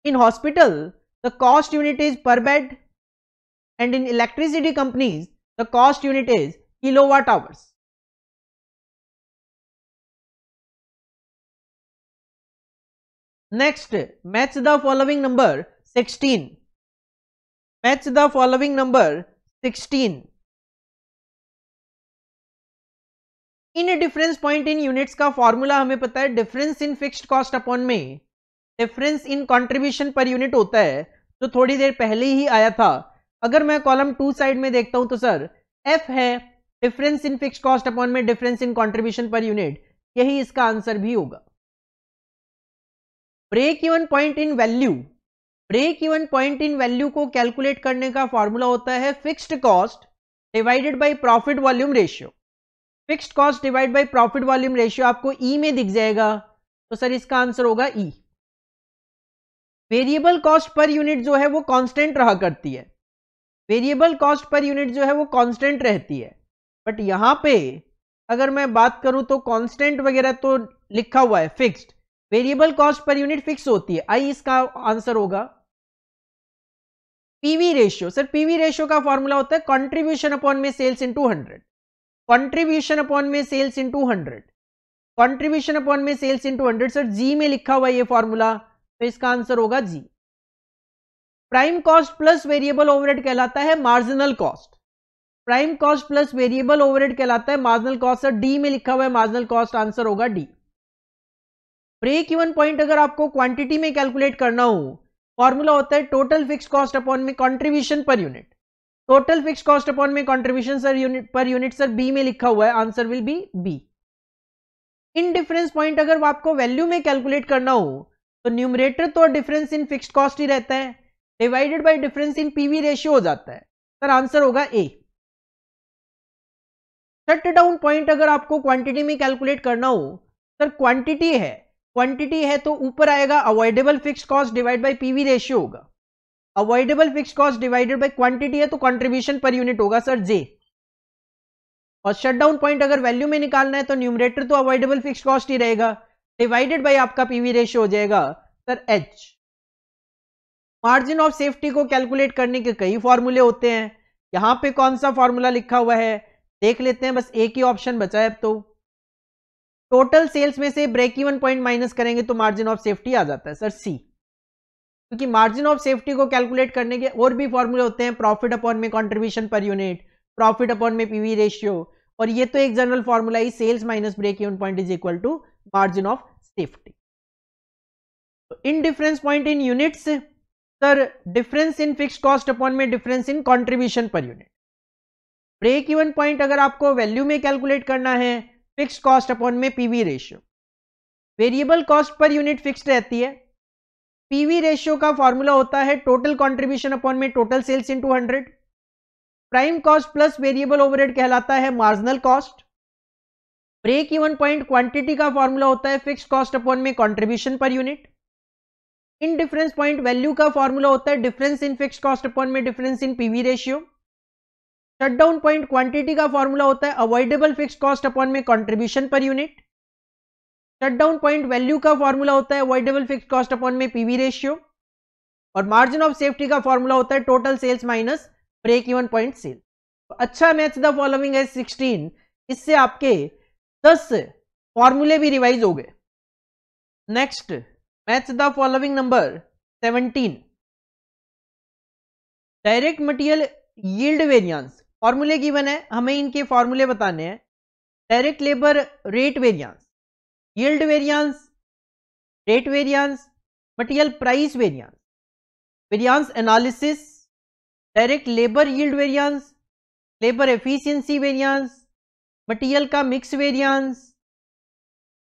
In hospital, the cost unit is per bed and in electricity companies, the cost unit is kilowatt hours. Next, match the following number 16. Match the following number 16. In difference point in units का formula हमें पता है difference in fixed cost upon में difference in contribution per unit होता है जो तो थोड़ी देर पहले ही आया था अगर मैं कॉलम टू साइड में देखता हूं तो सर एफ है difference in fixed cost upon में difference in contribution per unit यही इसका आंसर भी होगा break even point in value break even point in value को कैलकुलेट करने का फॉर्मूला होता है fixed cost divided by profit volume ratio fixed cost divide by profit volume ratio आपको ई e में दिख जाएगा तो सर इसका आंसर होगा E e। Variable cost per unit जो है वो कांस्टेंट रहा करती है वेरिएबल कॉस्ट पर यूनिट जो है वो कांस्टेंट रहती है बट यहां पे अगर मैं बात करूं तो कांस्टेंट वगैरह तो लिखा हुआ है fixed variable cost per unit fix होती है आई इसका आंसर होगा PV ratio sir PV ratio का फॉर्मूला होता है कंट्रीब्यूशन अपॉन में sales into hundred contribution upon में sales into hundred contribution upon में sales into hundred sir G में लिखा हुआ ये फॉर्मूला तो इसका आंसर होगा G prime cost plus variable overhead कहलाता है marginal cost prime cost plus variable overhead कहलाता है मार्जिनल कॉस्ट सर डी में लिखा हुआ है मार्जिनल कॉस्ट आंसर होगा डी ब्रेक इवन पॉइंट अगर आपको क्वांटिटी में कैलकुलेट करना हो फॉर्मूला होता है टोटल फिक्स कॉस्ट अपॉन में contribution per unit total fix cost upon में contribution sir unit per unit sir B में लिखा हुआ है answer will be B in difference point अगर आपको वैल्यू में कैलकुलेट करना हो तो न्यूमरेटर तो डिफरेंस इन फिक्स कॉस्ट ही रहता है divided by difference in PV ratio हो जाता है सर आंसर होगा ए शट डाउन पॉइंट अगर आपको क्वांटिटी में कैलकुलेट करना हो सर क्वांटिटी है क्वांटिटी है तो ऊपर आएगा avoidable fix cost divide by PV ratio होगा avoidable fix cost divided by quantity है तो कॉन्ट्रीब्यूशन पर यूनिट होगा सर जे और शटडाउन पॉइंट अगर वैल्यू में निकालना है तो न्यूमरेटर तो अवॉइडेबल फिक्स कॉस्ट ही रहेगा डिवाइडेड बाई आपका पीवी रेशियो हो जाएगा sir H margin of safety को कैलकुलेट करने के कई फॉर्मूले होते हैं यहां पे कौन सा फॉर्मूला लिखा हुआ है देख लेते हैं बस एक ही ऑप्शन बचा है अब तो टोटल सेल्स में से ब्रेक इवन पॉइंट माइनस करेंगे तो मार्जिन ऑफ सेफ्टी आ जाता है सर सी क्योंकि मार्जिन ऑफ सेफ्टी को कैलकुलेट करने के और भी फॉर्मूले होते हैं प्रॉफिट अपॉन में contribution per unit profit upon में पीवी रेशियो और ये तो एक जनरल फॉर्मूला ही sales minus break even point is equal to margin of safety in difference point in units sir difference in fix cost upon में difference in contribution per unit break even point अगर आपको value में calculate करना है fix cost upon में PV ratio variable cost per unit fix रहती है PV ratio का फॉर्मूला होता है टोटल कंट्रीब्यूशन अपॉन में total sales into hundred prime cost plus variable overhead कहलाता है marginal cost break even point quantity का फॉर्मूला होता है फिक्स कॉस्ट अपॉन में contribution per unit in difference point value का फॉर्मूला होता है difference in fix cost upon में difference in PV ratio shutdown point quantity का फॉर्मूला होता है अवॉइडेबल फिक्स कॉस्ट अपॉन में contribution per unit shutdown point value का formula होता है अवॉइडेबल फिक्स कॉस्ट अपॉन में पीवी रेशियो और मार्जिन ऑफ सेफ्टी का फॉर्मूला होता है total sales minus break even point sale अच्छा मैच द फॉलोइंग है सिक्सटीन इससे आपके दस फॉर्मूले भी रिवाइज हो गए next match the following number seventeen direct material yield variance फॉर्मूले गिवन है हमें इनके फॉर्मूले बताने हैं direct labour rate variance yield variance, rate variance, material price variance, variance analysis, direct labor yield variance, labor efficiency variance, material का mix variance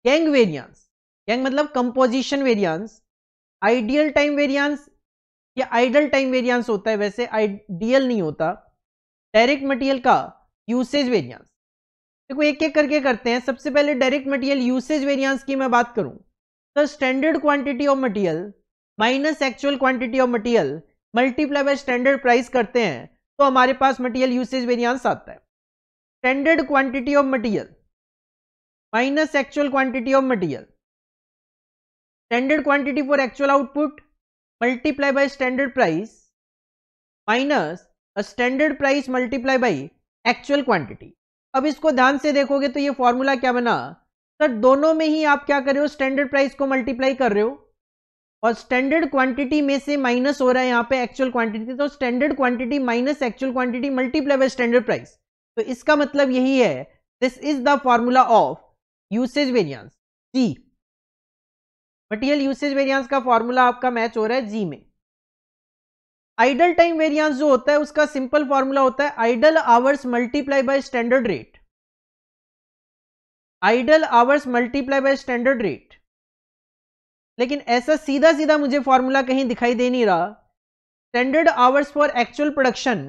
gang variance gang मतलब composition variance ideal time variance या idle time variance होता है वैसे ideal नहीं होता direct material का usage variance देखो एक एक करके करते हैं सबसे पहले डायरेक्ट मटेरियल यूसेज वेरियंस की मैं बात करूं तो standard quantity of material minus actual quantity of material multiply by standard price करते हैं तो हमारे पास मटेरियल यूसेज वेरियंस आता है standard quantity of material minus actual quantity of material standard quantity for actual output multiply by standard price minus a standard price multiply by actual quantity अब इसको ध्यान से देखोगे तो ये फॉर्मूला क्या बना सर दोनों में ही आप क्या कर रहे हो स्टैंडर्ड प्राइस को मल्टीप्लाई कर रहे हो और स्टैंडर्ड क्वांटिटी में से माइनस हो रहा है यहाँ पे एक्चुअल क्वांटिटी तो standard quantity minus actual quantity multiply by standard price तो इसका मतलब यही है this is the formula of usage variance G material usage variance का फॉर्मूला आपका मैच हो रहा है जी में आइडल टाइम वेरियंस जो होता है उसका सिंपल फॉर्मूला होता है idle hours multiply by standard rate idle hours multiply by standard rate लेकिन ऐसा सीधा सीधा मुझे फॉर्मूला कहीं दिखाई दे नहीं रहा standard hours for actual production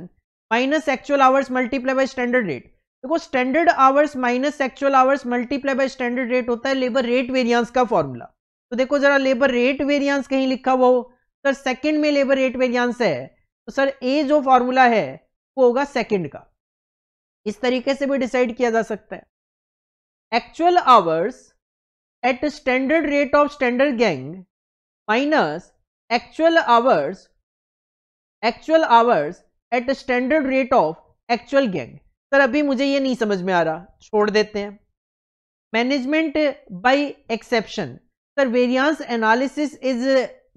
minus actual hours multiply by standard rate देखो standard hours minus actual hours multiply by standard rate होता है लेबर रेट वेरियंस का फॉर्मूला तो देखो जरा लेबर रेट वेरियंस कहीं लिखा हुआ हो सर सेकंड में लेबर रेट वेरियंस है तो सर ए जो फॉर्मूला है वो होगा सेकंड का इस तरीके से भी डिसाइड किया जा सकता है actual hours at standard rate of standard gang minus actual hours actual hours at standard rate of actual gang sir अभी मुझे ये नहीं समझ में आ रहा छोड़ देते हैं management by exception sir variance analysis is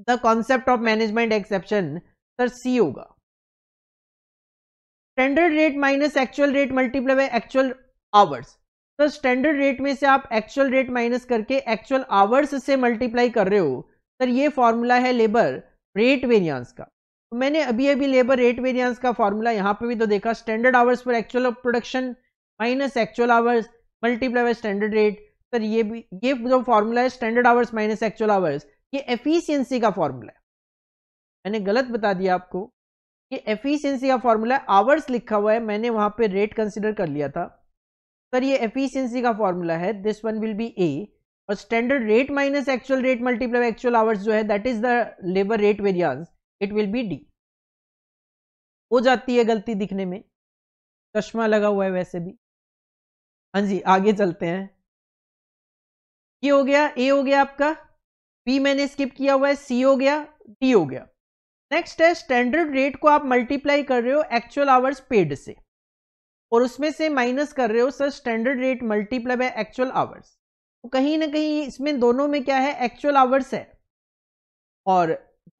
the concept of management exception sir C होगा standard rate minus actual rate multiply by actual hours sir standard rate में से आप एक्चुअल रेट माइनस करके एक्चुअल आवर्स से multiply कर रहे हो sir ये फॉर्मूला है लेबर रेट वेरियांस का तो मैंने अभी अभी लेबर रेट वेरियांस का फॉर्मूला यहाँ पे भी तो देखा standard hours per actual production minus actual hours multiply by standard rate sir ये भी ये जो फॉर्मूला है standard hours minus actual hours ये एफिशिएंसी का फॉर्मूला है मैंने गलत बता दिया आपको ये एफिशिएंसी का फॉर्मूला है आवर्स लिखा हुआ है मैंने वहां पे रेट कंसिडर कर लिया था सर ये एफिशिएंसी का फॉर्मूला है this one will be A और standard rate minus actual rate multiply actual hours जो है that is the labour rate variance it will be D हो जाती है गलती दिखने में चश्मा लगा हुआ है वैसे भी हाँ जी आगे चलते हैं ये हो गया ए हो गया आपका पी मैंने स्किप किया हुआ है सी हो गया डी हो गया नेक्स्ट है स्टैंडर्ड रेट को आप मल्टीप्लाई कर रहे हो एक्चुअल आवर्स पेड से और उसमें से माइनस कर रहे हो sir standard rate multiply by actual hours तो कहीं ना कहीं इसमें दोनों में क्या है एक्चुअल आवर्स है और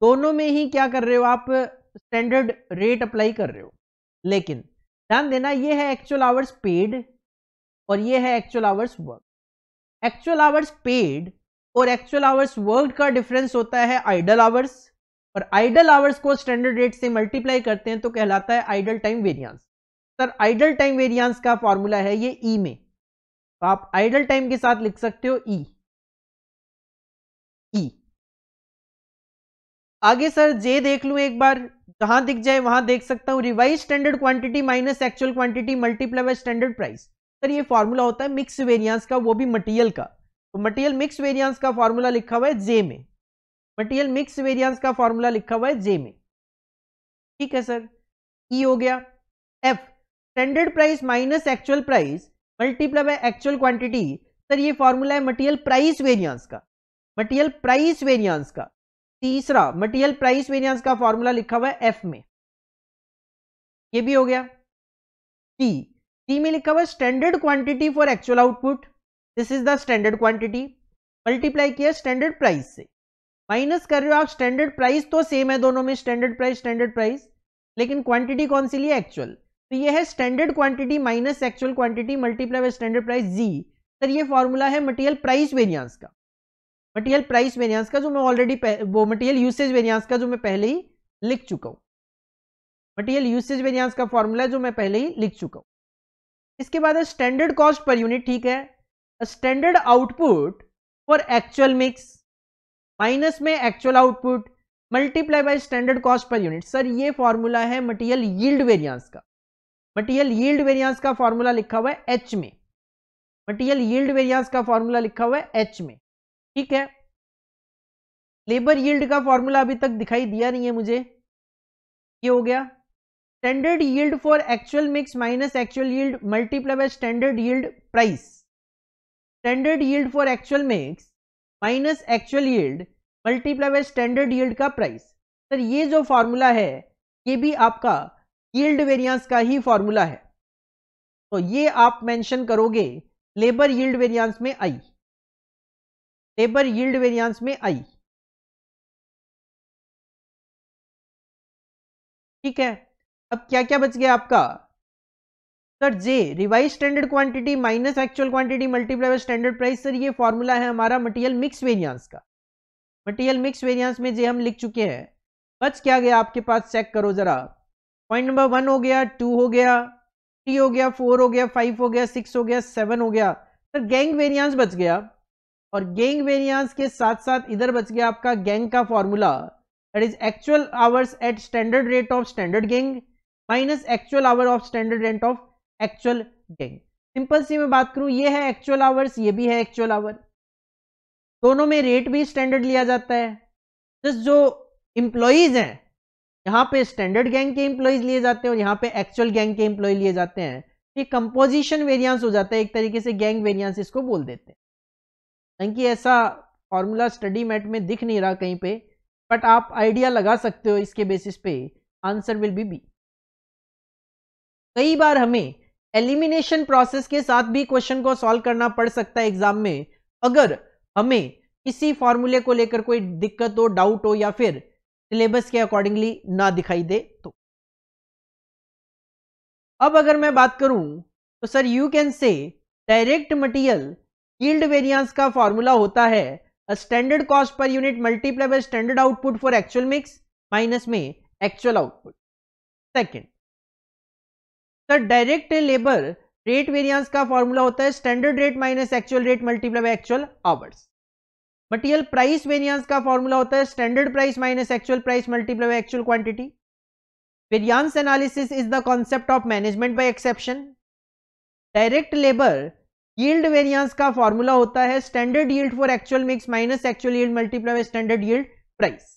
दोनों में ही क्या कर रहे हो आप स्टैंडर्ड रेट अप्लाई कर रहे हो लेकिन ध्यान देना ये है एक्चुअल आवर्स पेड और ये है actual hours work actual hours paid और एक्चुअल आवर्स वर्क का डिफरेंस होता है आइडल आवर्स और आइडल आवर्स को स्टैंडर्ड रेट से मल्टीप्लाई करते हैं तो कहलाता है idle time variance sir idle time variance का फॉर्मूला है ये ई e में तो आप आइडल टाइम के साथ लिख सकते हो ई e. E e. आगे सर जे देख लू एक बार जहां दिख जाए वहां देख सकता हूं revise standard quantity minus actual quantity multiply by standard price sir ये फॉर्मूला होता है मिक्स वेरियंस का वो भी मटेरियल का तो मटेरियल मिक्स वेरियंस का फॉर्मूला लिखा हुआ है जे में मटेरियल मिक्स वेरियंस का फॉर्मूला लिखा हुआ है जे में ठीक है सर ई e हो गया F standard price minus actual price multiply by actual quantity sir ये फॉर्मूला है मटेरियल प्राइस वेरियंस का मटेरियल प्राइस वेरियंस का तीसरा मटेरियल प्राइस वेरियंस का फॉर्मूला लिखा हुआ है एफ में ये भी हो गया टी टी में लिखा हुआ है standard quantity for actual output this is the standard quantity multiply किया स्टैंडर्ड प्राइस से माइनस कर रहे हो आप स्टैंडर्ड प्राइस तो सेम है दोनों में स्टैंडर्ड प्राइस स्टैंडर्ड प्राइस लेकिन क्वांटिटी कौन सी ली एक्चुअल तो ये है standard quantity minus actual quantity multiply by standard price जी सर ये फॉर्मूला है मटेरियल प्राइस वेरियांस का मटेरियल प्राइस वेरियांस का जो मैं ऑलरेडी वो मटेरियल यूसेज वेरियांस का जो मैं पहले ही लिख चुका हूँ मटेरियल यूसेज वेरियांस का फॉर्मूला जो मैं पहले ही लिख चुका हूँ इसके बाद है स्टैंडर्ड कॉस्ट पर यूनिट ठीक है standard output for actual mix minus में actual output multiply by standard cost per unit sir ये फॉर्मूला है मटेरियल यील्ड वेरियांस का मटेरियल यील्ड वेरियांस का फॉर्मूला लिखा हुआ है एच में मटेरियल यील्ड वेरियांस का फॉर्मूला लिखा हुआ है एच में ठीक है लेबर यील्ड का फॉर्मूला अभी तक दिखाई दिया नहीं है मुझे ये हो गया standard yield for actual mix minus actual yield multiply by standard yield price standard yield for actual mix minus actual yield multiply by standard yield का प्राइस सर ये जो फार्मूला है ये भी आपका यील्ड वेरियंस का ही फार्मूला है तो ये आप मेंशन करोगे लेबर यील्ड वेरियंस में आई लेबर यील्ड वेरियंस में आई ठीक है अब क्या क्या बच गया आपका सर जे revise standard quantity minus actual quantity multiply by standard price sir ये फॉर्मूला है हमारा मटेरियल मिक्स वेरियंस का मटेरियल मिक्स वेरियंस में जे हम लिख चुके हैं बच क्या गया आपके पास चेक करो जरा पॉइंट नंबर वन हो गया टू हो गया थ्री हो गया फोर हो गया फाइव हो गया सिक्स हो गया सेवन हो गया सर गैंग वेरियंस बच गया और गैंग वेरियंस के साथ साथ इधर बच गया आपका गैंग का formula that is actual hours at standard rate of standard gang minus actual hour of standard rate of actual day simple सी मैं बात करूं ये है एक्चुअल आवर्स ये भी है एक्चुअल आवर दोनों में रेट भी स्टैंडर्ड लिया जाता है जस्ट जो इम्प्लॉयज हैं यहाँ पे स्टैंडर्ड गैंग के इम्प्लॉयज लिए जाते हैं और यहाँ पे एक्चुअल गैंग के इम्प्लॉय लिए जाते हैं ये कंपोजिशन वेरियंस हो जाता है एक तरीके से गैंग वेरियंस इसको बोल देते हैं क्योंकि ऐसा फॉर्मूला स्टडी मैट में दिख नहीं रहा कहीं पे बट आप आइडिया लगा सकते हो इसके बेसिस पे आंसर विल बी बी कई बार हमें एलिमिनेशन प्रोसेस के साथ भी क्वेश्चन को सॉल्व करना पड़ सकता है एग्जाम में अगर हमें किसी फॉर्मूले को लेकर कोई दिक्कत हो डाउट हो या फिर सिलेबस के अकॉर्डिंगली ना दिखाई दे तो अब अगर मैं बात करूं तो sir you can say direct material yield variance का फॉर्मूला होता है standard cost per unit multiply by standard output for actual mix minus में एक्चुअल आउटपुट सेकंड तो डायरेक्ट लेबर रेट वेरियंस का फॉर्मूला होता है standard rate minus actual rate multiply by actual hours material price variance का formula होता है standard price minus actual price multiply by actual quantity variance analysis is the concept of management by exception direct labour yield variance का formula होता है standard yield for actual mix minus actual yield multiply by standard yield price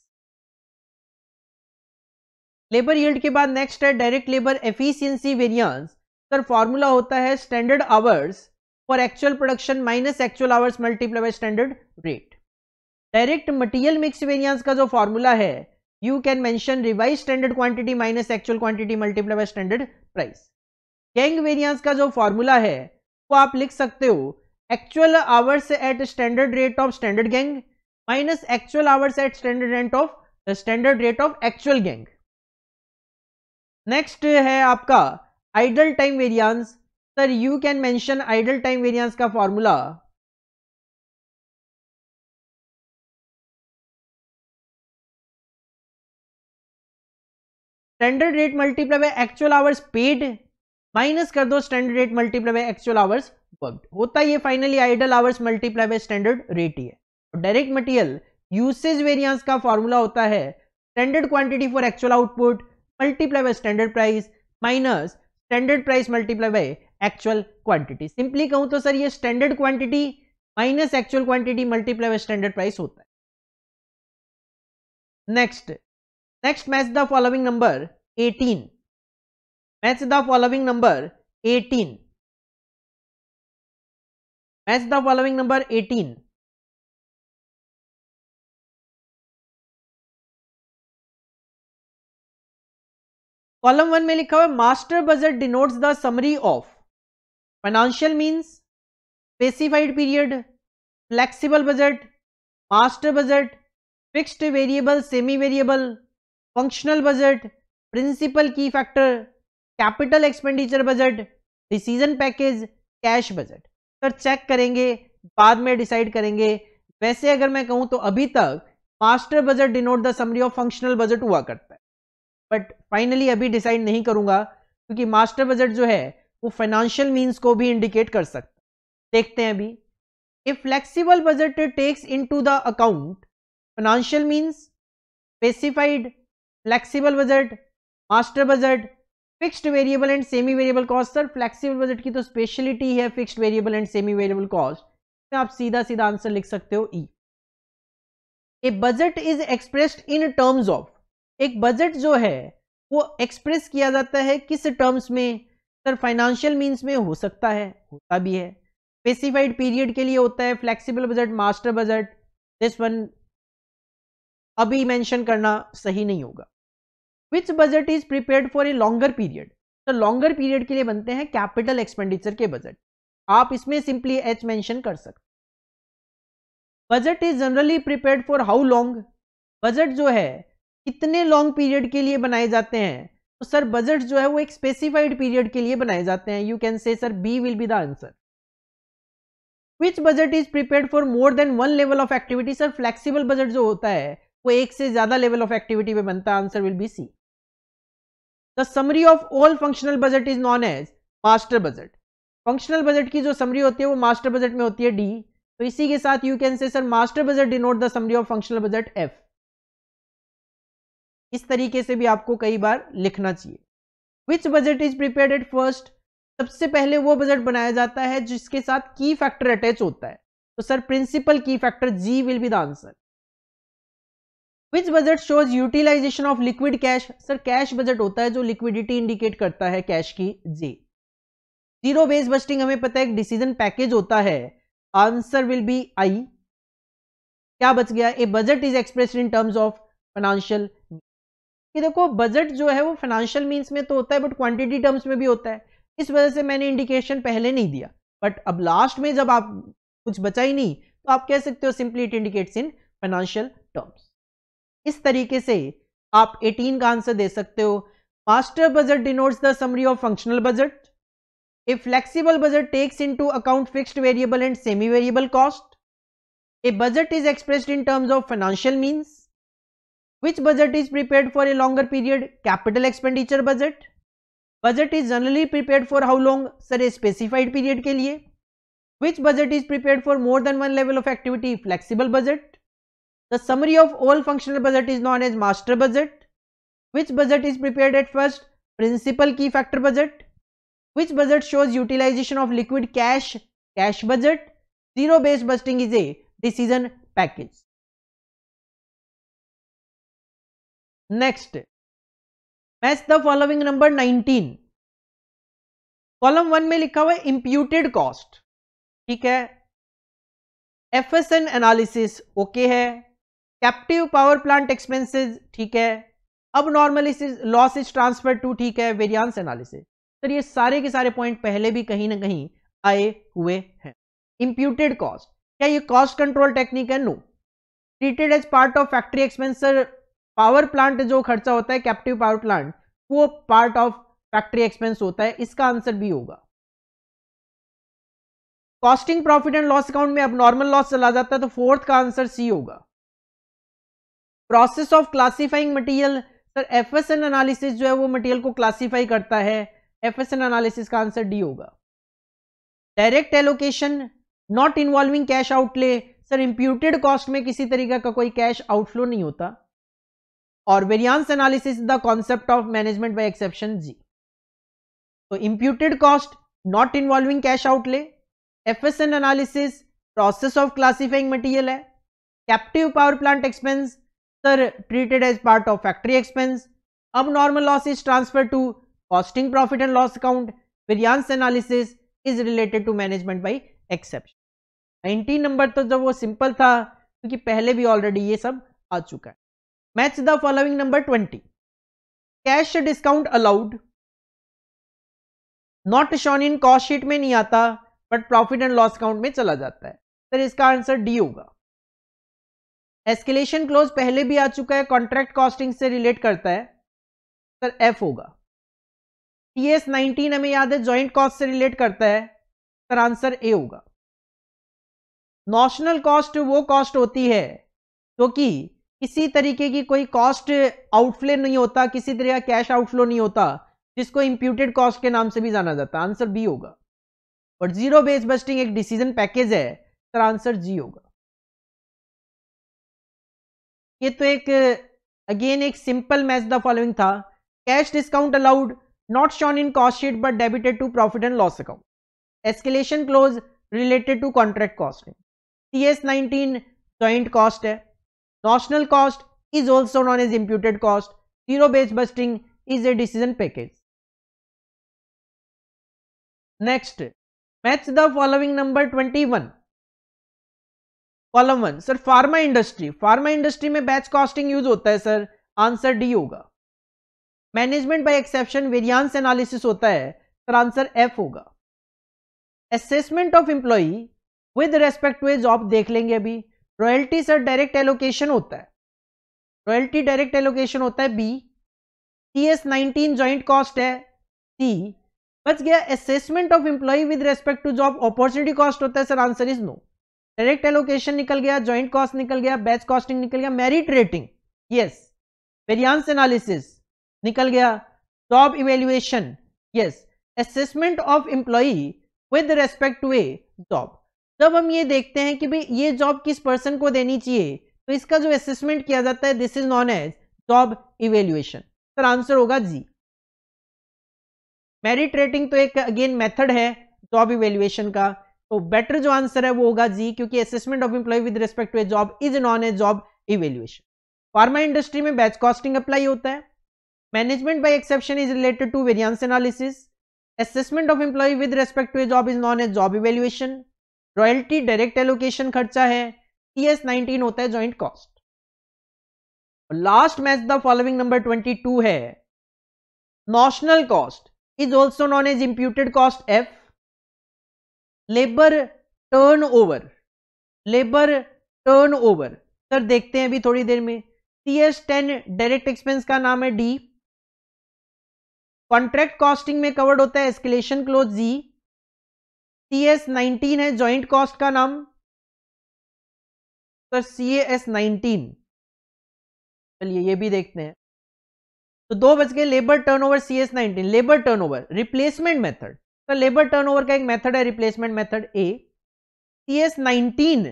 labour yield के बाद next है direct labour efficiency variance sir formula होता है standard hours for actual production minus actual hours multiply by standard rate direct material mix variance का जो formula है you can mention revise standard quantity minus actual quantity multiply by standard price gang variance का जो formula है वो आप लिख सकते हो actual hours at standard rate of standard gang minus actual hours at standard rate of standard rate of actual gang next है आपका idle time variance sir you can mention idle time variance का formula standard rate multiply by actual hours paid minus कर दो standard rate multiply by actual hours worked होता ये finally idol hours multiply by standard rate ही है direct material usage variance का formula होता है standard quantity for actual output multiply by standard price minus standard price multiply by actual quantity simply कहूं तो sir ये standard quantity minus actual quantity multiply by standard price होता है next next match the following number 18 match the following number 18 match the following number 18 column one में लिखा हुआ master budget denotes the summary of financial means specified period flexible budget master budget fixed variable semi variable functional budget principal key factor capital expenditure budget decision package cash budget sir check करेंगे बाद में decide करेंगे वैसे अगर मैं कहूं तो अभी तक master budget denote the summary of functional budget हुआ करता है बट फाइनली अभी डिसाइड नहीं करूंगा क्योंकि मास्टर बजट जो है वो फाइनेंशियल मींस को भी इंडिकेट कर सकता देखते हैं अभी if flexible budget takes into the account financial means specified flexible budget master budget fixed variable and semi variable cost sir flexible budget की तो स्पेशलिटी है fixed variable and semi variable cost आप सीधा सीधा आंसर लिख सकते हो E a budget is expressed in terms of एक बजट जो है वो एक्सप्रेस किया जाता है किस टर्म्स में सर फाइनेंशियल मीन्स में हो सकता है होता भी है स्पेसिफाइड पीरियड के लिए होता है flexible budget master budget this one अभी मेंशन करना सही नहीं होगा which budget is prepare for a longer period तो लॉन्गर पीरियड के लिए बनते हैं कैपिटल एक्सपेंडिचर के बजट आप इसमें सिंपली एच मेंशन कर सकते budget is generally prepare for how long budget जो है कितने लॉन्ग पीरियड के लिए बनाए जाते हैं तो सर बजट जो है वो एक स्पेसिफाइड पीरियड के लिए बनाए जाते हैं you can say sir B will be the answer which budget is prepare for more than one level of activity sir flexible budget जो होता है वो एक से ज्यादा लेवल ऑफ एक्टिविटी में बनता है answer will be C the summary of all functional budget is known as master budget functional budget की जो समरी होती है वो मास्टर बजट में होती है डी तो इसी के साथ you can say sir master budget denote the summary of functional budget F इस तरीके से भी आपको कई बार लिखना चाहिए which budget is prepare at first सबसे पहले वो बजट बनाया जाता है जिसके साथ की फैक्टर अटैच होता है तो sir principal key factor G will be the answer which budget shows utilisation of liquid cash sir cash budget होता है जो लिक्विडिटी इंडिकेट करता है कैश की जी जीरो बेस बस्टिंग हमें पता है एक डिसीजन पैकेज होता है आंसर विल बी आई क्या बच गया a budget is express in terms of financial कि देखो बजट जो है वो फाइनेंशियल मीन्स में तो होता है बट क्वांटिटी टर्म्स में भी होता है इस वजह से मैंने इंडिकेशन पहले नहीं दिया बट अब लास्ट में जब आप कुछ बचा ही नहीं तो आप कह सकते हो simply it indicates in financial terms इस तरीके से आप 18 का आंसर दे सकते हो master budget denotes the summary of functional budget A budget takes into account fixed variable and semi variable cost a budget is expressed in terms of financial means Which budget is prepared for a longer period? Capital expenditure budget. Budget is generally prepared for how long? Sir, a specified period के लिए. Which budget is prepared for more than one level of activity? Flexible budget. The summary of all functional budget is known as master budget. Which budget is prepared at first? Principal key factor budget. Which budget shows utilization of liquid cash? Cash budget. Zero based budgeting is a decision package. Next match the following number 19 column one में लिखा हुआ है imputed cost ठीक है F S N analysis okay है captive power plant expenses ठीक है अब normal loss is transfer to ठीक है वेरियांस एनालिसिस सर ये सारे के सारे पॉइंट पहले भी कहीं ना कहीं आए हुए हैं इंप्यूटेड कॉस्ट क्या ये कॉस्ट कंट्रोल टेक्निक है no treated as part of factory expenses power plant जो खर्चा होता है कैप्टिव पावर प्लांट वो पार्ट ऑफ फैक्ट्री एक्सपेंस होता है इसका आंसर भी होगा costing profit and loss account में अब नॉर्मल लॉस चला जाता है तो फोर्थ का आंसर सी होगा process of classifying material sir F S N analysis जो है वो मटेरियल को क्लासिफाई करता है एफ एस एन एनालिसिस का आंसर डी होगा direct allocation not involving cash outlay sir imputed cost में किसी तरीके का कोई कैश आउटफ्लो नहीं होता और variance analysis the concept of management by exception G तो imputed cost not involving cash outlay F S N analysis process of classifying material है captive power plant expense sir treated as part of factory expense अब normal loss is transfer to costing profit and loss account variance analysis is related to management by exception nineteen number तो जब वो simple था क्योंकि पहले भी already ये सब आ चुका है match the following number twenty cash discount allowed not shown in cost sheet में नहीं आता but profit and loss account में चला जाता है सर इसका आंसर डी होगा एस्केलेशन क्लोज पहले भी आ चुका है कॉन्ट्रैक्ट कॉस्टिंग से रिलेट करता है सर एफ होगा टी एस नाइनटीन हमें याद है ज्वाइंट कॉस्ट से रिलेट करता है सर आंसर ए होगा नॉशनल कॉस्ट वो कॉस्ट होती है जो तो कि किसी तरीके की कोई कॉस्ट आउटफ्लो नहीं होता किसी तरह का कैश आउटफ्लो नहीं होता जिसको इंप्यूटेड कॉस्ट के नाम से भी जाना जाता है आंसर बी होगा और जीरो बेस बस्टिंग एक डिसीजन पैकेज है तो आंसर जी होगा ये तो एक अगेन एक सिंपल मैच द फॉलोइंग था cash discount allowed not shown in cost sheet but debited to profit and loss account escalation clause related to contract costing C S nineteen joint cost है Notional cost is also known as imputed cost. Zero based busting is a decision package. Next, match the following number 21. Column one sir pharma industry pharma industry में batch costing use होता है sir answer D होगा management by exception variance analysis होता है sir answer F होगा assessment of employee with respect to a job देख लेंगे अभी रॉयल्टी सर डायरेक्ट एलोकेशन होता है रॉयल्टी डायरेक्ट एलोकेशन होता है B T S nineteen joint cost है सी बच गया assessment of employee with respect to job opportunity cost होता है sir answer is no direct allocation निकल गया ज्वाइंट कॉस्ट निकल गया बैच कॉस्टिंग निकल गया merit rating yes variance analysis निकल गया job evaluation yes assessment of employee with respect to a job जब हम ये देखते हैं कि भाई ये जॉब किस पर्सन को देनी चाहिए तो इसका जो असेसमेंट किया जाता है this is known as job evaluation sir answer होगा जी मेरिट रेटिंग तो एक अगेन मेथड है जॉब इवेल्युएशन का तो बेटर जो आंसर है वो होगा जी क्योंकि assessment of employee with respect to a job is known a job evaluation pharma industry में बैच कॉस्टिंग अप्लाई होता है management by exception is related to variance analysis assessment of employee with respect to a job is known a job evaluation royalty direct allocation खर्चा है TS S nineteen होता है joint cost last match the following number twenty two है notional cost is also known as imputed cost F labour turn over labour turn over sir देखते हैं अभी थोड़ी देर में TS S ten direct expense का नाम है डी कॉन्ट्रैक्ट कॉस्टिंग में कवर्ड होता है escalation close G T nineteen है ज्वाइंट कॉस्ट का नाम सर सी एस नाइनटीन चलिए ये भी देखते हैं तो दो बज के labour turnover C S nineteen labour turnover replacement method sir labour turnover का एक मेथड है replacement method A C S nineteen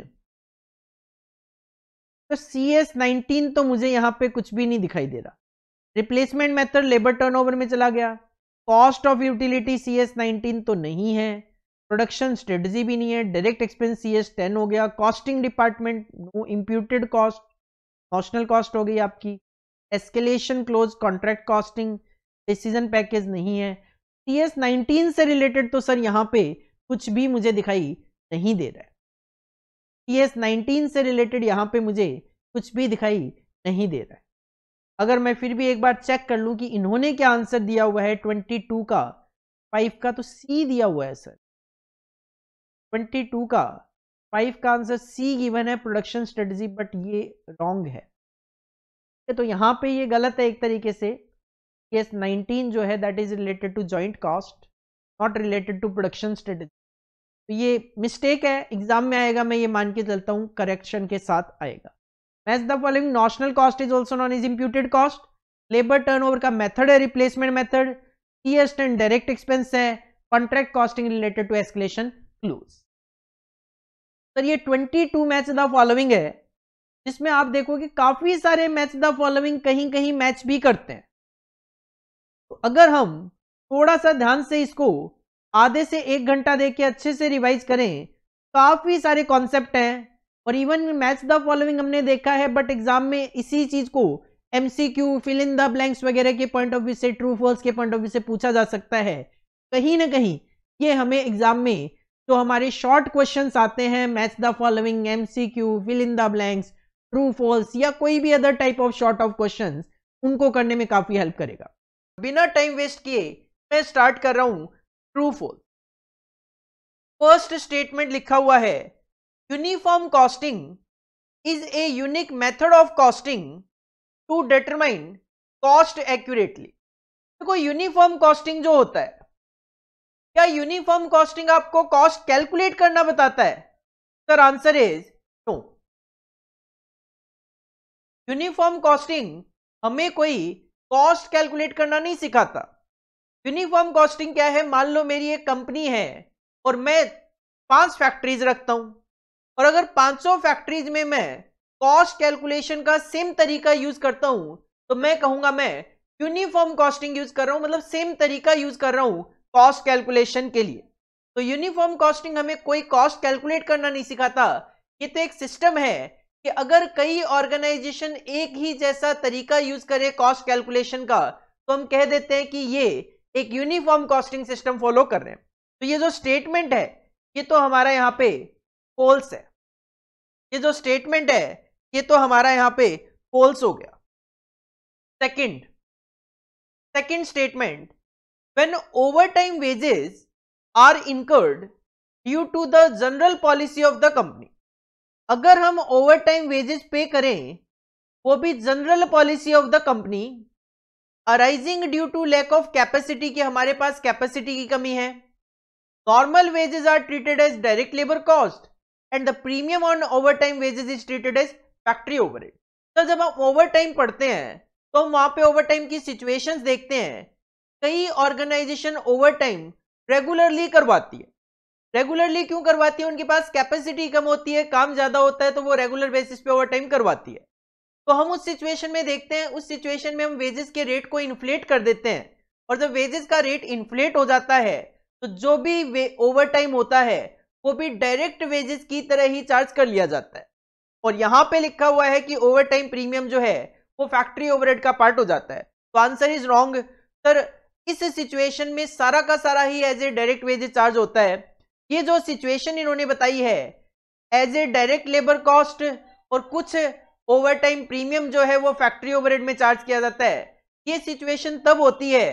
तो सी एस नाइनटीन तो मुझे यहां पे कुछ भी नहीं दिखाई दे रहा रिप्लेसमेंट मेथड लेबर टर्नओवर में चला गया cost of utility C S nineteen तो नहीं है प्रोडक्शन स्ट्रेटजी भी नहीं है direct expense C S ten हो गया costing department no imputed cost notional cost हो गई आपकी escalation clause contract costing decision package नहीं है सी एस नाइनटीन से रिलेटेड तो सर यहाँ पे कुछ भी मुझे दिखाई नहीं दे रहा है सी एस नाइनटीन से रिलेटेड यहाँ पे मुझे कुछ भी दिखाई नहीं दे रहा है अगर मैं फिर भी एक बार चेक कर लूँ कि इन्होंने क्या आंसर दिया हुआ है ट्वेंटी टू का फाइव का तो सी दिया हुआ है सर ट्वेंटी टू का फाइव का आंसर सी गिवन है प्रोडक्शन स्ट्रेटजी बट ये रॉन्ग है तो यहाँ पे ये गलत है एक तरीके से यस नाइनटीन जो है that is related to joint cost not related to production strategy तो ये मिस्टेक है एग्जाम में आएगा मैं ये मान के चलता हूँ करेक्शन के साथ आएगा match the following notional cost is also known is imputed cost labour turnover का मेथड है replacement method test and direct expense है contract costing related to escalation clause sir ये 22 मैच द फॉलोइंग है जिसमें आप देखोगे काफी सारे मैच द फॉलोइंग कहीं कहीं मैच भी करते हैं तो अगर हम थोड़ा सा ध्यान से इसको आधे से एक घंटा दे के अच्छे से रिवाइज करें काफी सारे कॉन्सेप्ट हैं और इवन मैच द फॉलोइंग हमने देखा है बट एग्जाम में इसी चीज को MCQ fill in the blanks वगैरह के पॉइंट ऑफ व्यू से ट्रू फॉल्स के पॉइंट ऑफ व्यू से पूछा जा सकता है कहीं ना कहीं ये हमें एग्जाम में तो हमारे शॉर्ट क्वेश्चन आते हैं match the following M C Q fill in the blanks true false या कोई भी other type of short of question उनको करने में काफी हेल्प करेगा बिना टाइम वेस्ट किए मैं स्टार्ट कर रहा हूं ट्रू फॉल्स फर्स्ट स्टेटमेंट लिखा हुआ है uniform costing is a unique method of costing to determine cost accurately देखो यूनिफॉर्म कॉस्टिंग जो होता है क्या यूनिफॉर्म कॉस्टिंग आपको कॉस्ट कैलकुलेट करना बताता है sir answer is no uniform costing हमें कोई कॉस्ट कैलकुलेट करना नहीं सिखाता यूनिफॉर्म कॉस्टिंग क्या है मान लो मेरी एक कंपनी है और मैं पांच फैक्ट्रीज रखता हूं और अगर 500 फैक्ट्रीज में मैं कॉस्ट कैलकुलेशन का सेम तरीका यूज करता हूं तो मैं कहूंगा मैं यूनिफॉर्म कॉस्टिंग यूज कर रहा हूं मतलब सेम तरीका यूज कर रहा हूं कॉस्ट कैलकुलेशन के लिए तो यूनिफॉर्म कॉस्टिंग हमें कोई कॉस्ट कैलकुलेट करना नहीं सिखाता ये तो एक सिस्टम है कि अगर कई ऑर्गेनाइजेशन एक ही जैसा तरीका यूज करे कॉस्ट कैलकुलेशन का तो हम कह देते हैं कि ये एक यूनिफॉर्म कॉस्टिंग सिस्टम फॉलो कर रहे हैं तो ये जो स्टेटमेंट है ये तो हमारा यहाँ पे पोल्स है ये जो स्टेटमेंट है ये तो हमारा यहाँ पे पोल्स हो गया second second statement when overtime wages are incurred due to the general policy of the company अगर हम ओवर टाइम वेजेस पे करें वो भी general policy of the company arising due to lack of capacity की हमारे पास capacity की कमी है normal wages are treated as direct labour cost and the premium on overtime wages is treated as factory over तो जब हम over time पढ़ते हैं तो हम वहां पे ओवर टाइम की सिचुएशन देखते हैं कई ऑर्गेनाइजेशन ओवर टाइम रेगुलरली करवाती है रेगुलरली क्यों करवाती है उनके पास कैपेसिटी कम होती है काम ज्यादा होता है तो वो रेगुलर बेसिस पे ओवर टाइम करवाती है तो हम उस सिचुएशन में देखते हैं उस सिचुएशन में हम वेजेस के रेट को इन्फ्लेट कर देते हैं और जब वेजेस का रेट इन्फ्लेट हो जाता है तो जो भी ओवर टाइम होता है वो भी डायरेक्ट वेजेस की तरह ही चार्ज कर लिया जाता है और यहाँ पे लिखा हुआ है कि ओवर टाइम प्रीमियम जो है वो फैक्ट्री ओवरहेड का पार्ट हो जाता है तो आंसर इज रॉन्ग सर इस सिचुएशन में सारा का सारा ही as a direct wage charge होता है ये जो सिचुएशन इन्होंने बताई है as a direct labour cost और कुछ ओवर टाइम प्रीमियम जो है वो फैक्ट्री ओवरहेड में चार्ज किया जाता है ये सिचुएशन तब होती है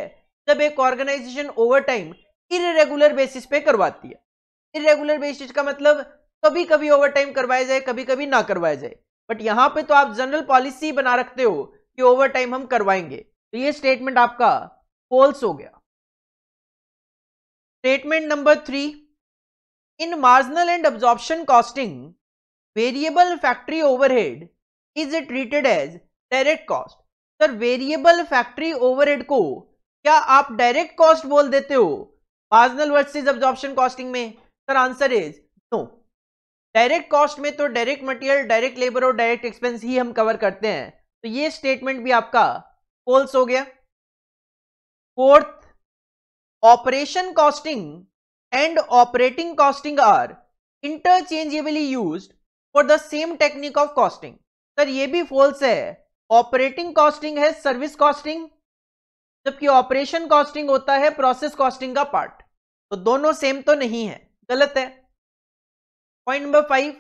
जब एक organisation overtime irregular basis पे करवाती है इरेगुलर बेसिस का मतलब कभी कभी ओवर टाइम करवाया जाए कभी कभी ना करवाया जाए बट यहाँ पे तो आप जनरल पॉलिसी बना रखते हो कि ओवर टाइम हम करवाएंगे तो ये स्टेटमेंट आपका फॉल्स हो गया statement number three in marginal and costing variable factory overhead is is treated as direct cost sir variable factory overhead को क्या आप डायरेक्ट कॉस्ट बोल देते हो मार्जिनल वर्सेज अब्जॉर्प्शन कॉस्टिंग में sir answer is no direct cost में तो direct material direct labour और डायरेक्ट एक्सपेंस ही हम कवर करते हैं तो ये स्टेटमेंट भी आपका फॉल्स हो गया fourth operation costing and operating costing are interchangeably use for the same technique of costing sir ये भी फॉल्स है ऑपरेटिंग कॉस्टिंग है सर्विस कॉस्टिंग जबकि ऑपरेशन कॉस्टिंग होता है प्रोसेस कॉस्टिंग का पार्ट तो दोनों सेम तो नहीं है गलत है point number five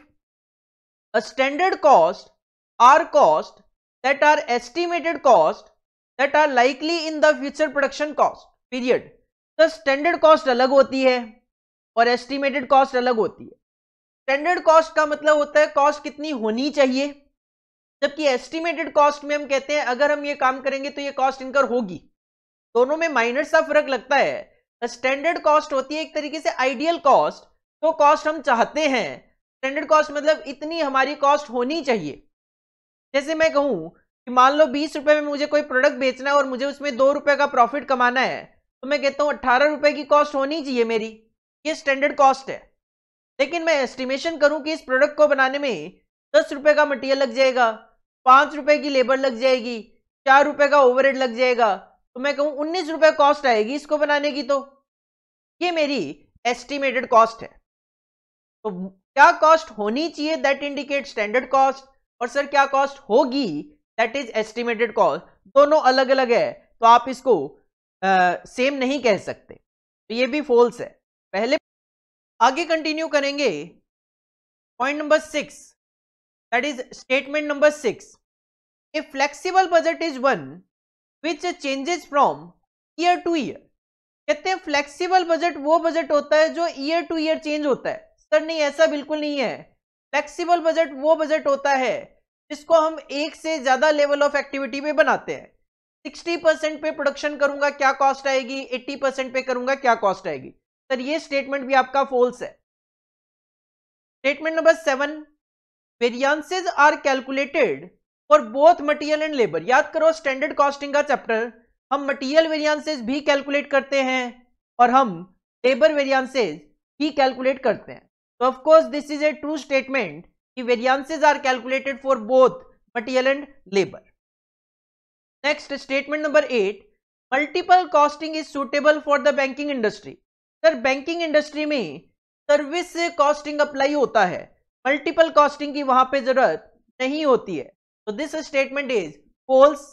a standard cost are cost that are estimated cost that are likely in the future production cost period तो स्टैंडर्ड कॉस्ट अलग होती है और एस्टिमेटेड कॉस्ट अलग होती है स्टैंडर्ड कॉस्ट का मतलब होता है कॉस्ट कितनी होनी चाहिए जबकि एस्टिमेटेड कॉस्ट में हम कहते हैं अगर हम ये काम करेंगे तो ये कॉस्ट इनकर होगी दोनों में माइनर सा फर्क लगता है स्टैंडर्ड कॉस्ट होती है एक तरीके से आइडियल कॉस्ट तो कॉस्ट हम चाहते हैं स्टैंडर्ड कॉस्ट मतलब इतनी हमारी कॉस्ट होनी चाहिए जैसे मैं कहूँ मान लो बीस रुपए में मुझे कोई प्रोडक्ट बेचना है और मुझे उसमें दो रुपए का प्रॉफिट कमाना है तो मैं कहता हूँ अट्ठारह रुपए की कॉस्ट होनी चाहिए मेरी ये स्टैंडर्ड कॉस्ट है लेकिन मैं एस्टिमेशन करूँ कि इस प्रोडक्ट को बनाने में दस रुपए का मटेरियल लग जाएगा पाँच रुपए की लेबर लग जाएगी चार रुपए का हेड लग जाएगा तो मैं कहूँ उन्नीस रुपए कॉस्ट आएगी इसको बनाने की तो ये मेरी एस्टिमेटेड कॉस्ट है तो क्या कॉस्ट होनी चाहिए दैट इंडिकेट स्टैंडर्ड कॉस्ट और सर क्या कॉस्ट होगी दैट इज एस्टिमेटेड कॉस्ट दोनों अलग अलग है तो आप इसको सेम uh, नहीं कह सकते तो ये भी फॉल्स है पहले आगे कंटिन्यू करेंगे point number six that is statement number six a flexible budget is one which changes from year to year कहते हैं फ्लेक्सिबल बजट वो बजट होता है जो ईयर टू ईयर चेंज होता है सर नहीं ऐसा बिल्कुल नहीं है फ्लेक्सिबल बजट वो बजट होता है इसको हम एक से ज्यादा लेवल ऑफ एक्टिविटी पे बनाते हैं सिक्सटी परसेंट पे प्रोडक्शन करूंगा क्या कॉस्ट आएगी एट्टी परसेंट पे करूंगा क्या कॉस्ट आएगी सर ये स्टेटमेंट भी आपका फॉल्स है statement number seven variances are calculated for both material and labour याद करो स्टैंडर्ड कॉस्टिंग का चैप्टर हम मटीरियल वेरियंसेज भी कैलकुलेट करते हैं और हम लेबर वेरियंसेज भी कैलकुलेट करते हैं तो of course this is a true statement कि variances are calculated for both material and labour next statement number eight multiple costing is suitable for the banking industry sir banking industry में service costing apply होता है multiple costing की वहां पे जरूरत नहीं होती है तो this statement is false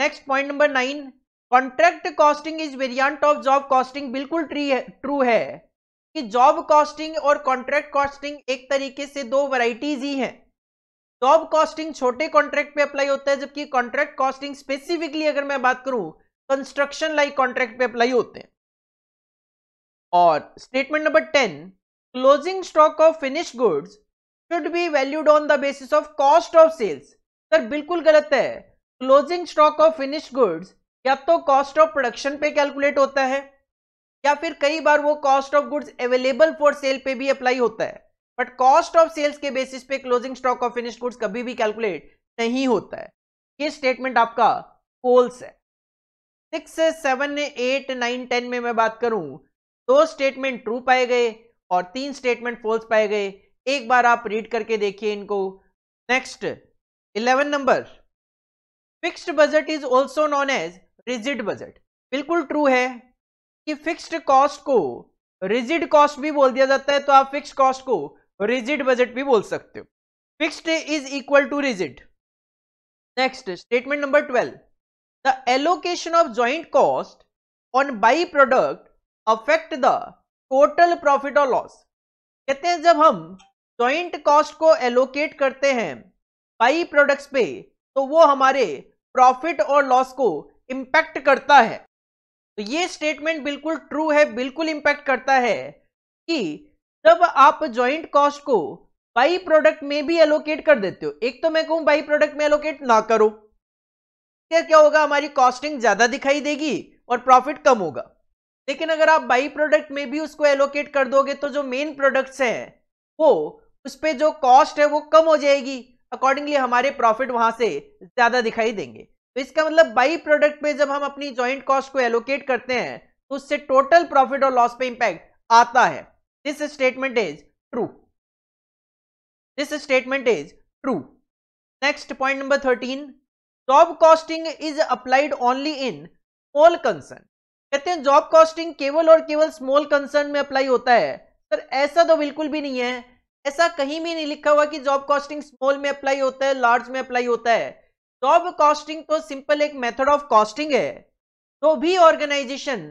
next point number nine contract costing is variant of job costing बिल्कुल ट्रू है कि जॉब कॉस्टिंग और कॉन्ट्रैक्ट कॉस्टिंग एक तरीके से दो वराइटीज ही है जॉब कॉस्टिंग छोटे कॉन्ट्रैक्ट पे अप्लाई होता है जबकि कॉन्ट्रैक्ट कॉस्टिंग स्पेसिफिकली अगर मैं बात करूं कंस्ट्रक्शन लाइक कॉन्ट्रैक्ट पे अप्लाई होते हैं और statement number ten closing stock of finish goods should be valued on the basis of cost of sales sir बिल्कुल गलत है closing stock of finish goods या तो कॉस्ट ऑफ प्रोडक्शन पे कैलकुलेट होता है या फिर कई बार वो cost of goods available for sale पे भी अप्लाई होता है बट कॉस्ट ऑफ सेल्स के बेसिस पे closing stock of finish goods कभी भी कैलकुलेट नहीं होता है ये स्टेटमेंट आपका फॉल्स है six seven eight nine ten में मैं बात करूं दो स्टेटमेंट ट्रू पाए गए और तीन स्टेटमेंट फॉल्स पाए गए एक बार आप रीड करके देखिए इनको next eleven number fixed budget is also known as rigid budget बिल्कुल ट्रू है कि फिक्स्ड कॉस्ट को रिजिड कॉस्ट भी बोल दिया जाता है तो आप फिक्स्ड कॉस्ट को रिजिड बजट भी बोल सकते हो fixed is equal to rigid next statement number twelve the allocation of joint cost on by product affect the total profit और लॉस कहते हैं जब हम ज्वाइंट कॉस्ट को एलोकेट करते हैं बाई प्रोडक्ट्स पे तो वो हमारे प्रॉफिट और लॉस को इम्पैक्ट करता है तो ये स्टेटमेंट बिल्कुल ट्रू है बिल्कुल इंपैक्ट करता है कि जब आप ज्वाइंट कॉस्ट को बाई प्रोडक्ट में भी एलोकेट कर देते हो एक तो मैं कहूं बाई प्रोडक्ट में एलोकेट ना करो क्या क्या होगा हमारी कॉस्टिंग ज्यादा दिखाई देगी और प्रॉफिट कम होगा लेकिन अगर आप बाई प्रोडक्ट में भी उसको एलोकेट कर दोगे तो जो मेन प्रोडक्ट्स हैं वो उस पर जो कॉस्ट है वो कम हो जाएगी अकॉर्डिंगली हमारे प्रॉफिट वहां से ज्यादा दिखाई देंगे तो इसका मतलब बाई प्रोडक्ट पे जब हम अपनी ज्वाइंट कॉस्ट को एलोकेट करते हैं तो उससे टोटल प्रॉफिट और लॉस पे इंपैक्ट आता है this statement is true this statement is true next point number thirteen job costing is applied only in small concern कहते हैं जॉब कॉस्टिंग केवल और केवल स्मॉल कंसर्न में अप्लाई होता है सर ऐसा तो बिल्कुल भी नहीं है ऐसा कहीं भी नहीं लिखा हुआ कि जॉब कॉस्टिंग स्मॉल में अप्लाई होता है लार्ज में अप्लाई होता है जॉब कॉस्टिंग तो सिंपल एक मेथड ऑफ कॉस्टिंग है तो भी ऑर्गेनाइजेशन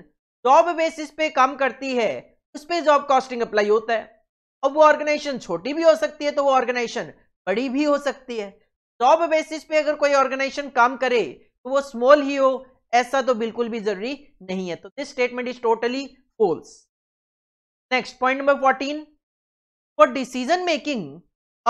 जॉब बेसिस पे काम करती है उस पर जॉब कॉस्टिंग अप्लाई होता है अब वो ऑर्गेनाइजेशन छोटी भी हो सकती है तो वो ऑर्गेनाइजेशन बड़ी भी हो सकती है जॉब बेसिस पे अगर कोई ऑर्गेनाइजेशन काम करे तो वो स्मॉल ही हो ऐसा तो बिल्कुल भी जरूरी नहीं है तो this statement is totally false next point number fourteen for decision making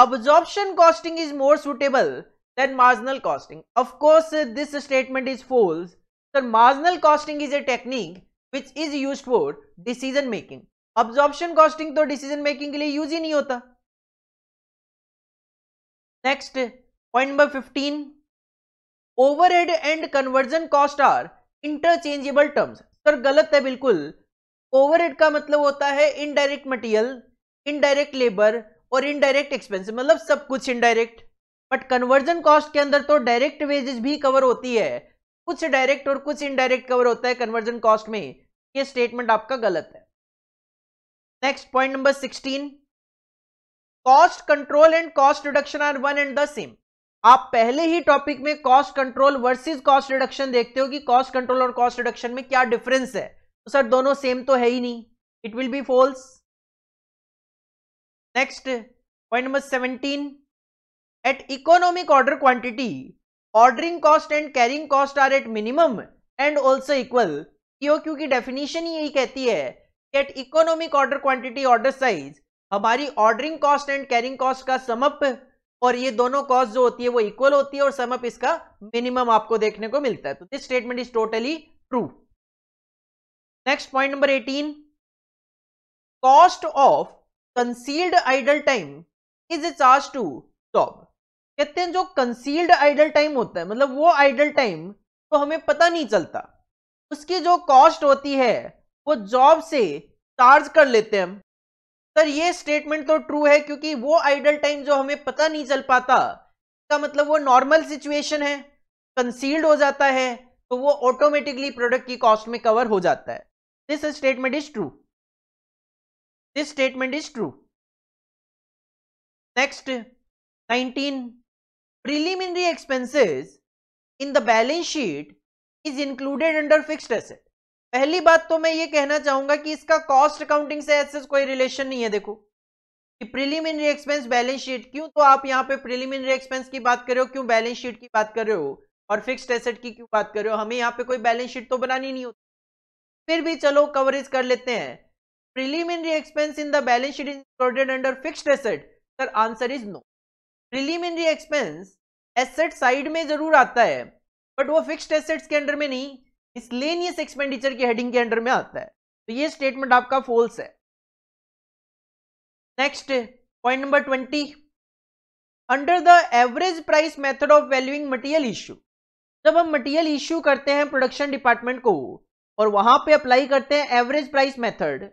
absorption costing is more suitable then marginal costing. Of course, uh, this statement is false. Sir, marginal costing is a technique which is used for decision making. Absorption costing to decision making ke liye use hi nahi hota Next, point number 15. Overhead and conversion cost are interchangeable terms. Sir गलत है बिल्कुल overhead का मतलब होता है indirect material indirect labour और indirect expenses मतलब सब कुछ इनडायरेक्ट बट कन्वर्जन कॉस्ट के अंदर तो डायरेक्ट वेजेस भी कवर होती है कुछ डायरेक्ट और कुछ इनडायरेक्ट कवर होता है कन्वर्जन कॉस्ट में ये स्टेटमेंट आपका गलत है next point number sixteen cost control and cost reduction are one and the same आप पहले ही टॉपिक में cost control versus cost reduction देखते हो कि कॉस्ट कंट्रोल और कॉस्ट रिडक्शन में क्या डिफरेंस है तो सर दोनों सेम तो है ही नहीं it will be false next point number seventeen at economic order quantity ordering cost and carrying cost are at minimum and also equal क्यों क्योंकि डेफिनेशन ही यही कहती है कि at economic order quantity order size हमारी ordering cost and carrying cost का sum up और ये दोनों कॉस्ट जो होती है वो इक्वल होती है और समअप इसका मिनिमम आपको देखने को मिलता है तो this statement is totally true next point number eighteen cost of concealed idle time is charge to job कहते हैं जो कंसील्ड आइडल टाइम होता है मतलब वो आइडल टाइम तो हमें पता नहीं चलता उसकी जो कॉस्ट होती है वो जॉब से चार्ज कर लेते हैं हम सर ये स्टेटमेंट तो ट्रू है क्योंकि वो आइडल टाइम जो हमें पता नहीं चल पाता का मतलब वो नॉर्मल सिचुएशन है कंसील्ड हो जाता है तो वो ऑटोमेटिकली प्रोडक्ट की कॉस्ट में कवर हो जाता है this statement is true this statement is true next nineteen preliminary expenses in the balance sheet is included under fixed asset पहली बात तो मैं ये कहना चाहूंगा कि इसका कॉस्ट अकाउंटिंग से ऐसे कोई रिलेशन नहीं है देखो कि प्रिलिमिनरी एक्सपेंस बैलेंस शीट क्यों तो आप यहाँ पे प्रिलिमिनरी एक्सपेंस की बात कर रहे हो क्यों बैलेंस शीट की बात कर रहे हो और फिक्स्ड एसेट की क्यों बात कर रहे हो हमें यहाँ पे कोई बैलेंस शीट तो बनानी नहीं होती फिर भी चलो कवरेज कर लेते हैं preliminary expense in the balance sheet is included under fixed asset sir answer is no preliminary expense asset side में जरूर आता है बट वो फिक्स्ड एसेट्स के अंडर में नहीं मिसलेनियस एक्सपेंडिचर की हेडिंग के अंडर में आता है तो ये स्टेटमेंट आपका फॉल्स है next point number twenty under the average price method of valuing material issue जब हम मटेरियल इश्यू करते हैं प्रोडक्शन डिपार्टमेंट को और वहां पे अप्लाई करते हैं average price method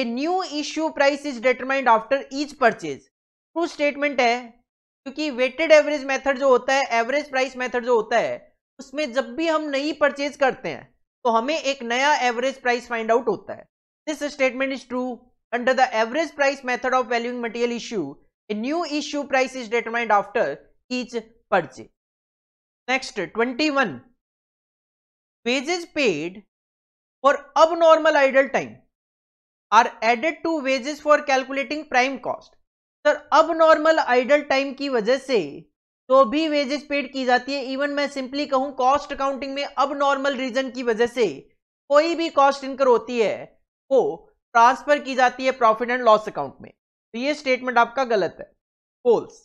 a new issue price is determined after each purchase true statement है क्योंकि वेटेड एवरेज मेथड जो होता है एवरेज प्राइस मेथड जो होता है उसमें जब भी हम नई परचेज करते हैं तो हमें एक नया एवरेज प्राइस फाइंड आउट होता है this statement is true under the average price method of valuing material issue a new issue price is determined after each purchase next twenty one wages paid for abnormal idle time are added to wages for calculating prime cost sir अब abnormal idle time की वजह से तो भी wages paid की जाती है even मैं सिंपली कहूं कॉस्ट अकाउंटिंग में अब नॉर्मल रीजन की वजह से कोई भी कॉस्ट इनकर होती है वो ट्रांसफर की जाती है प्रॉफिट एंड लॉस अकाउंट में तो ये स्टेटमेंट आपका गलत है false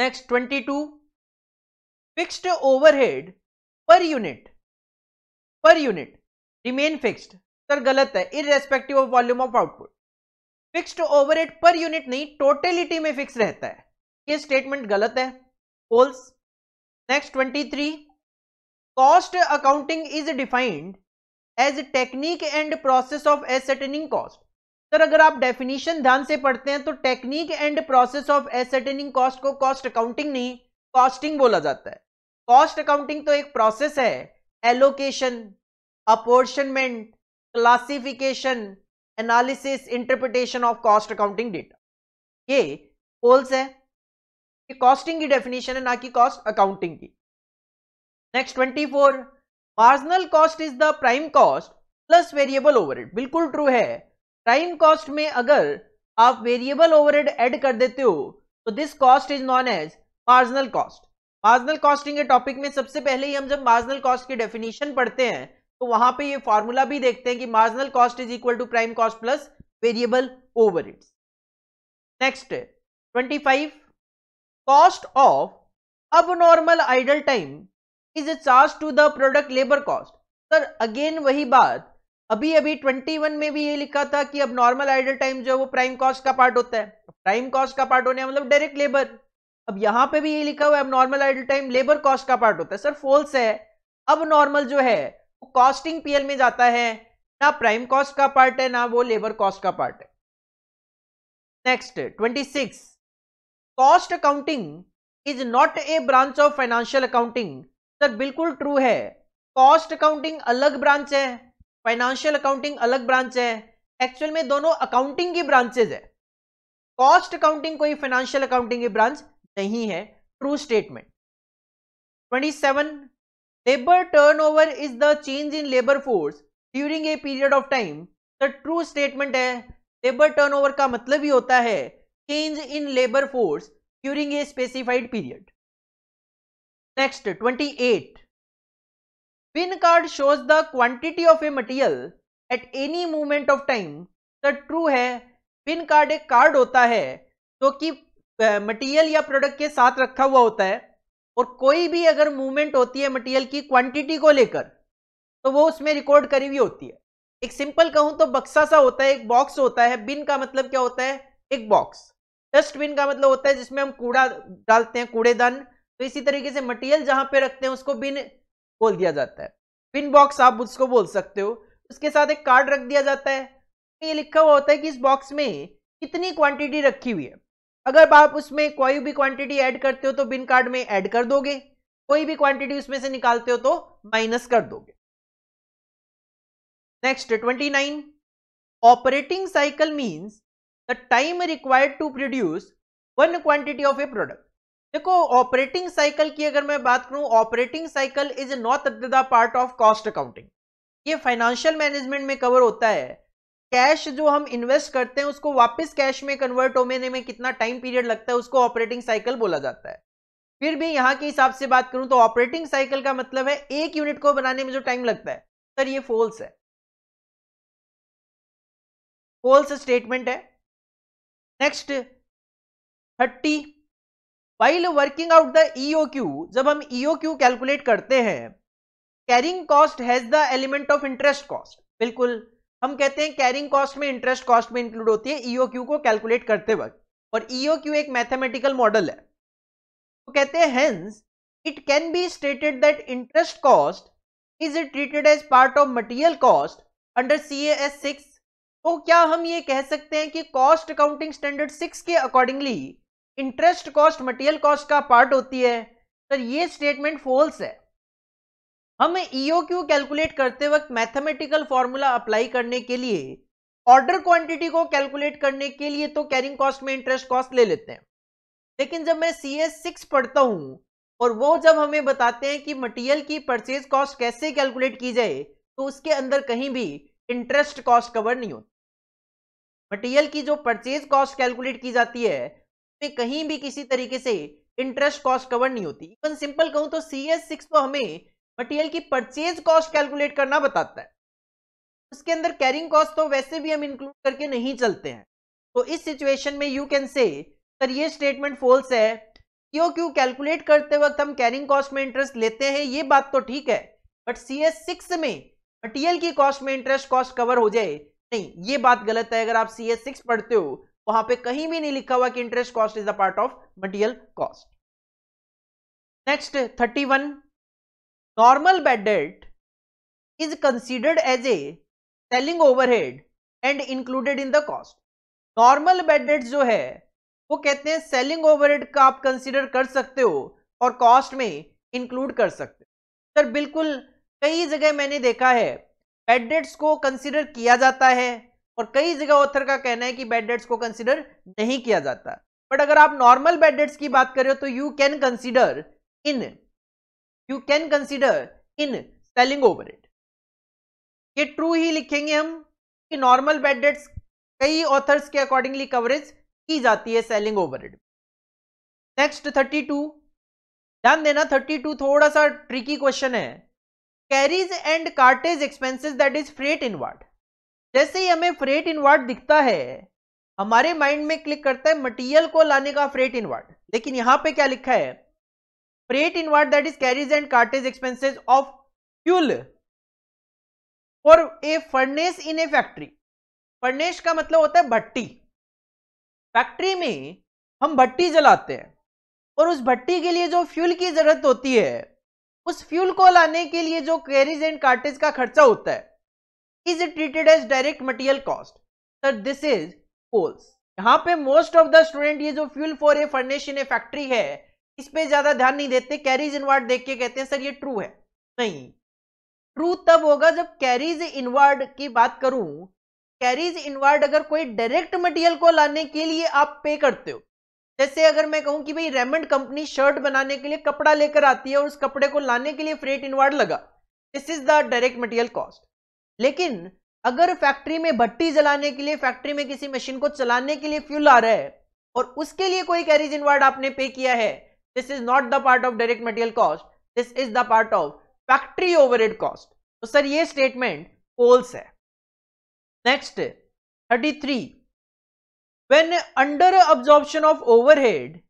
next twenty two fixed overhead per unit per unit remain fixed sir गलत है irrespective of volume of output fixed overhead per unit नहीं टोटेलिटी में फिक्स रहता है ये स्टेटमेंट गलत है false next twenty three cost accounting is defined as technique and process of ascertaining cost sir अगर आप डेफिनेशन ध्यान से पढ़ते हैं तो technique and process of ascertaining cost को कॉस्ट अकाउंटिंग नहीं कॉस्टिंग बोला जाता है कॉस्ट अकाउंटिंग तो एक प्रोसेस है allocation apportionment classification analysis interpretation of cost accounting data ये पोल्स है कि कॉस्टिंग की डेफिनेशन है ना कि कॉस्ट अकाउंटिंग की next twenty four marginal cost is the prime cost plus variable overhead बिल्कुल ट्रू है प्राइम कॉस्ट में अगर आप वेरिएबल ओवरहेड ऐड कर देते हो तो this cost is known as marginal cost marginal costing के टॉपिक में सबसे पहले ही हम जब मार्जिनल कॉस्ट की डेफिनेशन पढ़ते हैं तो वहां पे ये फॉर्मूला भी देखते हैं कि marginal cost is equal to prime cost plus variable over it's next twenty five cost of अब abnormal idle time is charge to the product labour cost sir again वही बात अभी अभी 21 में भी ये लिखा था कि अब नॉर्मल आइडल टाइम जो है वो प्राइम कॉस्ट का पार्ट होता है प्राइम कॉस्ट का पार्ट होने मतलब डायरेक्ट लेबर अब यहाँ पे भी ये लिखा हुआ है अब abnormal idle time labour cost का पार्ट होता है सर फोल्स है अब नॉर्मल जो है कॉस्टिंग पीएल में जाता है ना प्राइम कॉस्ट का पार्ट है ना वो लेबर कॉस्ट का पार्ट है next twenty six cost accounting is not a branch of financial accounting sir बिल्कुल ट्रू है कॉस्ट अकाउंटिंग अलग ब्रांच है फाइनेंशियल अकाउंटिंग अलग ब्रांच है एक्चुअल में दोनों अकाउंटिंग की ब्रांचेज है कॉस्ट अकाउंटिंग कोई फाइनेंशियल अकाउंटिंग की ब्रांच नहीं है true statement twenty seven labor turnover is the change in labor force during a period of time the true statement है labor turnover का मतलब ही होता है change in labor force during a specified period next 28 pin card shows the quantity of a material at any moment of time the true है pin card एक card होता है जो तो कि मटेरियल या प्रोडक्ट के साथ रखा हुआ होता है और कोई भी अगर मूवमेंट होती है मटेरियल की क्वांटिटी को लेकर तो वो उसमें रिकॉर्ड करी हुई होती है एक सिंपल कहूं तो बक्सा सा होता है एक बॉक्स होता है बिन का मतलब क्या होता है एक बॉक्स डस्टबिन का मतलब होता है जिसमें हम कूड़ा डालते हैं कूड़ेदान तो इसी तरीके से मटेरियल जहां पे रखते हैं उसको बिन बोल दिया जाता है बिन बॉक्स आप उसको बोल सकते हो उसके साथ एक कार्ड रख दिया जाता है ये लिखा हुआ होता है कि इस बॉक्स में कितनी क्वांटिटी रखी हुई है अगर आप उसमें कोई भी क्वांटिटी ऐड करते हो तो बिन कार्ड में ऐड कर दोगे कोई भी क्वांटिटी उसमें से निकालते हो तो माइनस कर दोगे next twenty nine operating cycle means the time required to produce one quantity of a product देखो ऑपरेटिंग साइकिल की अगर मैं बात करूं operating cycle is not the part of cost accounting ये फाइनेंशियल मैनेजमेंट में कवर होता है कैश जो हम इन्वेस्ट करते हैं उसको वापस कैश में कन्वर्ट होने में कितना टाइम पीरियड लगता है उसको ऑपरेटिंग साइकिल बोला जाता है फिर भी यहाँ के हिसाब से बात करूं तो ऑपरेटिंग साइकिल का मतलब है एक यूनिट को बनाने में जो टाइम लगता है सर ये फोल्स है फोल्स स्टेटमेंट है next thirty while working out the E O Q जब हम ईओ क्यू कैलकुलेट करते हैं carrying cost has the element of interest cost बिल्कुल हम कहते हैं कैरिंग कॉस्ट में इंटरेस्ट कॉस्ट में इंक्लूड होती है ईओ e क्यू को कैलकुलेट करते वक्त और ईओ e क्यू एक मैथमेटिकल मॉडल है तो कहते हैं it can be stated that interest cost is it treated as part of material cost under C S six तो क्या हम ये कह सकते हैं कि कॉस्ट अकाउंटिंग स्टैंडर्ड सिक्स के accordingly interest cost material cost का पार्ट होती है सर ये स्टेटमेंट फॉल्स है हम क्यू e कैलकुलेट करते वक्त मैथमेटिकल फॉर्मूला अप्लाई करने के लिए ऑर्डर क्वांटिटी को कैलकुलेट करने के लिए तो कैरिंग कॉस्ट में इंटरेस्ट कॉस्ट ले लेते हैं लेकिन जब मैं सी एस सिक्स पढ़ता हूं और वो जब हमें बताते हैं कि मटेरियल की परचेज कॉस्ट कैसे कैलकुलेट की जाए तो उसके अंदर कहीं भी इंटरेस्ट कॉस्ट कवर नहीं होती मटेरियल की जो परचेज कॉस्ट कैलकुलेट की जाती है उसमें कहीं भी किसी तरीके से इंटरेस्ट कॉस्ट कवर नहीं होती इवन सिंपल कहूं तो सी एस सिक्स तो हमें मटेरियल की परचेज कॉस्ट कैलकुलेट करना बताता है उसके अंदर कैरिंग कॉस्ट तो वैसे भी हम इंक्लूड करके नहीं चलते हैं तो इस सिचुएशन में यू कैन से सर ये स्टेटमेंट फॉल्स है क्यों क्यों कैलकुलेट करते वक्त हम कैरिंग कॉस्ट में इंटरेस्ट लेते हैं ये बात तो ठीक है बट सी एस सिक्स में मटेरियल की कॉस्ट में इंटरेस्ट कॉस्ट कवर हो जाए नहीं ये बात गलत है अगर आप सी एस सिक्स पढ़ते हो वहां पे कहीं भी नहीं लिखा हुआ कि interest cost is a part of material cost next thirty one normal bad debt is considered as a selling overhead and included in the cost normal bad debt जो है वो कहते हैं selling overhead का आप consider कर सकते हो और cost में include कर सकते हो सर बिल्कुल कई जगह मैंने देखा है bad debts को consider किया जाता है और कई जगह ऑथर का कहना है कि bad debts को कंसिडर नहीं किया जाता बट अगर आप नॉर्मल बेड डेट्स की बात करें तो you can consider in you can consider in selling overheads ये ट्रू ही लिखेंगे हम कि नॉर्मल बेड डेट्स कई ऑथर्स के अकॉर्डिंगली कवरेज की जाती है selling over it next thirty two ध्यान देना थर्टी टू थोड़ा सा ट्रिकी क्वेश्चन है carriage and cartage expenses that is freight inward जैसे ही हमें फ्रेट इनवर्ड दिखता है हमारे माइंड में क्लिक करता है मटेरियल को लाने का फ्रेट इनवर्ड लेकिन यहां पे क्या लिखा है freight inward that is carries and cartage expenses of fuel for a furnace in a factory furnace का मतलब होता है भट्टी फैक्ट्री में हम भट्टी जलाते हैं और उस भट्टी के लिए जो फ्यूल की जरूरत होती है उस फ्यूल को लाने के लिए जो कैरीज एंड कार्टेज का खर्चा होता है is treated as direct material cost sir this is false यहाँ पे मोस्ट ऑफ द स्टूडेंट ये जो fuel for a furnace in a factory है इस पे ज्यादा ध्यान नहीं देते कैरीज इनवर्ड देख के कहते हैं सर ये ट्रू है नहीं ट्रू तब होगा जब कैरीज इनवर्ड की बात करूं कैरीज इनवर्ड अगर कोई डायरेक्ट मटेरियल को लाने के लिए आप पे करते हो जैसे अगर मैं कहूं कि भाई रेमंड कंपनी शर्ट बनाने के लिए कपड़ा लेकर आती है और उस कपड़े को लाने के लिए फ्रेट इनवर्ड लगा this is the direct material cost लेकिन अगर फैक्ट्री में भट्टी जलाने के लिए फैक्ट्री में किसी मशीन को चलाने के लिए फ्यूल आ रहा है और उसके लिए कोई कैरीज इनवर्ड आपने पे किया है this is not the part of direct material cost this is the part of factory over cost तो सर ये स्टेटमेंट फोल्स है next thirty three when under absorption of over overhead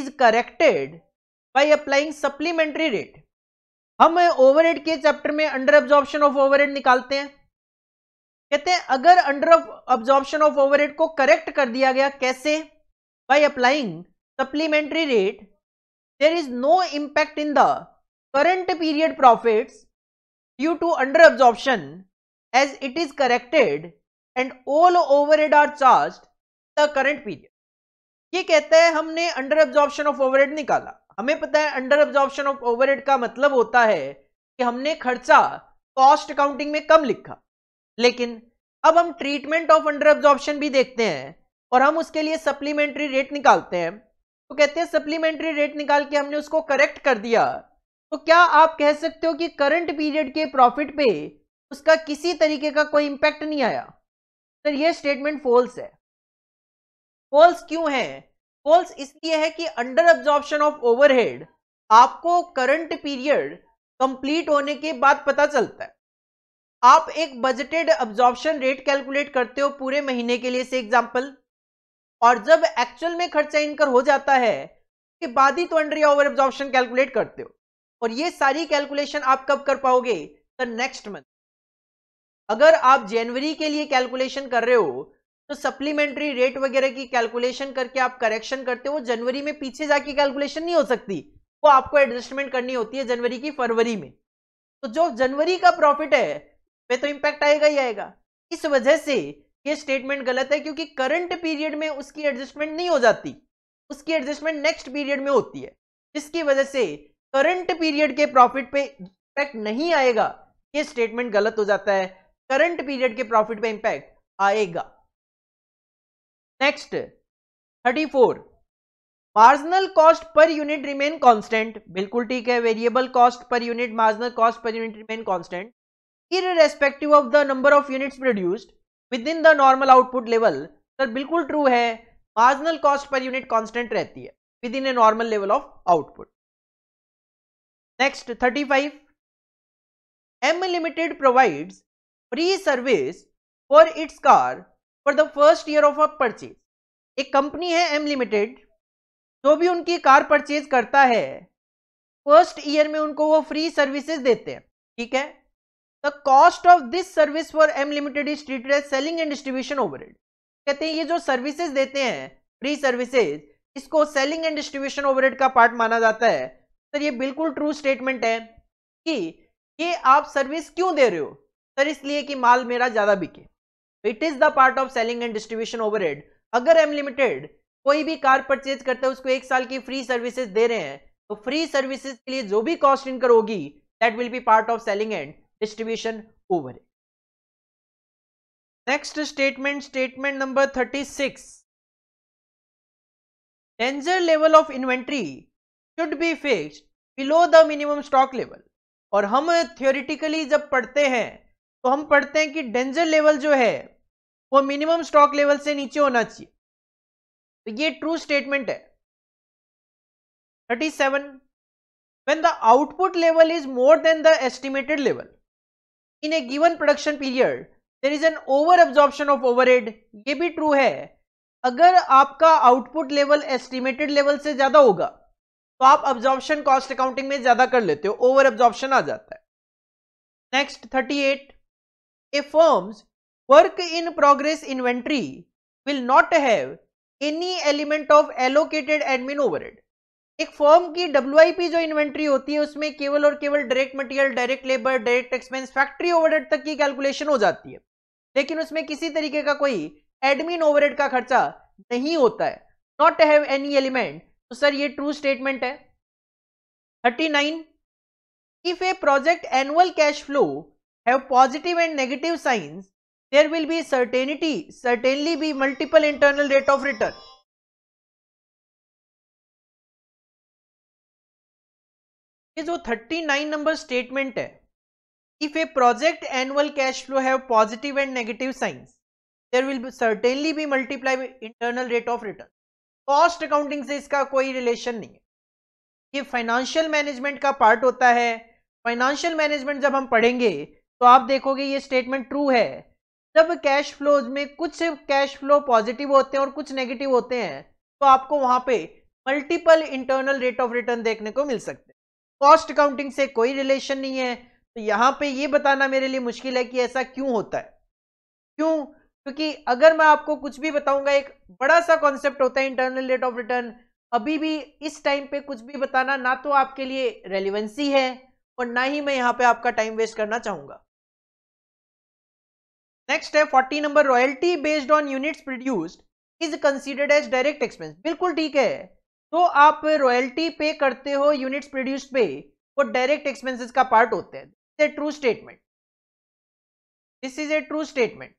is corrected by applying supplementary rate हम overhead के chapter में under absorption of over overhead निकालते हैं कहते हैं अगर under absorption of over overhead को करेक्ट कर दिया गया कैसे by applying supplementary rate there is no impact in the current period profits due to under absorption as it is corrected and all overhead are charged the current period ये कहता है हमने under absorption of overhead निकाला हमें पता है under absorption of overhead का मतलब होता है कि हमने खर्चा कॉस्ट अकाउंटिंग में कम लिखा लेकिन अब हम ट्रीटमेंट ऑफ अंडर ऑब्जॉर्प्शन भी देखते हैं और हम उसके लिए सप्लीमेंट्री रेट निकालते हैं तो कहते हैं सप्लीमेंट्री रेट निकाल के हमने उसको करेक्ट कर दिया तो क्या आप कह सकते हो कि करंट पीरियड के प्रॉफिट पे उसका किसी तरीके का कोई इंपैक्ट नहीं आया सर ये स्टेटमेंट फॉल्स है फॉल्स क्यों है फॉल्स इसलिए है कि अंडर ऑब्जॉर्प्शन ऑफ ओवरहेड आपको करंट पीरियड कंप्लीट होने के बाद पता चलता है आप एक बजटेड ऑब्जॉर्प्शन रेट कैलकुलेट करते हो पूरे महीने के लिए से एग्जाम्पल और जब एक्चुअल में खर्चा इनकर हो जाता है उसके बाद ही तो अंडर या ओवर एब्जॉर्प्शन कैलकुलेट करते हो और ये सारी कैलकुलेशन आप कब कर पाओगे द नेक्स्ट मंथ अगर आप जनवरी के लिए कैलकुलेशन कर रहे हो तो सप्लीमेंट्री रेट वगैरह की कैलकुलेशन करके आप करेक्शन करते हो जनवरी में पीछे जाके कैलकुलेशन नहीं हो सकती वो आपको एडजस्टमेंट करनी होती है जनवरी की फरवरी में तो जो जनवरी का प्रॉफिट है वह तो इम्पैक्ट आएगा ही आएगा इस वजह से ये स्टेटमेंट गलत है क्योंकि करंट पीरियड में उसकी एडजस्टमेंट नहीं हो जाती उसकी एडजस्टमेंट नेक्स्ट पीरियड में होती है जिसकी वजह से करंट पीरियड के प्रॉफिट पे इंपैक्ट नहीं आएगा ये स्टेटमेंट गलत हो जाता है करंट पीरियड के प्रॉफिट पे इंपैक्ट आएगा next thirty four marginal cost per unit remain constant बिल्कुल ठीक है variable cost per unit marginal cost per unit remain constant irrespective of the number of unit produced within the normal output level sir बिल्कुल true है marginal cost per unit constant रहती है within a normal level of output next thirty five M limited provide free service for its car for the first year of a purchase एक company है M limited जो भी उनकी car purchase करता है first year में उनको वो फ्री सर्विसेज देते हैं ठीक है the cost of this service for M limited is treated as selling and distribution overhead कहते हैं ये जो सर्विसेज देते हैं फ्री सर्विसेज इसको सेलिंग एंड डिस्ट्रीब्यूशन ओवरहेड का पार्ट माना जाता है सर ये बिल्कुल ट्रू स्टेटमेंट है कि ये आप सर्विस क्यों दे रहे हो सर इसलिए कि माल मेरा ज्यादा बिके it is the part of selling and distribution over अगर एम लिमिटेड कोई भी कार परचेज करता है उसको एक साल की फ्री सर्विसेज दे रहे हैं तो फ्री सर्विसेज के लिए जो भी कॉस्ट इनकर होगी that will be part of selling and distribution over it next statement statement number thirty six danger level of inventory should be fix below the minimum stock level और हम theoretically जब पढ़ते हैं तो हम पढ़ते हैं कि डेंजर लेवल जो है वो मिनिमम स्टॉक लेवल से नीचे होना चाहिए तो ये ट्रू स्टेटमेंट है thirty seven when the output level is more than the estimated level in a given production period there is an over absorption of overhead ये भी ट्रू है अगर आपका आउटपुट लेवल एस्टिमेटेड लेवल से ज्यादा होगा तो आप ऑब्जॉर्प्शन कॉस्ट अकाउंटिंग में ज्यादा कर लेते हो ओवर ऑब्जॉर्प्शन आ जाता है next thirty eight a firm's work in progress inventory will not have any element of allocated admin overhead एक फॉर्म की डब्ल्यू जो इन्वेंट्री होती है उसमें केवल और केवल direct material direct labour direct expense factory overhead तक की कैलकुलेशन हो जाती है लेकिन उसमें किसी तरीके का कोई एडमिन ओवरहेड का खर्चा नहीं होता है नॉट हैव एनी एलिमेंट तो सर ये ट्रू स्टेटमेंट है thirty nine if a project annual cash flow have positive and negative signs there will be certainty certainly be multiple internal rate of return ये जो 39 number statement है if a project annual cash flow have positive and negative signs there will certainly be multiply internal rate of return cost accounting से इसका कोई relation नहीं है ये financial management का पार्ट होता है फाइनेंशियल मैनेजमेंट जब हम पढ़ेंगे तो आप देखोगे ये स्टेटमेंट ट्रू है जब कैश फ्लोज में कुछ कैश फ्लो पॉजिटिव होते हैं और कुछ नेगेटिव होते हैं तो आपको वहां पे multiple internal rate of return देखने को मिल सकते हैं कॉस्ट अकाउंटिंग से कोई रिलेशन नहीं है तो यहां पे ये बताना मेरे लिए मुश्किल है कि ऐसा क्यों होता है क्यों क्योंकि अगर मैं आपको कुछ भी बताऊंगा एक बड़ा सा कॉन्सेप्ट होता है इंटरनल रेट ऑफ रिटर्न अभी भी इस टाइम पे कुछ भी बताना ना तो आपके लिए रेलिवेंसी है और ना ही मैं यहाँ पे आपका टाइम वेस्ट करना चाहूंगा नेक्स्ट है forty number royalty based on units produced is considered as direct expense बिल्कुल ठीक है तो आप रॉयल्टी पे करते हो यूनिट्स प्रोड्यूस पे वो डायरेक्ट एक्सपेंसेस का पार्ट होते हैं this true statement this is a true statement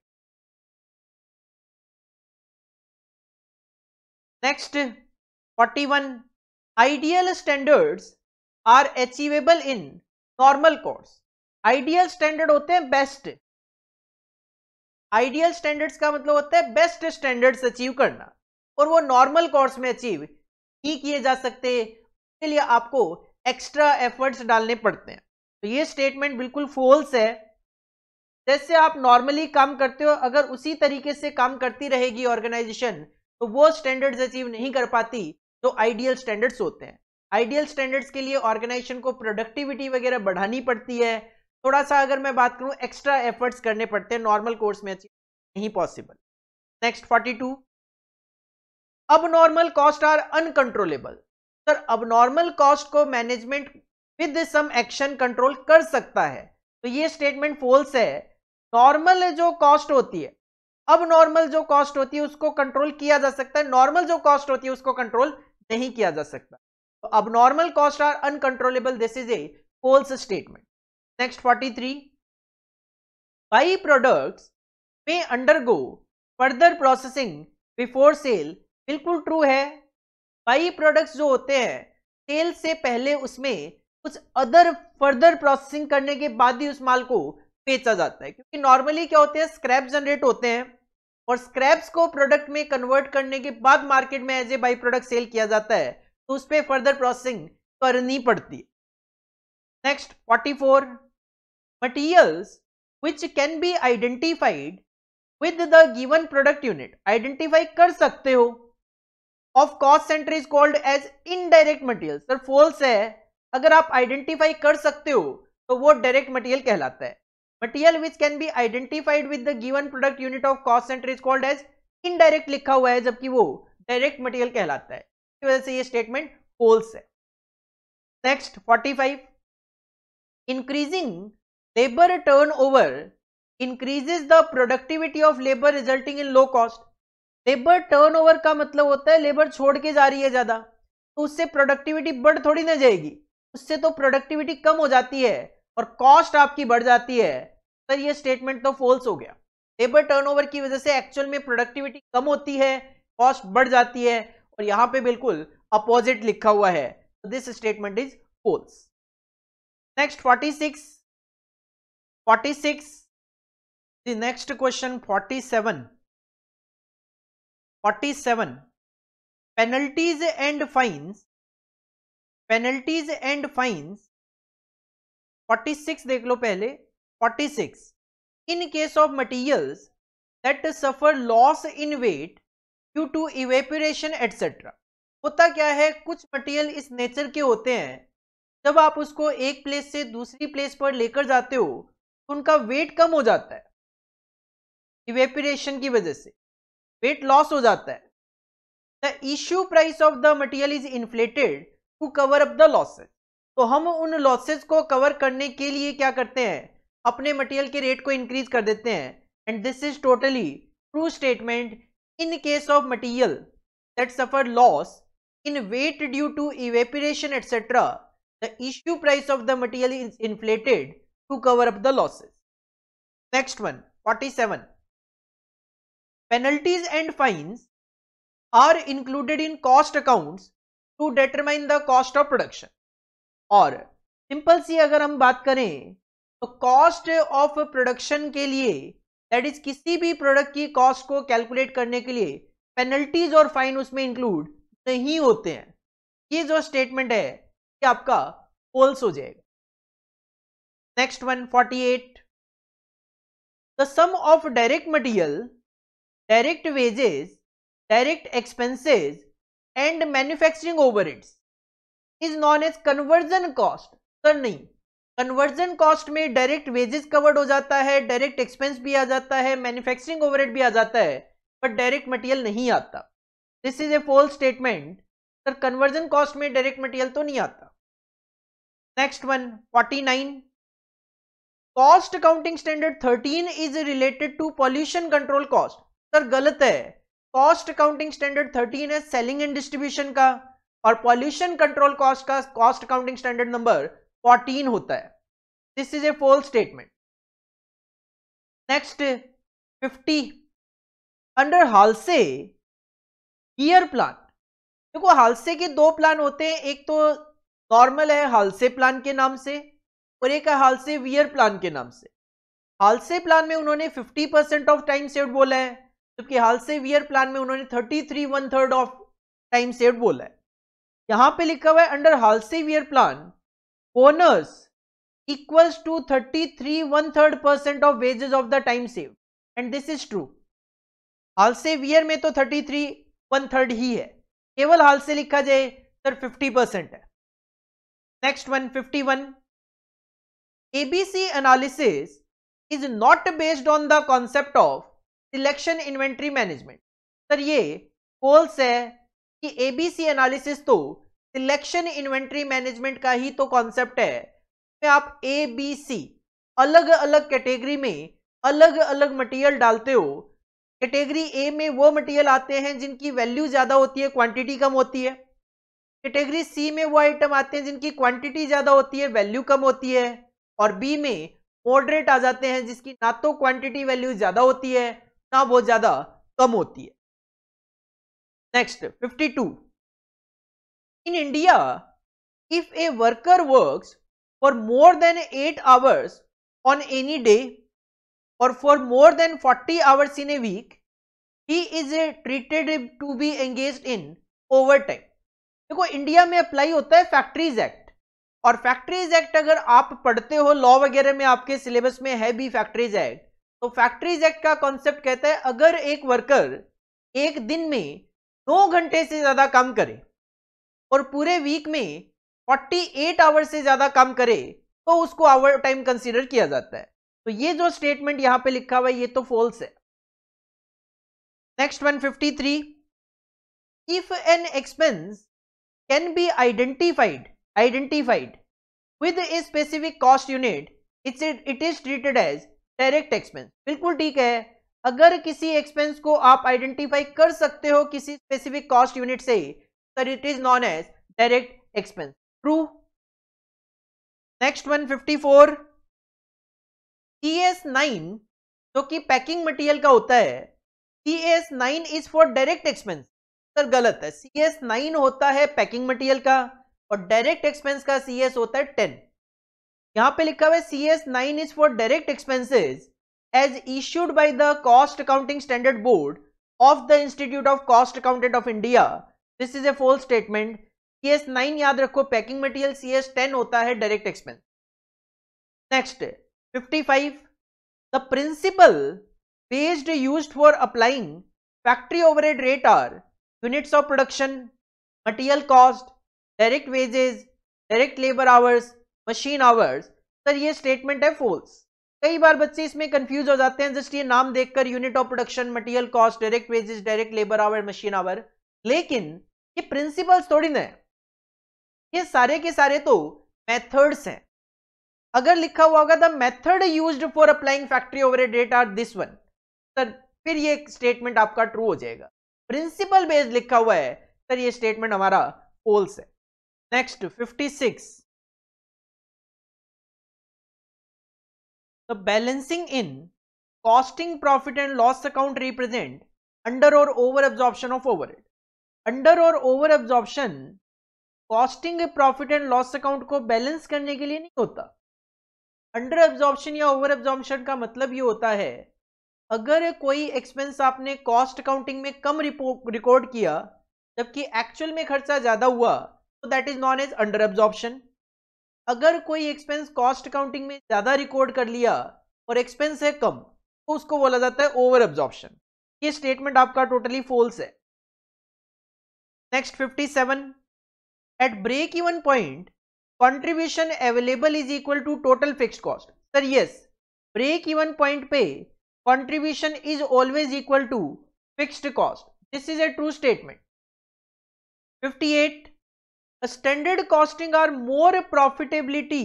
next forty one ideal standards are achievable in normal course ideal standard होते हैं बेस्ट आइडियल स्टैंडर्ड्स का मतलब होता है बेस्ट स्टैंडर्ड्स अचीव करना और वो नॉर्मल कोर्स में अचीव ही किए जा सकते उसके लिए आपको एक्स्ट्रा एफर्ट्स डालने पड़ते हैं तो ये स्टेटमेंट बिल्कुल फोल्स है जैसे आप नॉर्मली काम करते हो अगर उसी तरीके से काम करती रहेगी ऑर्गेनाइजेशन तो वो स्टैंडर्ड्स अचीव नहीं कर पाती जो आइडियल स्टैंडर्ड्स होते हैं आइडियल स्टैंडर्ड्स के लिए ऑर्गेनाइजेशन को प्रोडक्टिविटी वगैरह बढ़ानी पड़ती है थोड़ा सा अगर मैं बात करूं एक्स्ट्रा एफर्ट्स करने पड़ते हैं नॉर्मल कोर्स में अचीव नहीं पॉसिबल नेक्स्ट फोर्टी टू अब normal cost are uncontrollable sir अब नॉर्मल कॉस्ट को management with some action control कर सकता है तो ये स्टेटमेंट फोल्स है नॉर्मल जो कॉस्ट होती है अब नॉर्मल जो कॉस्ट होती है उसको कंट्रोल किया जा सकता है नॉर्मल जो कॉस्ट होती है उसको कंट्रोल नहीं किया जा सकता तो अब normal cost are uncontrollable this is a false statement next forty three by products undergo further processing before sale बिल्कुल ट्रू है बाई प्रोडक्ट्स जो होते हैं सेल से पहले उसमें कुछ अदर फर्दर प्रोसेसिंग करने के बाद ही उस माल को बेचा जाता है क्योंकि नॉर्मली क्या होते हैं स्क्रैप जनरेट होते हैं और स्क्रैप्स को प्रोडक्ट में कन्वर्ट करने के बाद मार्केट में as a by product sale किया जाता है तो उस पर फर्दर प्रोसेसिंग करनी पड़ती है next forty four materials which can be identified with the given product unit identify कर सकते हो of cost centre is called as indirect material sir false है अगर आप आइडेंटिफाई कर सकते हो तो वो डायरेक्ट मटेरियल कहलाता है material which can be identified with the given product unit of cost centre is called as indirect लिखा हुआ है जबकि वो डायरेक्ट मटेरियल कहलाता है इसकी वजह से ये स्टेटमेंट फॉल्स है next 45 increasing labor turnover increases the productivity of labour resulting in low cost labour turnover का मतलब होता है लेबर छोड़ के जा रही है ज्यादा तो उससे प्रोडक्टिविटी बढ़ थोड़ी ना जाएगी उससे तो प्रोडक्टिविटी कम हो जाती है और कॉस्ट आपकी बढ़ जाती है सर ये स्टेटमेंट तो फॉल्स हो गया लेबर टर्नओवर की वजह से एक्चुअल में प्रोडक्टिविटी कम होती है कॉस्ट बढ़ जाती है और यहाँ पे बिल्कुल अपोजिट लिखा हुआ है this statement is false next forty six forty six next question forty seven 47 penalties and fines penalties and fines 46 देख लो पहले 46 in case of materials that suffer loss in weight due to evaporation etcetera होता क्या है कुछ material इस nature के होते हैं जब आप उसको एक प्लेस से दूसरी प्लेस पर लेकर जाते हो तो उनका वेट कम हो जाता है इवेपोरेशन की वजह से वेट लॉस हो जाता है the issue price of the material is inflated to cover up the losses तो हम उन लॉसेज को कवर करने के लिए क्या करते हैं अपने मटेरियल के रेट को इंक्रीज कर देते हैं and this is totally true statement in case of material that suffer loss in weight due to evaporation etcetera the price of the material is is to cover up the the next one forty seven penalties and fines are included in cost account to determine the cost of production और simple सी अगर हम बात करें तो cost of production के लिए that is किसी भी प्रोडक्ट की कॉस्ट को कैलकुलेट करने के लिए पेनल्टीज और फाइन उसमें इंक्लूड नहीं होते हैं ये जो स्टेटमेंट है ये आपका फॉल्स हो जाएगा next one forty eight the sum of direct material direct wages direct expenses and manufacturing overheads is known as conversion cost sir नहीं कन्वर्जन कॉस्ट में डायरेक्ट वेजेस कवर्ड हो जाता है डायरेक्ट एक्सपेंस भी आ जाता है मैन्युफैक्चरिंग ओवर भी आ जाता है बट डायरेक्ट मटेरियल नहीं आता this is a false statement sir conversion cost में डायरेक्ट मटेरियल तो नहीं आता next one forty nine cost accounting standard thirteen is related to pollution control cost sir गलत है कॉस्ट अकाउंटिंग स्टैंडर्ड 13 है selling and distribution का और pollution control cost का कॉस्ट अकाउंटिंग स्टैंडर्ड नंबर 14 होता है this is a false statement next 50 under Halsey Weir plan देखो Halsey के दो प्लान होते हैं एक तो नॉर्मल है हालसे प्लान के नाम से और एक है हालसे वियर प्लान के नाम से हालसे प्लान में उन्होंने 50 परसेंट ऑफ टाइम सेव्ड बोला है जबकि हाल से वियर प्लान में उन्होंने thirty three one third of time save बोला है यहां पे लिखा हुआ है अंडर से Weir plan bonus equals to thirty three one third percent of wages of the time save and this is true से वियर में तो थर्टी थ्री वन थर्ड ही है केवल हाल से लिखा जाए सर फिफ्टी परसेंट है next one fifty one ABC analysis is not based on the concept of selection inventory management sir ये कोल्स है कि एबीसी एनालिसिस तो सिलेक्शन इन्वेंट्री मैनेजमेंट का ही तो कॉन्सेप्ट है तो आप ए बी सी अलग अलग कैटेगरी में अलग अलग मटेरियल डालते हो कैटेगरी ए में वो मटेरियल आते हैं जिनकी वैल्यू ज़्यादा होती है क्वांटिटी कम होती है कैटेगरी सी में वो आइटम आते हैं जिनकी क्वांटिटी ज़्यादा होती है वैल्यू कम होती है और बी में मॉडरेट आ जाते हैं जिसकी ना तो क्वांटिटी वैल्यू ज़्यादा होती है ना बहुत ज्यादा कम होती है next 52 in India if a worker works for more than eight hours on any day और for more than forty hours in a week he is treated to be engage in overtime देखो India में apply होता है factories act और factories act अगर आप पढ़ते हो लॉ वगैरह में आपके सिलेबस में है भी फैक्ट्रीज एक्ट तो फैक्ट्रीज एक्ट का कॉन्सेप्ट कहता है अगर एक वर्कर एक दिन में दो घंटे से ज्यादा काम करे और पूरे वीक में 48 आवर से ज्यादा काम करे तो उसको आवर टाइम कंसिडर किया जाता है तो ये जो स्टेटमेंट यहां पे लिखा हुआ है ये तो फॉल्स है next 153 if an expense can be identified identified with a specific cost unit its it is treated as direct expense बिल्कुल ठीक है अगर किसी एक्सपेंस को आप आइडेंटिफाई कर सकते हो किसी स्पेसिफिक कॉस्ट यूनिट से sir it is known as direct expense true next one fifty four C S nine जो कि पैकिंग मटेरियल का होता है C S nine is for direct expense sir गलत है सी एस नाइन होता है पैकिंग मटेरियल का और डायरेक्ट एक्सपेंस का सी एस होता है टेन यहां पे लिखा हुआ है C S nine is for direct expenses as issued by the cost accounting standard board of the institute of cost accountant of India this is a false statement C S nine याद रखो packing material C S ten होता है direct expense next fifty five the principle based use for applying factory aid rate are units of production material cost direct wages direct labour hours machine hours sir ये statement है false कई बार बच्चे इसमें confuse हो जाते हैं just ये नाम देखकर unit of production material cost direct wages direct labour hour machine hour लेकिन ये प्रिंसिपल्स थोड़ी ना ये सारे के सारे तो मेथड्स हैं अगर लिखा हुआ होगा the method used for applying factory overhead are this one sir फिर ये स्टेटमेंट आपका ट्रू हो जाएगा प्रिंसिपल बेस्ड लिखा हुआ है सर ये स्टेटमेंट हमारा पोल्स है next 56 the balancing in costing profit and loss account represent under or over absorption of overhead under और over absorption costing profit and loss account को बैलेंस करने के लिए नहीं होता अंडर एब्जॉर्प्शन या ओवर एब्जॉर्प्शन का मतलब ये होता है अगर कोई एक्सपेंस आपने कॉस्ट अकाउंटिंग में कम रिकॉर्ड किया जबकि एक्चुअल में खर्चा ज्यादा हुआ तो that is known as under absorption अगर कोई एक्सपेंस कॉस्ट अकाउंटिंग में ज्यादा रिकॉर्ड कर लिया और एक्सपेंस है कम तो उसको बोला जाता है ओवर एब्जॉर्प्शन ये स्टेटमेंट आपका टोटली फोल्स है next fifty seven eight break even point contribution available is equal to total fix cost sir yes break even point पे contribution is always equal to fixed cost this is a true statement 58 standard costing are more profitability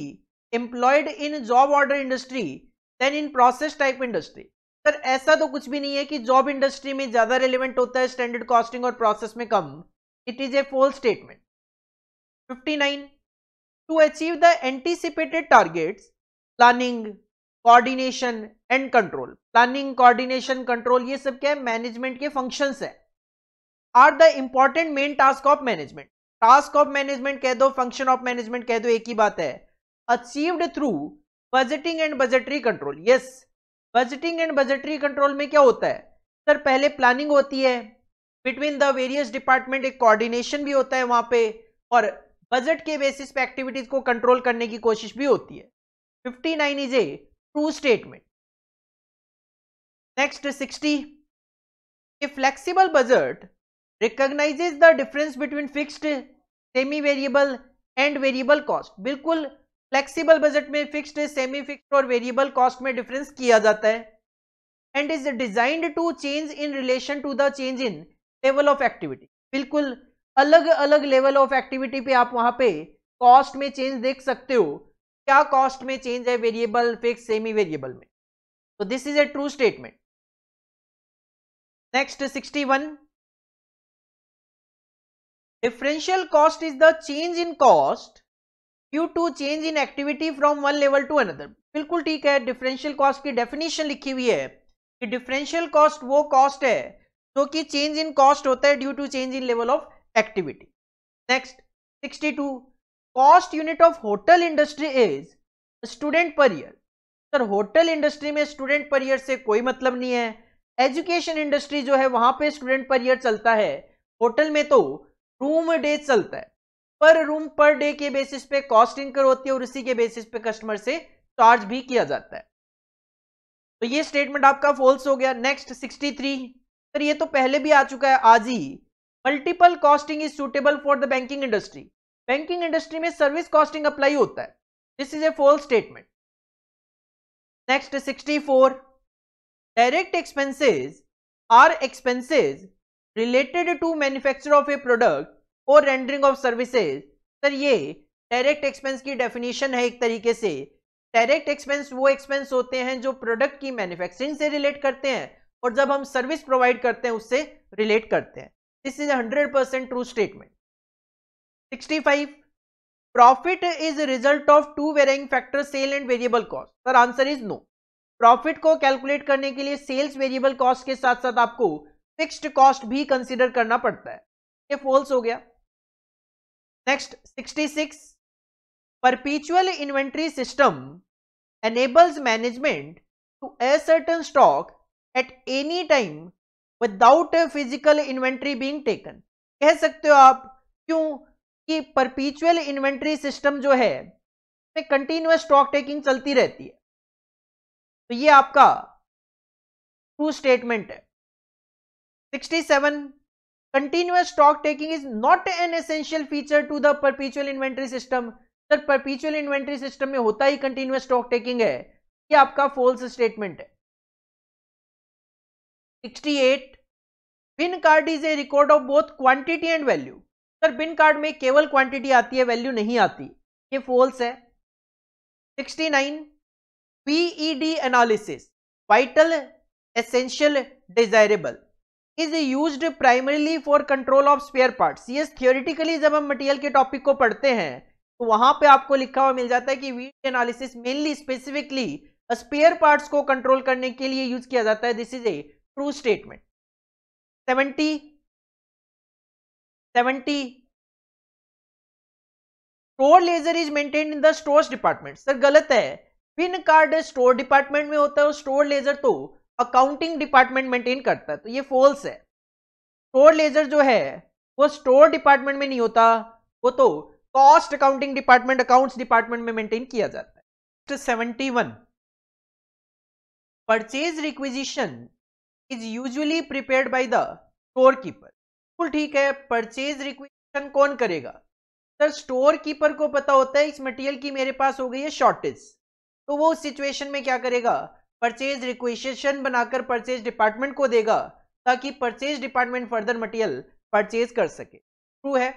employed in job order industry than in process type industry sir ऐसा तो कुछ भी नहीं है कि job industry में ज्यादा रेलिवेंट होता है स्टैंडर्ड कॉस्टिंग और प्रोसेस में कम it is a false statement fifty nine to achieve the anticipated target planning coordination and control planning coordination control ये सब क्या है मैनेजमेंट के फंक्शन है are the important main task of management task of management कह दो function of management कह दो एक ही बात है achieved through budgeting and budgetary control yes budgeting and budgetary control में क्या होता है सर पहले प्लानिंग होती है बिटवीन द वेरियस डिपार्टमेंट एक कोऑर्डिनेशन भी होता है वहां पे और बजट के बेसिस पे एक्टिविटीज को कंट्रोल करने की कोशिश भी होती है 59 is a true statement next 60 a flexible budget recognises the difference between fixed semi variable and variable cost बिल्कुल फ्लेक्सिबल बजट में फिक्स्ड सेमी फिक्स्ड और वेरिएबल कॉस्ट में डिफरेंस किया जाता है and is designed to change in relation to the change in level of activity बिल्कुल अलग अलग लेवल ऑफ एक्टिविटी पे आप वहां पे कॉस्ट में चेंज देख सकते हो क्या कॉस्ट में चेंज है वेरिएबल फिक्स सेमी वेरिएबल में तो this is a true statement next sixty one differential cost is the change in cost due to change in activity from one level to another बिल्कुल ठीक है differential cost की definition लिखी हुई है कि डिफरेंशियल कॉस्ट वो कॉस्ट है जो कि चेंज इन कॉस्ट होता है due to change in level of activity next 62 cost unit of hotel industry is student per year sir hotel industry में स्टूडेंट पर ईयर से कोई मतलब नहीं है एजुकेशन इंडस्ट्री जो है वहां पे स्टूडेंट पर ईयर चलता है होटल में तो रूम डे चलता है पर रूम पर डे के बेसिस पे कॉस्ट इंकर होती है और उसी के बेसिस पे कस्टमर से चार्ज भी किया जाता है तो ये स्टेटमेंट आपका फॉल्स हो गया नेक्स्ट 63 सर ये तो पहले भी आ चुका है आज ही multiple costing is suitable for the banking industry banking industry में सर्विस कॉस्टिंग अप्लाई होता है this is a false statement next 64 direct expenses are expenses related to manufacture of a product और रेंडरिंग ऑफ सर्विसेज सर ये direct expense की definition है एक तरीके से डायरेक्ट एक्सपेंस वो एक्सपेंस होते हैं जो प्रोडक्ट की मैन्युफैक्चरिंग से रिलेट करते हैं और जब हम सर्विस प्रोवाइड करते हैं उससे रिलेट करते हैं this is hundred percent true statement sixty five profit is result of two varying factor sale and variable cost sir answer is no profit को कैलकुलेट करने के लिए सेल्स वेरिएबल कॉस्ट के साथ साथ आपको फिक्स्ड कॉस्ट भी कंसीडर करना पड़ता है ये फॉल्स हो गया next 66 perpetual inventory system enables management to ascertain stock at any time without a physical inventory being taken कह सकते हो आप क्यों कि परपीचुअल इन्वेंट्री सिस्टम जो है कंटिन्यूस स्टॉक टेकिंग चलती रहती है तो ये आपका ट्रू स्टेटमेंट है 67 continuous stock taking is not an essential feature to the perpetual inventory system sir perpetual inventory system में होता ही continuous stock taking है ये आपका false statement है 68 bin card is a record of both quantity and value sir bin card में केवल quantity आती है वैल्यू नहीं आती ये फॉल्स है 69 VED analysis vital essential desirable is use primarily for control of spare parts ये थियोरिटिकली जब हम मटेरियल के टॉपिक को पढ़ते हैं तो वहां पे आपको लिखा हुआ मिल जाता है कि VED analysis mainly specifically spare parts को कंट्रोल करने के लिए यूज किया जाता है this is a true statement seventy seventy store ledger is maintain in the stores department sir गलत है पिन कार्ड स्टोर डिपार्टमेंट में होता है और स्टोर लेजर तो अकाउंटिंग डिपार्टमेंट मेंटेन करता है तो ये फॉल्स है स्टोर लेजर जो है वो स्टोर डिपार्टमेंट में नहीं होता वो तो cost accounting department accounts department में मेंटेन किया जाता है seventy one purchase requisition is usually prepared by the store keeper बिल्कुल ठीक है परचेज रिक्विजिशन कौन करेगा सर स्टोर कीपर को पता होता है इस मटेरियल की मेरे पास हो गई है शॉर्टेज तो वो उस सिचुएशन में क्या करेगा परचेज रिक्वेशन बनाकर परचेज डिपार्टमेंट को देगा ताकि purchase department further material purchase कर सके ट्रू है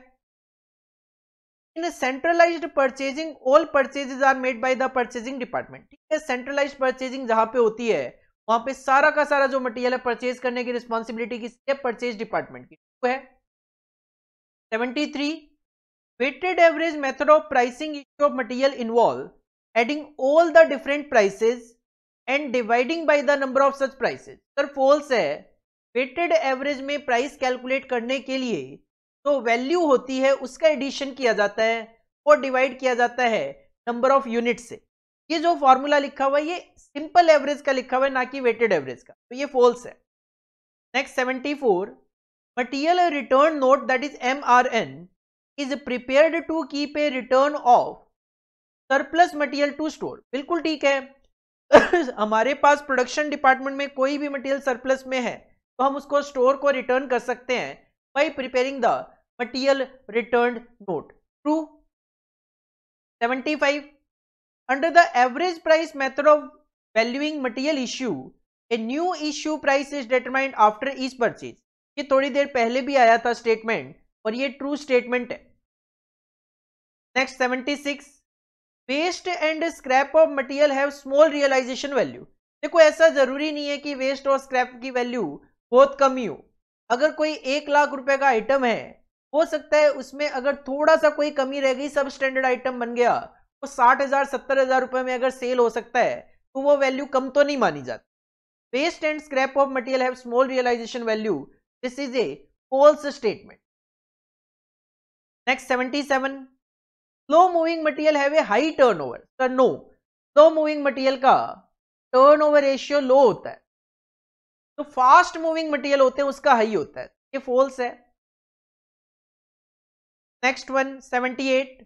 in centralize purchasing all purchases are made by the purchasing department ठीक है सेंट्रलाइज परचेजिंग जहां पे होती है वहां पे सारा का सारा जो मटेरियल है परचेज करने की रिस्पॉन्सिबिलिटी किसकी है परचेज डिपार्टमेंट की ट्रू है seventy three weighted average method of pricing of material involve adding all the different prices and dividing by the number of such prices sir false है weighted average में price calculate करने के लिए तो value होती है उसका एडिशन किया जाता है और डिवाइड किया जाता है नंबर ऑफ यूनिट से ये जो फॉर्मूला लिखा हुआ है ये सिंपल एवरेज का लिखा हुआ है ना कि वेटेड एवरेज का तो ये फॉल्स है next seventy four material return note that is M R N is prepared to keep a return of surplus material to store बिल्कुल ठीक है (laughs) हमारे पास प्रोडक्शन डिपार्टमेंट में कोई भी मटेरियल सरप्लस में है तो हम उसको स्टोर को रिटर्न कर सकते हैं by preparing the material return note true 75 under the average price method of valuing material issue a new issue price is determined after each purchase ये थोड़ी देर पहले भी आया था स्टेटमेंट और ये ट्रू स्टेटमेंट है next 76 waste and scrap of material have small realisation value देखो ऐसा जरूरी नहीं है कि वेस्ट और स्क्रैप की वैल्यू बहुत कम ही हो अगर कोई एक लाख रुपए का आइटम है हो सकता है उसमें अगर थोड़ा सा कोई कमी रह गई सब स्टैंडर्ड आइटम बन गया तो साठ हजार सत्तर हजार रुपए में अगर सेल हो सकता है तो वो वैल्यू कम तो नहीं मानी जाती waste and scrap of material have small realisation value this is a false statement next seventy seven slow moving material have a high turnover over no slow moving material का टर्नओवर रेशियो लो होता है तो fast moving material होते हैं उसका high होता है ये फॉल्स है next one seventy eight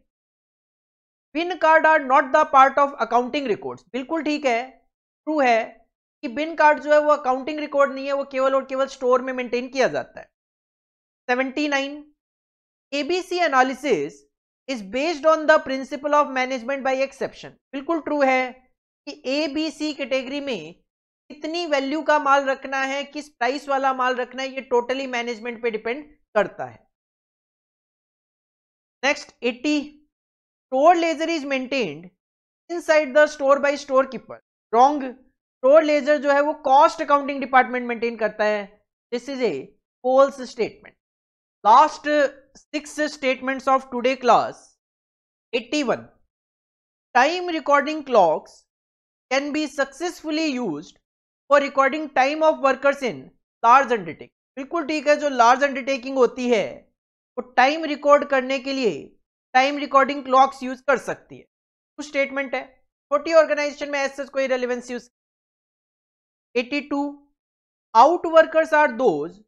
bin card are not the part of accounting records बिल्कुल ठीक है ट्रू है कि बिन कार्ड जो है वो अकाउंटिंग रिकॉर्ड नहीं है वो केवल और केवल स्टोर में मेंटेन किया जाता है 79 ABC analysis is based on the principle of management by exception बिल्कुल ट्रू है कि ए बी सी कैटेगरी में कितनी वैल्यू का माल रखना है किस प्राइस वाला माल रखना है ये टोटली मैनेजमेंट पे डिपेंड करता है next eighty store ledger is maintained inside the store by store keeper wrong store ledger जो है वो कॉस्ट अकाउंटिंग डिपार्टमेंट मेंटेन करता है this is a false statement last six statements of today class 81 time recording clocks can be successfully used for recording time of workers in large undertaking बिल्कुल ठीक है जो large undertaking होती है वो तो time record करने के लिए time recording clocks use कर सकती है कुछ statement है छोटी organization में ऐसा कोई relevance use 82 out workers are those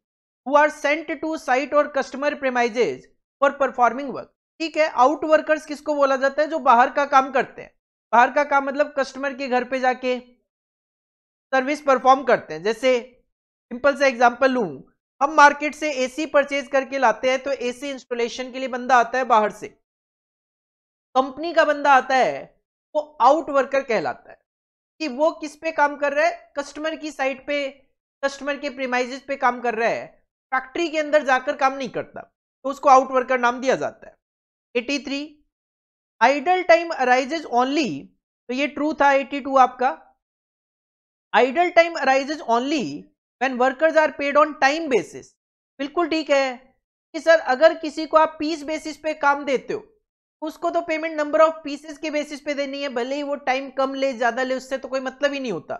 who are sent to site or customer premises for performing work ठीक है आउट वर्कर्स किसको बोला जाता है जो बाहर का काम करते हैं बाहर का काम मतलब कस्टमर के घर पे जाके सर्विस परफॉर्म करते हैं जैसे सिंपल सा एग्जांपल लूं हम मार्केट से एसी परचेज करके लाते हैं तो एसी इंस्टॉलेशन के लिए बंदा आता है बाहर से कंपनी का बंदा आता है वो आउट वर्कर कहलाता है कि वो किस पे काम कर रहा है कस्टमर की साइट पे कस्टमर के प्रिमाइजेस पे काम कर रहा है फैक्ट्री के अंदर जाकर काम नहीं करता तो उसको आउट वर्कर नाम दिया जाता है 83 आइडल टाइम अराइजेज ओनली तो ये ट्रू था 82 आपका idle time arises only when workers are paid on time basis बिल्कुल ठीक है कि सर अगर किसी को आप पीस बेसिस पे काम देते हो उसको तो पेमेंट नंबर ऑफ पीसेस के बेसिस पे देनी है भले ही वो टाइम कम ले ज्यादा ले उससे तो कोई मतलब ही नहीं होता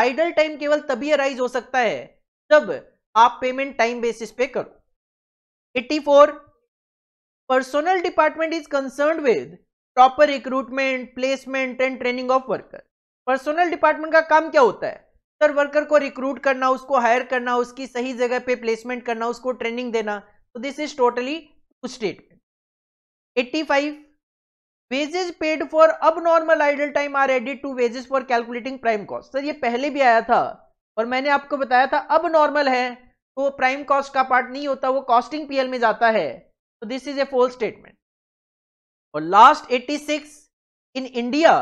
आइडल टाइम केवल तभी अराइज हो सकता है जब आप पेमेंट टाइम बेसिस पे करो 84 personnel department is concern with proper recruitment placement and training of worker personnel department का काम क्या होता है सर वर्कर को रिक्रूट करना उसको हायर करना उसकी सही जगह पे प्लेसमेंट करना उसको ट्रेनिंग देना तो this is totally statement 85 wages paid for abnormal idle time are added to wages for calculating prime cost sir ये पहले भी आया था और मैंने आपको बताया था अब नॉर्मल है तो प्राइम कॉस्ट का पार्ट नहीं होता वो कॉस्टिंग पीएल में जाता है तो this is a false statement और last 86 in India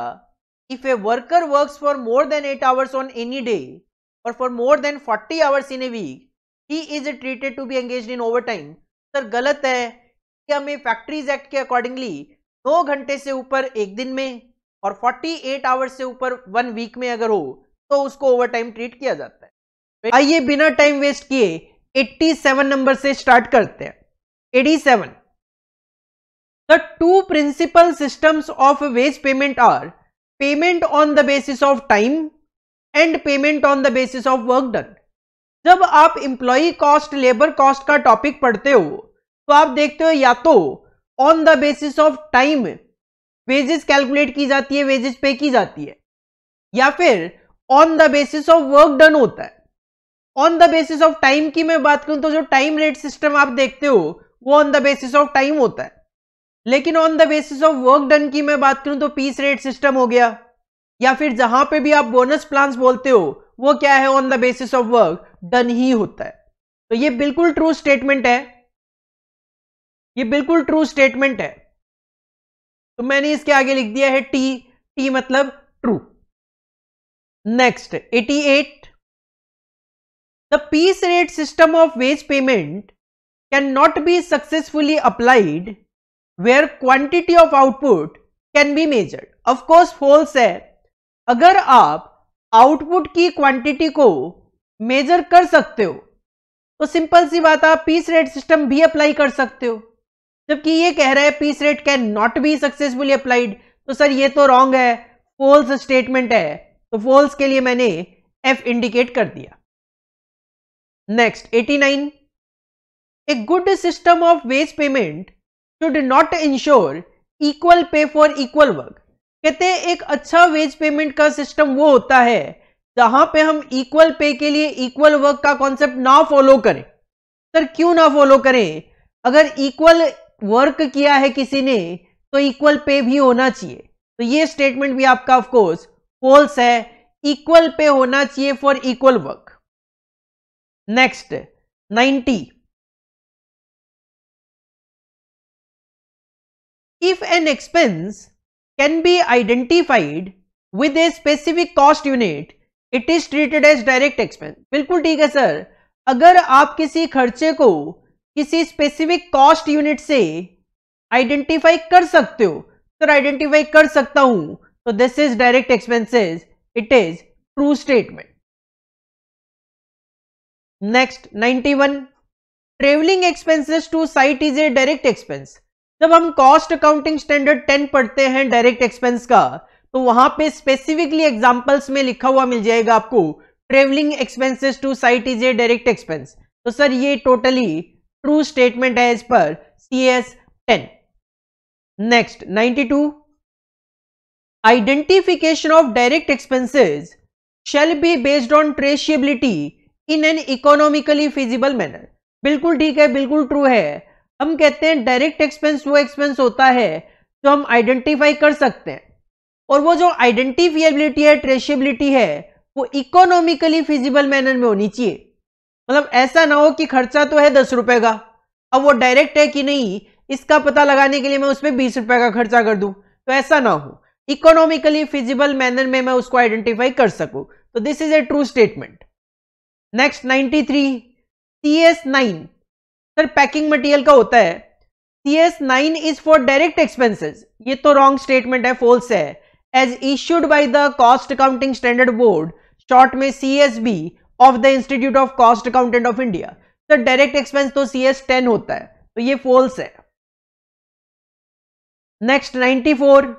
if a worker works for more than eight hours on any day और for more than forty hours in a week he is treated to be engage in over sir गलत है कि हमें factories act के accordingly दो घंटे से ऊपर एक दिन में और 48 एट आवर्स से ऊपर वन वीक में अगर हो तो उसको ओवर टाइम ट्रीट किया जाता है आइए बिना टाइम वेस्ट किए 87 नंबर से स्टार्ट करते हैं 87 the two principle systems of wage payment are payment on the basis of time and payment on the basis of work done जब आप इंप्लॉई कॉस्ट लेबर कॉस्ट का टॉपिक पढ़ते हो तो आप देखते हो या तो on the basis of time wages calculate की जाती है वेजेस पे की जाती है या फिर on the basis of work done होता है on the basis of time की मैं बात करूं तो जो टाइम रेट सिस्टम आप देखते हो वो on the basis of time होता है लेकिन on the basis of work done की मैं बात करूं तो पीस रेट सिस्टम हो गया या फिर जहां पे भी आप बोनस प्लान बोलते हो वो क्या है on the basis of work done ही होता है तो ये बिल्कुल ट्रू स्टेटमेंट है ये बिल्कुल ट्रू स्टेटमेंट है तो मैंने इसके आगे लिख दिया है टी टी मतलब true next eighty eight the piece rate system of wage payment can not be successfully applied where quantity of output can be measure of course course false है अगर आप आउटपुट की क्वांटिटी को मेजर कर सकते हो तो सिंपल सी बात आप पीस रेट सिस्टम भी अप्लाई कर सकते हो जबकि ये कह रहा है piece rate can not be successfully applied तो सर ये तो रॉन्ग है फॉल्स स्टेटमेंट है तो फॉल्स के लिए मैंने एफ इंडिकेट कर दिया next 89 a good system of wage payment should not ensure equal pay for equal work कहते हैं एक अच्छा वेज पेमेंट का सिस्टम वो होता है जहां पे हम इक्वल पे के लिए इक्वल वर्क का कॉन्सेप्ट ना फॉलो करें सर क्यों ना फॉलो करें अगर इक्वल वर्क किया है किसी ने तो इक्वल पे भी होना चाहिए तो ये स्टेटमेंट भी आपका ऑफकोर्स पोल्स है इक्वल पे होना चाहिए for equal work next 90 if an expense can be identified with a specific cost unit it is treated as direct expense बिल्कुल ठीक है सर अगर आप किसी खर्चे को किसी स्पेसिफिक कॉस्ट यूनिट से आइडेंटिफाई कर सकते हो सर आइडेंटिफाई कर सकता हूं So this is direct expenses. It is true statement. next 91 travelling expenses to site is a direct expense जब हम कॉस्ट अकाउंटिंग स्टैंडर्ड 10 पढ़ते हैं डायरेक्ट एक्सपेंस का तो वहां पे स्पेसिफिकली एग्जांपल्स में लिखा हुआ मिल जाएगा आपको travelling expenses to site is a direct expense तो सर ये टोटली ट्रू स्टेटमेंट है as per C S ten next ninety two identification of direct expenses shall be based on traceability in an economically feasible manner बिल्कुल ठीक है बिल्कुल true है हम कहते हैं डायरेक्ट एक्सपेंस वो एक्सपेंस होता है जो हम आइडेंटिफाई कर सकते हैं और वो जो आइडेंटिफिएबिलिटी है ट्रेसेबिलिटी है वो इकोनॉमिकली फिजिबल मैनर में होनी चाहिए मतलब ऐसा ना हो कि खर्चा तो है दस रुपए का अब वो डायरेक्ट है कि नहीं इसका पता लगाने के लिए मैं उसमें बीस रुपए का खर्चा कर दूं तो ऐसा ना हो इकोनॉमिकली फिजिबल मैनर में मैं उसको आइडेंटिफाई कर सकूं तो this is a true statement next 93 three C S nine sir packing material का होता है C S nine is for direct expenses ये तो रॉन्ग स्टेटमेंट है फोल्स है as issued by the cost accounting standard board short में C S B of the institute of cost accountant of India sir direct expense तो C S ten होता है तो ये फोल्स है next 94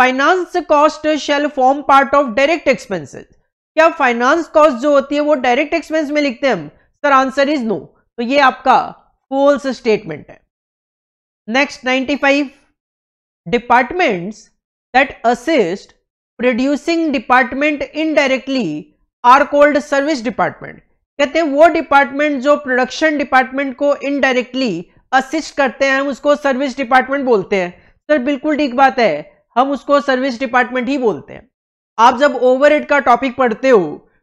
finance cost shall form part of direct expenses क्या finance cost जो होती है वो डायरेक्ट एक्सपेंस में लिखते हैं हम सर आंसर इज नो तो ये आपका फोल्स स्टेटमेंट है next 95 departments that assist producing department indirectly are called service department कहते हैं वो डिपार्टमेंट जो प्रोडक्शन डिपार्टमेंट को इनडायरेक्टली असिस्ट करते हैं हम उसको सर्विस डिपार्टमेंट बोलते हैं सर बिल्कुल ठीक बात है हम उसको सर्विस डिपार्टमेंट ही बोलते हैं आप जब ओवरहेड का टॉपिक पढ़ते हो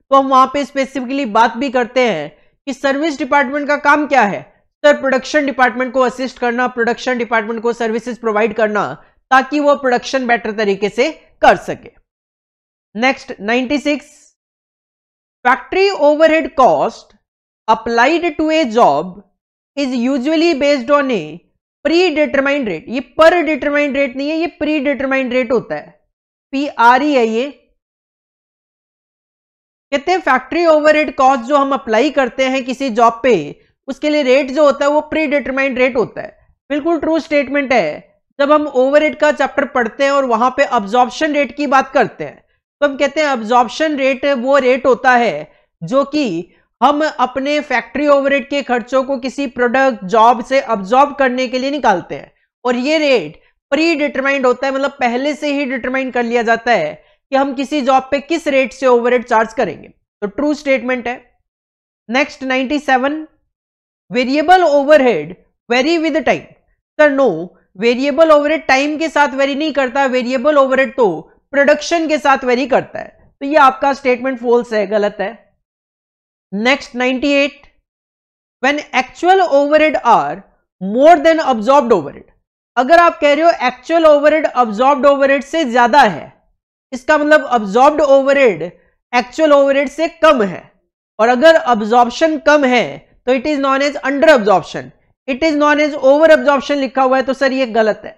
तो हम वहां पे स्पेसिफिकली बात भी करते हैं कि सर्विस डिपार्टमेंट का काम क्या है सर प्रोडक्शन डिपार्टमेंट को असिस्ट करना प्रोडक्शन डिपार्टमेंट को सर्विसेज प्रोवाइड करना ताकि वो प्रोडक्शन बेटर तरीके से कर सके next 96 factory overhead cost applied to a job is usually based on a predetermined rate ये पर डिटरमाइंड रेट नहीं है ये प्री डिटरमाइंड रेट होता है पी आर ई है ये कहते हैं फैक्ट्री ओवरहेड कॉस्ट जो हम अप्लाई करते हैं किसी जॉब पे उसके लिए रेट जो होता है वो प्री डिटरमाइंड रेट होता है बिल्कुल ट्रू स्टेटमेंट है जब हम ओवरहेड का चैप्टर पढ़ते हैं और वहां पे अब्जॉर्प्शन रेट की बात करते हैं तो हम कहते हैं अब्जॉर्प्शन रेट वो रेट होता है जो कि हम अपने फैक्ट्री ओवरहेड के खर्चों को किसी प्रोडक्ट जॉब से अब्जॉर्ब करने के लिए निकालते हैं और ये रेट प्री डिटरमाइंड होता है मतलब पहले से ही डिटरमाइंड कर लिया जाता है कि हम किसी जॉब पे किस रेट से ओवरहेड चार्ज करेंगे तो ट्रू स्टेटमेंट है next 97 variable overhead vary with time sir no variable overhead time के साथ वेरी नहीं करता वेरिएबल ओवरहेड तो प्रोडक्शन के साथ वेरी करता है तो ये आपका स्टेटमेंट फोल्स है गलत है Next 98. When actual overhead are more than absorbed overhead. अगर आप कह रहे हो एक्चुअल ओवरहेड ओवर ओवरहेड से ज्यादा है इसका मतलब ओवर ओवरहेड एक्चुअल ओवरहेड से कम है और अगर अब्जॉर्प्शन कम है तो it is known as under absorption it is known as over absorption लिखा हुआ है तो सर ये गलत है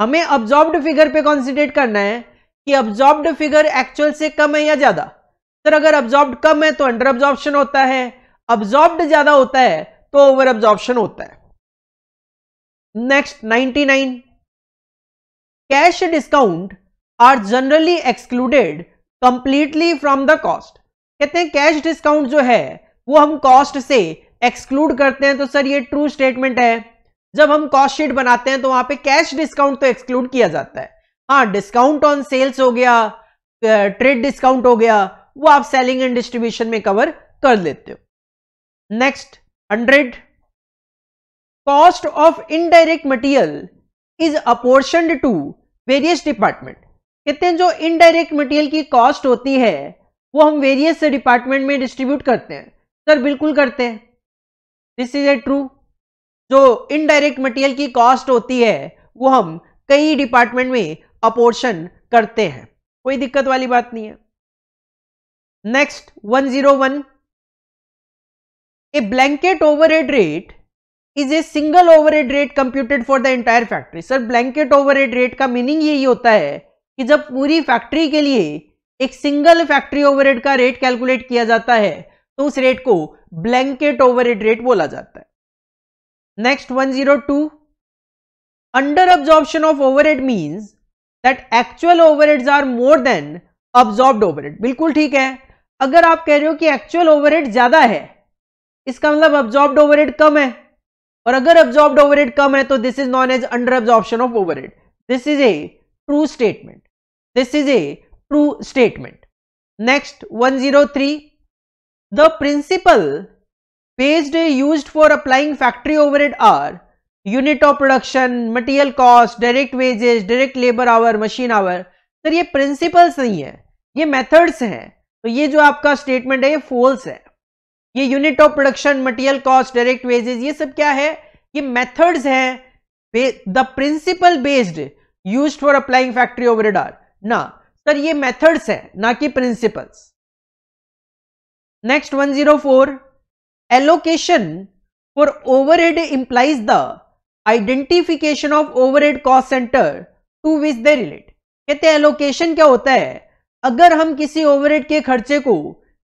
हमें ऑब्जॉर्ब्ड फिगर पे कॉन्सेंट्रेट करना है कि ऑब्जॉर्ब्ड फिगर एक्चुअल से कम है या ज्यादा सर अगर अब्जॉर्ब कम है तो अंडर अब्जॉर्प्शन होता है ऑब्जॉर्ब्ड ज्यादा होता है तो ओवर अब्जॉर्प्शन होता है next 99 cash discount are generally excluded completely from the cost कहते हैं कैश डिस्काउंट जो है वो हम कॉस्ट से एक्सक्लूड करते हैं तो सर ये ट्रू स्टेटमेंट है जब हम कॉस्ट शीट बनाते हैं तो वहां पे कैश डिस्काउंट तो एक्सक्लूड किया जाता है हाँ डिस्काउंट ऑन सेल्स हो गया ट्रेड डिस्काउंट हो गया वो आप सेलिंग एंड डिस्ट्रीब्यूशन में कवर कर लेते हो next hundred cost of indirect material is apportion to various department कहते हैं जो इनडायरेक्ट मटेरियल की कॉस्ट होती है वो हम वेरियस डिपार्टमेंट में डिस्ट्रीब्यूट करते हैं सर बिल्कुल करते हैं दिस इज ए ट्रू जो इनडायरेक्ट मटेरियल की कॉस्ट होती है वो हम कई डिपार्टमेंट में अपोर्शन करते हैं कोई दिक्कत वाली बात नहीं है next one zero one a blanket over overhead rate is a single over overhead rate computed for the entire factory sir blanket over overhead rate का मीनिंग यही होता है कि जब पूरी फैक्ट्री के लिए एक सिंगल फैक्ट्री ओवर ओवरहेड का रेट कैलकुलेट किया जाता है तो उस रेट को ब्लैंकेट ओवर ओवरहेड रेट बोला जाता है next one zero two under absorption of overhead means that actual over overheads are more than absorbed overhead बिल्कुल ठीक है अगर आप कह रहे हो कि एक्चुअल ओवरहेड ज्यादा है इसका मतलब ऑब्जॉर्ब ओवरहेड कम है और अगर ऑब्जॉर्ब ओवरहेड कम है तो this is known as under absorption of overhead this is a true statement this is a true statement next one zero three the principle based use for applying factory over overhead are unit of production material cost direct wages direct labour hour machine hour sir ये principles नहीं है ये methods हैं तो ये जो आपका statement है ये फोल्स है ये unit of production material cost direct wages ये सब क्या है ये मेथड्स हैं the principle based use for applying factory over ना सर ये मेथड्स है ना कि principles next 104 allocation for over head implies the identification of over head cost centre to which they relate कहते एलोकेशन क्या होता है अगर हम किसी ओवरहेड के खर्चे को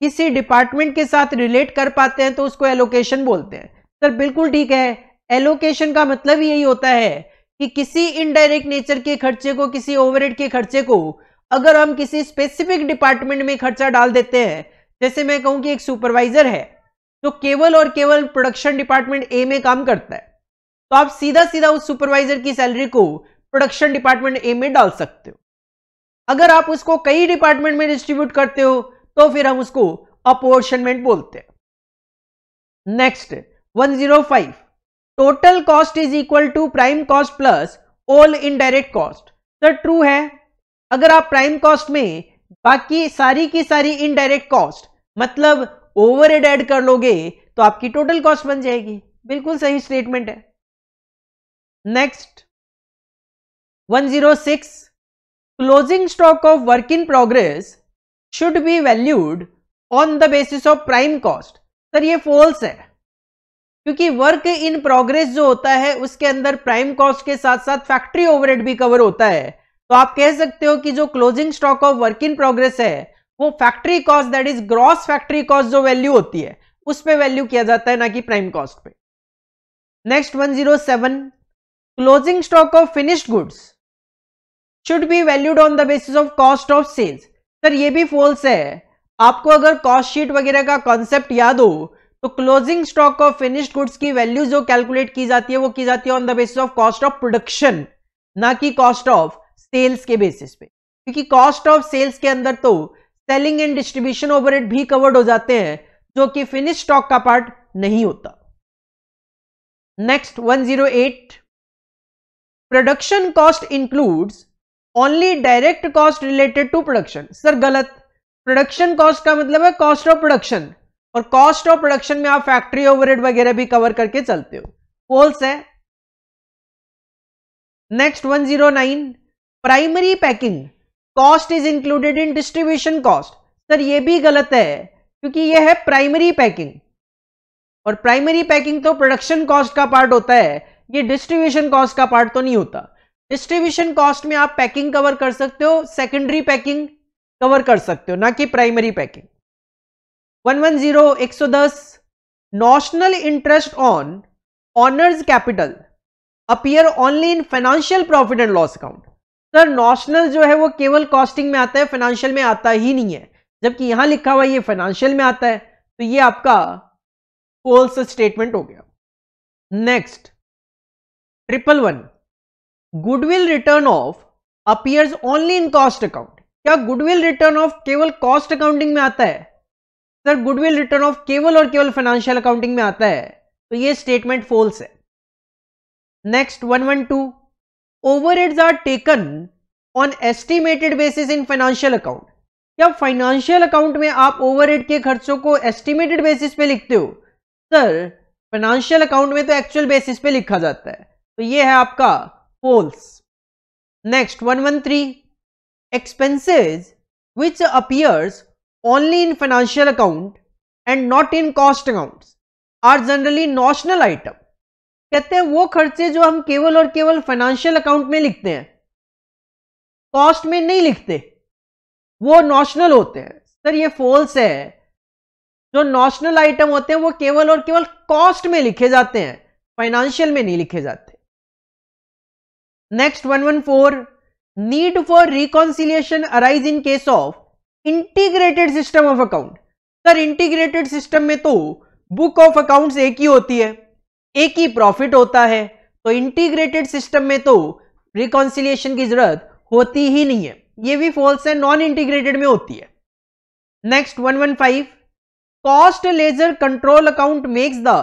किसी डिपार्टमेंट के साथ रिलेट कर पाते हैं तो उसको एलोकेशन बोलते हैं सर बिल्कुल ठीक है एलोकेशन का मतलब यही होता है कि किसी इनडायरेक्ट नेचर के खर्चे को किसी ओवरहेड के खर्चे को अगर हम किसी स्पेसिफिक डिपार्टमेंट में खर्चा डाल देते हैं जैसे मैं कहूं कि एक सुपरवाइजर है जो केवल और केवल प्रोडक्शन डिपार्टमेंट ए में काम करता है तो आप सीधा सीधा उस सुपरवाइजर की सैलरी को प्रोडक्शन डिपार्टमेंट ए में डाल सकते हो अगर आप उसको कई डिपार्टमेंट में डिस्ट्रीब्यूट करते हो तो फिर हम उसको अपोर्शनमेंट बोलते हैं next 105 total cost is equal to prime cost plus all indirect cost sir true है अगर आप प्राइम कॉस्ट में बाकी सारी की सारी इनडायरेक्ट कॉस्ट मतलब ओवर एड कर लोगे तो आपकी टोटल कॉस्ट बन जाएगी बिल्कुल सही स्टेटमेंट है next 106 closing stock of work in progress should be valued on the basis of prime cost sir ये फॉल्स है क्योंकि वर्क इन प्रोग्रेस जो होता है उसके अंदर प्राइम कॉस्ट के साथ साथ फैक्ट्री ओवरहेड भी कवर होता है तो आप कह सकते हो कि जो closing stock of work in progress है वो factory cost that is gross factory cost जो वैल्यू होती है उस पर वैल्यू किया जाता है ना कि प्राइम कॉस्ट पे next seven closing stock of finished goods should be valued on the basis of cost of sales sir ये भी फॉल्स है आपको अगर कॉस्ट शीट वगैरह का कॉन्सेप्ट याद हो तो closing stock of finished goods की वैल्यू जो कैलकुलेट की जाती है वो की जाती है on the basis of cost of production ना कि कॉस्ट ऑफ सेल्स के बेसिस पे क्योंकि कॉस्ट ऑफ सेल्स के अंदर तो सेलिंग एंड डिस्ट्रीब्यूशन इट भी कवर्ड हो जाते हैं जो कि फिनिश स्टॉक का पार्ट नहीं होता next 108 production cost includes only direct cost related to production sir गलत प्रोडक्शन कॉस्ट का मतलब है कॉस्ट ऑफ प्रोडक्शन और कॉस्ट ऑफ प्रोडक्शन में आप फैक्ट्री ओवरहेड वगैरह भी कवर करके चलते हो पोल्स है next 109 primary packing cost is included in distribution cost sir ये भी गलत है क्योंकि ये है प्राइमरी पैकिंग और प्राइमरी पैकिंग तो प्रोडक्शन कॉस्ट का पार्ट होता है ये डिस्ट्रीब्यूशन कॉस्ट का पार्ट तो नहीं होता डिस्ट्रीब्यूशन कॉस्ट में आप पैकिंग कवर कर सकते हो सेकेंडरी पैकिंग कवर कर सकते हो ना कि primary packing 110 110 notional interest on owners capital appear only in financial profit and loss account sir notional जो है वो केवल कॉस्टिंग में आता है फाइनेंशियल में आता ही नहीं है जबकि यहां लिखा हुआ ये फाइनेंशियल में आता है तो ये आपका फोल्स स्टेटमेंट हो गया next triple one goodwill written off appears only in cost account क्या गुडविल रिटर्न ऑफ केवल कॉस्ट अकाउंटिंग में आता है सर गुडविल रिटर्न ऑफ केवल और केवल फाइनेंशियल अकाउंटिंग में आता है तो ये स्टेटमेंट फोल्स है next one one two overheads are taken on estimated basis in financial account क्या फाइनेंशियल अकाउंट में आप ओवरहेड के खर्चों को एस्टिमेटेड बेसिस पे लिखते हो सर फाइनेंशियल अकाउंट में तो एक्चुअल बेसिस पे लिखा जाता है तो ये है आपका poles. Next 113 expenses which appears only in financial account and not in cost accounts are generally notional item. कहते हैं वो खर्चे जो हम केवल और केवल फाइनेंशियल अकाउंट में लिखते हैं कॉस्ट में नहीं लिखते वो नॉशनल होते हैं सर ये फॉल्स है जो नॉशनल आइटम होते हैं वो केवल और केवल कॉस्ट में लिखे जाते हैं फाइनेंशियल में नहीं लिखे जाते one 114 need for reconciliation arise in case of integrated system of account sir integrated system में तो बुक ऑफ अकाउंट्स एक ही होती है एक ही प्रॉफिट होता है तो इंटीग्रेटेड सिस्टम में तो रिकॉन्सिलियेशन की जरूरत होती ही नहीं है ये भी फॉल्स है नॉन इंटीग्रेटेड में होती है next 115 cost ledger control account makes the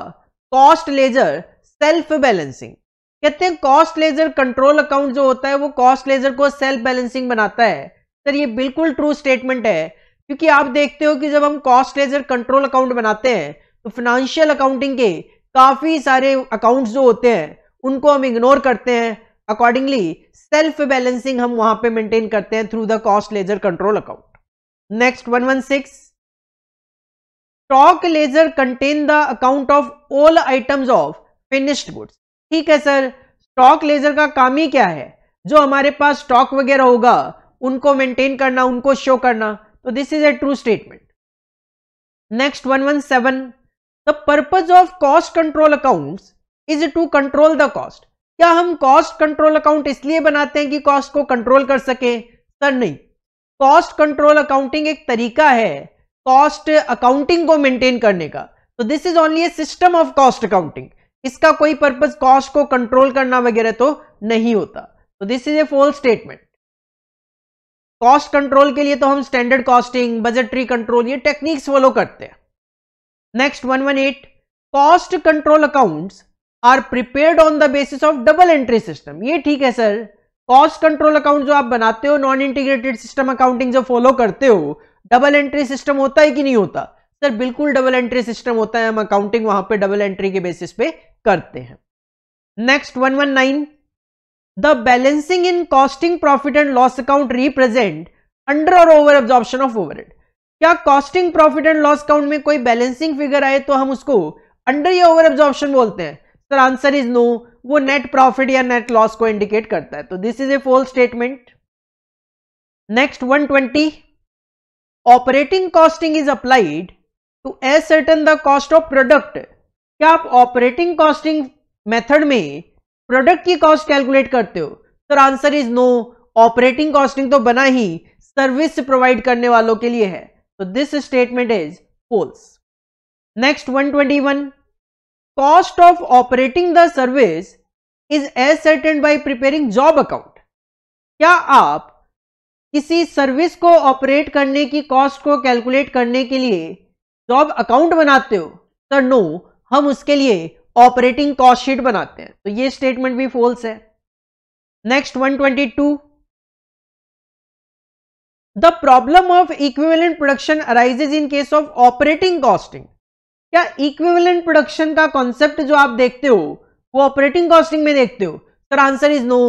cost ledger self balancing कहते हैं कॉस्ट लेजर कंट्रोल अकाउंट जो होता है वो कॉस्ट लेजर को सेल्फ बैलेंसिंग बनाता है सर ये बिल्कुल ट्रू स्टेटमेंट है क्योंकि आप देखते हो कि जब हम कॉस्ट लेजर कंट्रोल अकाउंट बनाते हैं तो फाइनेंशियल अकाउंटिंग के काफी सारे अकाउंट्स जो होते हैं उनको हम इग्नोर करते हैं अकॉर्डिंगली सेल्फ बैलेंसिंग हम वहां पे मेंटेन करते हैं through the cost ledger control account next one one six stock ledger contain the account of all items of finished goods ठीक है सर स्टॉक लेजर का काम ही क्या है जो हमारे पास स्टॉक वगैरह होगा उनको मेंटेन करना उनको शो करना तो this is a true statement next one one seven the purpose of cost control account is to control the cost क्या हम कॉस्ट कंट्रोल अकाउंट इसलिए बनाते हैं कि कॉस्ट को कंट्रोल कर सके सर नहीं कॉस्ट कंट्रोल अकाउंटिंग एक तरीका है कॉस्ट अकाउंटिंग को मेंटेन करने का तो this is only a system of cost accounting इसका कोई पर्पज कॉस्ट को कंट्रोल करना वगैरह तो नहीं होता तो this is a false statement cost control के लिए तो हम स्टैंडर्ड कॉस्टिंग बजटरी कंट्रोल ये टेक्निक्स फॉलो करते हैं next one one eight cost control account are prepared on the basis of double entry system ये ठीक है सर कॉस्ट कंट्रोल अकाउंट जो आप बनाते हो नॉन इंटीग्रेटेड सिस्टम अकाउंटिंग जो फॉलो करते हो डबल एंट्री सिस्टम होता है कि नहीं होता सर बिल्कुल डबल एंट्री सिस्टम होता है हम अकाउंटिंग वहां पे डबल एंट्री के बेसिस पे करते हैं next 119 the balancing in costing profit and loss account represent under और ओवर एब्जॉर्प्शन ऑफ ओवर क्या costing profit and loss account में कोई बैलेंसिंग फिगर आए तो हम उसको अंडर या ओवर एब्जॉर्प्शन बोलते हैं सर आंसर इज नो वो नेट प्रॉफिट या नेट लॉस को इंडिकेट करता है तो this is a false statement next 120 operating costing is applied to ascertain the cost of product क्या आप ऑपरेटिंग कॉस्टिंग मेथड में प्रोडक्ट की कॉस्ट कैलकुलेट करते हो sir answer is no operating costing तो बना ही सर्विस प्रोवाइड करने वालों के लिए है तो this statement is false next 121 cost of operating the service is ascertained by preparing job account क्या आप किसी सर्विस को ऑपरेट करने की कॉस्ट को कैलकुलेट करने के लिए आप तो अकाउंट बनाते हो सर नो हम उसके लिए ऑपरेटिंग कॉस्ट शीट बनाते हैं तो ये स्टेटमेंट भी फॉल्स है next 122 the problem of equivalent production arises in case of operating costing क्या इक्विवेलेंट प्रोडक्शन का कॉन्सेप्ट जो आप देखते हो वो ऑपरेटिंग कॉस्टिंग में देखते हो sir answer is no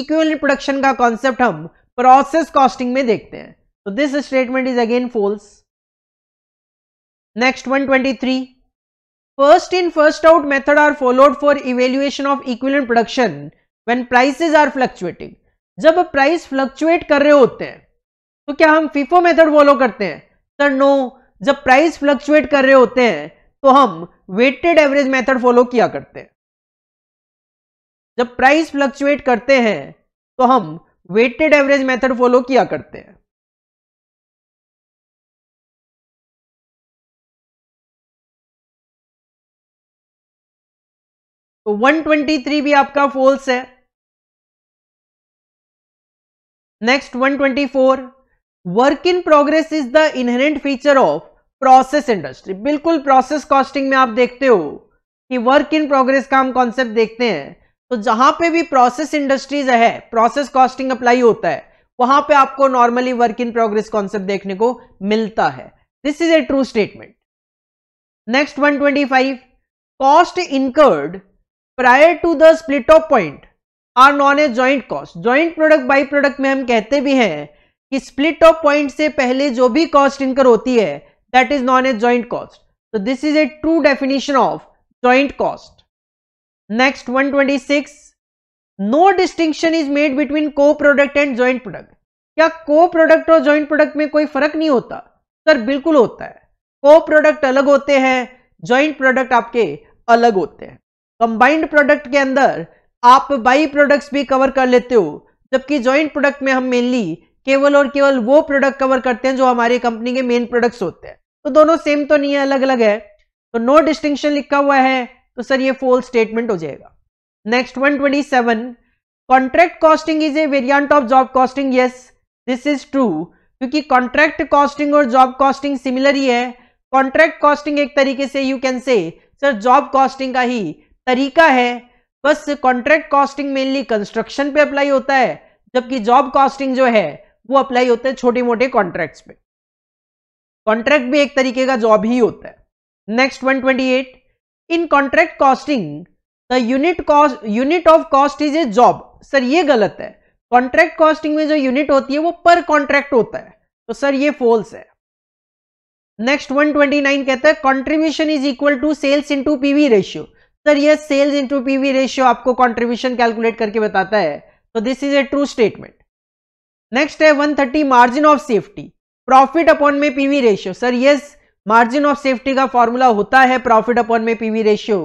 equivalent production का कॉन्सेप्ट हम प्रोसेस कॉस्टिंग में देखते हैं तो this statement is again false Next 123. First in first out method are followed for evaluation of equivalent production when prices are fluctuating. जब price fluctuate कर रहे होते हैं तो क्या हम फिफो मेथड फॉलो करते हैं सर नो जब प्राइस फ्लक्चुएट कर रहे होते हैं तो हम वेटेड एवरेज मेथड फॉलो किया करते हैं जब प्राइस फ्लक्चुएट करते हैं तो हम वेटेड एवरेज मेथड फॉलो किया करते हैं तो 123 भी आपका फोल्स है next 124 work in progress is the inherent feature of process industry बिल्कुल प्रोसेस कॉस्टिंग में आप देखते हो कि वर्क इन प्रोग्रेस का हम कॉन्सेप्ट देखते हैं तो जहां पे भी प्रोसेस इंडस्ट्रीज है प्रोसेस कॉस्टिंग अप्लाई होता है वहां पे आपको normally work in progress concept देखने को मिलता है this is a true statement next 125 cost incurred prior to the split off point are known as joint cost joint product by product में हम कहते भी हैं कि स्प्लिट ऑफ पॉइंट से पहले जो भी कॉस्ट इनकर होती है that is known as joint cost तो this is a true definition of joint cost next 126 no distinction is made between co product and joint product क्या को प्रोडक्ट और joint product में कोई फर्क नहीं होता सर बिल्कुल होता है को प्रोडक्ट अलग होते हैं ज्वाइंट प्रोडक्ट आपके अलग होते हैं कंबाइंड प्रोडक्ट के अंदर आप बाई प्रोडक्ट्स भी कवर कर लेते हो जबकि ज्वाइंट प्रोडक्ट में हम मेनली केवल और केवल वो प्रोडक्ट कवर करते हैं जो हमारी कंपनी के मेन प्रोडक्ट्स होते हैं तो दोनों सेम तो नहीं है अलग अलग है तो नो डिस्टिंक्शन लिखा हुआ है तो सर ये फोल स्टेटमेंट हो जाएगा next 127 contract costing is a variant of job costing yes this is true क्योंकि कॉन्ट्रैक्ट कॉस्टिंग और जॉब कॉस्टिंग सिमिलर ही है कॉन्ट्रैक्ट कॉस्टिंग एक तरीके से you can say sir job costing का ही तरीका है बस कॉन्ट्रैक्ट कॉस्टिंग मेनली कंस्ट्रक्शन पे अप्लाई होता है जबकि जॉब कॉस्टिंग जो है वो अप्लाई होता है छोटे मोटे कॉन्ट्रैक्ट्स पे कॉन्ट्रैक्ट भी एक तरीके का जॉब ही होता है next 128 in contract costing the unit cost unit of cost is a job sir ये गलत है कॉन्ट्रैक्ट कॉस्टिंग में जो यूनिट होती है वो पर कॉन्ट्रैक्ट होता है तो सर ये फॉल्स है नेक्स्ट 129 कहता है contribution is equal to sales into PV ratio sir ये सेल्स इनटू पीवी रेशियो आपको कंट्रीब्यूशन कैलकुलेट करके बताता है तो this is a true statement next है one thirty margin of safety profit upon में PV ratio sir yes margin of safety का formula होता है प्रॉफिट अपॉन में पीवी रेशियो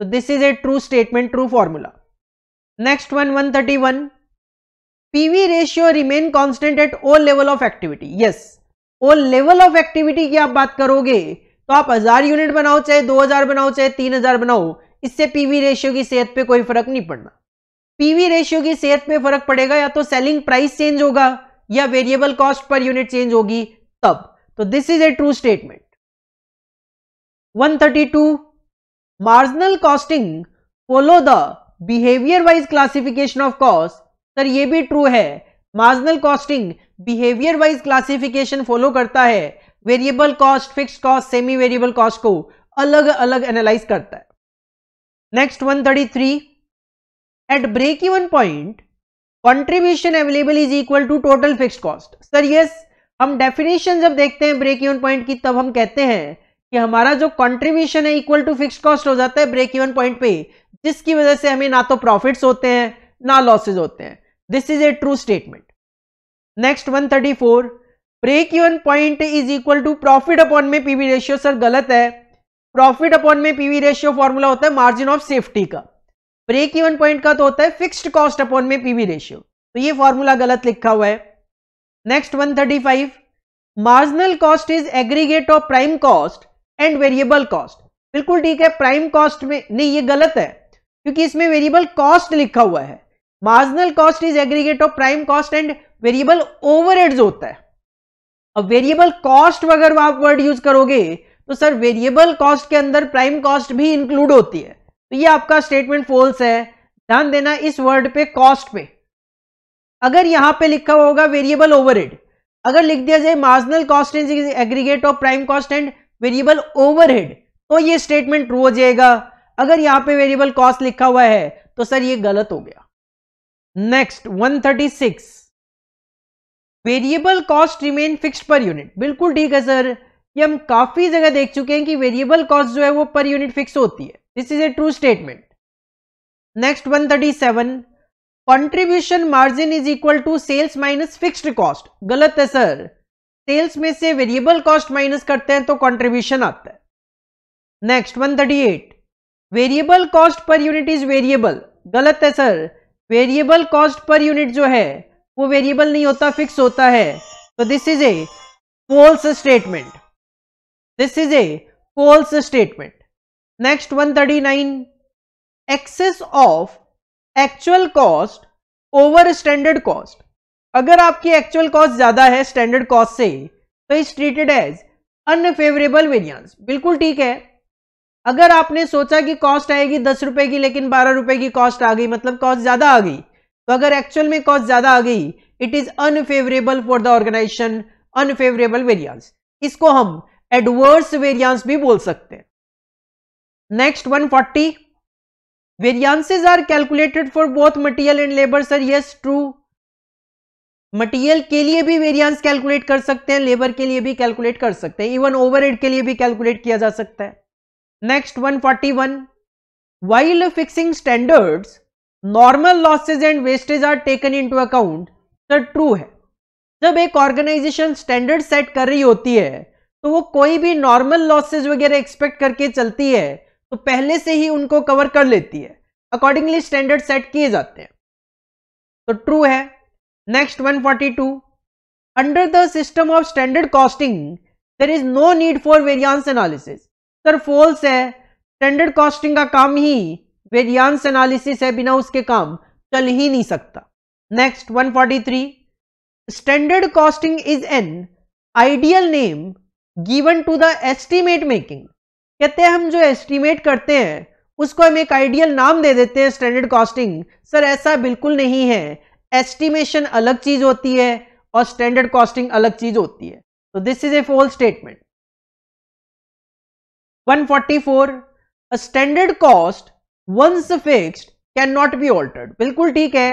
तो this is a true statement true formula next one one thirty one PV ratio remain constant at all level of activity yes all level of activity की आप बात करोगे तो आप हजार यूनिट बनाओ चाहे दो हजार बनाओ चाहे तीन हजार बनाओ इससे पीवी रेशियो की सेहत पे कोई फर्क नहीं पड़ना पीवी रेशियो की सेहत पे फर्क पड़ेगा या तो सेलिंग प्राइस चेंज होगा या variable cost per unit change होगी तब तो this is a true statement 132 marginal costing follow the behaviour wise classification of cost sir ये भी ट्रू है marginal costing behaviour wise classification follow करता है variable cost fix cost semi variable cost को अलग अलग एनालाइज करता है Next 133. At break even point, contribution available is equal to total fixed cost. Sir yes, हम डेफिनेशन जब देखते हैं ब्रेक इवन पॉइंट की तब हम कहते हैं कि हमारा जो कंट्रीब्यूशन है इक्वल टू फिक्स कॉस्ट हो जाता है ब्रेक इवन पॉइंट पे जिसकी वजह से हमें ना तो प्रॉफिट्स होते हैं ना लॉसेज होते हैं this is a true statement next 134 break even point is equal to profit upon में पीवी रेशियो सर गलत है प्रॉफिट अपॉन में पीवी रेशियो फॉर्मूला होता है मार्जिन ऑफ सेफ्टी का ब्रेक इवन पॉइंट का तो होता है फिक्स्ड कॉस्ट अपॉन में पीवी रेशियो तो ये फॉर्मूला गलत लिखा हुआ है next 135 marginal cost is aggregate of prime cost and variable cost बिल्कुल ठीक है प्राइम कॉस्ट में नहीं ये गलत है क्योंकि इसमें वेरिएबल कॉस्ट लिखा हुआ है marginal cost is aggregate of prime cost and variable over होता है अब वेरिएबल कॉस्ट अगर आप वर्ड यूज करोगे तो सर वेरिएबल कॉस्ट के अंदर प्राइम कॉस्ट भी इंक्लूड होती है तो ये आपका स्टेटमेंट फोल्स है ध्यान देना इस वर्ड पे कॉस्ट पे अगर यहां पे लिखा होगा वेरिएबल ओवरहेड अगर लिख दिया जाए marginal cost and aggregate of prime cost and variable overhead तो ये स्टेटमेंट ट्रू हो जाएगा अगर यहां पे वेरिएबल कॉस्ट लिखा हुआ है तो सर ये गलत हो गया next 136 variable cost remain fixed per unit बिल्कुल ठीक है सर कि हम काफी जगह देख चुके हैं कि वेरिएबल कॉस्ट जो है वो पर यूनिट फिक्स होती है this is a true statement next 137 thirty seven contribution margin is equal to sales minus fixed cost गलत है सर सेल्स में से वेरिएबल कॉस्ट माइनस करते हैं तो कॉन्ट्रीब्यूशन आता है next 138 thirty eight variable cost per unit is variable गलत है sir variable cost per unit जो है वो वेरिएबल नहीं होता फिक्स होता है तो this is a false statement This is a false statement. Next 139 excess of actual cost over standard cost. अगर आपकी actual cost ज्यादा है standard cost से तो is treated as unfavorable variance. बिल्कुल ठीक है अगर आपने सोचा कि कॉस्ट आएगी दस रुपए की लेकिन बारह रुपए की कॉस्ट आ गई मतलब कॉस्ट ज्यादा आ गई तो अगर एक्चुअल में कॉस्ट ज्यादा आ गई it is unfavourable for the organisation unfavourable variance इसको हम एडवर्स वेरियांस भी बोल सकते हैं next 140 variances are calculated for both material and labour sir ये ट्रू मटीरियल के लिए भी वेरियांस कैलकुलेट कर सकते हैं लेबर के लिए भी कैलकुलेट कर सकते हैं इवन ओवरहेड के लिए भी कैलकुलेट किया जा सकता है next 141 while fixing standard normal losses and wastage are taken to account sir true है जब एक ऑर्गेनाइजेशन स्टैंडर्ड सेट कर रही होती है तो वो कोई भी नॉर्मल लॉसेज वगैरह एक्सपेक्ट करके चलती है तो पहले से ही उनको कवर कर लेती है अकॉर्डिंगली स्टैंडर्ड सेट किए जाते हैं तो ट्रू है next 142 under the system of standard costing there is no need for variance analysis sir false है स्टैंडर्ड कॉस्टिंग का काम ही वेरियांस एनालिसिस है बिना उसके काम चल ही नहीं सकता next 143 standard costing is an ideal name given to the estimate making कहते हैं हम जो एस्टिमेट करते हैं उसको हम एक आइडियल नाम दे देते हैं स्टैंडर्ड कॉस्टिंग सर ऐसा बिल्कुल नहीं है एस्टिमेशन अलग चीज होती है और स्टैंडर्ड कॉस्टिंग अलग चीज होती है तो this is a false statement 144 for standard cost once fixed can not be altered बिल्कुल ठीक है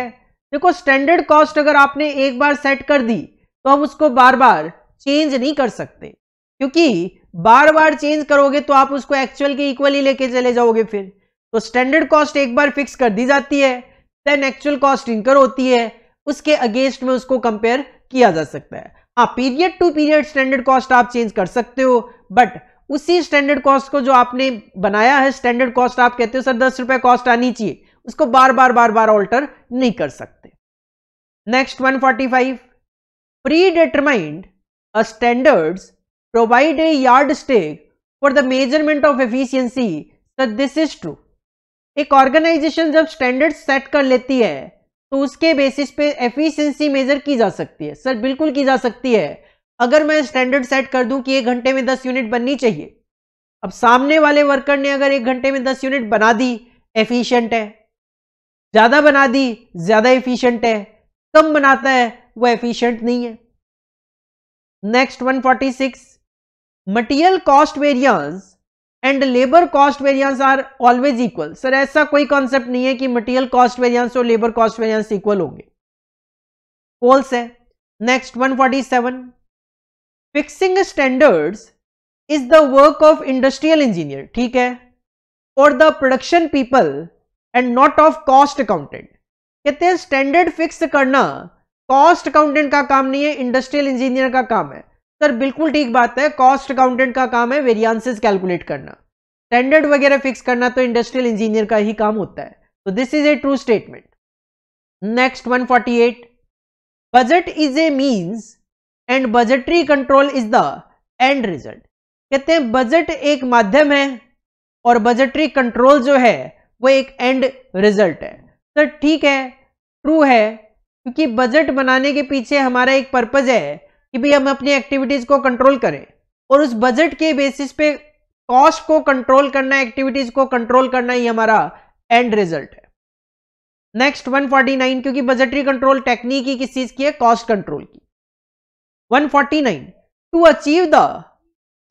देखो स्टैंडर्ड कॉस्ट अगर आपने एक बार सेट कर दी तो हम उसको बार बार चेंज नहीं कर सकते क्योंकि बार बार चेंज करोगे तो आप उसको एक्चुअल के इक्वली लेके चले जाओगे फिर तो स्टैंडर्ड कॉस्ट एक बार फिक्स कर दी जाती है देन एक्चुअल कॉस्ट इनकर होती है उसके अगेंस्ट में उसको कंपेयर किया जा सकता है हाँ period to period standard cost आप चेंज कर सकते हो बट उसी स्टैंडर्ड कॉस्ट को जो आपने बनाया है स्टैंडर्ड कॉस्ट आप कहते हो सर दस रुपए कॉस्ट आनी चाहिए उसको बार बार बार बार ऑल्टर नहीं कर सकते next 145 predetermined a standards provide a yardstick for the measurement of efficiency so this is true एक ऑर्गेनाइजेशन जब स्टैंडर्ड सेट कर लेती है तो उसके बेसिस पे एफिशिएंसी मेजर की जा सकती है सर बिल्कुल की जा सकती है अगर मैं स्टैंडर्ड सेट कर दूं कि एक घंटे में दस यूनिट बननी चाहिए अब सामने वाले वर्कर ने अगर एक घंटे में दस यूनिट बना दी एफिशिएंट है ज्यादा बना दी ज्यादा एफिशियंट है कम बनाता है वो एफिशियंट नहीं है next 146 material cost variance and labour cost variance are always equal sir ऐसा कोई कॉन्सेप्ट नहीं है कि मटेरियल कॉस्ट वेरियंस और लेबर कॉस्ट वेरियंस इक्वल होंगे पोल्स है next 147 fixing standards is the work of industrial engineer ठीक है और the production people and not of cost accountant कहते हैं स्टैंडर्ड फिक्स करना कॉस्ट अकाउंटेंट का काम नहीं है इंडस्ट्रियल इंजीनियर का काम है सर बिल्कुल ठीक बात है कॉस्ट अकाउंटेंट का काम है वेरियांसेस कैलकुलेट करना स्टैंडर्ड वगैरह फिक्स करना तो इंडस्ट्रियल इंजीनियर का ही काम होता है तो this is a true statement next 148 budget is a means and budgetary control is the end result कहते हैं बजट एक माध्यम है और बजटरी कंट्रोल जो है वो एक एंड रिजल्ट है सर ठीक है ट्रू है क्योंकि बजट बनाने के पीछे हमारा एक पर्पज है कि भाई हम अपनी एक्टिविटीज को कंट्रोल करें और उस बजट के बेसिस पे कॉस्ट को कंट्रोल करना एक्टिविटीज को कंट्रोल करना ही हमारा एंड रिजल्ट है नेक्स्ट 149 क्योंकि बजटरी कंट्रोल टेक्निक ही किस चीज की है कॉस्ट कंट्रोल की 149 to achieve the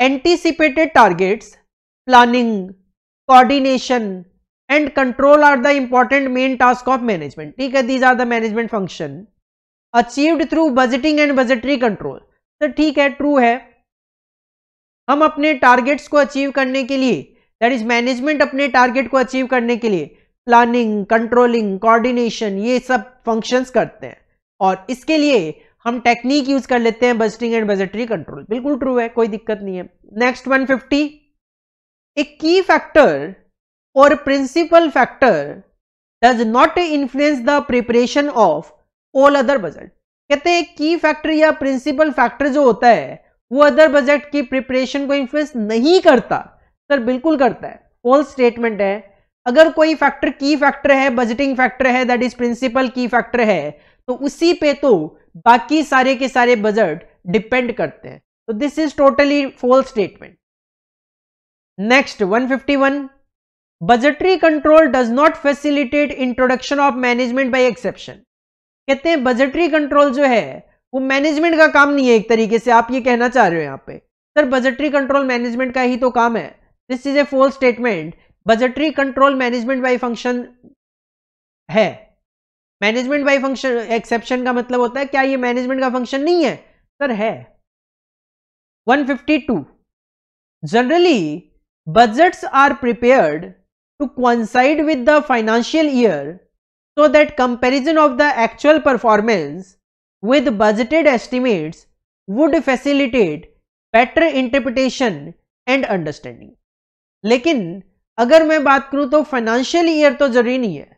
anticipated targets planning coordination and control are the important main task of management ठीक है these are the management function achieved through budgeting and budgetary control sir ठीक है true है हम अपने targets को achieve करने के लिए दैट इज मैनेजमेंट अपने टारगेट को अचीव करने के लिए प्लानिंग कंट्रोलिंग कोऑर्डिनेशन ये सब फंक्शंस करते हैं और इसके लिए हम टेक्निक यूज कर लेते हैं बजटिंग एंड बजटरी कंट्रोल बिल्कुल ट्रू है कोई दिक्कत नहीं है नेक्स्ट 150 ए की फैक्टर और principal factor does not influence the preparation of all other budget कहते हैं की फैक्टर या प्रिंसिपल फैक्टर जो होता है वो अदर बजट की प्रिपरेशन को इन्फ्लुएंस नहीं करता सर बिल्कुल करता है ऑल स्टेटमेंट है अगर कोई फैक्टर की फैक्टर है बजटिंग फैक्टर है that is principal key factor है तो उसी पे तो बाकी सारे के सारे बजट डिपेंड करते हैं तो this is totally false statement next 151 budgetary control does not facilitate introduction of management by exception कहते हैं बजटरी कंट्रोल जो है वो मैनेजमेंट का काम नहीं है एक तरीके से आप ये कहना चाह रहे हो यहाँ पे सर बजटरी कंट्रोल मैनेजमेंट का ही तो काम है this is a false statement budgetary control management by function है मैनेजमेंट बाई फंक्शन एक्सेप्शन का मतलब होता है क्या ये मैनेजमेंट का फंक्शन नहीं है सर है 152 generally budgets are prepared to coincide with the financial year so that comparison of the actual performance with budgeted estimates would facilitate better interpretation and understanding. लेकिन अगर मैं बात करूं तो फाइनेंशियल ईयर तो जरूरी नहीं है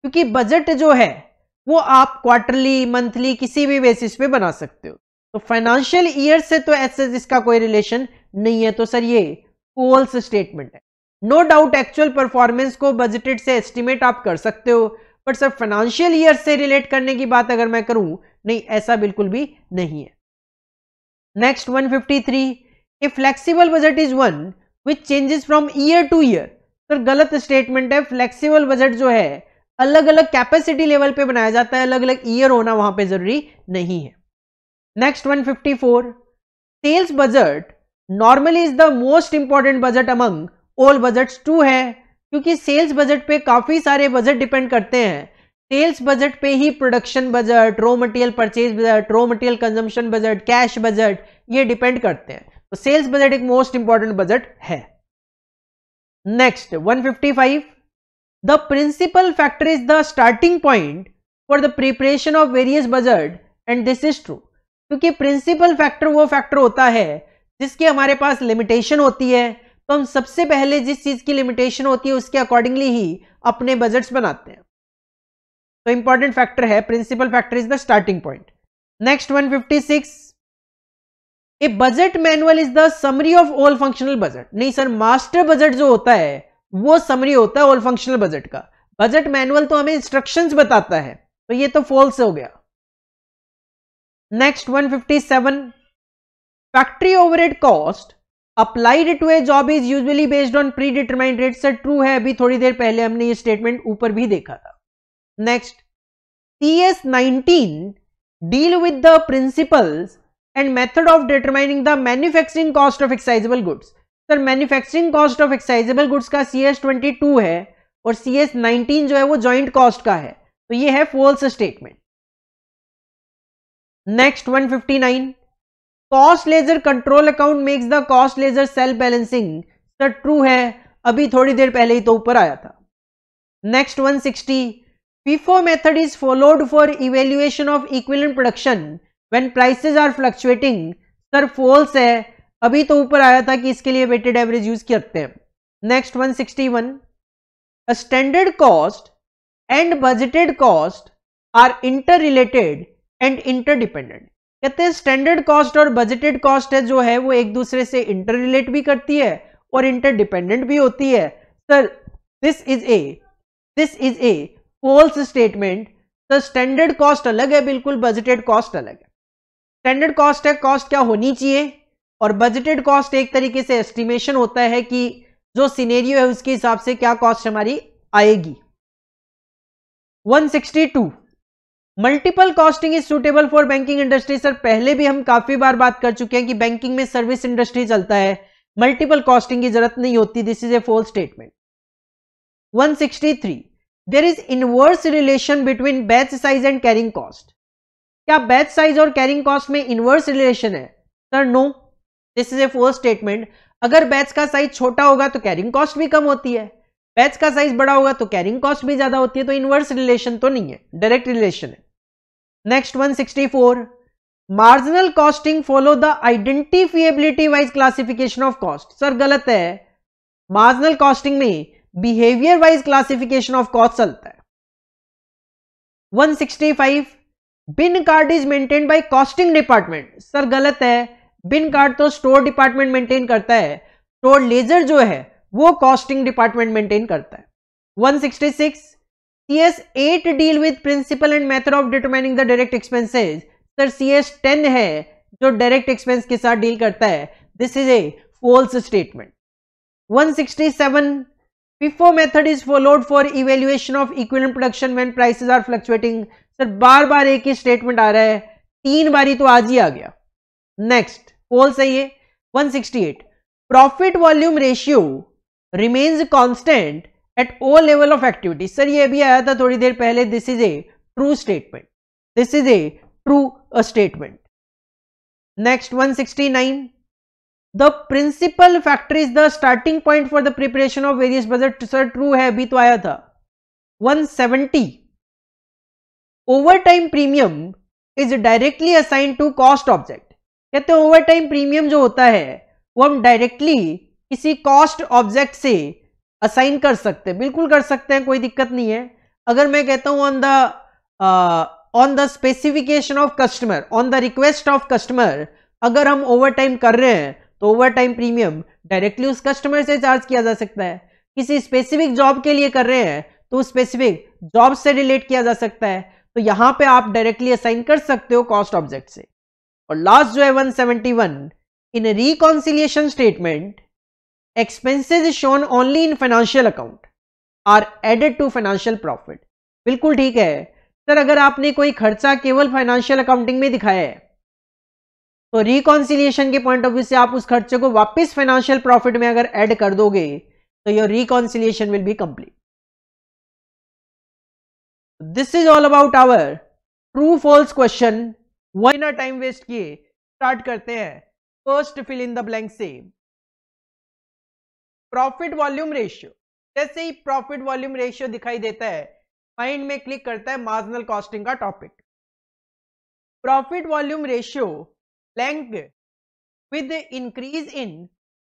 क्योंकि बजट जो है वो आप क्वार्टरली मंथली किसी भी बेसिस पे बना सकते हो तो फाइनेंशियल ईयर से तो ऐसे इसका कोई रिलेशन नहीं है तो सर ये फॉल्स स्टेटमेंट है नो डाउट एक्चुअल परफॉर्मेंस को बजटेड से एस्टिमेट आप कर सकते हो बट सर फाइनेंशियल ईयर से रिलेट करने की बात अगर मैं करूं नहीं ऐसा बिल्कुल भी नहीं है next 153 a flexible budget is one which changes from year to year sir गलत स्टेटमेंट है फ्लेक्सिबल बजट जो है अलग अलग कैपेसिटी लेवल पे बनाया जाता है अलग अलग ईयर होना वहां पे जरूरी नहीं है next 154 sales budget normally is the most important budget among all budgets true है क्योंकि सेल्स बजट पे काफ़ी सारे बजट डिपेंड करते हैं सेल्स बजट पे ही production budget raw material purchase budget raw material consumption budget cash budget ये डिपेंड करते हैं तो सेल्स बजट एक मोस्ट इंपॉर्टेंट बजट है next 155 the principal factor is the starting point for the preparation of various budget and this is true क्योंकि principal factor वो factor होता है जिसकी हमारे पास लिमिटेशन होती है तो हम सबसे पहले जिस चीज की लिमिटेशन होती है उसके अकॉर्डिंगली ही अपने बजट्स बनाते हैं तो इंपॉर्टेंट फैक्टर है principal factor is the starting point next 156 a budget manual is the summary of all functional budget नहीं सर मास्टर बजट जो होता है वो समरी होता है ऑल फंक्शनल बजट का बजट मैनुअल तो हमें इंस्ट्रक्शन बताता है तो ये तो फॉल्स हो गया next 157 factory overhead cost applied to a job is usually based on predetermined rate sir true है अभी थोड़ी देर पहले हमने ये स्टेटमेंट ऊपर भी देखा था next T S nineteen deal with the principal and method of determining the manufacturing cost of excisable goods sir manufacturing cost of excisable goods का सी एस ट्वेंटी टू है और सी एस नाइनटीन जो है वो ज्वाइंट कॉस्ट का है तो ये है false statement next one fifty nine cost ledger control account makes the cost ledger self balancing sir true है अभी थोड़ी देर पहले ही तो ऊपर आया था next 160 sixty FIFO method is followed for evaluation of equivalent production when prices are fluctuating sir false है अभी तो ऊपर आया था कि इसके लिए वेटेड एवरेज यूज करते हैं next one sixty one standard cost and budgeted cost are interrelated and interdependent कहते हैं स्टैंडर्ड कॉस्ट और बजटेड कॉस्ट है जो है वो एक दूसरे से इंटर रिलेट भी करती है और इंटरडिपेंडेंट भी होती है sir this is a this is a false statement sir standard cost अलग है बिल्कुल बजटेड कॉस्ट अलग है स्टैंडर्ड कॉस्ट है कॉस्ट क्या होनी चाहिए और बजटेड कॉस्ट एक तरीके से एस्टिमेशन होता है कि जो सीनेरियो है उसके हिसाब से क्या कॉस्ट हमारी आएगी 162 multiple costing is suitable for banking industry sir पहले भी हम काफी बार बात कर चुके हैं कि बैंकिंग में सर्विस इंडस्ट्री चलता है मल्टीपल कॉस्टिंग की जरूरत नहीं होती this is a false statement 163 there is inverse relation between batch size and carrying cost क्या बैच साइज और कैरिंग कॉस्ट में इनवर्स रिलेशन है sir no this is a false statement अगर बैच का साइज छोटा होगा तो कैरिंग कॉस्ट भी कम होती है बैच का साइज बड़ा होगा तो कैरिंग कॉस्ट भी ज्यादा होती है तो इनवर्स रिलेशन तो नहीं है डायरेक्ट रिलेशन है next 164 marginal costing follow the identifiability wise classification of cost sir गलत है मार्जिनल कॉस्टिंग में behaviour wise classification of cost चलता है 165 bin card is maintain by costing department sir गलत है बिन कार्ड तो स्टोर डिपार्टमेंट मेंटेन करता है स्टोर लेजर जो है वो कॉस्टिंग डिपार्टमेंट मेंटेन करता है 166 C 8 deal with principal and method of determining the direct expenses sir C 10 है जो डायरेक्ट एक्सपेंस के साथ डील करता है this is a false statement 167 FIFO method is followed for evaluation of equivalent production when prices are fluctuating. Sir बार बार एक ही स्टेटमेंट आ रहा है तीन बारी तो आज ही आ गया नेक्स्ट फॉल्स है ये 168 profit volume ratio remains constant at all level of activity sir ये अभी आया था थोड़ी देर पहले this is a true statement this is a true statement next 169 the principal factor is the starting point for the preparation of various budget sir true है अभी तो आया था 170 time premium is directly assign to cost object कहते हैं overtime premium जो होता है वो हम डायरेक्टली किसी कॉस्ट ऑब्जेक्ट से असाइन कर सकते हैं बिल्कुल कर सकते हैं कोई दिक्कत नहीं है अगर मैं कहता हूं on the on the specification of customer on the request of customer अगर हम ओवर टाइम कर रहे हैं तो ओवर टाइम प्रीमियम डायरेक्टली उस कस्टमर से चार्ज किया जा सकता है किसी स्पेसिफिक जॉब के लिए कर रहे हैं तो स्पेसिफिक जॉब से रिलेट किया जा सकता है तो यहां पे आप डायरेक्टली असाइन कर सकते हो कॉस्ट ऑब्जेक्ट से और लास्ट जो है 171 in reconciliation statement expenses shown only in financial account are added to financial profit बिल्कुल ठीक है सर अगर आपने कोई खर्चा केवल फाइनेंशियल अकाउंटिंग में दिखाया है तो रिकॉन्सिलियेशन के पॉइंट ऑफ व्यू से आप उस खर्चे को वापस फाइनेंशियल प्रॉफिट में अगर ऐड कर दोगे तो your reconciliation will be complete this is all about our true false question one time waste किए स्टार्ट करते हैं first fill in the blank से प्रॉफिट वॉल्यूम रेशियो जैसे ही प्रॉफिट वॉल्यूम रेशियो दिखाई देता है माइंड में क्लिक करता है मार्जिनल कॉस्टिंग का topic profit volume ratio blank with increase in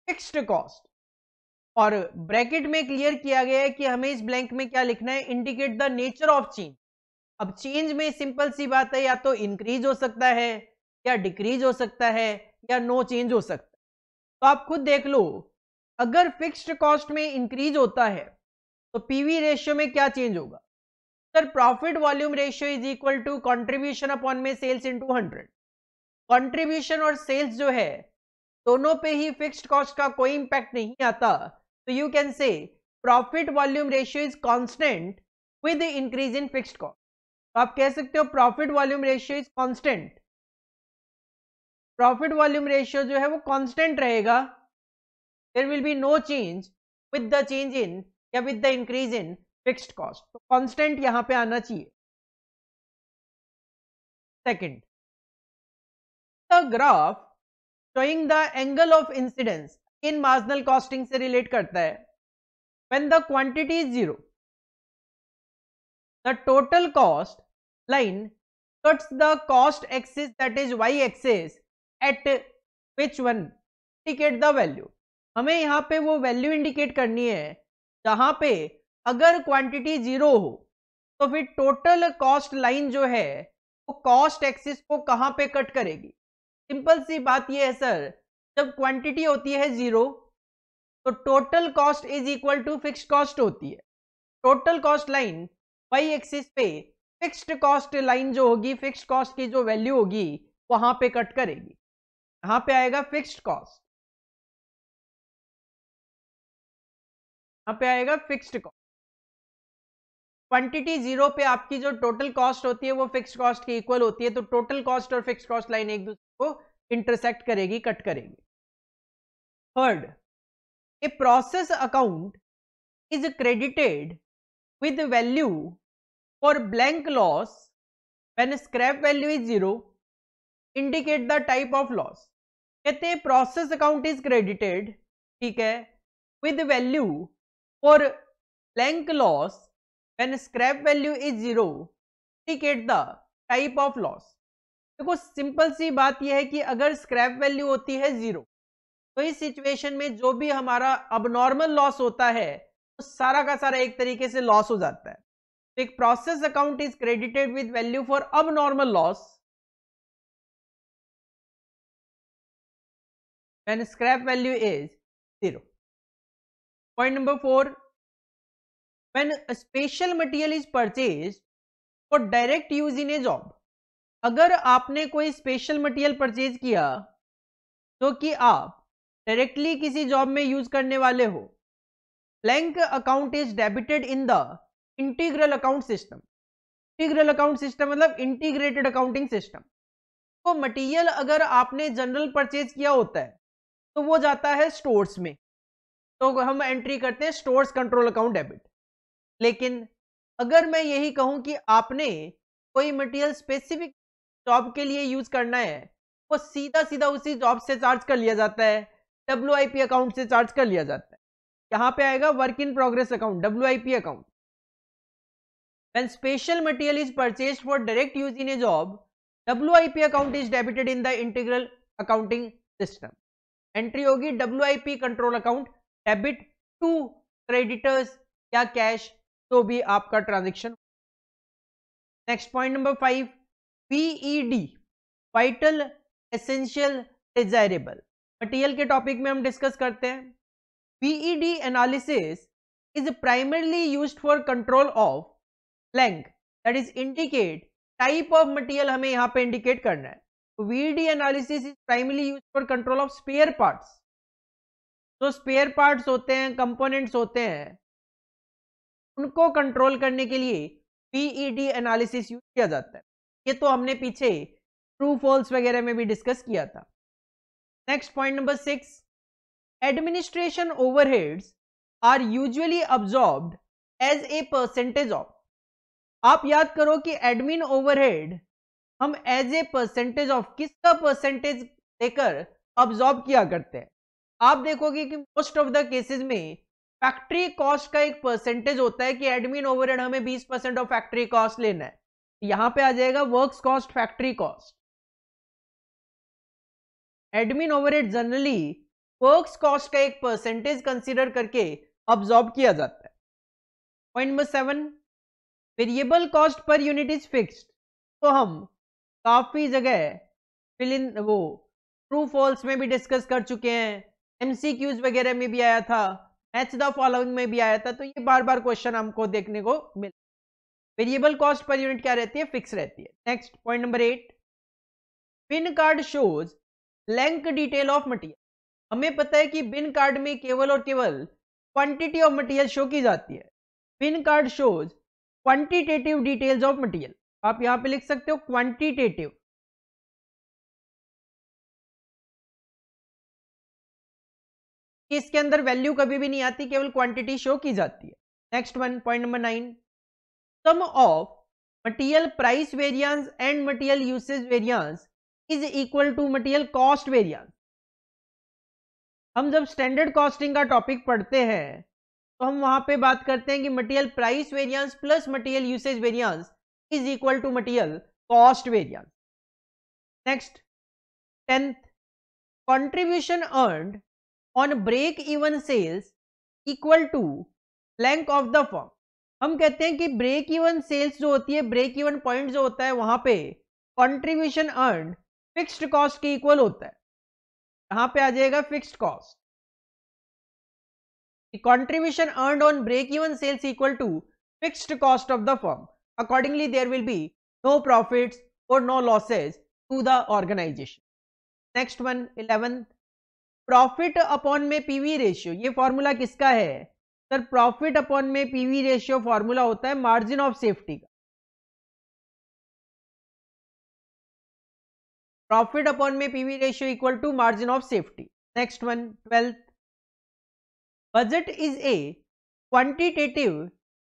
fixed cost और ब्रैकेट में क्लियर किया गया है कि हमें इस ब्लैंक में क्या लिखना है indicate the nature of change अब चेंज में सिंपल सी बात है या तो इंक्रीज हो सकता है या डिक्रीज हो सकता है या नो चेंज हो सकता है तो आप खुद देख लो अगर फिक्स्ड कॉस्ट में इंक्रीज होता है तो पीवी रेशियो में क्या चेंज होगा sir profit volume ratio is equal to contribution upon में सेल्स इनटू हंड्रेड कंट्रीब्यूशन और सेल्स जो है दोनों पे ही फिक्स्ड कॉस्ट का कोई इंपैक्ट नहीं आता तो you can say profit volume ratio is constant with increase in fixed cost तो आप कह सकते हो profit volume ratio is constant profit volume ratio जो है वो कॉन्स्टेंट रहेगा there will be no change with the change in या with the increase in fixed cost तो constant यहां पे आना चाहिए second the graph showing the angle of incidence in marginal costing से relate करता है when the quantity is zero the total cost line cuts the cost axis that is y axis at which one indicate the value हमें यहाँ पे वो value indicate करनी है जहां पे अगर क्वांटिटी जीरो हो तो फिर टोटल कॉस्ट लाइन जो है वो कॉस्ट एक्सिस को कहाँ पे कट करेगी सिंपल सी बात ये है सर जब क्वांटिटी होती है जीरो तो total cost is equal to fix cost होती है total cost line Y axis पे फिक्स्ड कॉस्ट लाइन जो होगी फिक्स्ड कॉस्ट की जो वैल्यू होगी वहां पे कट करेगी यहाँ पे आएगा फिक्स्ड कॉस्ट यहाँ पे आएगा फिक्स्ड कॉस्ट क्वांटिटी जीरो पे आपकी जो टोटल कॉस्ट होती है वो फिक्स्ड कॉस्ट की इक्वल होती है तो टोटल कॉस्ट और फिक्स्ड कॉस्ट लाइन एक दूसरे को इंटरसेक्ट करेगी कट करेगी third a process account is credited with value for blank loss when scrap value is zero indicate the type of loss कहते हैं प्रोसेस अकाउंट इज क्रेडिटेड ठीक है with value For Planck loss, when scrap value is zero, indicate the type of loss. देखो simple सी बात यह है कि अगर स्क्रैप वैल्यू होती है जीरो तो इस सिचुएशन में जो भी हमारा अब नॉर्मल लॉस होता है तो सारा का सारा एक तरीके से लॉस हो जाता है तो एक process account is credited with value for अब normal loss when scrap value is zero point number 4 when a special material is purchased for direct use in a अगर आपने कोई स्पेशल मटीरियल परचेज किया तो कि आप डायरेक्टली किसी job में यूज करने वाले हो blank account is debited in the integral account system integral account system मतलब इंटीग्रेटेड अकाउंटिंग सिस्टम तो मटेरियल अगर आपने जनरल परचेज किया होता है तो वो जाता है स्टोर्स में तो हम एंट्री करते हैं स्टोर्स कंट्रोल अकाउंट डेबिट लेकिन अगर मैं यही कहूं कि आपने कोई मटेरियल स्पेसिफिक जॉब के लिए यूज करना है वो सीधा सीधा उसी जॉब से चार्ज कर लिया जाता है डब्ल्यू अकाउंट से चार्ज कर लिया जाता है यहाँ पे आएगा work in progress account W account when special material is purchase for direct use in a job W account is debited in the integral accounting system entry होगी W control account debit to creditors या cash तो भी आपका transaction next point number five VED e vital essential desirable material के topic में हम discuss करते हैं VED analysis is primarily use for control of Laing that is indicate type of material हमें यहां पे इंडिकेट करना है VED analysis is primarily use for control of spare parts जो स्पेयर पार्ट्स होते हैं कंपोनेंट्स होते हैं उनको कंट्रोल करने के लिए पीईडी एनालिसिस यूज किया जाता है ये तो हमने पीछे ट्रू फॉल्स वगैरह में भी डिस्कस किया था next point number six administration overheads are usually absorb as a percentage of आप याद करो कि एडमिन ओवरहेड हम एज ए परसेंटेज ऑफ किसका परसेंटेज देकर अब्जॉर्ब किया करते हैं आप देखोगे कि मोस्ट ऑफ द केसेस में फैक्ट्री कॉस्ट का एक परसेंटेज होता है कि एडमिन ओवरहेड हमें 20 परसेंट ऑफ फैक्ट्री कॉस्ट लेना है यहां पे आ जाएगा works cost factory cost admin overhead generally works cost का एक परसेंटेज कंसीडर करके ऑब्जॉर्ब किया जाता है point number seven variable cost per unit is fixed तो हम काफी जगह फिल इन वो ट्रू फॉल्स में भी डिस्कस कर चुके हैं एमसीक्यूज वगैरह में भी आया था मैच द फॉलोइंग में भी आया था तो ये बार बार क्वेश्चन हमको देखने को मिल वेरिएबल कॉस्ट पर यूनिट क्या रहती है फिक्स रहती है next point number eight bin card shows blank detail of material हमें पता है कि बिन कार्ड में केवल और केवल क्वांटिटी ऑफ मटीरियल शो की जाती है bin card shows quantitative details of material आप यहाँ पे लिख सकते हो क्वांटिटेटिव कि इसके अंदर वैल्यू कभी भी नहीं आती केवल क्वांटिटी शो की जाती है next one point number nine sum of material price variance and material usage variance is equal to material cost variance हम जब स्टैंडर्ड कॉस्टिंग का टॉपिक पढ़ते हैं तो हम वहां पे बात करते हैं कि material price variance plus material usage variance is equal to material cost variance next tenth contribution earned on break even sales equal to blank of the firm हम कहते हैं कि ब्रेक इवन सेल्स जो होती है ब्रेक इवन पॉइंट जो होता है वहां पे कंट्रीब्यूशन अर्न फिक्स्ड कॉस्ट के इक्वल होता है यहां पे आ जाएगा fixed cost contribution earn on break even sales equal to fix cost of the firm accordingly there will be no profit और no losses to the organisation next one eleventh profit upon में PV ratio ये formula किसका है sir profit upon में PV ratio formula होता है margin of safety का profit upon में PV ratio equal to margin of safety next one twelfth budget is a quantitative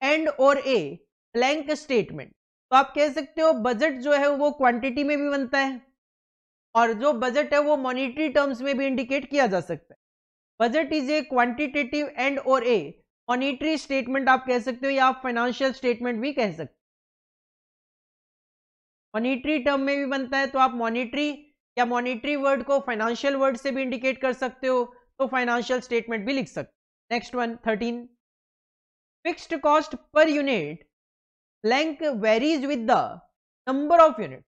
and or a blank statement तो आप कह सकते हो बजट जो है वो क्वांटिटी में भी बनता है और जो बजट है वो मॉनिटरी टर्म्स में भी इंडिकेट किया जा सकता है budget is a quantitative and or a monetary statement आप कह सकते हो या आप फाइनेंशियल स्टेटमेंट भी कह सकते हो मॉनिटरी टर्म में भी बनता है तो आप मॉनिटरी या मॉनिटरी वर्ड को फाइनेंशियल वर्ड से भी इंडिकेट कर सकते हो तो फाइनेंशियल स्टेटमेंट भी लिख सकते next one thirteen fixed cost per unit blank varies with the number of unit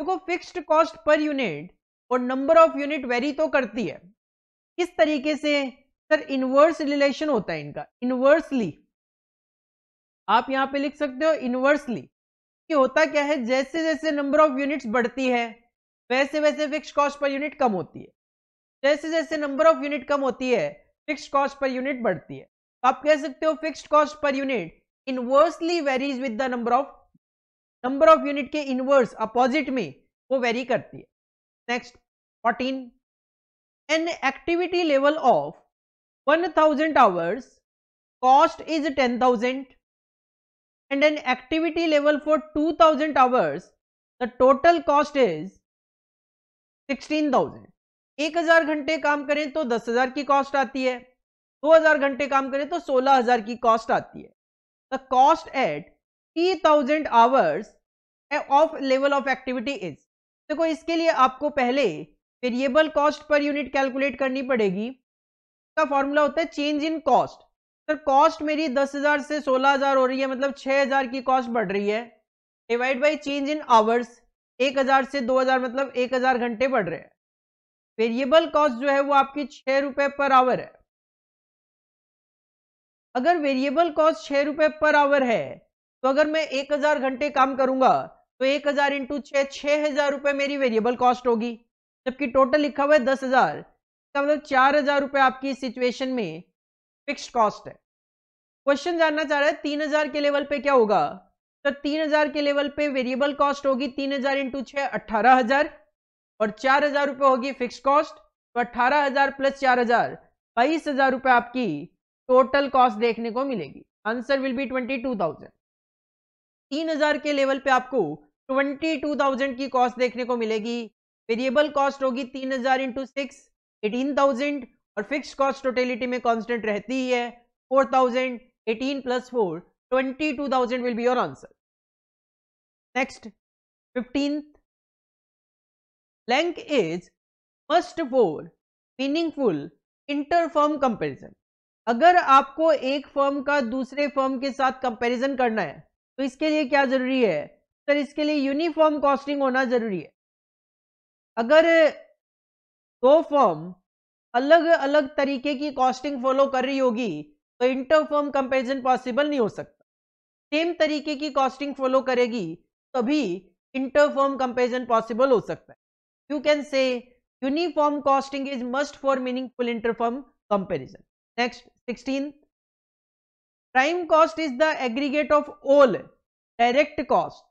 देखो फिक्स्ड कॉस्ट पर यूनिट और नंबर ऑफ यूनिट वेरी तो करती है किस तरीके से सर इनवर्स रिलेशन होता है इनका इनवर्सली आप यहां पे लिख सकते हो इनवर्सली कि होता क्या है जैसे जैसे नंबर ऑफ यूनिट्स बढ़ती है वैसे वैसे फिक्स कॉस्ट पर यूनिट कम होती है जैसे जैसे नंबर ऑफ यूनिट कम होती है फिक्स कॉस्ट पर यूनिट बढ़ती है आप कह सकते हो fixed cost per unit inversely varies with the number of number of unit के इनवर्स अपोजिट में वो वेरी करती है next fourteen an activity level of one thousand hours cost is ten thousand and an activity level for 2000 hours the total cost is 16000 हजार घंटे काम करें तो 10000 की कॉस्ट आती है 2000 घंटे काम करें तो 16000 की कॉस्ट आती है the cost at thousand hours of level of activity is देखो इसके लिए आपको पहले variable cost per unit calculate करनी पड़ेगी का फॉर्मूला होता है change in cost sir cost मेरी 10,000 से 16,000 हो रही है मतलब 6,000 की कॉस्ट बढ़ रही है divide by change in hours 1,000 से 2,000 मतलब 1,000 घंटे बढ़ रहे हैं वेरिएबल कॉस्ट जो है वो आपकी छह रुपए पर आवर है अगर वेरिएबल कॉस्ट छह रुपए पर आवर है तो अगर मैं एक हजार घंटे काम करूंगा तो एक हजार इंटू छ छह हजार रुपए मेरी वेरिएबल कॉस्ट होगी जबकि टोटल लिखा हुआ है दस हजार इसका मतलब चार हजार रुपए आपकी सिचुएशन में फिक्स कॉस्ट है क्वेश्चन जानना चाह रहा है तीन हजार के लेवल पे क्या होगा तो तीन हजार के लेवल पे वेरिएबल कॉस्ट होगी तीन हजार इंटू छ अट्ठारह हजार और चार हजार रुपये होगी फिक्स कॉस्ट तो अट्ठारह हजार प्लस चार हजार बाईस हजार रुपए आपकी टोटल कॉस्ट देखने को मिलेगी answer will be twenty two thousand तीन हजार के लेवल पे आपको ट्वेंटी टू थाउजेंड की कॉस्ट देखने को मिलेगी वेरिएबल कॉस्ट होगी तीन हजार इंटू सिक्स एटीन थाउजेंड और फिक्स कॉस्ट टोटेलिटी में कॉन्स्टेंट रहती ही है four thousand eighteen plus four twenty two thousand will be your answer next fifteenth is is for meaningful inter interfirm comparison अगर आपको एक फर्म का दूसरे फर्म के साथ कंपैरिजन करना है तो इसके लिए क्या जरूरी है सर इसके लिए यूनिफॉर्म कॉस्टिंग होना जरूरी है अगर दो फॉर्म अलग अलग तरीके की कॉस्टिंग फॉलो कर रही होगी तो इंटर फॉर्म कंपेरिजन पॉसिबल नहीं हो सकता सेम तरीके की कॉस्टिंग फॉलो करेगी तभी इंटर फॉर्म कंपेरिजन पॉसिबल हो सकता है you can say costing is must for for meaningful interfirm comparison next sixteen prime cost is the aggregate of all direct cost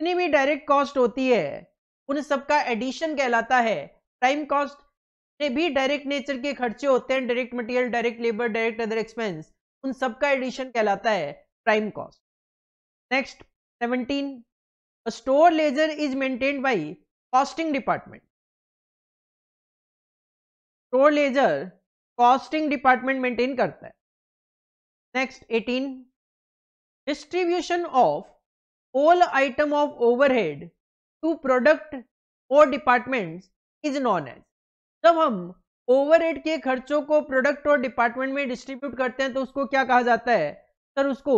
जितनी भी डायरेक्ट कॉस्ट होती है उन सबका एडिशन कहलाता है प्राइम कॉस्ट जितने भी डायरेक्ट नेचर के खर्चे होते हैं direct material direct labour direct other expense उन सबका एडिशन कहलाता है prime cost next seventeen store ledger is maintained by costing department store ledger costing department maintain करता है next eighteen distribution of all item of overhead to product or department is known as जब हम overhead के खर्चों को product or department में distribute करते हैं तो उसको क्या कहा जाता है सर उसको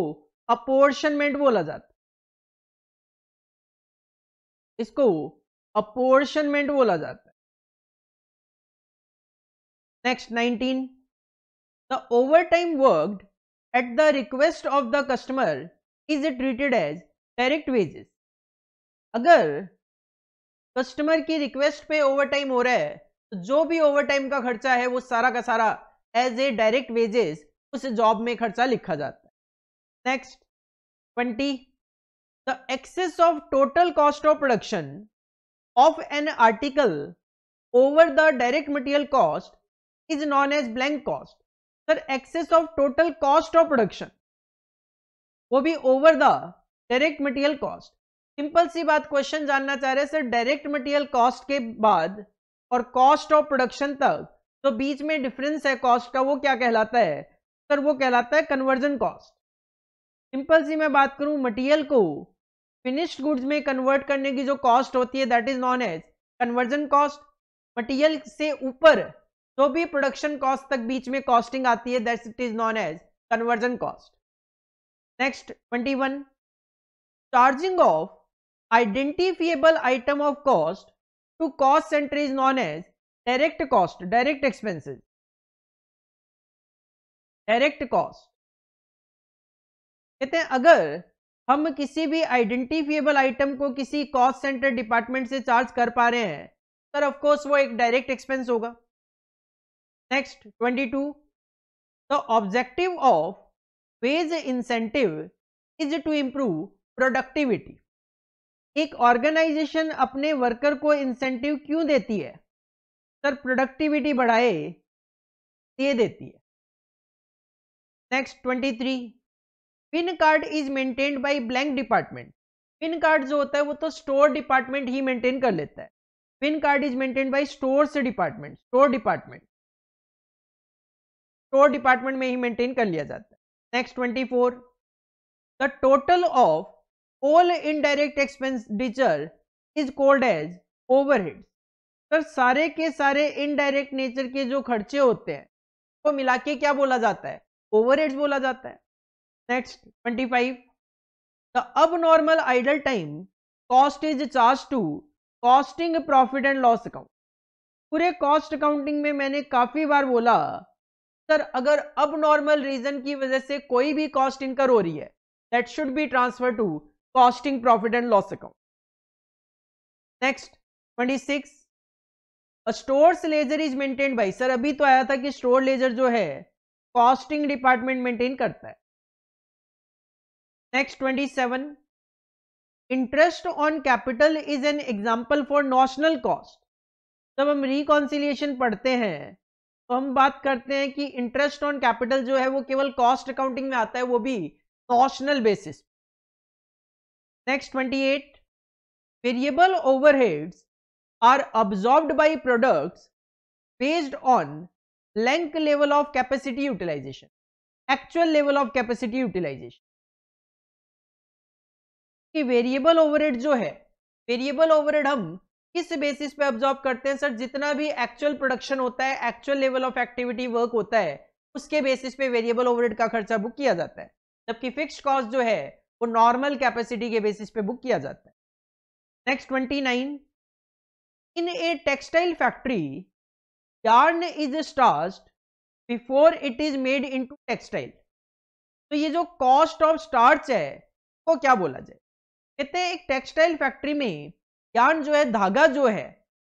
अपोर्शनमेंट बोला जाता है इसको अपोर्शनमेंट बोला जाता है Next 19. The overtime worked at the request of the customer is treated as direct wages अगर कस्टमर की रिक्वेस्ट पे ओवरटाइम हो रहा है तो जो भी ओवरटाइम का खर्चा है वो सारा का सारा एज ए डायरेक्ट वेजेस उस जॉब में खर्चा लिखा जाता है next twenty the excess of total cost of production of an article over the direct material cost is known as blank cost sir excess of total cost of production वो भी over the direct material cost simple सी बात question जानना चाह रहे हैं sir direct material cost के बाद और कॉस्ट ऑफ प्रोडक्शन तक तो बीच में डिफरेंस है कॉस्ट का वो क्या कहलाता है सर वो कहलाता है कन्वर्जन कॉस्ट सिंपल सी मैं बात करूं मटेरियल को फिनिश्ड गुड्स में कन्वर्ट करने की जो कॉस्ट होती है that is known as conversion cost material से ऊपर तो भी प्रोडक्शन कॉस्ट तक बीच में कॉस्टिंग आती है that it is known as conversion cost next twenty one charging of identifiable item of cost to cost centre is known as direct cost direct expenses direct cost कहते हैं अगर हम किसी भी आइडेंटिफिएबल आइटम को किसी कॉस्ट सेंटर डिपार्टमेंट से charge कर पा रहे हैं सर ऑफ कोर्स वो एक डायरेक्ट एक्सपेंस होगा Next 22. The objective of wage incentive is to improve productivity. एक ऑर्गेनाइजेशन अपने वर्कर को इंसेंटिव क्यों देती है सर प्रोडक्टिविटी बढ़ाए ये देती है next 23 bin card is maintained by blank department bin card जो होता है वो तो स्टोर डिपार्टमेंट ही मेंटेन कर लेता है bin card is maintain by stores department store department store department में ही मेंटेन कर लिया जाता है next twenty four the total of all indirect expenditure is called as overheads sir सारे के सारे इनडायरेक्ट नेचर के जो खर्चे होते हैं वो तो मिला के क्या बोला जाता है ओवरहेड्स बोला जाता है next twenty five the abnormal idle time cost is charge to costing profit and loss account पूरे कॉस्ट अकाउंटिंग में मैंने काफी बार बोला सर अगर अब नॉर्मल रीजन की वजह से कोई भी कॉस्ट इनकर हो रही है that should be transfer to costing profit and loss account next twenty six stores ledger is maintain by sir अभी तो आया था कि स्टोर लेजर जो है कॉस्टिंग डिपार्टमेंट मेंटेन करता है next twenty seven interest on capital is an example for notional cost जब हम रिकॉन्सिलियेशन पढ़ते हैं तो हम बात करते हैं कि इंटरेस्ट ऑन कैपिटल जो है वो केवल कॉस्ट अकाउंटिंग में आता है वो भी notional basis next twenty eight variable overheads are absorb by product based on blank level of capacity utilisation actual level of capacity utilisation कि वेरिएबल ओवरहेड जो है वेरिएबल ओवरहेड हम किस बेसिस पे ऑब्जॉर्व करते हैं सर जितना भी एक्चुअल प्रोडक्शन होता है actual level of activity work होता है उसके बेसिस पे वेरिएबल ओवरहेड का खर्चा बुक किया जाता है जबकि फिक्स्ड कॉस्ट जो है वो नॉर्मल कैपेसिटी के बेसिस पे बुक किया जाता है next twenty nine in a textile factory yarn is start before it is made to textile तो ये जो कॉस्ट ऑफ स्टार्च है वो क्या बोला जाए कहते हैं एक टेक्सटाइल फैक्ट्री में यार्न जो है धागा जो है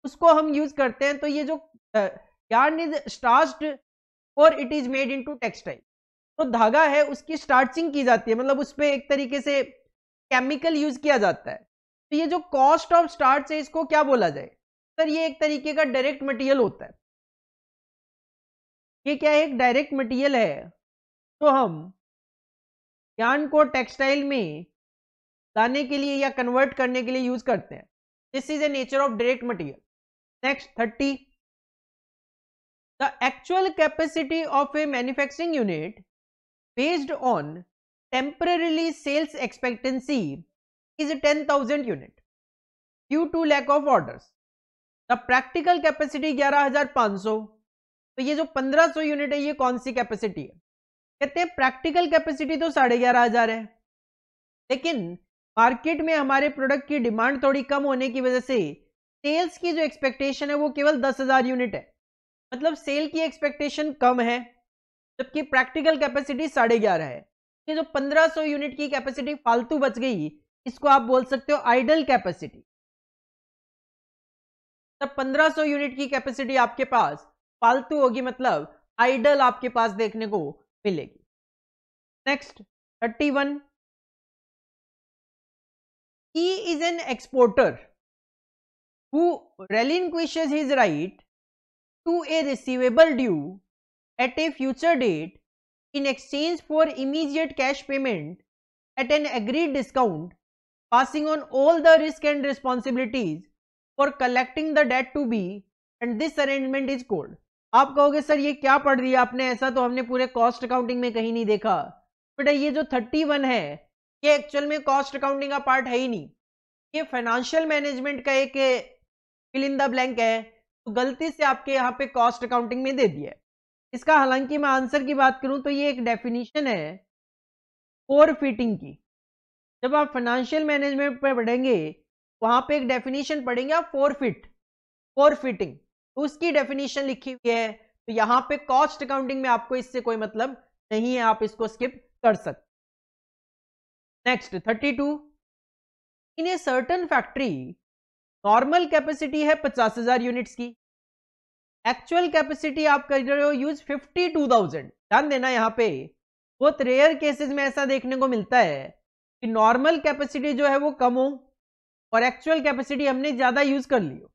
उसको हम यूज करते हैं तो ये जो यार्न इज स्टार्च और it is made into textile तो धागा है उसकी स्टार्चिंग की जाती है मतलब उस पर एक तरीके से केमिकल यूज किया जाता है तो ये जो कॉस्ट ऑफ स्टार्च है इसको क्या बोला जाए सर ये एक तरीके का डायरेक्ट मटीरियल होता है ये क्या है एक डायरेक्ट मटीरियल है तो हम यार्न को टेक्सटाइल में लाने के लिए या कन्वर्ट करने के लिए यूज करते हैं this is a nature of direct material next 30 the actual capacity of a manufacturing unit based on temporarily sales expectancy is 10000 unit due to lack of orders the practical capacity 11500 तो ये जो 1500 unit है ये कौन सी capacity है कहते हैं practical capacity तो साढ़े ग्यारह हजार है लेकिन मार्केट में हमारे प्रोडक्ट की डिमांड थोड़ी कम होने की वजह से सेल्स की जो एक्सपेक्टेशन है वो केवल दस हजार यूनिट है मतलब सेल की एक्सपेक्टेशन कम है जबकि प्रैक्टिकल कैपेसिटी साढ़े ग्यारह है ये जो पंद्रह सौ यूनिट की कैपेसिटी फालतू बच गई इसको आप बोल सकते हो आइडल कैपेसिटी तब पंद्रह सौ यूनिट की कैपेसिटी आपके पास फालतू होगी मतलब आइडल आपके पास देखने को मिलेगी next 31 he is an exporter who relinquishes his right to a receivable due at a future date in exchange for immediate cash payment at an agreed discount passing on all the risk and responsibilities for collecting the debt to be and this arrangement is called आप कहोगे sir ये क्या पढ़ रही है आपने ऐसा तो हमने पूरे कॉस्ट अकाउंटिंग में कहीं नहीं देखा बेटा ये जो 31 है ये एक्चुअल में कॉस्ट अकाउंटिंग का पार्ट है ही नहीं ये फाइनेंशियल मैनेजमेंट का एक फिल इन द ब्लैंक है तो गलती से आपके यहाँ पे कॉस्ट अकाउंटिंग में दे दिया है इसका हालांकि मैं आंसर की बात करूँ तो ये एक डेफिनेशन है फोर फिटिंग की जब आप फाइनेंशियल मैनेजमेंट पर पढ़ेंगे वहां पे एक डेफिनेशन पढ़ेंगे आप फोर फिट फोर फिटिंग तो उसकी डेफिनेशन लिखी हुई है तो यहाँ पे कॉस्ट अकाउंटिंग में आपको इससे कोई मतलब नहीं है आप इसको स्किप कर सकते next two in a certain factory normal capacity है पचास हजार यूनिट्स की एक्चुअल कैपेसिटी आप कर रहे हो यूज फिफ्टी टू थाउजेंड ध्यान देना यहाँ पे बहुत रेयर केसेस में ऐसा देखने को मिलता है कि नॉर्मल कैपेसिटी जो है वो कम हो और एक्चुअल कैपेसिटी हमने ज्यादा यूज कर लियो हो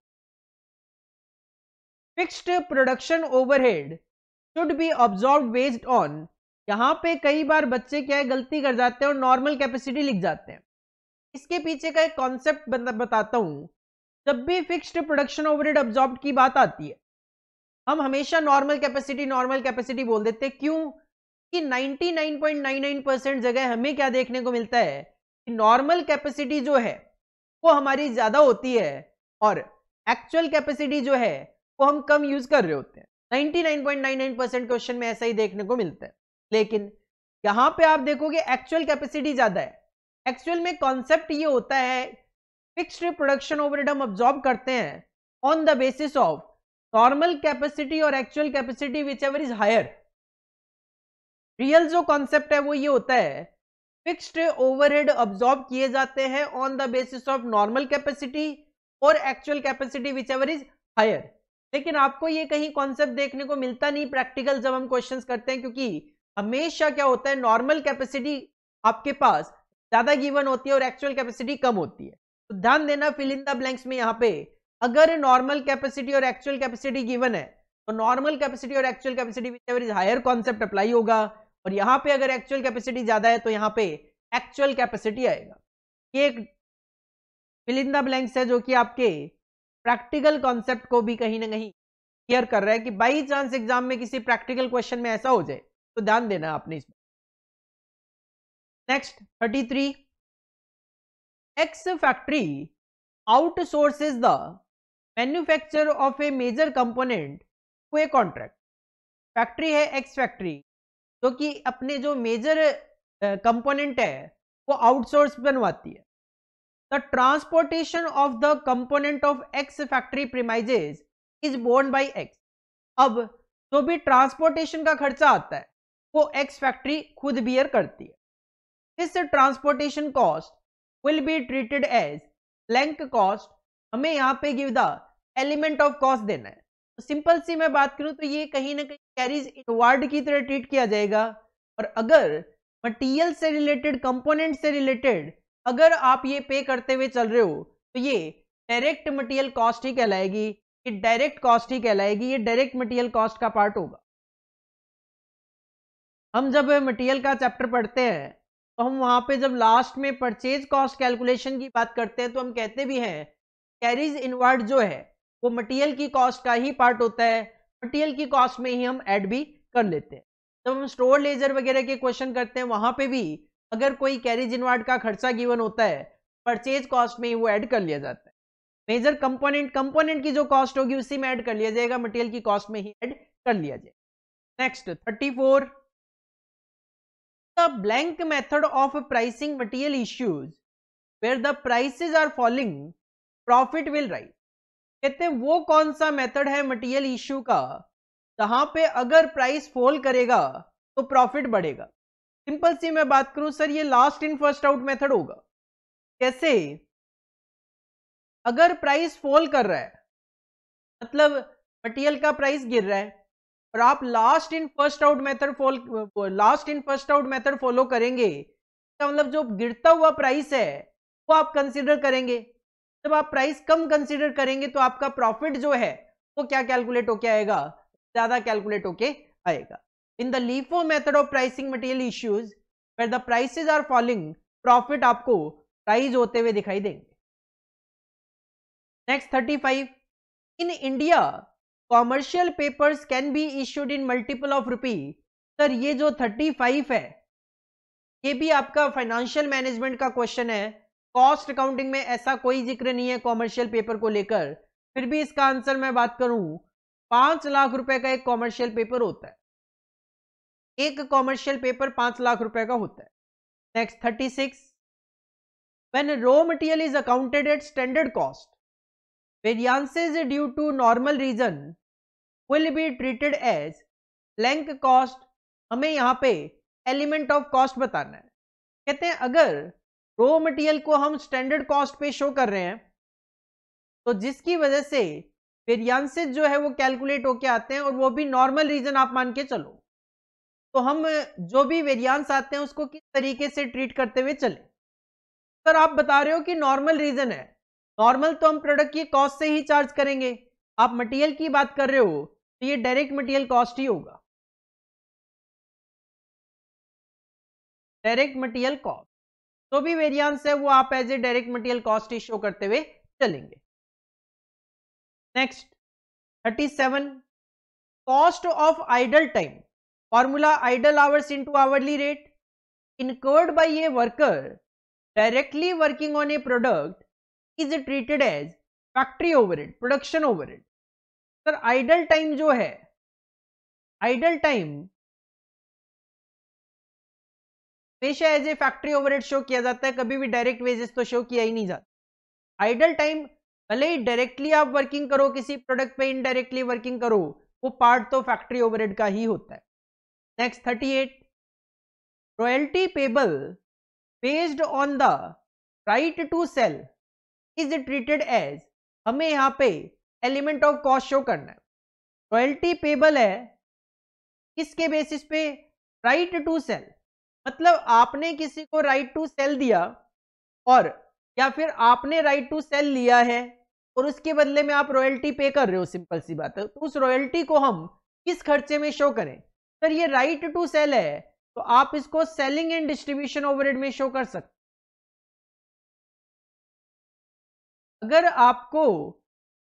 fixed production overhead should be absorb based on यहाँ पे कई बार बच्चे क्या है गलती कर जाते हैं और नॉर्मल कैपेसिटी लिख जाते हैं इसके पीछे का एक कॉन्सेप्ट बताता हूँ जब भी फिक्स्ड प्रोडक्शन ओवरहेड ऑब्जॉर्ब की बात आती है हम हमेशा नॉर्मल कैपेसिटी नॉर्मल कैपेसिटी बोल देते हैं क्यों कि 99.99 परसेंट जगह हमें क्या देखने को मिलता है कि नॉर्मल कैपेसिटी जो है वो हमारी ज़्यादा होती है और एक्चुअल कैपेसिटी जो है वो हम कम यूज़ कर रहे होते हैं 99.99 परसेंट क्वेश्चन में ऐसा ही देखने को मिलता है लेकिन यहां पे आप देखोगे एक्चुअल कैपेसिटी ज्यादा है एक्चुअल में कॉन्सेप्ट ये होता है फिक्स्ड प्रोडक्शन ओवरहेड हम ऑब्जॉर्व करते हैं on the basis of normal capacity और actual capacity whichever is higher real जो कॉन्सेप्ट है वो ये होता है फिक्स्ड ओवरहेड ऑब्जॉर्व किए जाते हैं on the basis of normal capacity और actual capacity whichever is higher लेकिन आपको ये कहीं कॉन्सेप्ट देखने को मिलता नहीं प्रैक्टिकल जब हम क्वेश्चंस करते हैं क्योंकि हमेशा क्या होता है नॉर्मल कैपेसिटी आपके पास ज्यादा गिवन होती है और एक्चुअल कैपेसिटी कम होती है तो ध्यान देना फिल इन द ब्लैंक्स में यहाँ पे अगर नॉर्मल कैपेसिटी और एक्चुअल कैपेसिटी गिवन है तो नॉर्मल कैपेसिटी और actual capacity whichever is higher concept apply होगा और यहाँ पे अगर एक्चुअल कैपेसिटी ज्यादा है तो यहाँ पे एक्चुअल कैपेसिटी आएगा ये एक फिल इन द ब्लैंक्स है जो कि आपके प्रैक्टिकल कॉन्सेप्ट को भी कहीं ना कहीं क्लियर कर रहा है कि बाई चांस एग्जाम में किसी प्रैक्टिकल क्वेश्चन में ऐसा हो जाए तो ध्यान देना आपने इसमें next thirty three X factory outsource is the manufacture of a major component to a contract factory है एक्स फैक्ट्री जो कि अपने जो मेजर कंपोनेंट है वो आउटसोर्स बनवाती है the transportation of the component of X factory premises is borne by X अब जो भी ट्रांसपोर्टेशन का खर्चा आता है को एक्स फैक्ट्री खुद बियर करती है इस transportation cost will be treated as blank cost हमें यहाँ पे give the element of cost देना है तो सिंपल सी मैं बात करूँ तो ये कहीं ना कहीं कैरीज इनवर्ड की तरह ट्रीट किया जाएगा और अगर मटीरियल से रिलेटेड कंपोनेंट से रिलेटेड अगर आप ये पे करते हुए चल रहे हो तो ये डायरेक्ट मटीरियल कॉस्ट ही कहलाएगी ये डायरेक्ट कॉस्ट ही कहलाएगी ये डायरेक्ट मटीरियल कॉस्ट का पार्ट होगा हम जब मटेरियल का चैप्टर पढ़ते हैं तो हम वहाँ पे जब लास्ट में परचेज कॉस्ट कैलकुलेशन की बात करते हैं तो हम कहते भी हैं कैरीज इनवर्ड जो है वो मटेरियल की कॉस्ट का ही पार्ट होता है मटेरियल की कॉस्ट में ही हम ऐड भी कर लेते हैं जब हम स्टोर लेजर वगैरह के क्वेश्चन करते हैं वहाँ पे भी अगर कोई कैरीज इनवर्ड का खर्चा गिवन होता है परचेज कॉस्ट में ही वो ऐड कर लिया जाता है मेजर कंपोनेंट कंपोनेंट की जो कॉस्ट होगी उसी में ऐड कर लिया जाएगा मटेरियल की कॉस्ट में ही ऐड कर लिया जाएगा next thirty four the blank method of pricing material issues where the prices are falling profit will rise कहते हैं वो कौन सा मेथड है मटेरियल इश्यू का जहां पे अगर प्राइस फॉल करेगा तो प्रॉफिट बढ़ेगा सिंपल सी मैं बात करूं सर ये last in first out method होगा कैसे अगर प्राइस फॉल कर रहा है मतलब मटेरियल का प्राइस गिर रहा है और आप last in first out method follow last in first out method follow करेंगे मतलब जो गिरता हुआ प्राइस है वो आप कंसिडर करेंगे जब आप प्राइस कम कंसिडर करेंगे तो आपका प्रॉफिट जो है वो क्या कैलकुलेट होके आएगा ज्यादा कैलकुलेट होके आएगा in the LIFO method of pricing material issues where the prices are falling profit आपको राइज होते हुए दिखाई देंगे next thirty five in India commercial papers can be issued in multiple of rupee sir ये जो thirty five है ये भी आपका फाइनेंशियल मैनेजमेंट का क्वेश्चन है कॉस्ट अकाउंटिंग में ऐसा कोई जिक्र नहीं है कॉमर्शियल पेपर को लेकर फिर भी इसका आंसर मैं बात करूं पांच लाख रुपए का एक कॉमर्शियल पेपर होता है एक कॉमर्शियल पेपर पांच लाख रुपए का होता है next thirty six when raw material is accounted at standard cost variances due to normal reason will be treated as blank cost हमें यहाँ पे element of cost बताना है कहते हैं अगर रो मटेरियल को हम स्टैंडर्ड कॉस्ट पे शो कर रहे हैं तो जिसकी वजह से वेरियांसेस जो है वो कैलकुलेट होके आते हैं और वो भी नॉर्मल रीजन आप मान के चलो तो हम जो भी वेरियांस आते हैं उसको किस तरीके से ट्रीट करते हुए चले सर आप बता रहे हो कि नॉर्मल रीजन है नॉर्मल तो हम प्रोडक्ट की कॉस्ट से ही चार्ज करेंगे आप मटेरियल की बात कर रहे हो तो ये डायरेक्ट मटेरियल कॉस्ट ही होगा डायरेक्ट मटेरियल कॉस्ट तो भी वेरियंस है वो आप as a direct material cost ही शो करते हुए चलेंगे next thirty seven cost of idle time formula idle hours into hourly rate incurred by a worker directly working on a product is treated as factory it production it sir idle time जो है idle time हमेशा as a factory overhead show किया जाता है कभी भी direct wages तो show किया ही नहीं जाता आइडल टाइम भले ही डायरेक्टली आप वर्किंग करो किसी प्रोडक्ट पे इनडायरेक्टली वर्किंग करो वो पार्ट तो फैक्ट्री ओवर का ही होता है next thirty eight royalty payable based on the right to cell is treated as हमें यहाँ पे एलिमेंट ऑफ कॉस्ट शो करना है रॉयल्टी पेबल है किसके बेसिस पे राइट टू सेल मतलब आपने किसी को राइट टू सेल दिया और या फिर आपने राइट टू सेल लिया है और उसके बदले में आप रॉयल्टी पे कर रहे हो सिंपल सी बात है तो उस रॉयल्टी को हम किस खर्चे में शो करें सर ये राइट टू सेल है तो आप इसको सेलिंग एंड डिस्ट्रीब्यूशन ओवरहेड में शो कर सकते अगर आपको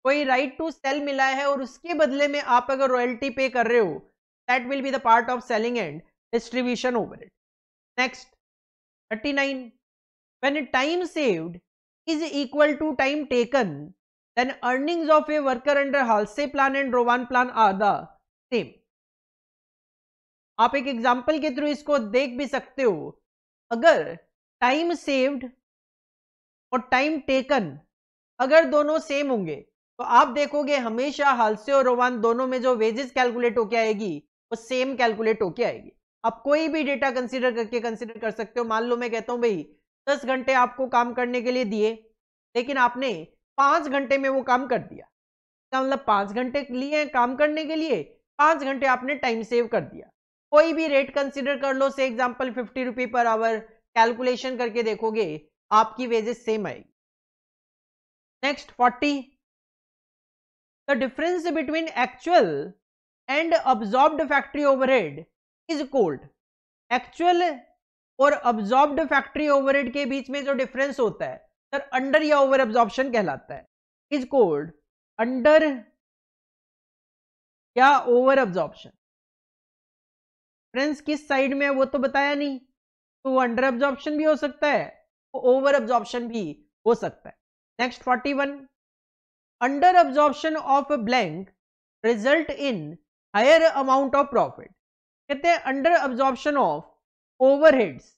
कोई राइट टू सेल मिला है और उसके बदले में आप अगर रॉयल्टी पे कर रहे हो that will be the part of selling and distribution over it next thirty nine when time saved is equal to time taken then earnings of a worker under Halsey plan and Rowan plan are the same आप एक example के through इसको देख भी सकते हो अगर time saved और टाइम टेकन अगर दोनों सेम होंगे तो आप देखोगे हमेशा हालसे और रोवान दोनों में जो वेजेस कैलकुलेट होके आएगी वो सेम कैलकुलेट होके आएगी आप कोई भी डेटा कंसिडर करके कंसिडर कर सकते हो मान लो मैं कहता हूँ भाई दस घंटे आपको काम करने के लिए दिए लेकिन आपने पाँच घंटे में वो काम कर दिया क्या मतलब पाँच घंटे लिए काम करने के लिए पाँच घंटे आपने टाइम सेव कर दिया कोई भी रेट कंसिडर कर लो से एग्जाम्पल फिफ्टी रुपी पर आवर कैलकुलेशन करके देखोगे आपकी वेजेस सेम आएगी next 40 the difference between actual and absorbed factory overhead is called actual और absorbed factory overhead के बीच में जो difference होता है सर under या over absorption कहलाता है is called under या over absorption डिफरेंस किस साइड में है वो तो बताया नहीं तो अंडर एब्जॉर्प्शन भी हो सकता है तो ओवर एब्जॉर्प्शन भी हो सकता है next 41 under absorption of blank result in higher amount of profit कहते हैं अंडर absorption ऑफ ओवरहेड्स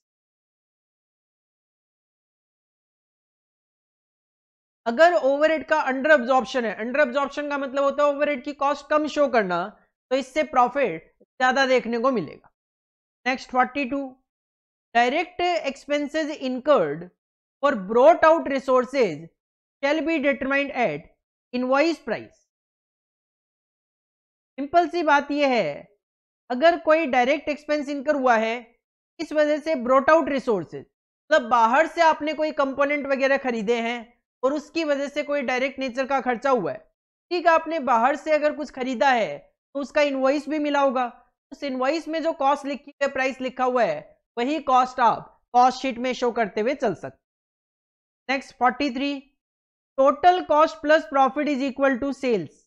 अगर ओवरहेड का अंडर ऑब्जॉर्प्शन है अंडर ऑब्जॉर्प्शन का मतलब होता है ओवरहेड की कॉस्ट कम शो करना तो इससे प्रॉफिट ज्यादा देखने को मिलेगा next forty two direct expenses incurred for brought out resources shall be determined at invoice price simple सी बात यह है अगर कोई डायरेक्ट एक्सपेंस इनकर हुआ है इस वजह से ब्रोट आउट रिसोर्सेज मतलब बाहर से आपने कोई कंपोनेंट वगैरह खरीदे हैं और उसकी वजह से कोई डायरेक्ट नेचर का खर्चा हुआ है ठीक है आपने बाहर से अगर कुछ खरीदा है तो उसका इन्वॉइस भी मिला होगा उस इन्वॉइस में जो कॉस्ट लिखी है प्राइस लिखा हुआ है वही कॉस्ट आप कॉस्ट शीट में शो करते हुए चल सकते next forty three total cost plus profit is equal to sales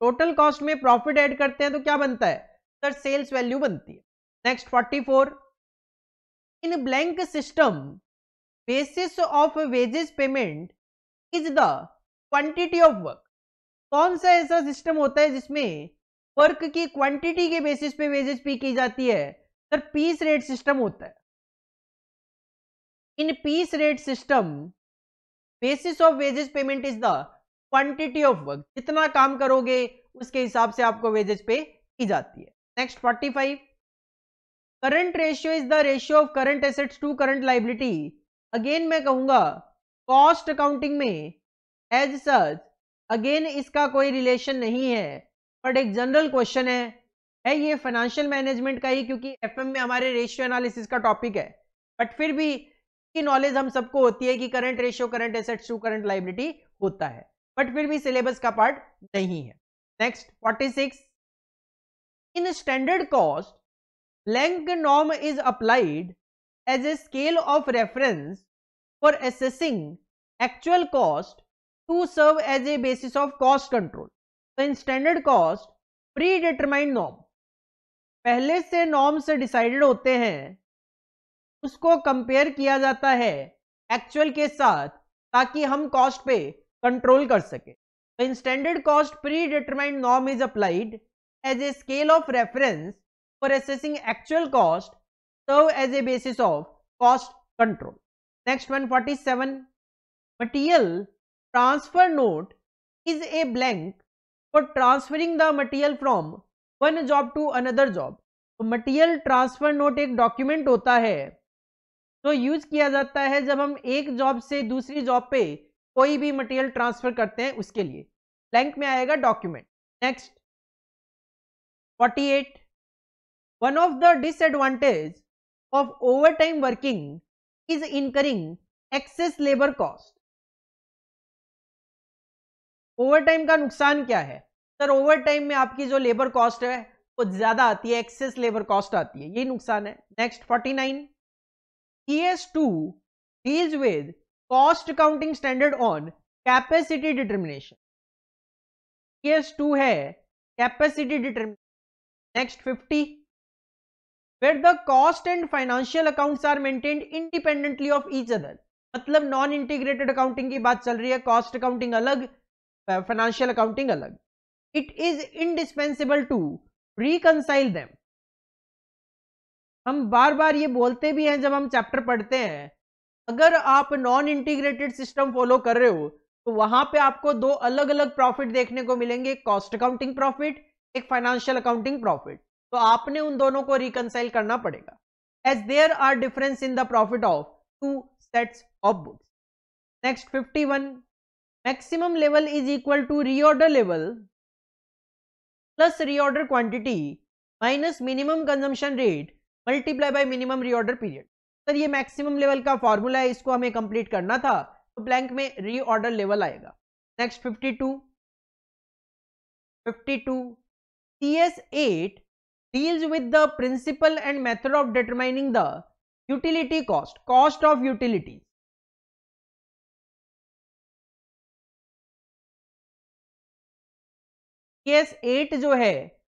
total cost में प्रॉफिट ऐड करते हैं तो क्या बनता है सर सेल्स वैल्यू बनती है next 44 in blank system basis of wages payment is the quantity of work कौन सा ऐसा सिस्टम होता है जिसमें वर्क की क्वांटिटी के बेसिस पे वेजेस पे की जाती है सर पीस रेट सिस्टम होता है in piece rate system basis of wages payment is the quantity of work जितना काम करोगे उसके हिसाब से आपको वेजेस पे की जाती है next 45 current ratio is the ratio of current assets to current liability again मैं कहूंगा कॉस्ट अकाउंटिंग में एज सच अगेन इसका कोई रिलेशन नहीं है बट एक जनरल क्वेश्चन है है ये फाइनेंशियल मैनेजमेंट का ही क्योंकि एफएम में हमारे रेशियो एनालिसिस का टॉपिक है बट फिर भी की नॉलेज हम सबको होती है कि current ratio current assets to current liability होता है बट फिर भी सिलेबस का पार्ट नहीं है नेक्स्ट 46 इन स्टैंडर्ड कॉस्ट लैंग norm is applied as a scale of reference for assessing actual cost to serve as a basis of cost control in standard cost predetermined norm पहले से norms decided होते हैं उसको compare किया जाता है actual के साथ ताकि हम कॉस्ट पे कंट्रोल कर सके तो in standard cost predetermined norm is applied as a scale of reference for assessing actual cost serve as a basis of cost control next one forty seven material transfer note is a blank for transferring the material from one job to another job तो material transfer note एक document होता है तो use किया जाता है जब हम एक जॉब से दूसरी जॉब पे कोई भी मटेरियल ट्रांसफर करते हैं उसके लिए ब्लैंक में आएगा document next 48 the of of overtime working is incurring excess labour cost over overtime का नुकसान क्या है सर ओवरटाइम में आपकी जो लेबर कॉस्ट है वो ज्यादा आती है एक्सेस लेबर कॉस्ट आती है यही नुकसान है next 49 ES2 deals with cost accounting standard on capacity determination. ES2 है capacity determination. Next 50 where the cost and financial accounts are maintained independently of each other. मतलब non-integrated accounting की बात चल रही है cost accounting अलग financial accounting अलग It is indispensable to reconcile them. हम बार बार ये बोलते भी हैं जब हम चैप्टर पढ़ते हैं अगर आप नॉन इंटीग्रेटेड सिस्टम फॉलो कर रहे हो तो वहां पे आपको दो अलग अलग प्रॉफिट देखने को मिलेंगे कॉस्ट अकाउंटिंग प्रॉफिट एक फाइनेंशियल अकाउंटिंग प्रॉफिट तो आपने उन दोनों को रिकनसाइल करना पड़ेगा as there are difference in the profit of two sets of books next fifty one maximum level is equal to reorder level plus reorder quantity minus minimum consumption rate multiply by minimum reorder period sir ये maximum level का formula है इसको हमें complete करना था तो blank में reorder level आएगा next fifty two fifty two C S eight deals with the principal and method of determining the utility cost cost of utilities CAS eight जो है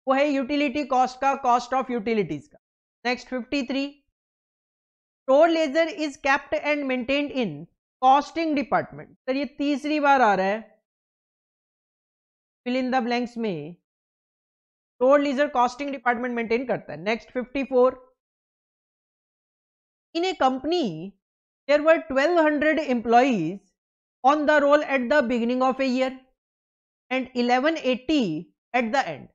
वो है यूटिलिटी कॉस्ट का कॉस्ट ऑफ यूटिलिटीज का fifty three store ledger is kept and maintained in costing department sir ये तीसरी बार आ रहा है फिल इन द ब्लैंक्स में store ledger costing department maintain करता है next fifty four in a company there were hundred employees on the roll at the beginning of a year and eighty at the end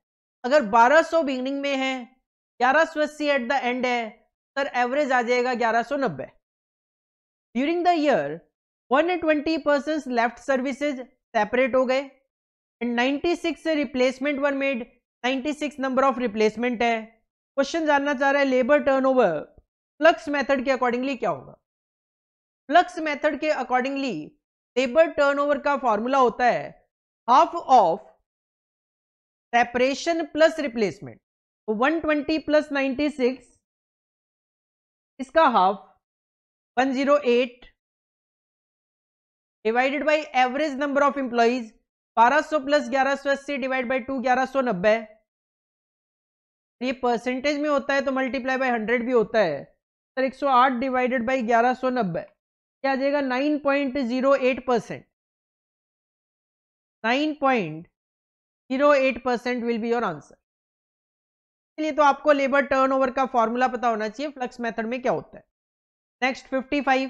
अगर 1200 beginning में है ग्यारह सौ अस्सी at the end है sir average आ जाएगा ग्यारह सौ नब्बे during the year one twenty percent left services separate हो गए एंड 96 से replacement one made six number of replacement है क्वेश्चन जानना चाह रहा है labour turnover flux method के अकॉर्डिंगली क्या होगा फ्लक्स मैथड के अकॉर्डिंगली लेबर टर्न ओवर का फॉर्मूला होता है half of separation plus replacement तो 120 ट्वेंटी प्लस नाइन्टी इसका half 108 divided by average number of employees 1200 plus ग्यारह अस्सी डिवाइड बाय 2 1190 ये परसेंटेज में होता है तो मल्टीप्लाई बाय 100 भी होता है सर 108 डिवाइडेड बाय 1190 क्या आ जाएगा 9.08 percent nine point eight percent will be your answer लिए तो आपको लेबर टर्नओवर का फॉर्मूला पता होना चाहिए फ्लक्स मेथड में क्या होता है नेक्स्ट 55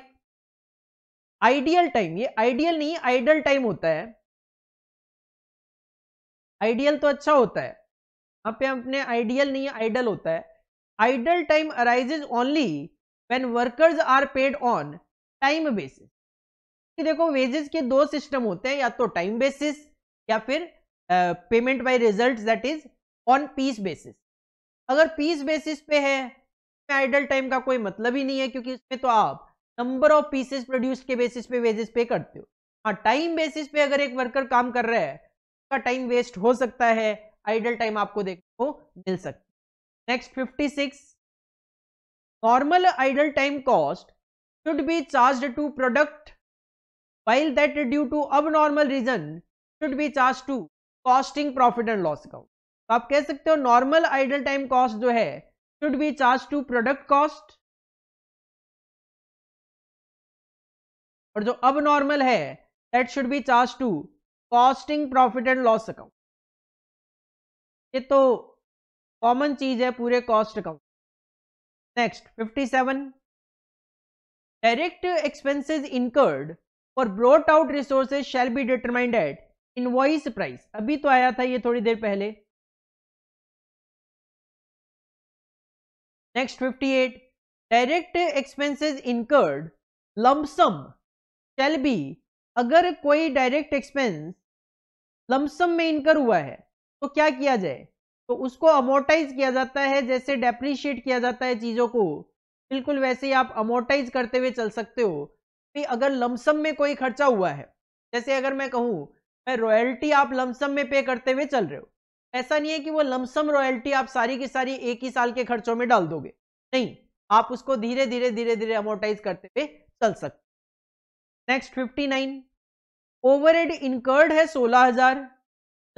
आइडियल टाइम ये आइडियल नहीं आइडल टाइम होता है आइडियल तो अच्छा होता है यहाँ पे अपने आइडियल नहीं आइडल होता है idle time arises only when workers are paid on time basis देखो वेजेस के दो सिस्टम होते हैं या तो टाइम बेसिस या फिर payment by result that is on piece basis अगर पीस बेसिस पे है आइडल टाइम का कोई मतलब ही नहीं है क्योंकि उसमें तो आप नंबर ऑफ पीसेस प्रोड्यूस के बेसिस पे वेजेस पे करते हो हाँ टाइम बेसिस पे अगर एक वर्कर काम कर रहा है उसका टाइम वेस्ट हो सकता है आइडल टाइम आपको देखने को मिल सकता है next fifty six idle time cost should be charge to product while that due to अब abnormal reason should be charged to costing profit and loss account तो आप कह सकते हो नॉर्मल आइडल टाइम कॉस्ट जो है should be charge to product cost और जो अब नॉर्मल है that should be charge to costing profit and loss account ये तो कॉमन चीज है पूरे cost account next 57 direct expenses incurred और brought out resources shall be determined at invoice price अभी तो आया था ये थोड़ी देर पहले Next 58 direct expenses incurred lump sum shall be अगर कोई डायरेक्ट एक्सपेंस लमसम में इनकर हुआ है तो क्या किया जाए तो उसको अमोटाइज किया जाता है जैसे डेप्रिशिएट किया जाता है चीज़ों को बिल्कुल वैसे ही आप अमोटाइज करते हुए चल सकते हो कि अगर लमसम में कोई खर्चा हुआ है जैसे अगर मैं कहूँ मैं रॉयल्टी आप लमसम में पे करते हुए चल रहे हो ऐसा नहीं है कि वो लमसम रॉयल्टी आप सारी की सारी एक ही साल के खर्चों में डाल दोगे नहीं आप उसको धीरे धीरे धीरे धीरे अमोर्टाइज करते हुए चल सकते next 59 nine overhead incurred है 16000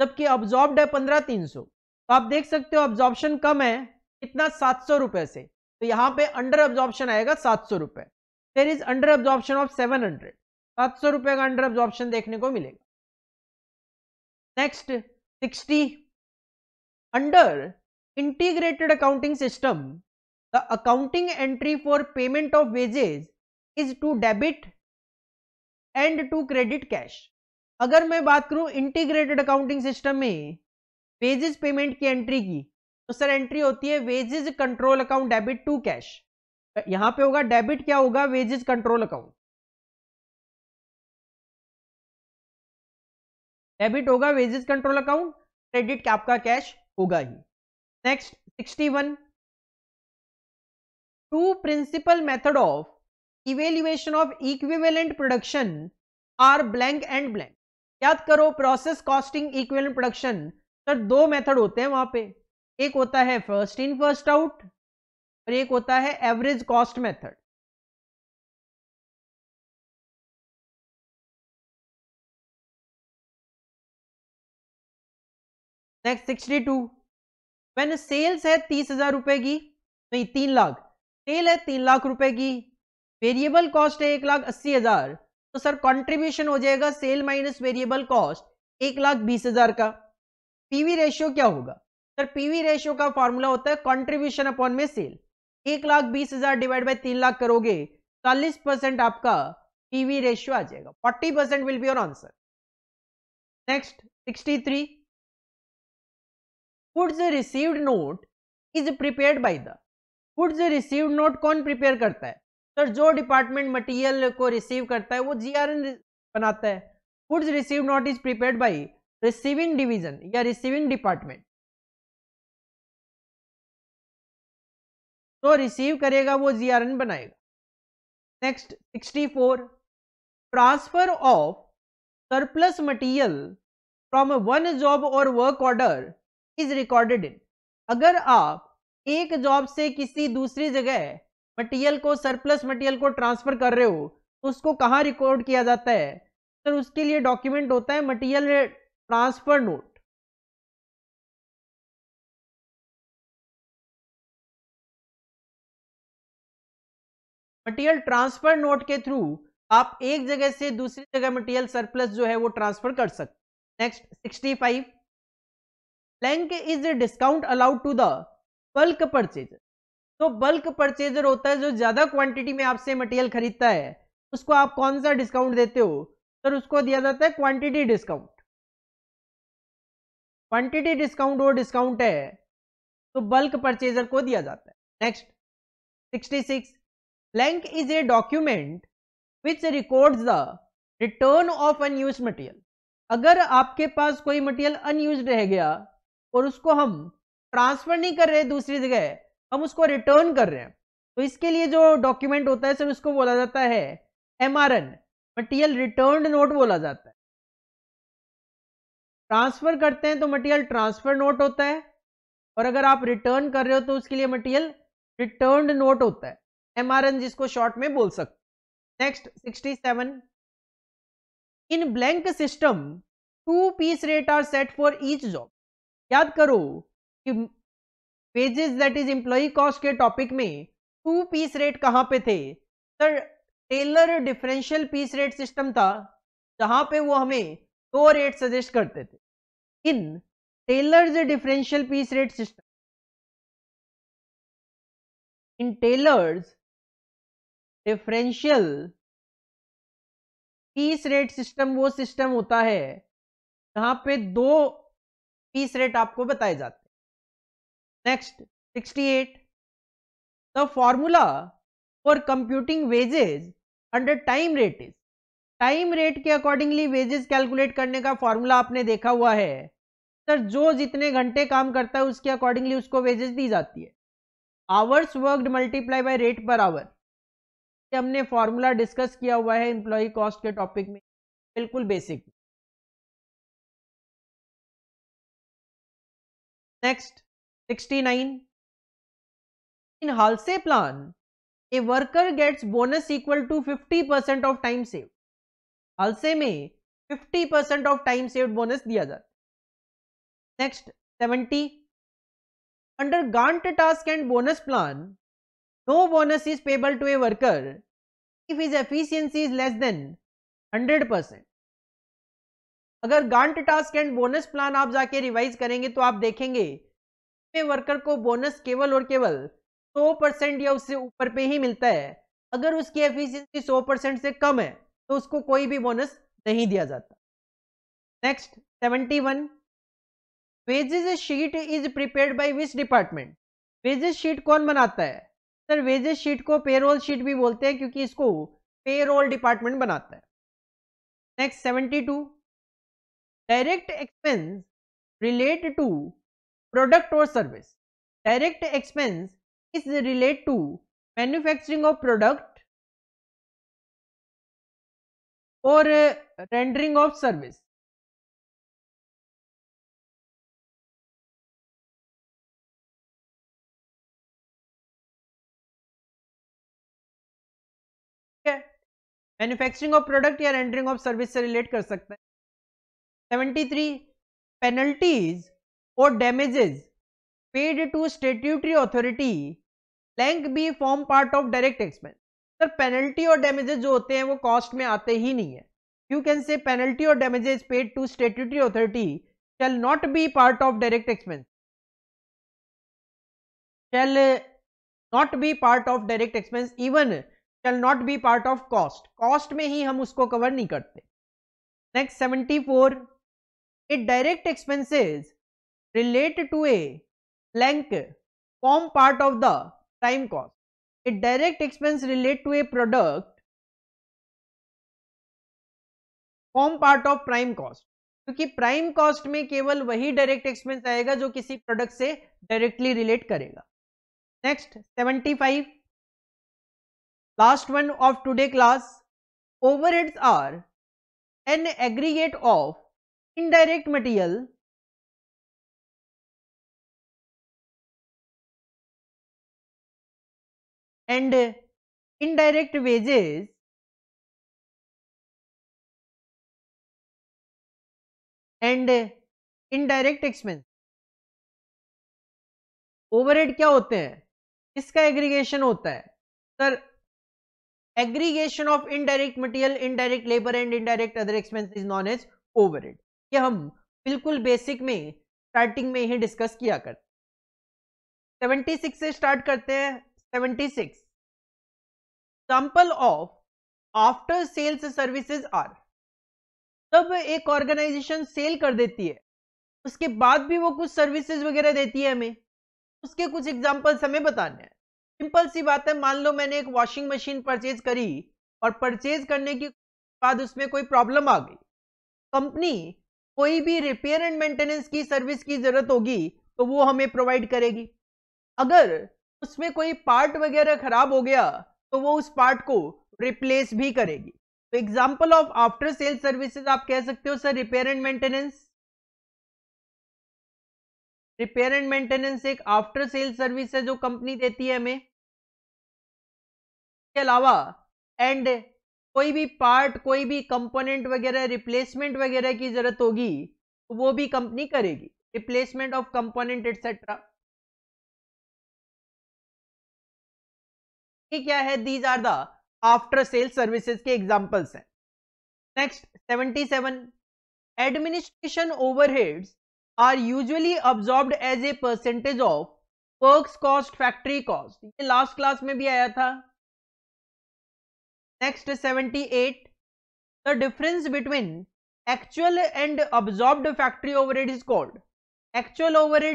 जबकि ऑब्जॉर्ब है 15300 तो आप देख सकते हो ऑब्जॉर्बशन कम है कितना सात रुपए से तो यहाँ पे अंडर ऑब्जॉर्बशन आएगा सात सौ रुपए there is under absorption of seven hundred सात सौ रुपए का अंडर ऑब्जॉर्बशन देखने को मिलेगा next sixty under integrated accounting system the accounting entry for payment of wages is to debit and to credit cash अगर मैं बात करूं इंटीग्रेटेड अकाउंटिंग सिस्टम में वेजेस पेमेंट की एंट्री की तो सर एंट्री होती है wages control account debit to cash यहां पे होगा डेबिट क्या होगा वेजेस कंट्रोल अकाउंट डेबिट होगा वेजेस कंट्रोल अकाउंट क्रेडिट आपका कैश होगा ही next sixty one two principal method of evaluation of equivalent production are blank and blank याद करो process costing equivalent production sir दो मेथड होते हैं वहां पे एक होता है फर्स्ट इन फर्स्ट आउट और एक होता है average cost method next sixty two when sales है तीस हजार रुपए की नहीं तीन लाख सेल है तीन लाख रुपए की वेरिएबल कॉस्ट है एक लाख अस्सी हजार तो सर कंट्रीब्यूशन हो जाएगा सेल माइनस वेरिएबल कॉस्ट एक लाख बीस हजार का पीवी रेशियो क्या होगा सर पीवी रेशियो का फॉर्मूला होता है कंट्रीब्यूशन अपॉन में सेल एक लाख बीस हजार डिवाइड बाई तीन लाख करोगे चालीस परसेंट आपका पीवी रेशियो आ जाएगा forty percent will be your answer next sixty three goods received note is prepared by the goods received note कौन प्रिपेयर करता है सर जो डिपार्टमेंट मटेरियल को रिसीव करता है वो जीआरएन बनाता है फूड receive note is prepared by receiving division या रिसीविंग डिपार्टमेंट तो रिसीव करेगा वो जीआरएन बनाएगा next 64 transfer of surplus material from one job और work order is recorded in अगर आप एक जॉब से किसी दूसरी जगह मटेरियल को सरप्लस मटेरियल को ट्रांसफर कर रहे हो तो उसको कहाँ रिकॉर्ड किया जाता है सर तो उसके लिए डॉक्यूमेंट होता है material transfer note material transfer note के थ्रू आप एक जगह से दूसरी जगह मटेरियल सरप्लस जो है वो ट्रांसफर कर सकते next five blank is discount allowed to the bulk purchaser तो बल्क परचेजर होता है जो ज्यादा क्वांटिटी में आपसे मटेरियल खरीदता है उसको आप कौन सा डिस्काउंट देते हो सर तो उसको दिया जाता है क्वांटिटी डिस्काउंट क्वांटिटी डिस्काउंट वो डिस्काउंट है तो बल्क परचेजर को दिया जाता है next sixty six blank is a document which records the return of unused material अगर आपके पास कोई मटेरियल अनयूज रह गया और उसको हम ट्रांसफर नहीं कर रहे दूसरी जगह हम उसको रिटर्न कर रहे हैं तो इसके लिए जो डॉक्यूमेंट होता है सर उसको बोला जाता है M R N material return note बोला जाता है ट्रांसफर करते हैं तो मटीरियल ट्रांसफर नोट होता है और अगर आप रिटर्न कर रहे हो तो उसके लिए मटीरियल रिटर्न नोट होता है एम आर एन जिसको शॉर्ट में बोल सकते next sixty seven in blank system two piece rate are set for each job याद करो कि wages that is employ cost के टॉपिक में टू पीस रेट कहाँ पे थे sir Taylor differential piece rate system था जहां पे वो हमें दो रेट सजेस्ट करते थे in Taylor differential piece rate system in Taylor's differential piece rate system वो सिस्टम होता है जहां पे दो पीस रेट आपको बताए जाते हैं next 68 the formula for computing wages under time rate is time rate के अकॉर्डिंगली वेजेस कैलकुलेट करने का फॉर्मूला आपने देखा हुआ है सर जो जितने घंटे काम करता है उसके अकॉर्डिंगली उसको वेजेस दी जाती है hours worked multiply by rate per hour हमने फॉर्मूला डिस्कस किया हुआ है एम्प्लॉय कॉस्ट के टॉपिक में बिल्कुल basic Next, 69. In Halse plan, a worker gets bonus equal to 50% of time saved. Halse में 50% of time saved bonus दिया जाता Next 70 under gantt task and bonus plan no bonus is payable to a worker if his efficiency is less than 100% अगर Gantt task and bonus plan आप जाके revise करेंगे तो आप देखेंगे पे वर्कर को बोनस केवल और केवल 100 परसेंट या उससे ऊपर पे ही मिलता है अगर उसकी एफिशिएंसी 100 परसेंट से कम है तो उसको कोई भी बोनस नहीं दिया जाता next 71 wages sheet is prepare by which department wages sheet कौन बनाता है सर वेजेज शीट को पेरोल शीट भी बोलते हैं क्योंकि इसको पेरोल डिपार्टमेंट बनाता है next seventy two direct expense relate to product और service direct expense is relate to manufacturing of product और rendering of service manufacturing of product या रेंडरिंग ऑफ सर्विस से रिलेट कर सकते हैं 73 penalties or damages paid to statutory authority blank be form part of direct expense sir penalty और damages जो होते हैं वो कॉस्ट में आते ही नहीं है यू कैन से पेनल्टी और damages paid to statutory authority shall not be part of direct expense shall not be part of direct expense even shall not be part of cost cost में ही हम उसको cover नहीं करते next 74 direct expenses related to a blank form part of the time cost A direct expense relate to a product form part of prime cost क्योंकि prime cost में केवल वही direct expense आएगा जो किसी प्रोडक्ट से डायरेक्टली रिलेट करेगा next seventy five last one of today class overheads are an aggregate of indirect material and indirect wages and indirect expense overhead क्या होते हैं इसका एग्रीगेशन होता है sir aggregation of indirect material indirect labour and indirect other expense is known as overhead ये हम बिल्कुल basic में स्टार्टिंग में ही डिस्कस किया करते सेवेंटी सिक्स से स्टार्ट करते हैं seventy six example of after sales services are तब एक ऑर्गेनाइजेशन सेल कर देती है उसके बाद भी वो कुछ सर्विसेज वगैरह देती है हमें उसके कुछ एग्जाम्पल्स हमें बताने हैं सिंपल सी बात है मान लो मैंने एक वॉशिंग मशीन परचेज करी और परचेज करने के बाद उसमें कोई प्रॉब्लम आ गई कंपनी कोई भी रिपेयर एंड मेंटेनेंस की सर्विस की जरूरत होगी तो वो हमें प्रोवाइड करेगी अगर उसमें कोई पार्ट वगैरह खराब हो गया तो वो उस पार्ट को रिप्लेस भी करेगी तो example of after sale services आप कह सकते हो sir repair and maintenance repair and maintenance एक आफ्टर सेल सर्विस है जो कंपनी देती है हमें इसके अलावा एंड कोई भी पार्ट कोई भी कंपोनेंट वगैरह रिप्लेसमेंट वगैरह की जरूरत होगी तो वो भी कंपनी करेगी रिप्लेसमेंट ऑफ कंपोनेंट एटसेट्रा ये क्या है these are the after sale services के एग्जांपल्स हैं next 77 administration overheads are usually absorb as a percentage of works cost factory cost ये लास्ट क्लास में भी आया था next seventy eight the difference between actual and absorbed factory over is called actual over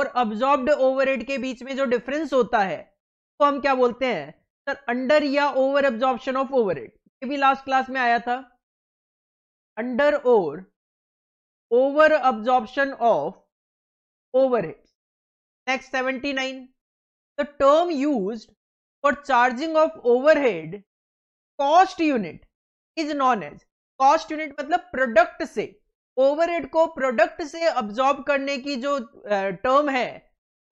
और absorb over के बीच में जो डिफरेंस होता है वो तो हम क्या बोलते हैं सर अंडर या ओवर ऑब्जॉर्बन ऑफ ओवर ये भी लास्ट क्लास में आया था अंडर और over absorption of over next seventy nine the term use for charging of overhead cost unit is known as cost unit मतलब प्रोडक्ट से over को प्रोडक्ट से अब्जॉर्ब करने की जो टर्म है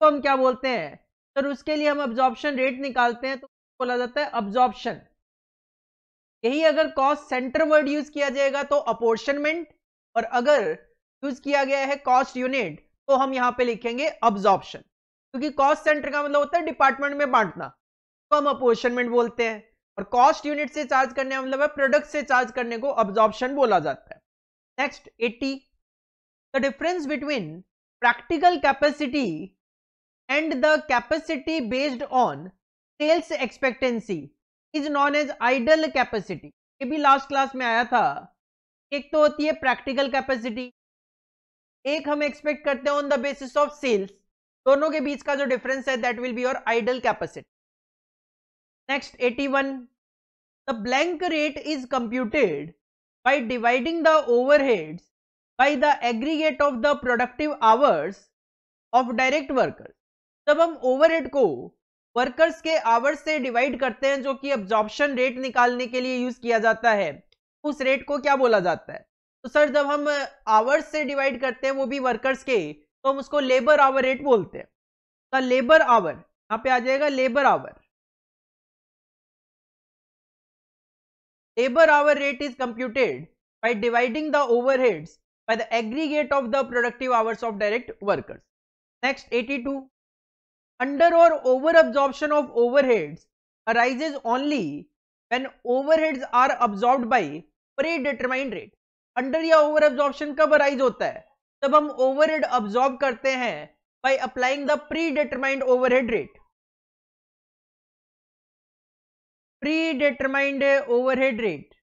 तो हम क्या बोलते हैं सर तो उसके लिए हम अब्जॉर्प्शन रेट निकालते हैं तो बोला जाता है अब्जॉर्प्शन यही अगर कॉस्ट सेंटर वर्ड यूज किया जाएगा तो अपोर्शनमेंट और अगर यूज किया गया है कॉस्ट यूनिट तो हम यहां पे लिखेंगे अब्जॉर्प्शन क्योंकि कॉस्ट सेंटर का मतलब होता है डिपार्टमेंट में बांटना तो हम अपोर्शनमेंट बोलते हैं और कॉस्ट यूनिट से चार्ज करने का मतलब है प्रोडक्ट से चार्ज करने को अब्जॉर्प्शन बोला जाता है next eighty the difference between practical capacity and the capacity based on sales expectancy is known as idle capacity ये भी लास्ट क्लास में आया था एक तो होती है प्रैक्टिकल कैपेसिटी एक हम एक्सपेक्ट करते हैं on the basis of sales दोनों के बीच का जो डिफरेंस है that will be your idle capacity Next 81. The blank rate is computed by dividing the overheads by the aggregate of the productive hours of direct workers. जब हम overhead को workers के आवर्स से डिवाइड करते हैं जो कि एब्जॉर्प्शन रेट निकालने के लिए यूज किया जाता है उस रेट को क्या बोला जाता है तो सर जब हम आवर्स से डिवाइड करते हैं वो भी वर्कर्स के तो हम उसको लेबर आवर रेट बोलते हैं द लेबर आवर यहाँ पे आ जाएगा labour hour labor hour rate is computed by dividing the overheads by the aggregate of the productive hours of direct workers. Next 82. Under or over absorption of overheads arises only when overheads are absorbed by predetermined rate. under ya over absorption kab arise hota hai tab hum overhead absorb karte hain by applying the predetermined overhead rate predetermined overhead rate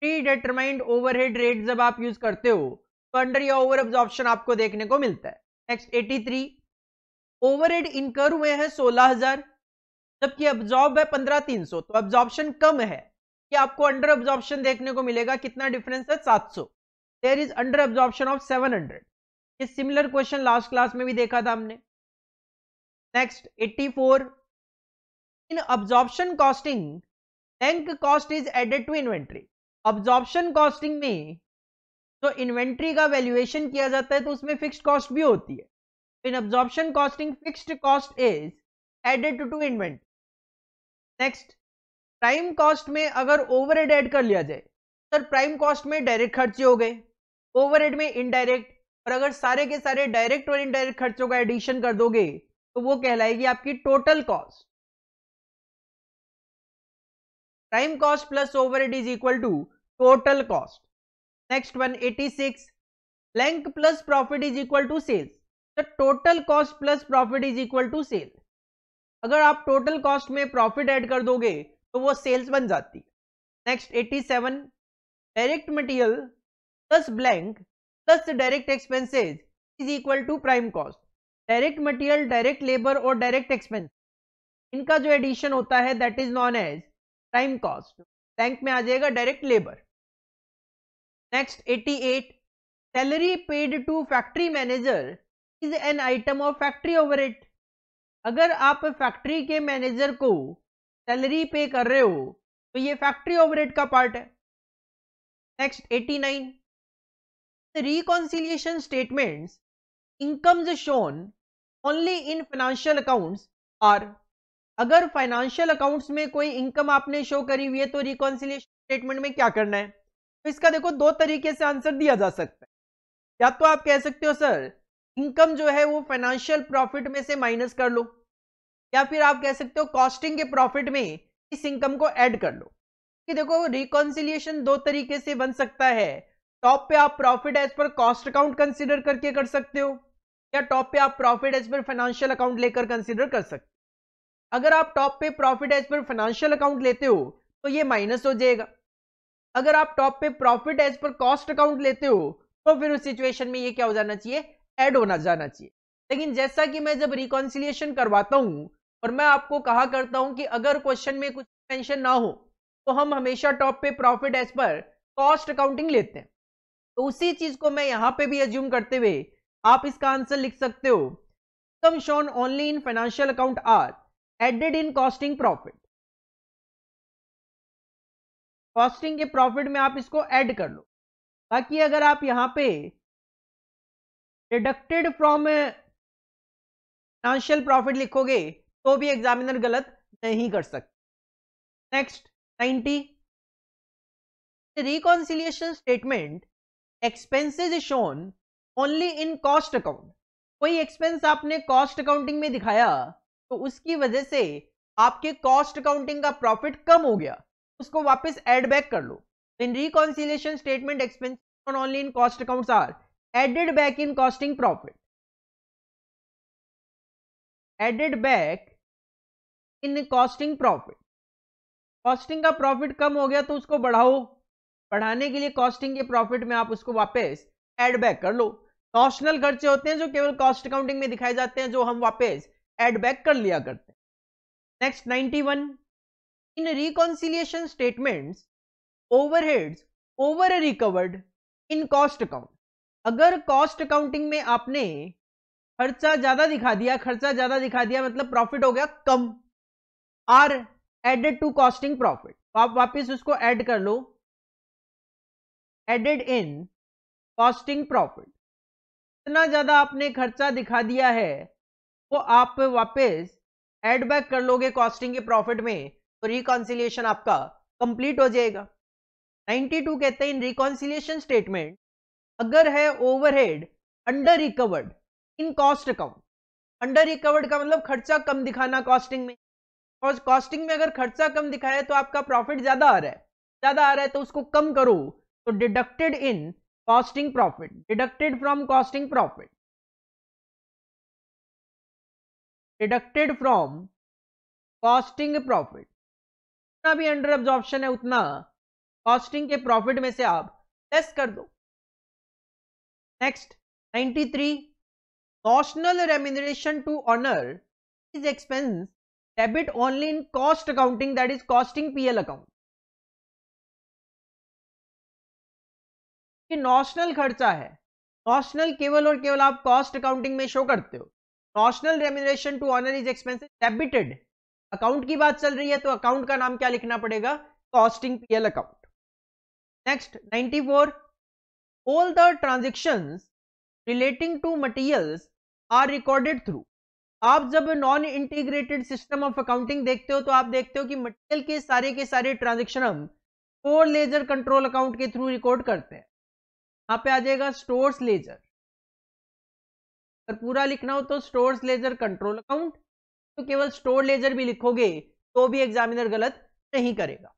predetermined overhead rate जब आप use करते हो तो under या over absorption आपको देखने को मिलता है नेक्स्ट 83 थ्री ओवरहेड इनकर हुए हैं 16000 जबकि एब्जॉर्ब है 15300 तो ऑब्जॉर्प्शन कम है कि आपको अंडर ऑब्जॉर्प्शन देखने को मिलेगा कितना डिफरेंस है 700 there is under absorption of 700 ये सिमिलर क्वेश्चन लास्ट क्लास में भी देखा था हमने next 84 in absorption costing blank cost is added to inventory absorption costing में जो इन्वेंट्री का वैल्यूएशन किया जाता है तो उसमें फिक्स्ड कॉस्ट भी होती है in absorption costing fixed cost is added to inventory next prime cost में अगर ओवरहेड ऐड कर लिया जाए सर प्राइम कॉस्ट में डायरेक्ट खर्चे हो गए ओवरहेड में इनडायरेक्ट और अगर सारे के सारे डायरेक्ट और इनडायरेक्ट खर्चों का एडिशन कर दोगे तो वो कहलाएगी आपकी total cost prime cost plus over it is equal to total cost next one eighty six blank plus profit is equal to sales total cost plus profit is equal to sale अगर आप total cost में profit add कर दोगे तो वो sales बन जाती next eighty seven direct material plus blank plus the direct expenses is equal to prime cost direct material direct labour और डायरेक्ट एक्सपेंस इनका जो एडिशन होता है that is known as prime cost blank में आ जाएगा direct labour next 88 salary paid to factory manager is an item of factory overhead अगर आप फैक्ट्री के मैनेजर को सैलरी पे कर रहे हो तो ये फैक्ट्री ओवरहेड का पार्ट है next nine the reconciliation statements, incomes shown only in financial accounts or अगर financial accounts में कोई income आपने show करी हुई है तो reconciliation statement में क्या करना है तो इसका देखो दो तरीके से answer दिया जा सकता है या तो आप कह सकते हो sir इनकम जो है वो फाइनेंशियल प्रॉफिट में से माइनस कर लो या फिर आप कह सकते हो कॉस्टिंग के प्रॉफिट में इस इनकम को ऐड कर लो कि देखो रिकॉन्सिलियशन दो तरीके से बन सकता है टॉप पे आप profit as per cost account consider करके कर सकते हो या टॉप पे आप profit as per financial account लेकर कंसिडर कर सकते हो अगर आप टॉप पे profit as per financial account लेते हो तो ये माइनस हो जाएगा अगर आप टॉप पे profit as per cost account लेते हो तो फिर उस सिचुएशन में ये क्या हो जाना चाहिए एड होना जाना चाहिए लेकिन जैसा कि मैं जब रिकॉन्सिलिएशन करवाता हूँ और मैं आपको कहा करता हूँ कि अगर क्वेश्चन में कुछ टेंशन ना हो तो हम हमेशा टॉप पे profit as per cost accounting लेते हैं तो उसी चीज को मैं यहां पे भी एज्यूम करते हुए आप इसका आंसर लिख सकते हो कम shown only in financial account are added in costing profit costing के प्रॉफिट में आप इसको ऐड कर लो बाकी अगर आप यहां पे डिडक्टेड फ्रॉम फाइनेंशियल प्रॉफिट लिखोगे तो भी एग्जामिनर गलत नहीं कर सकते next ninety reconciliation statement expenses is shown only in cost account कोई एक्सपेंस आपने कॉस्ट अकाउंटिंग में दिखाया तो उसकी वजह से आपके कॉस्ट अकाउंटिंग का प्रॉफिट कम हो गया उसको वापस एड बैक कर लो in reconciliation statement expense only in cost account are added back in costing profit added back in costing profit costing का प्रॉफिट कम हो गया तो उसको बढ़ाओ पढ़ाने के लिए कॉस्टिंग के प्रॉफिट में आप उसको वापस एड बैक कर लो नॉशनल खर्चे होते हैं जो केवल कॉस्ट अकाउंटिंग में दिखाए जाते हैं जो हम वापस एड बैक कर लिया करते हैं next 91 in reconciliation statements overheads over recovered in cost account अगर कॉस्ट अकाउंटिंग में आपने खर्चा ज्यादा दिखा दिया खर्चा ज्यादा दिखा दिया मतलब प्रॉफिट हो गया कम are added to costing profit आप वापिस उसको एड कर लो एडेड इन कॉस्टिंग प्रॉफिट इतना ज़्यादा आपने खर्चा दिखा दिया है वो तो आप वापस एड बैक कर लोगे कॉस्टिंग के प्रॉफिट में तो रिकॉन्सिलेशन आपका कंप्लीट हो जाएगा 92 कहते हैं इन रिकॉन्सिलेशन स्टेटमेंट अगर है overhead under recovered in cost account under recovered का मतलब खर्चा कम दिखाना कॉस्टिंग में और कॉस्टिंग में अगर खर्चा कम दिखाया तो आपका प्रॉफिट ज्यादा आ रहा है ज्यादा आ रहा है तो उसको कम करो तो deducted in costing profit deducted from costing profit deducted from costing profit जितना भी अंडर ऑब्जॉर्प्शन है उतना कॉस्टिंग के प्रॉफिट में से आप लेस कर दो next 93 notional remuneration to owner is expense debit only in cost accounting that is costing PL account कि नॉशनल खर्चा है नॉशनल केवल और केवल आप कॉस्ट अकाउंटिंग में शो करते हो notional remuneration to owner is expenses debited account की बात चल रही है तो अकाउंट का नाम क्या लिखना पड़ेगा costing PL account next 94 all the transaction relating to materials are recorded through आप जब non integrated system of accounting देखते हो तो आप देखते हो कि मटेरियल के सारे के सारे ट्रांजेक्शन हम फोर लेजर कंट्रोल अकाउंट के थ्रू रिकॉर्ड करते हैं यहाँ पे आ जाएगा स्टोर्स लेजर अगर पूरा लिखना हो तो स्टोर्स लेजर कंट्रोल अकाउंट तो केवल स्टोर लेजर भी लिखोगे तो भी एग्जामिनर गलत नहीं करेगा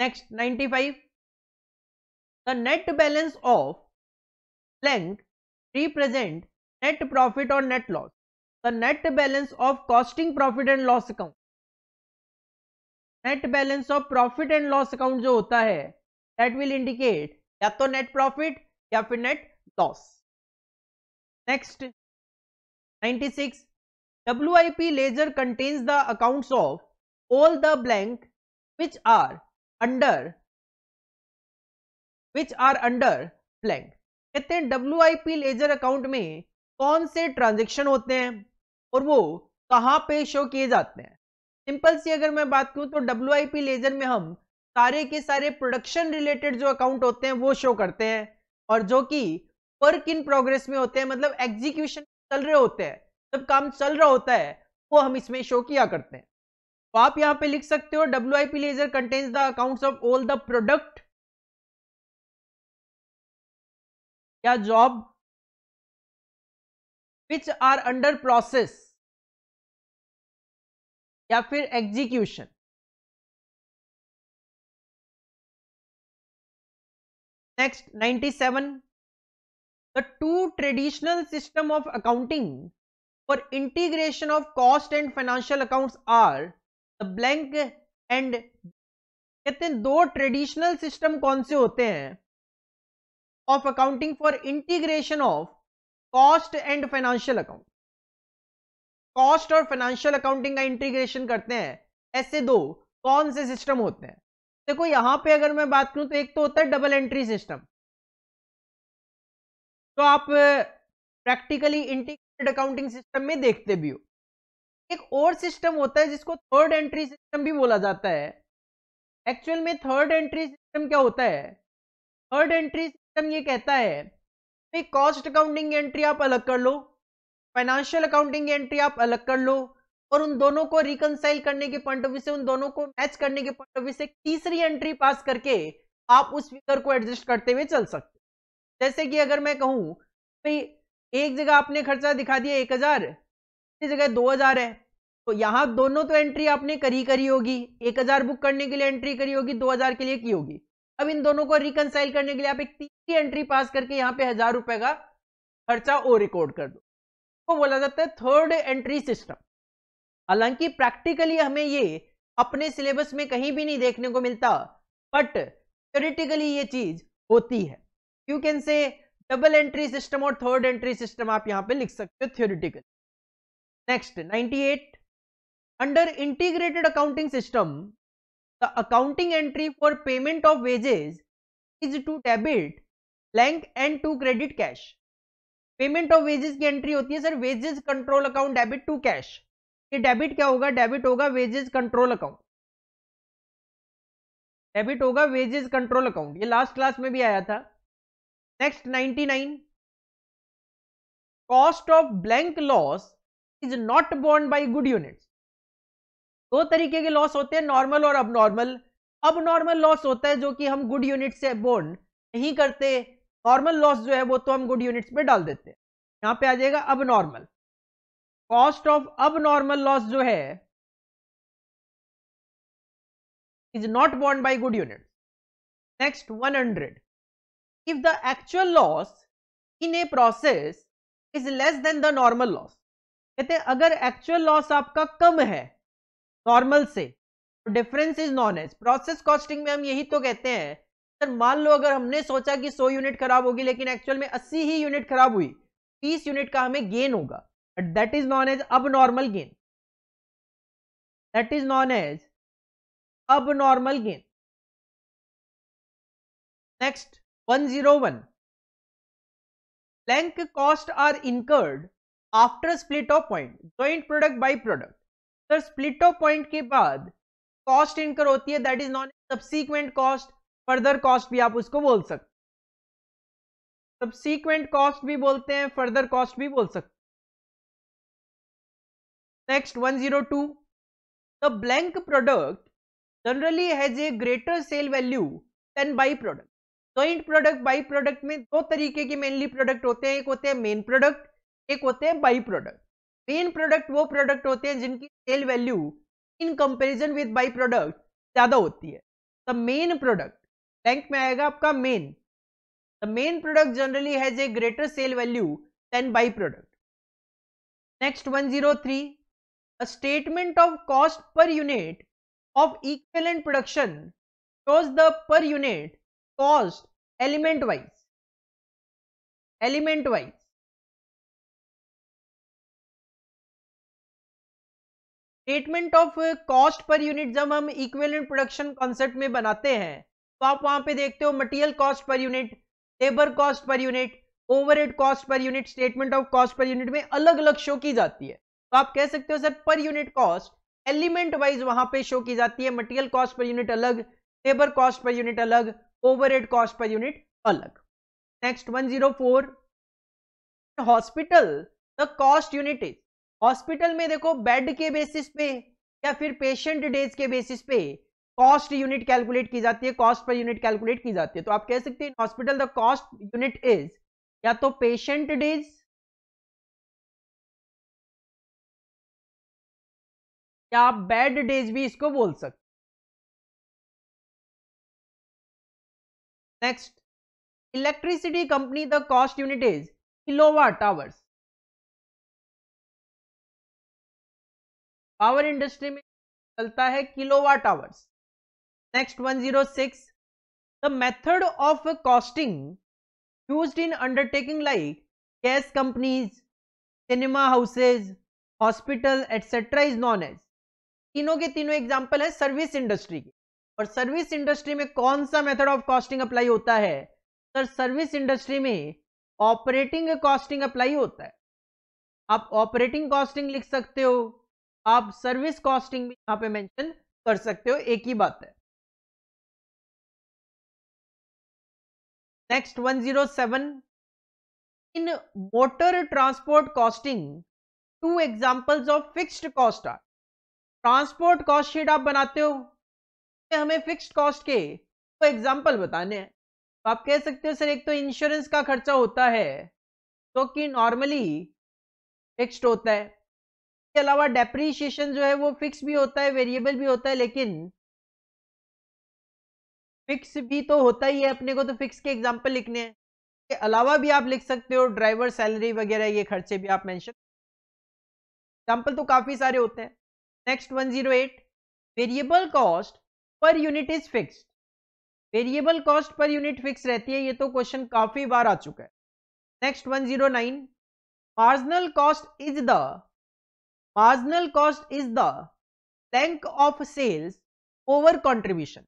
next ninety five the net balance of blank represent net profit और net loss the net balance of costing profit and loss account net balance of profit and loss account जो होता है दैट विल इंडिकेट या तो net profit net loss next 96. WIP ledger contains the accounts of all the blank which are under which are under blank कहते हैं W I P ledger account में कौन से ट्रांजेक्शन होते हैं और वो कहां पे शो किए जाते हैं सिंपल सी अगर मैं बात करूं तो डब्ल्यू आई पी लेजर में हम सारे के सारे प्रोडक्शन रिलेटेड जो अकाउंट होते हैं वो शो करते हैं और जो कि वर्क इन प्रोग्रेस में होते हैं मतलब एग्जीक्यूशन चल रहे होते हैं जब काम चल रहा होता है वो हम इसमें शो किया करते हैं तो आप यहाँ पे लिख सकते हो W I P ledger contains the account of all the product या job which are under process या फिर execution next 97 the two traditional system of accounting for integration of cost and financial account are the blank and कहते हैं दो traditional system कौन से होते हैं of accounting for integration of cost and financial account cost और financial accounting का integration करते हैं ऐसे दो कौन से सिस्टम होते हैं देखो यहां पे अगर मैं बात करूं तो एक तो होता है डबल एंट्री सिस्टम तो आप प्रैक्टिकली इंटीग्रेटेड अकाउंटिंग सिस्टम में देखते भी हो एक और सिस्टम होता है जिसको थर्ड एंट्री सिस्टम भी बोला जाता है एक्चुअल में थर्ड एंट्री सिस्टम क्या होता है थर्ड एंट्री सिस्टम ये कहता है कॉस्ट अकाउंटिंग एंट्री आप अलग कर लो फाइनेंशियल अकाउंटिंग एंट्री आप अलग कर लो और उन दोनों को रिकनसाइल करने के पॉइंट ऑफ व्यू से उन दोनों को मैच करने के पॉइंट ऑफ व्यू से तीसरी एंट्री पास करके आप उस फिगर को एडजस्ट करते हुए चल सकते जैसे कि अगर मैं कहूं भाई एक जगह आपने खर्चा दिखा दिया एक हजार दूसरी जगह दो हजार है तो यहाँ दोनों तो एंट्री आपने करी करी होगी एक हजार बुक करने के लिए एंट्री करी होगी दो हजार के लिए की होगी अब इन दोनों को रिकनसाइल करने के लिए आप एक तीसरी एंट्री पास करके यहाँ पे हजार रुपए का खर्चा और रिकॉर्ड कर दो तो बोला जाता है थर्ड एंट्री सिस्टम हालांकि प्रैक्टिकली हमें ये अपने सिलेबस में कहीं भी नहीं देखने को मिलता बट थ्योरिटिकली ये चीज होती है you can say double entry system और थर्ड एंट्री सिस्टम आप यहां पे लिख सकते हो theoretically next 98 under integrated accounting system the accounting entry for payment of wages is to debit blank and to credit cash payment of wages की entry होती है sir wages control account debit to cash ये debit क्या होगा debit होगा wages control account debit होगा wages control account ये last class में भी आया था next 99 cost of blank loss is not borne by good units दो तरीके के लॉस होते हैं नॉर्मल और अब नॉर्मल अब नॉर्मल लॉस होता है जो कि हम गुड यूनिट से बोर्न नहीं करते नॉर्मल लॉस जो है वो तो हम गुड यूनिट्स पे डाल देते हैं यहां पे आ जाएगा अब नॉर्मल कॉस्ट ऑफ अब नॉर्मल लॉस जो है इज नॉट बॉन्ड by good unit next 100 if the actual loss in a process is less than the normal loss कहते हैं अगर एक्चुअल लॉस आपका कम है नॉर्मल से difference is known as process costing में हम यही तो कहते हैं सर मान लो अगर हमने सोचा कि 100 यूनिट खराब होगी लेकिन एक्चुअल में 80 ही यूनिट खराब हुई 30 यूनिट का हमें गेन होगा that is known as abnormal gain that is known as abnormal gain next 101 blank cost are incurred after split off point joint product by product sir split off point के बाद cost incur होती है that is known subsequent cost further cost भी आप उसको बोल सकते subsequent cost भी बोलते हैं फर्दर कॉस्ट भी बोल सकते zero 102. The blank product generally has a greater sale value than by product joint product by product में दो तरीके के मेनली प्रोडक्ट होते हैं एक होते हैं मेन प्रोडक्ट एक होते हैं बाई प्रोडक्ट मेन प्रोडक्ट वो प्रोडक्ट होते हैं जिनकी sale value in comparison with by product ज्यादा होती है द मेन प्रोडक्ट ब्लैंक में आएगा आपका main the main product generally has a greater sale value than by product next 103 a statement of cost per unit of equivalent production shows the per unit cost element wise element wise statement of cost per unit जब हम equivalent production concept में बनाते हैं तो आप वहां पे देखते हो material cost per unit labour cost per unit overhead cost per unit statement of cost per unit में अलग अलग शो की जाती है तो आप कह सकते हो sir per unit cost element wise वहां पे शो की जाती है मटेरियल कॉस्ट पर यूनिट अलग लेबर कॉस्ट पर यूनिट अलग ओवर कॉस्ट पर यूनिट अलग next 104 hospital the cost unit is hospital में देखो बेड के बेसिस पे या फिर पेशेंट डेज के बेसिस पे कॉस्ट यूनिट कैलकुलेट की जाती है कॉस्ट पर यूनिट कैलकुलेट की जाती है तो आप कह सकते हैं hospital the cost unit is या तो पेशेंट डेज या आप बैड डेज भी इसको बोल सकते next electricity company the cost unit is kilowatt hours power industry में चलता है kilowatt hours next one zero six the method of costing use in undertaking like gas companies cinema houses hospital etcetera is known as तीनों के तीनों example है service industry की और service industry में कौन सा मेथड ऑफ कॉस्टिंग अप्लाई होता है सर सर्विस इंडस्ट्री में ऑपरेटिंग कॉस्टिंग अप्लाई होता है आप ऑपरेटिंग कॉस्टिंग लिख सकते हो आप सर्विस कॉस्टिंग भी यहां पे मेंशन कर सकते हो एक ही बात है next 107 in motor transport costing two examples of fixed cost are transport cost sheet आप बनाते हो हमें फिक्स्ड कॉस्ट के तो एग्जाम्पल बताने हैं तो आप कह सकते हो सर एक तो इंश्योरेंस का खर्चा होता है जो तो कि नॉर्मली फिक्स्ड होता है इसके अलावा डेप्रीशिएशन जो है वो फिक्स भी होता है वेरिएबल भी होता है लेकिन फिक्स भी तो होता ही है अपने को तो फिक्स के एग्जाम्पल लिखने हैं इसके अलावा भी आप लिख सकते हो ड्राइवर सैलरी वगैरह ये खर्चे भी आप मैंशन एग्जाम्पल तो काफी सारे होते हैं one zero eight variable cost per unit is fix variable cost per unit fix रहती है ये तो क्वेश्चन काफी बार आ चुका है next 109 marginal cost is the marginal cost is the blank of sales over contribution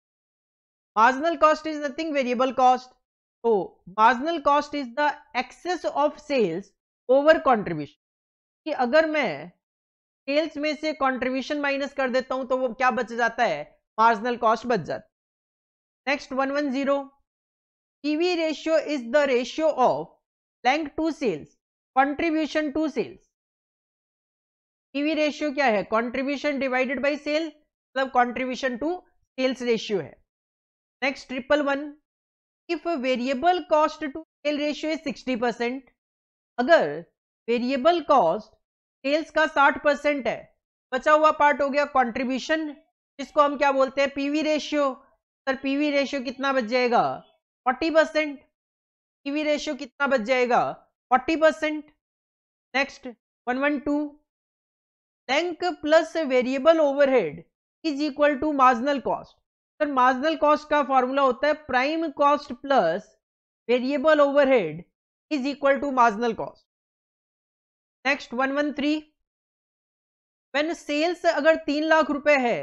marginal cost is nothing variable cost तो marginal cost is the excess of sales over contribution कि अगर मैं सेल्स में से कंट्रीब्यूशन माइनस कर देता हूं तो वो क्या बच जाता है मार्जिनल कॉस्ट बच जाता next one one zero PV ratio is the ratio of blank to sales contribution to sales PV ratio क्या है कंट्रीब्यूशन डिवाइडेड बाय सेल मतलब कंट्रीब्यूशन टू सेल्स रेशियो है next triple one if variable cost to sale ratio is sixty percent अगर variable cost sales का 60 percent है बचा हुआ part हो गया कंट्रीब्यूशन जिसको हम क्या बोलते हैं PV ratio sir PV ratio कितना बच जाएगा 40 परसेंट पीवी रेशियो कितना बच जाएगा 40 percent next 112 blank plus variable overhead is equal to marginal cost sir marginal cost का फॉर्मूला होता है prime cost plus variable overhead is equal to marginal cost next one one three when sales अगर तीन लाख रुपए है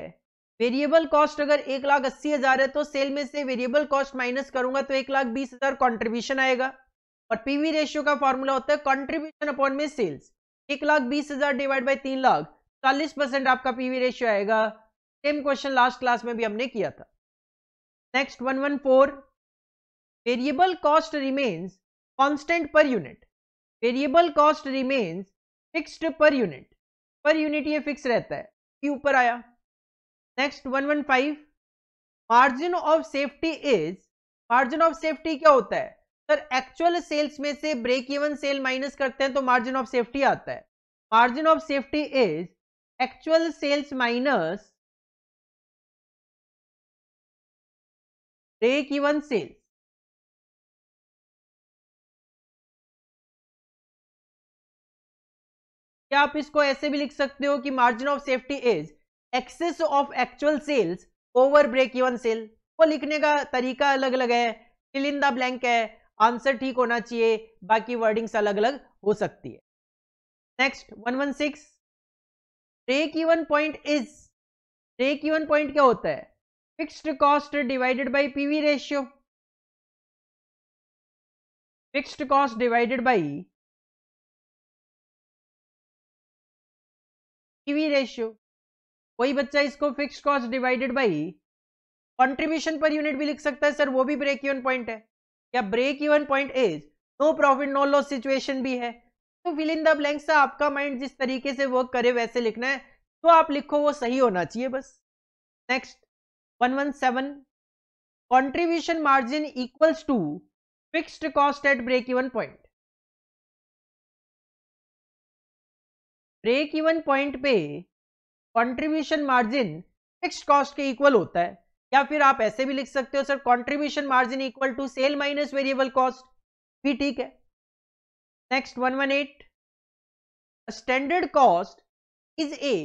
variable cost अगर एक लाख अस्सी हजार है तो सेल में से वेरिएबल कॉस्ट माइनस करूंगा तो एक लाख बीस हजार कॉन्ट्रीब्यूशन आएगा और पीवी रेशियो का फॉर्मूला होता है कॉन्ट्रीब्यूशन अपॉन में सेल्स एक लाख बीस हजार डिवाइड बाई तीन लाख चालीस परसेंट आपका पीवी रेशियो आएगा सेम क्वेश्चन लास्ट क्लास में भी हमने किया था next one one four variable cost remains constant per unit variable cost remains fixed per unit per unit ये फिक्स रहता है कि ऊपर आया next one one five margin of safety is margin of safety क्या होता है सर एक्चुअल सेल्स में से ब्रेक इवन सेल माइनस करते हैं तो मार्जिन ऑफ सेफ्टी आता है margin of safety is actual sales minus break even sales या आप इसको ऐसे भी लिख सकते हो कि margin of safety is excess of actual sales over break even sale वो लिखने का तरीका अलग अलग है फिल इन द ब्लैंक है आंसर ठीक होना चाहिए बाकी वर्डिंग्स अलग अलग हो सकती है next one one six break even point is break even point क्या होता है fixed cost divided by PV ratio fixed cost divided by PV ratio कोई बच्चा इसको fix cost divided by contribution per unit भी लिख सकता है सर वो भी ब्रेक इवन पॉइंट है या break even point is no profit no loss situation भी है तो फिल इन द ब्लैंक्स आपका माइंड जिस तरीके से वर्क करे वैसे लिखना है तो आप लिखो वो सही होना चाहिए बस next one one seven contribution margin equals to fixed cost at break even point break even point पे कंट्रीब्यूशन मार्जिन फिक्स कॉस्ट के इक्वल होता है या फिर आप ऐसे भी लिख सकते हो sir contribution margin equal to sale minus variable cost भी ठीक है next one one eight standard cost is a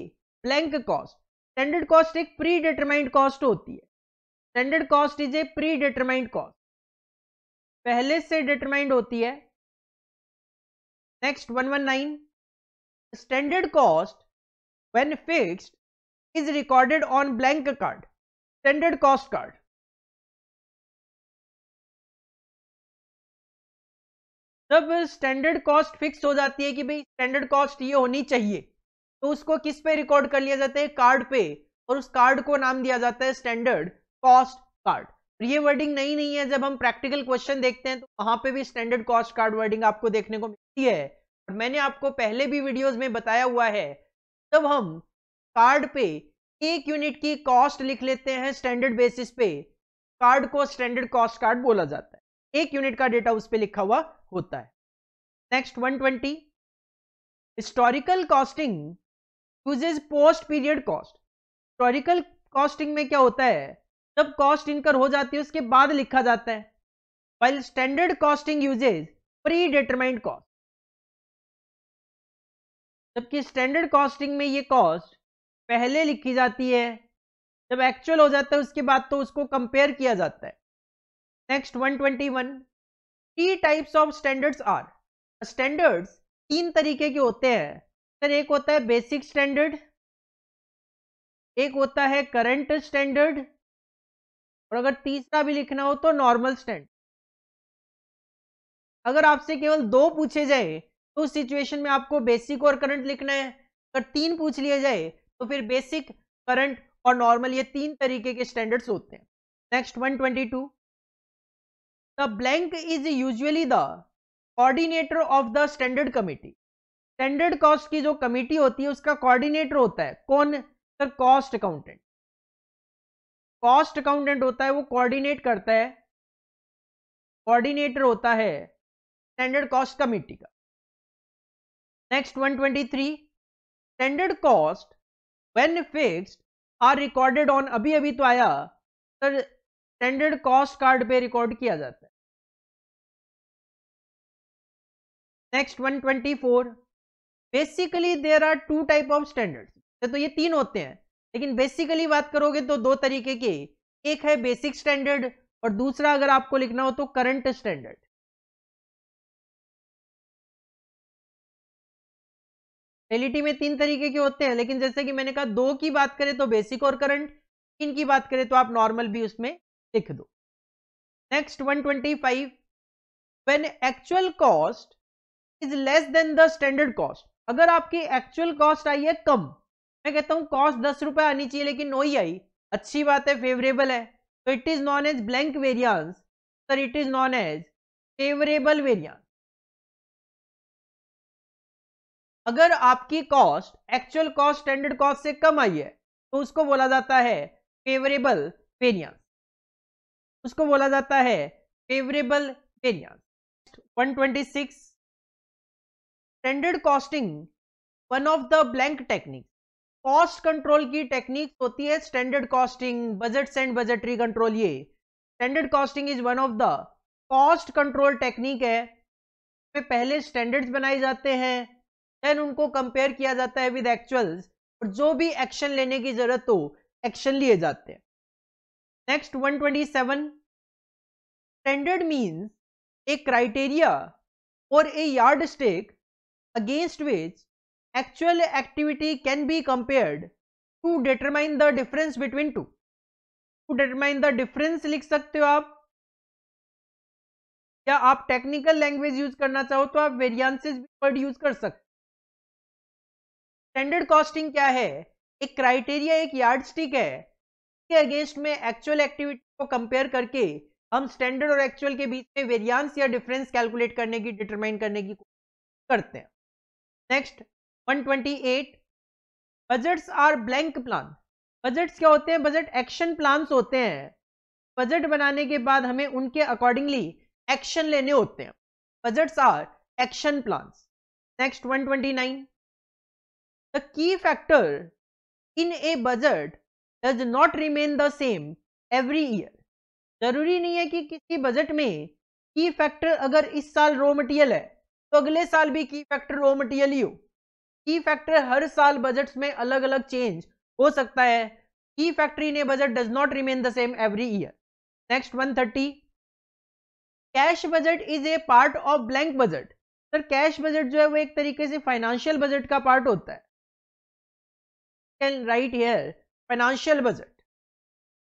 blank cost standard cost एक प्री डिटरमाइंड कॉस्ट होती है standard cost is a predetermined cost पहले से determined होती है next one one nine standard cost when fixed is recorded on blank card standard cost card जब standard cost fix हो जाती है कि भाई स्टैंडर्ड कॉस्ट ये होनी चाहिए तो उसको किस पे रिकॉर्ड कर लिया जाता है कार्ड पे और उस कार्ड को नाम दिया जाता है स्टैंडर्ड कॉस्ट कार्ड ये वर्डिंग नई नहीं, नहीं है जब हम प्रैक्टिकल क्वेश्चन देखते हैं तो वहां पे भी स्टैंडर्ड कॉस्ट कार्ड वर्डिंग आपको देखने को मिलती है मैंने आपको पहले भी वीडियोस में बताया हुआ है तब हम कार्ड पे एक यूनिट की कॉस्ट लिख लेते हैं स्टैंडर्ड बेसिस पे कार्ड को स्टैंडर्ड कॉस्ट कार्ड बोला जाता है एक यूनिट का डेटा उस पर लिखा हुआ होता है next 120 historical costing uses post period cost historical costing में क्या होता है जब कॉस्ट इनकर हो जाती है उसके बाद लिखा जाता है while standard costing uses predetermined cost जबकि स्टैंडर्ड कॉस्टिंग में ये कॉस्ट पहले लिखी जाती है जब एक्चुअल हो जाता है उसके बाद तो उसको कंपेयर किया जाता है next 121 three types of standards are standards तीन तरीके के होते हैं सर एक होता है बेसिक स्टैंडर्ड एक होता है करंट स्टैंडर्ड और अगर तीसरा भी लिखना हो तो नॉर्मल स्टैंडर्ड अगर आपसे केवल दो पूछे जाए तो उस सिचुएशन में आपको बेसिक और करंट लिखना है अगर तीन पूछ लिए जाए तो फिर बेसिक करंट और नॉर्मल ये तीन तरीके के स्टैंडर्ड्स होते हैं next 122 twenty two the blank is usually the coordinator of the standard committee standard cost की जो कमेटी होती है उसका कोऑर्डिनेटर होता है कौन sir cost accountant cost accountant होता है वो कोऑर्डिनेट करता है कोऑर्डिनेटर होता है स्टैंडर्ड कॉस्ट कमेटी का Next 123 standard cost when fixed are recorded on अभी अभी तो आया सर स्टैंडर्ड कॉस्ट कार्ड पे रिकॉर्ड किया जाता है next 124 basically there are two type of standards तो ये तीन होते हैं लेकिन बेसिकली बात करोगे तो दो तरीके के एक है बेसिक स्टैंडर्ड और दूसरा अगर आपको लिखना हो तो करंट स्टैंडर्ड एलईटी e में तीन तरीके के होते हैं लेकिन जैसे कि मैंने कहा दो की बात करें तो बेसिक और करंट तीन की बात करें तो आप नॉर्मल भी उसमें लिख दो next 125 when actual cost is less than the standard cost अगर आपकी एक्चुअल कॉस्ट आई है कम मैं कहता हूँ कॉस्ट दस रुपए आनी चाहिए लेकिन नो ही आई अच्छी बात है फेवरेबल है तो it is known as blank variance sir it is known as favourable variance अगर आपकी cost actual cost standard cost से कम आई है तो उसको बोला जाता है फेवरेबल वेरियंस उसको बोला जाता है favourable variance 126 standard costing one of the blank technique cost control की टेक्निक होती है standard costing budget and budgetary control ये standard costing is one of the cost control technique है पहले स्टैंडर्ड्स बनाए जाते हैं देन उनको कंपेयर किया जाता है विद एक्चुअल्स और जो भी एक्शन लेने की जरूरत हो एक्शन लिए जाते हैं next 127 standard means a criteria or a yardstick against which actual activity can be compared to determine the difference between two to determine the difference लिख सकते हो आप या आप टेक्निकल लैंग्वेज यूज करना चाहो तो आप वेरियांसेस वर्ड यूज कर सकते स्टैंडर्ड कॉस्टिंग क्या है एक क्राइटेरिया एक यार्ड स्टिक है के अगेंस्ट में एक्चुअल एक्टिविटी को कंपेयर करके हम स्टैंडर्ड और एक्चुअल के बीच में वेरियांस या डिफरेंस कैलकुलेट करने की डिटरमाइन करने की कोशिश करते हैं next 128 budgets are blank plan budgets क्या होते हैं बजट एक्शन प्लान होते हैं बजट बनाने के बाद हमें उनके अकॉर्डिंगली एक्शन लेने होते हैं budgets are action plan next 129 the key factor in a budget does not remain the same every year जरूरी नहीं है कि किसी बजट में की फैक्टर अगर इस साल रॉ मटेरियल है तो अगले साल भी की फैक्टर रॉ मटेरियल ही हो की फैक्टर हर साल बजट्स में अलग अलग चेंज हो सकता है की factor in a budget does not remain the same every year next 130 cash budget is a part of blank budget sir cash budget जो है वो एक तरीके से फाइनेंशियल बजट का पार्ट होता है can write here financial budget.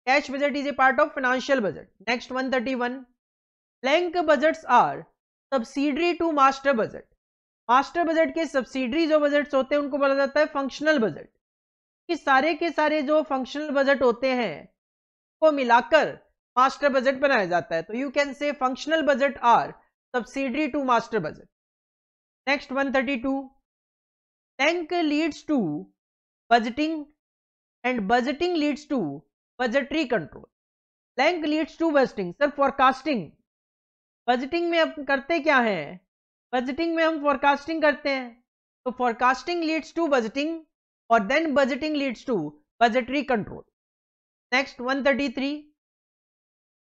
Cash budget is a part of financial budget. Next 131. Blank budgets are subsidiary to master budget master budget के सब्सिडरी जो बजट होते हैं उनको बोला जाता है फंक्शनल बजट कि सारे के सारे जो फंक्शनल बजट होते हैं को मिलाकर मास्टर बजट बनाया जाता है तो you can say functional budget are subsidiary to master budget next 132 blank leads to budgeting and budgeting leads to budgetary control blank leads to budgeting sir forecasting budgeting में हम करते क्या है budgeting में हम forecasting करते हैं तो forecasting leads to budgeting और then budgeting leads to budgetary control next 133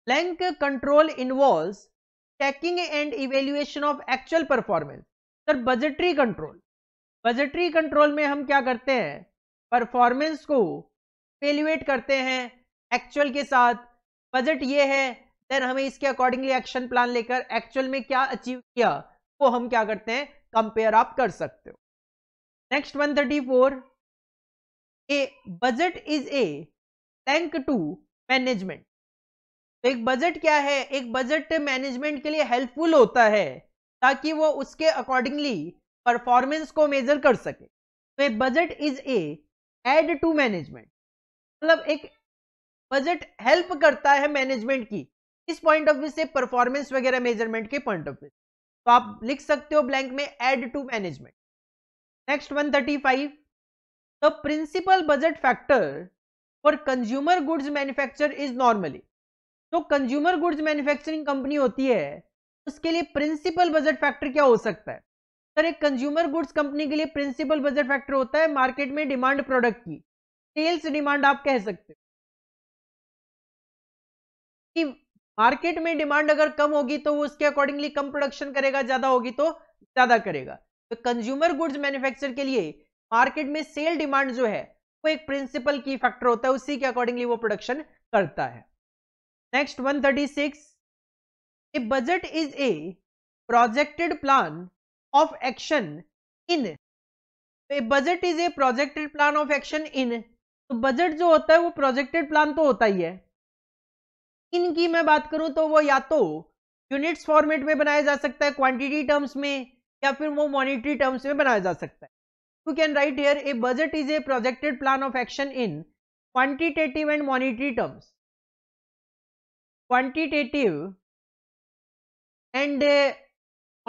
blank control involves checking and evaluation of actual performance sir budgetary control budgetary control में हम क्या करते हैं परफॉर्मेंस को पेल्यूएट करते हैं एक्चुअल के साथ बजट ये है देन हमें इसके अकॉर्डिंगली एक्शन प्लान लेकर एक्चुअल में क्या अचीव किया वो हम क्या करते हैं कंपेयर आप कर सकते हो next one thirty four a budget is a thank to management तो एक बजट क्या है एक बजट मैनेजमेंट के लिए हेल्पफुल होता है ताकि वो उसके अकॉर्डिंगली परफॉर्मेंस को मेजर कर सके तो budget is a aid to management मतलब एक बजट हेल्प करता है मैनेजमेंट की इस पॉइंट ऑफ व्यू से परफॉर्मेंस वगैरह मेजरमेंट के पॉइंट ऑफ व्यू तो आप लिख सकते हो ब्लैंक में aid to management next 135 the principal budget factor for consumer goods manufacture is normally तो कंज्यूमर गुड्स मैन्युफैक्चरिंग कंपनी होती है उसके लिए प्रिंसिपल बजट फैक्टर क्या हो सकता है सर एक कंज्यूमर गुड्स कंपनी के लिए प्रिंसिपल बजट फैक्टर होता है मार्केट में डिमांड प्रोडक्ट की सेल्स डिमांड आप कह सकते हो कि मार्केट में डिमांड अगर कम होगी तो वो उसके अकॉर्डिंगली कम प्रोडक्शन करेगा ज्यादा होगी तो ज्यादा करेगा तो कंज्यूमर गुड्स मैन्युफैक्चर के लिए मार्केट में सेल डिमांड जो है वो एक प्रिंसिपल की फैक्टर होता है उसी के अकॉर्डिंगली वो प्रोडक्शन करता है next 136 a budget is a projected plan of action in budget is a projected plan of action in तो बजट तो जो होता है वो प्रोजेक्टेड प्लान तो होता ही है इन की मैं बात करूं तो वो या तो यूनिट्स फॉर्मेट में बनाया जा सकता है क्वांटिटी टर्म्स में या फिर वो मॉनिटरी टर्म्स में बनाया जा सकता है you can write here a budget is a projected plan of action in quantitative and monetary terms quantitative and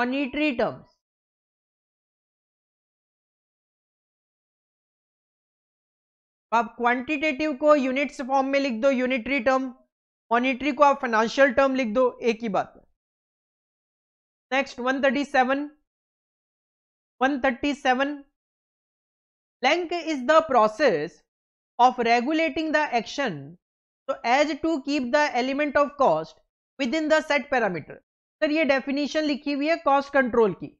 monetary terms तो आप क्वांटिटेटिव को यूनिट्स फॉर्म में लिख दो यूनिटरी टर्म मॉनिटरी को आप फाइनेंशियल टर्म लिख दो एक ही बात है next 137, 137 length is the process of regulating the action so as to keep the element of cost within the set parameter sir ये डेफिनेशन लिखी हुई है कॉस्ट कंट्रोल की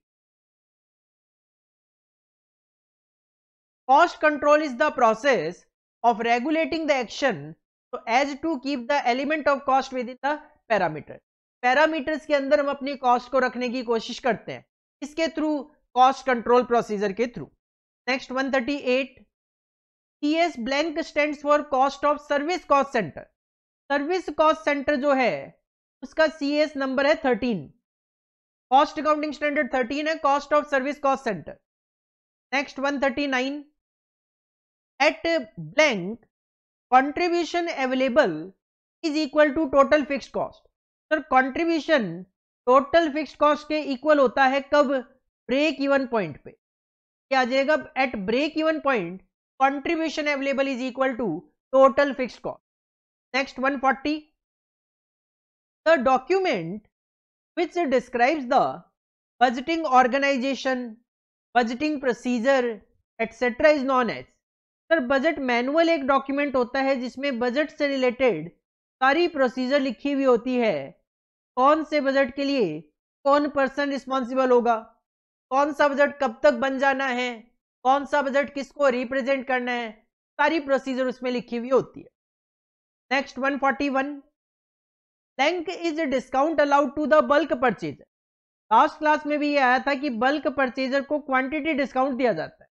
cost control is the process of regulating the action as to to keep the element of cost within the parameter parameters के अंदर हम अपनी cost को रखने की कोशिश करते हैं इसके थ्रू कॉस्ट कंट्रोल प्रोसीजर के through next one thirty eight 138 S blank stand for cost of service cost centre service cost centre जो है उसका सी एस नंबर है thirteen cost accounting standard thirteen है cost of service cost centre next one thirty nine at blank contribution available is equal to total fix cost sir contribution total fix cost के equal होता है कब break even point पे क्या आ जाएगा at break even point contribution available is equal to total fix cost next one forty the document which describes the budgeting organisation budgeting procedure etcetera is known as sir budget manual एक document होता है जिसमें budget से related सारी procedure लिखी हुई होती है कौन से बजट के लिए कौन पर्सन रिस्पॉन्सिबल होगा कौन सा बजट कब तक बन जाना है कौन सा बजट किसको रिप्रेजेंट करना है सारी प्रोसीजर उसमें लिखी हुई होती है next 141 blank is discount allowed to the bulk purchaser last class में भी ये आया था कि बल्क परचेजर को क्वांटिटी डिस्काउंट दिया जाता है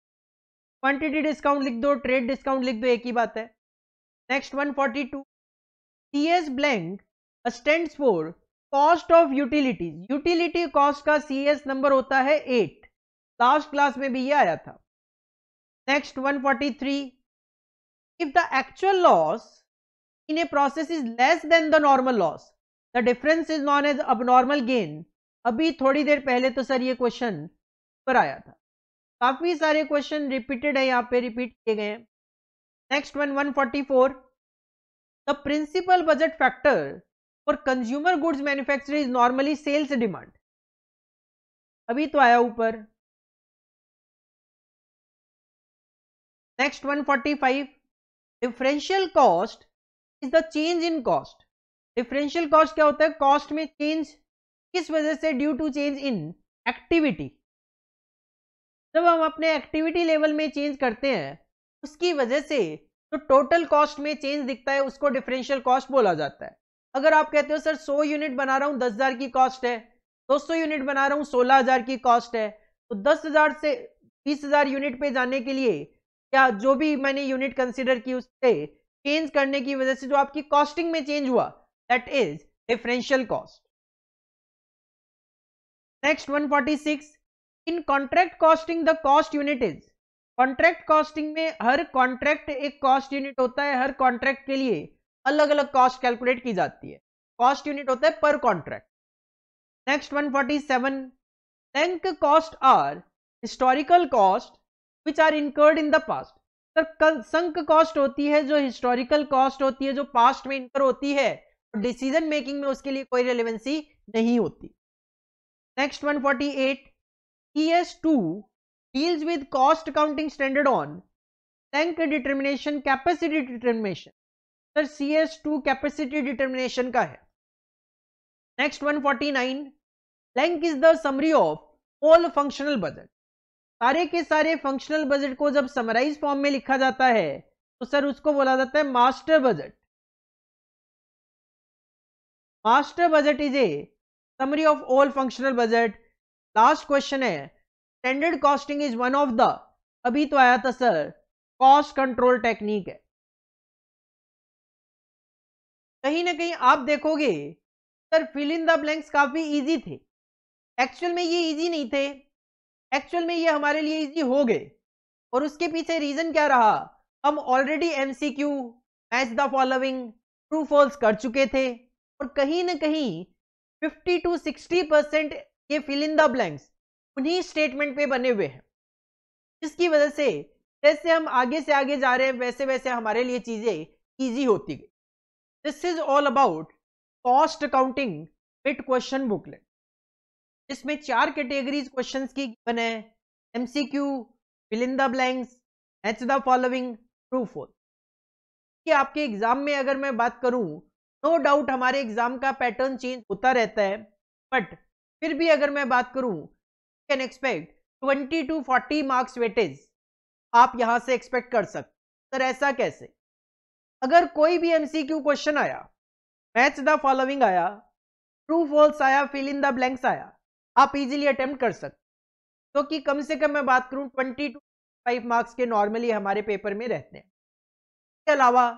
क्वांटिटी डिस्काउंट लिख दो ट्रेड डिस्काउंट लिख दो एक ही बात है next 142 forty two C S blank stand for cost of utilities utility cost का सी एस नंबर होता है एट लास्ट क्लास में भी ये आया था next 143 forty if the actual loss in a process is less than the normal loss the difference is known as अब gain अभी थोड़ी देर पहले तो सर ये क्वेश्चन पर आया था काफी सारे क्वेश्चन रिपीटेड है यहाँ पे रिपीट किए गए next one one forty four the principal budget factor for consumer goods manufacture is normally sales demand अभी तो आया ऊपर next 145 differential cost is the change in cost differential cost क्या होता है कॉस्ट में चेंज किस वजह से due to change in activity जब हम अपने एक्टिविटी लेवल में चेंज करते हैं उसकी वजह से जो तो टोटल कॉस्ट में चेंज दिखता है उसको डिफरेंशियल कॉस्ट बोला जाता है अगर आप कहते हो सर 100 यूनिट बना रहा हूँ दस हज़ार की कॉस्ट है 200 यूनिट बना रहा हूँ सोलह हज़ार की कॉस्ट है तो दस हज़ार से बीस हज़ार यूनिट पे जाने के लिए या जो भी मैंने यूनिट कंसिडर की उस पर चेंज करने की वजह से जो आपकी कॉस्टिंग में चेंज हुआ that is differential cost next six in contract costing the cost unit is contract costing में हर कॉन्ट्रैक्ट एक कॉस्ट यूनिट होता है हर कॉन्ट्रैक्ट के लिए अलग अलग कॉस्ट कैलकुलेट की जाती है कॉस्ट यूनिट होता है पर contract next 147 blank cost are historical cost which are incurred in the past sir sunk cost होती है जो हिस्टोरिकल कॉस्ट होती है जो पास्ट में इनकर होती है डिसीजन तो मेकिंग में उसके लिए कोई रेलिवेंसी नहीं होती next 148 ES2 deals with cost accounting standard on tank determination capacity determination sir C S two capacity determination का है next 149 blank is the summary of all functional budget सारे के सारे फंक्शनल बजट को जब समराइज फॉर्म में लिखा जाता है तो सर उसको बोला जाता है master budget master budget is a summary of all functional budget last question है standard costing is one of the अभी तो आया था सर कॉस्ट कंट्रोल टेक्निक है कहीं ना कहीं आप देखोगे sir fill in the blanks काफी इजी थे एक्चुअल में ये इजी नहीं थे एक्चुअल में ये हमारे लिए इजी हो गए और उसके पीछे रीजन क्या रहा हम already MCQ match the following true false कर चुके थे और कहीं ना कहीं 50 टू 60 परसेंट ये फिल इन द ब्लैंक्स उन्हीं स्टेटमेंट पे बने हुए हैं जिसकी वजह से जैसे हम आगे से आगे जा रहे हैं वैसे वैसे हमारे लिए चीजें इजी होती गई this is all about cost accounting with question booklet इसमें चार कैटेगरीज क्वेश्चंस की गिवन है MCQ fill in the blanks एच द फॉलोइंग ट्रू फोल कि आपके एग्जाम में अगर मैं बात करूं नो no डाउट हमारे एग्जाम का पैटर्न चेंज होता रहता है बट फिर भी अगर मैं बात करूं can expect twenty to forty marks weightage आप यहां से एक्सपेक्ट कर सकते सर ऐसा कैसे अगर कोई भी एमसीक्यू क्वेश्चन आया मैच द फॉलोइंग आया ट्रू फॉल्स आया फिल इन द ब्लैंक्स आया आप इजीली अटेम्प्ट कर सकते तो कि कम से कम मैं बात करूं ट्वेंटी टू फाइव मार्क्स के नॉर्मली हमारे पेपर में रहते हैं इसके अलावा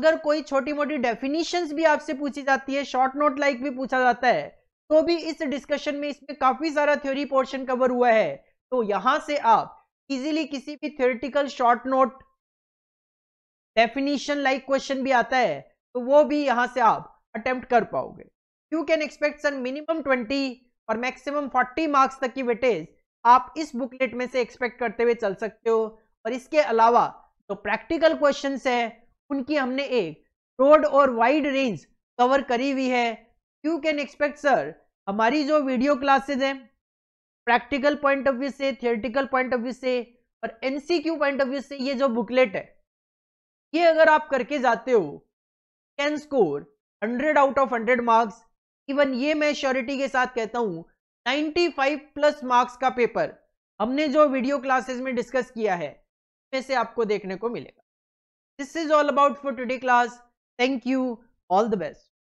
अगर कोई छोटी मोटी डेफिनेशंस भी आपसे पूछी जाती है शॉर्ट नोट लाइक भी पूछा जाता है तो भी इस डिस्कशन में इसमें काफी सारा थ्योरी पोर्शन कवर हुआ है तो यहां से आप इजीली किसी भी theoretical short note definition like question भी आता है तो वो भी यहां से आप अटेम्प्ट कर पाओगे you can expect sir minimum twenty और मैक्सिमम फोर्टी मार्क्स तक की वेटेज आप इस बुकलेट में से एक्सपेक्ट करते हुए चल सकते हो और इसके अलावा जो तो प्रैक्टिकल क्वेश्चन है उनकी हमने एक रोड और वाइड रेंज कवर करी हुई है यू कैन एक्सपेक्ट सर हमारी जो वीडियो क्लासेज हैं प्रैक्टिकल पॉइंट ऑफ व्यू से थियोरटिकल पॉइंट ऑफ व्यू से और एनसीक्यू पॉइंट ऑफ व्यू से ये जो बुकलेट है ये अगर आप करके जाते हो can score hundred out of hundred marks even ये मैं श्योरिटी के साथ कहता हूँ 95 प्लस मार्क्स का पेपर हमने जो वीडियो क्लासेस में डिस्कस किया है उसमें से आपको देखने को मिलेगा this is all about for today class thank you all the best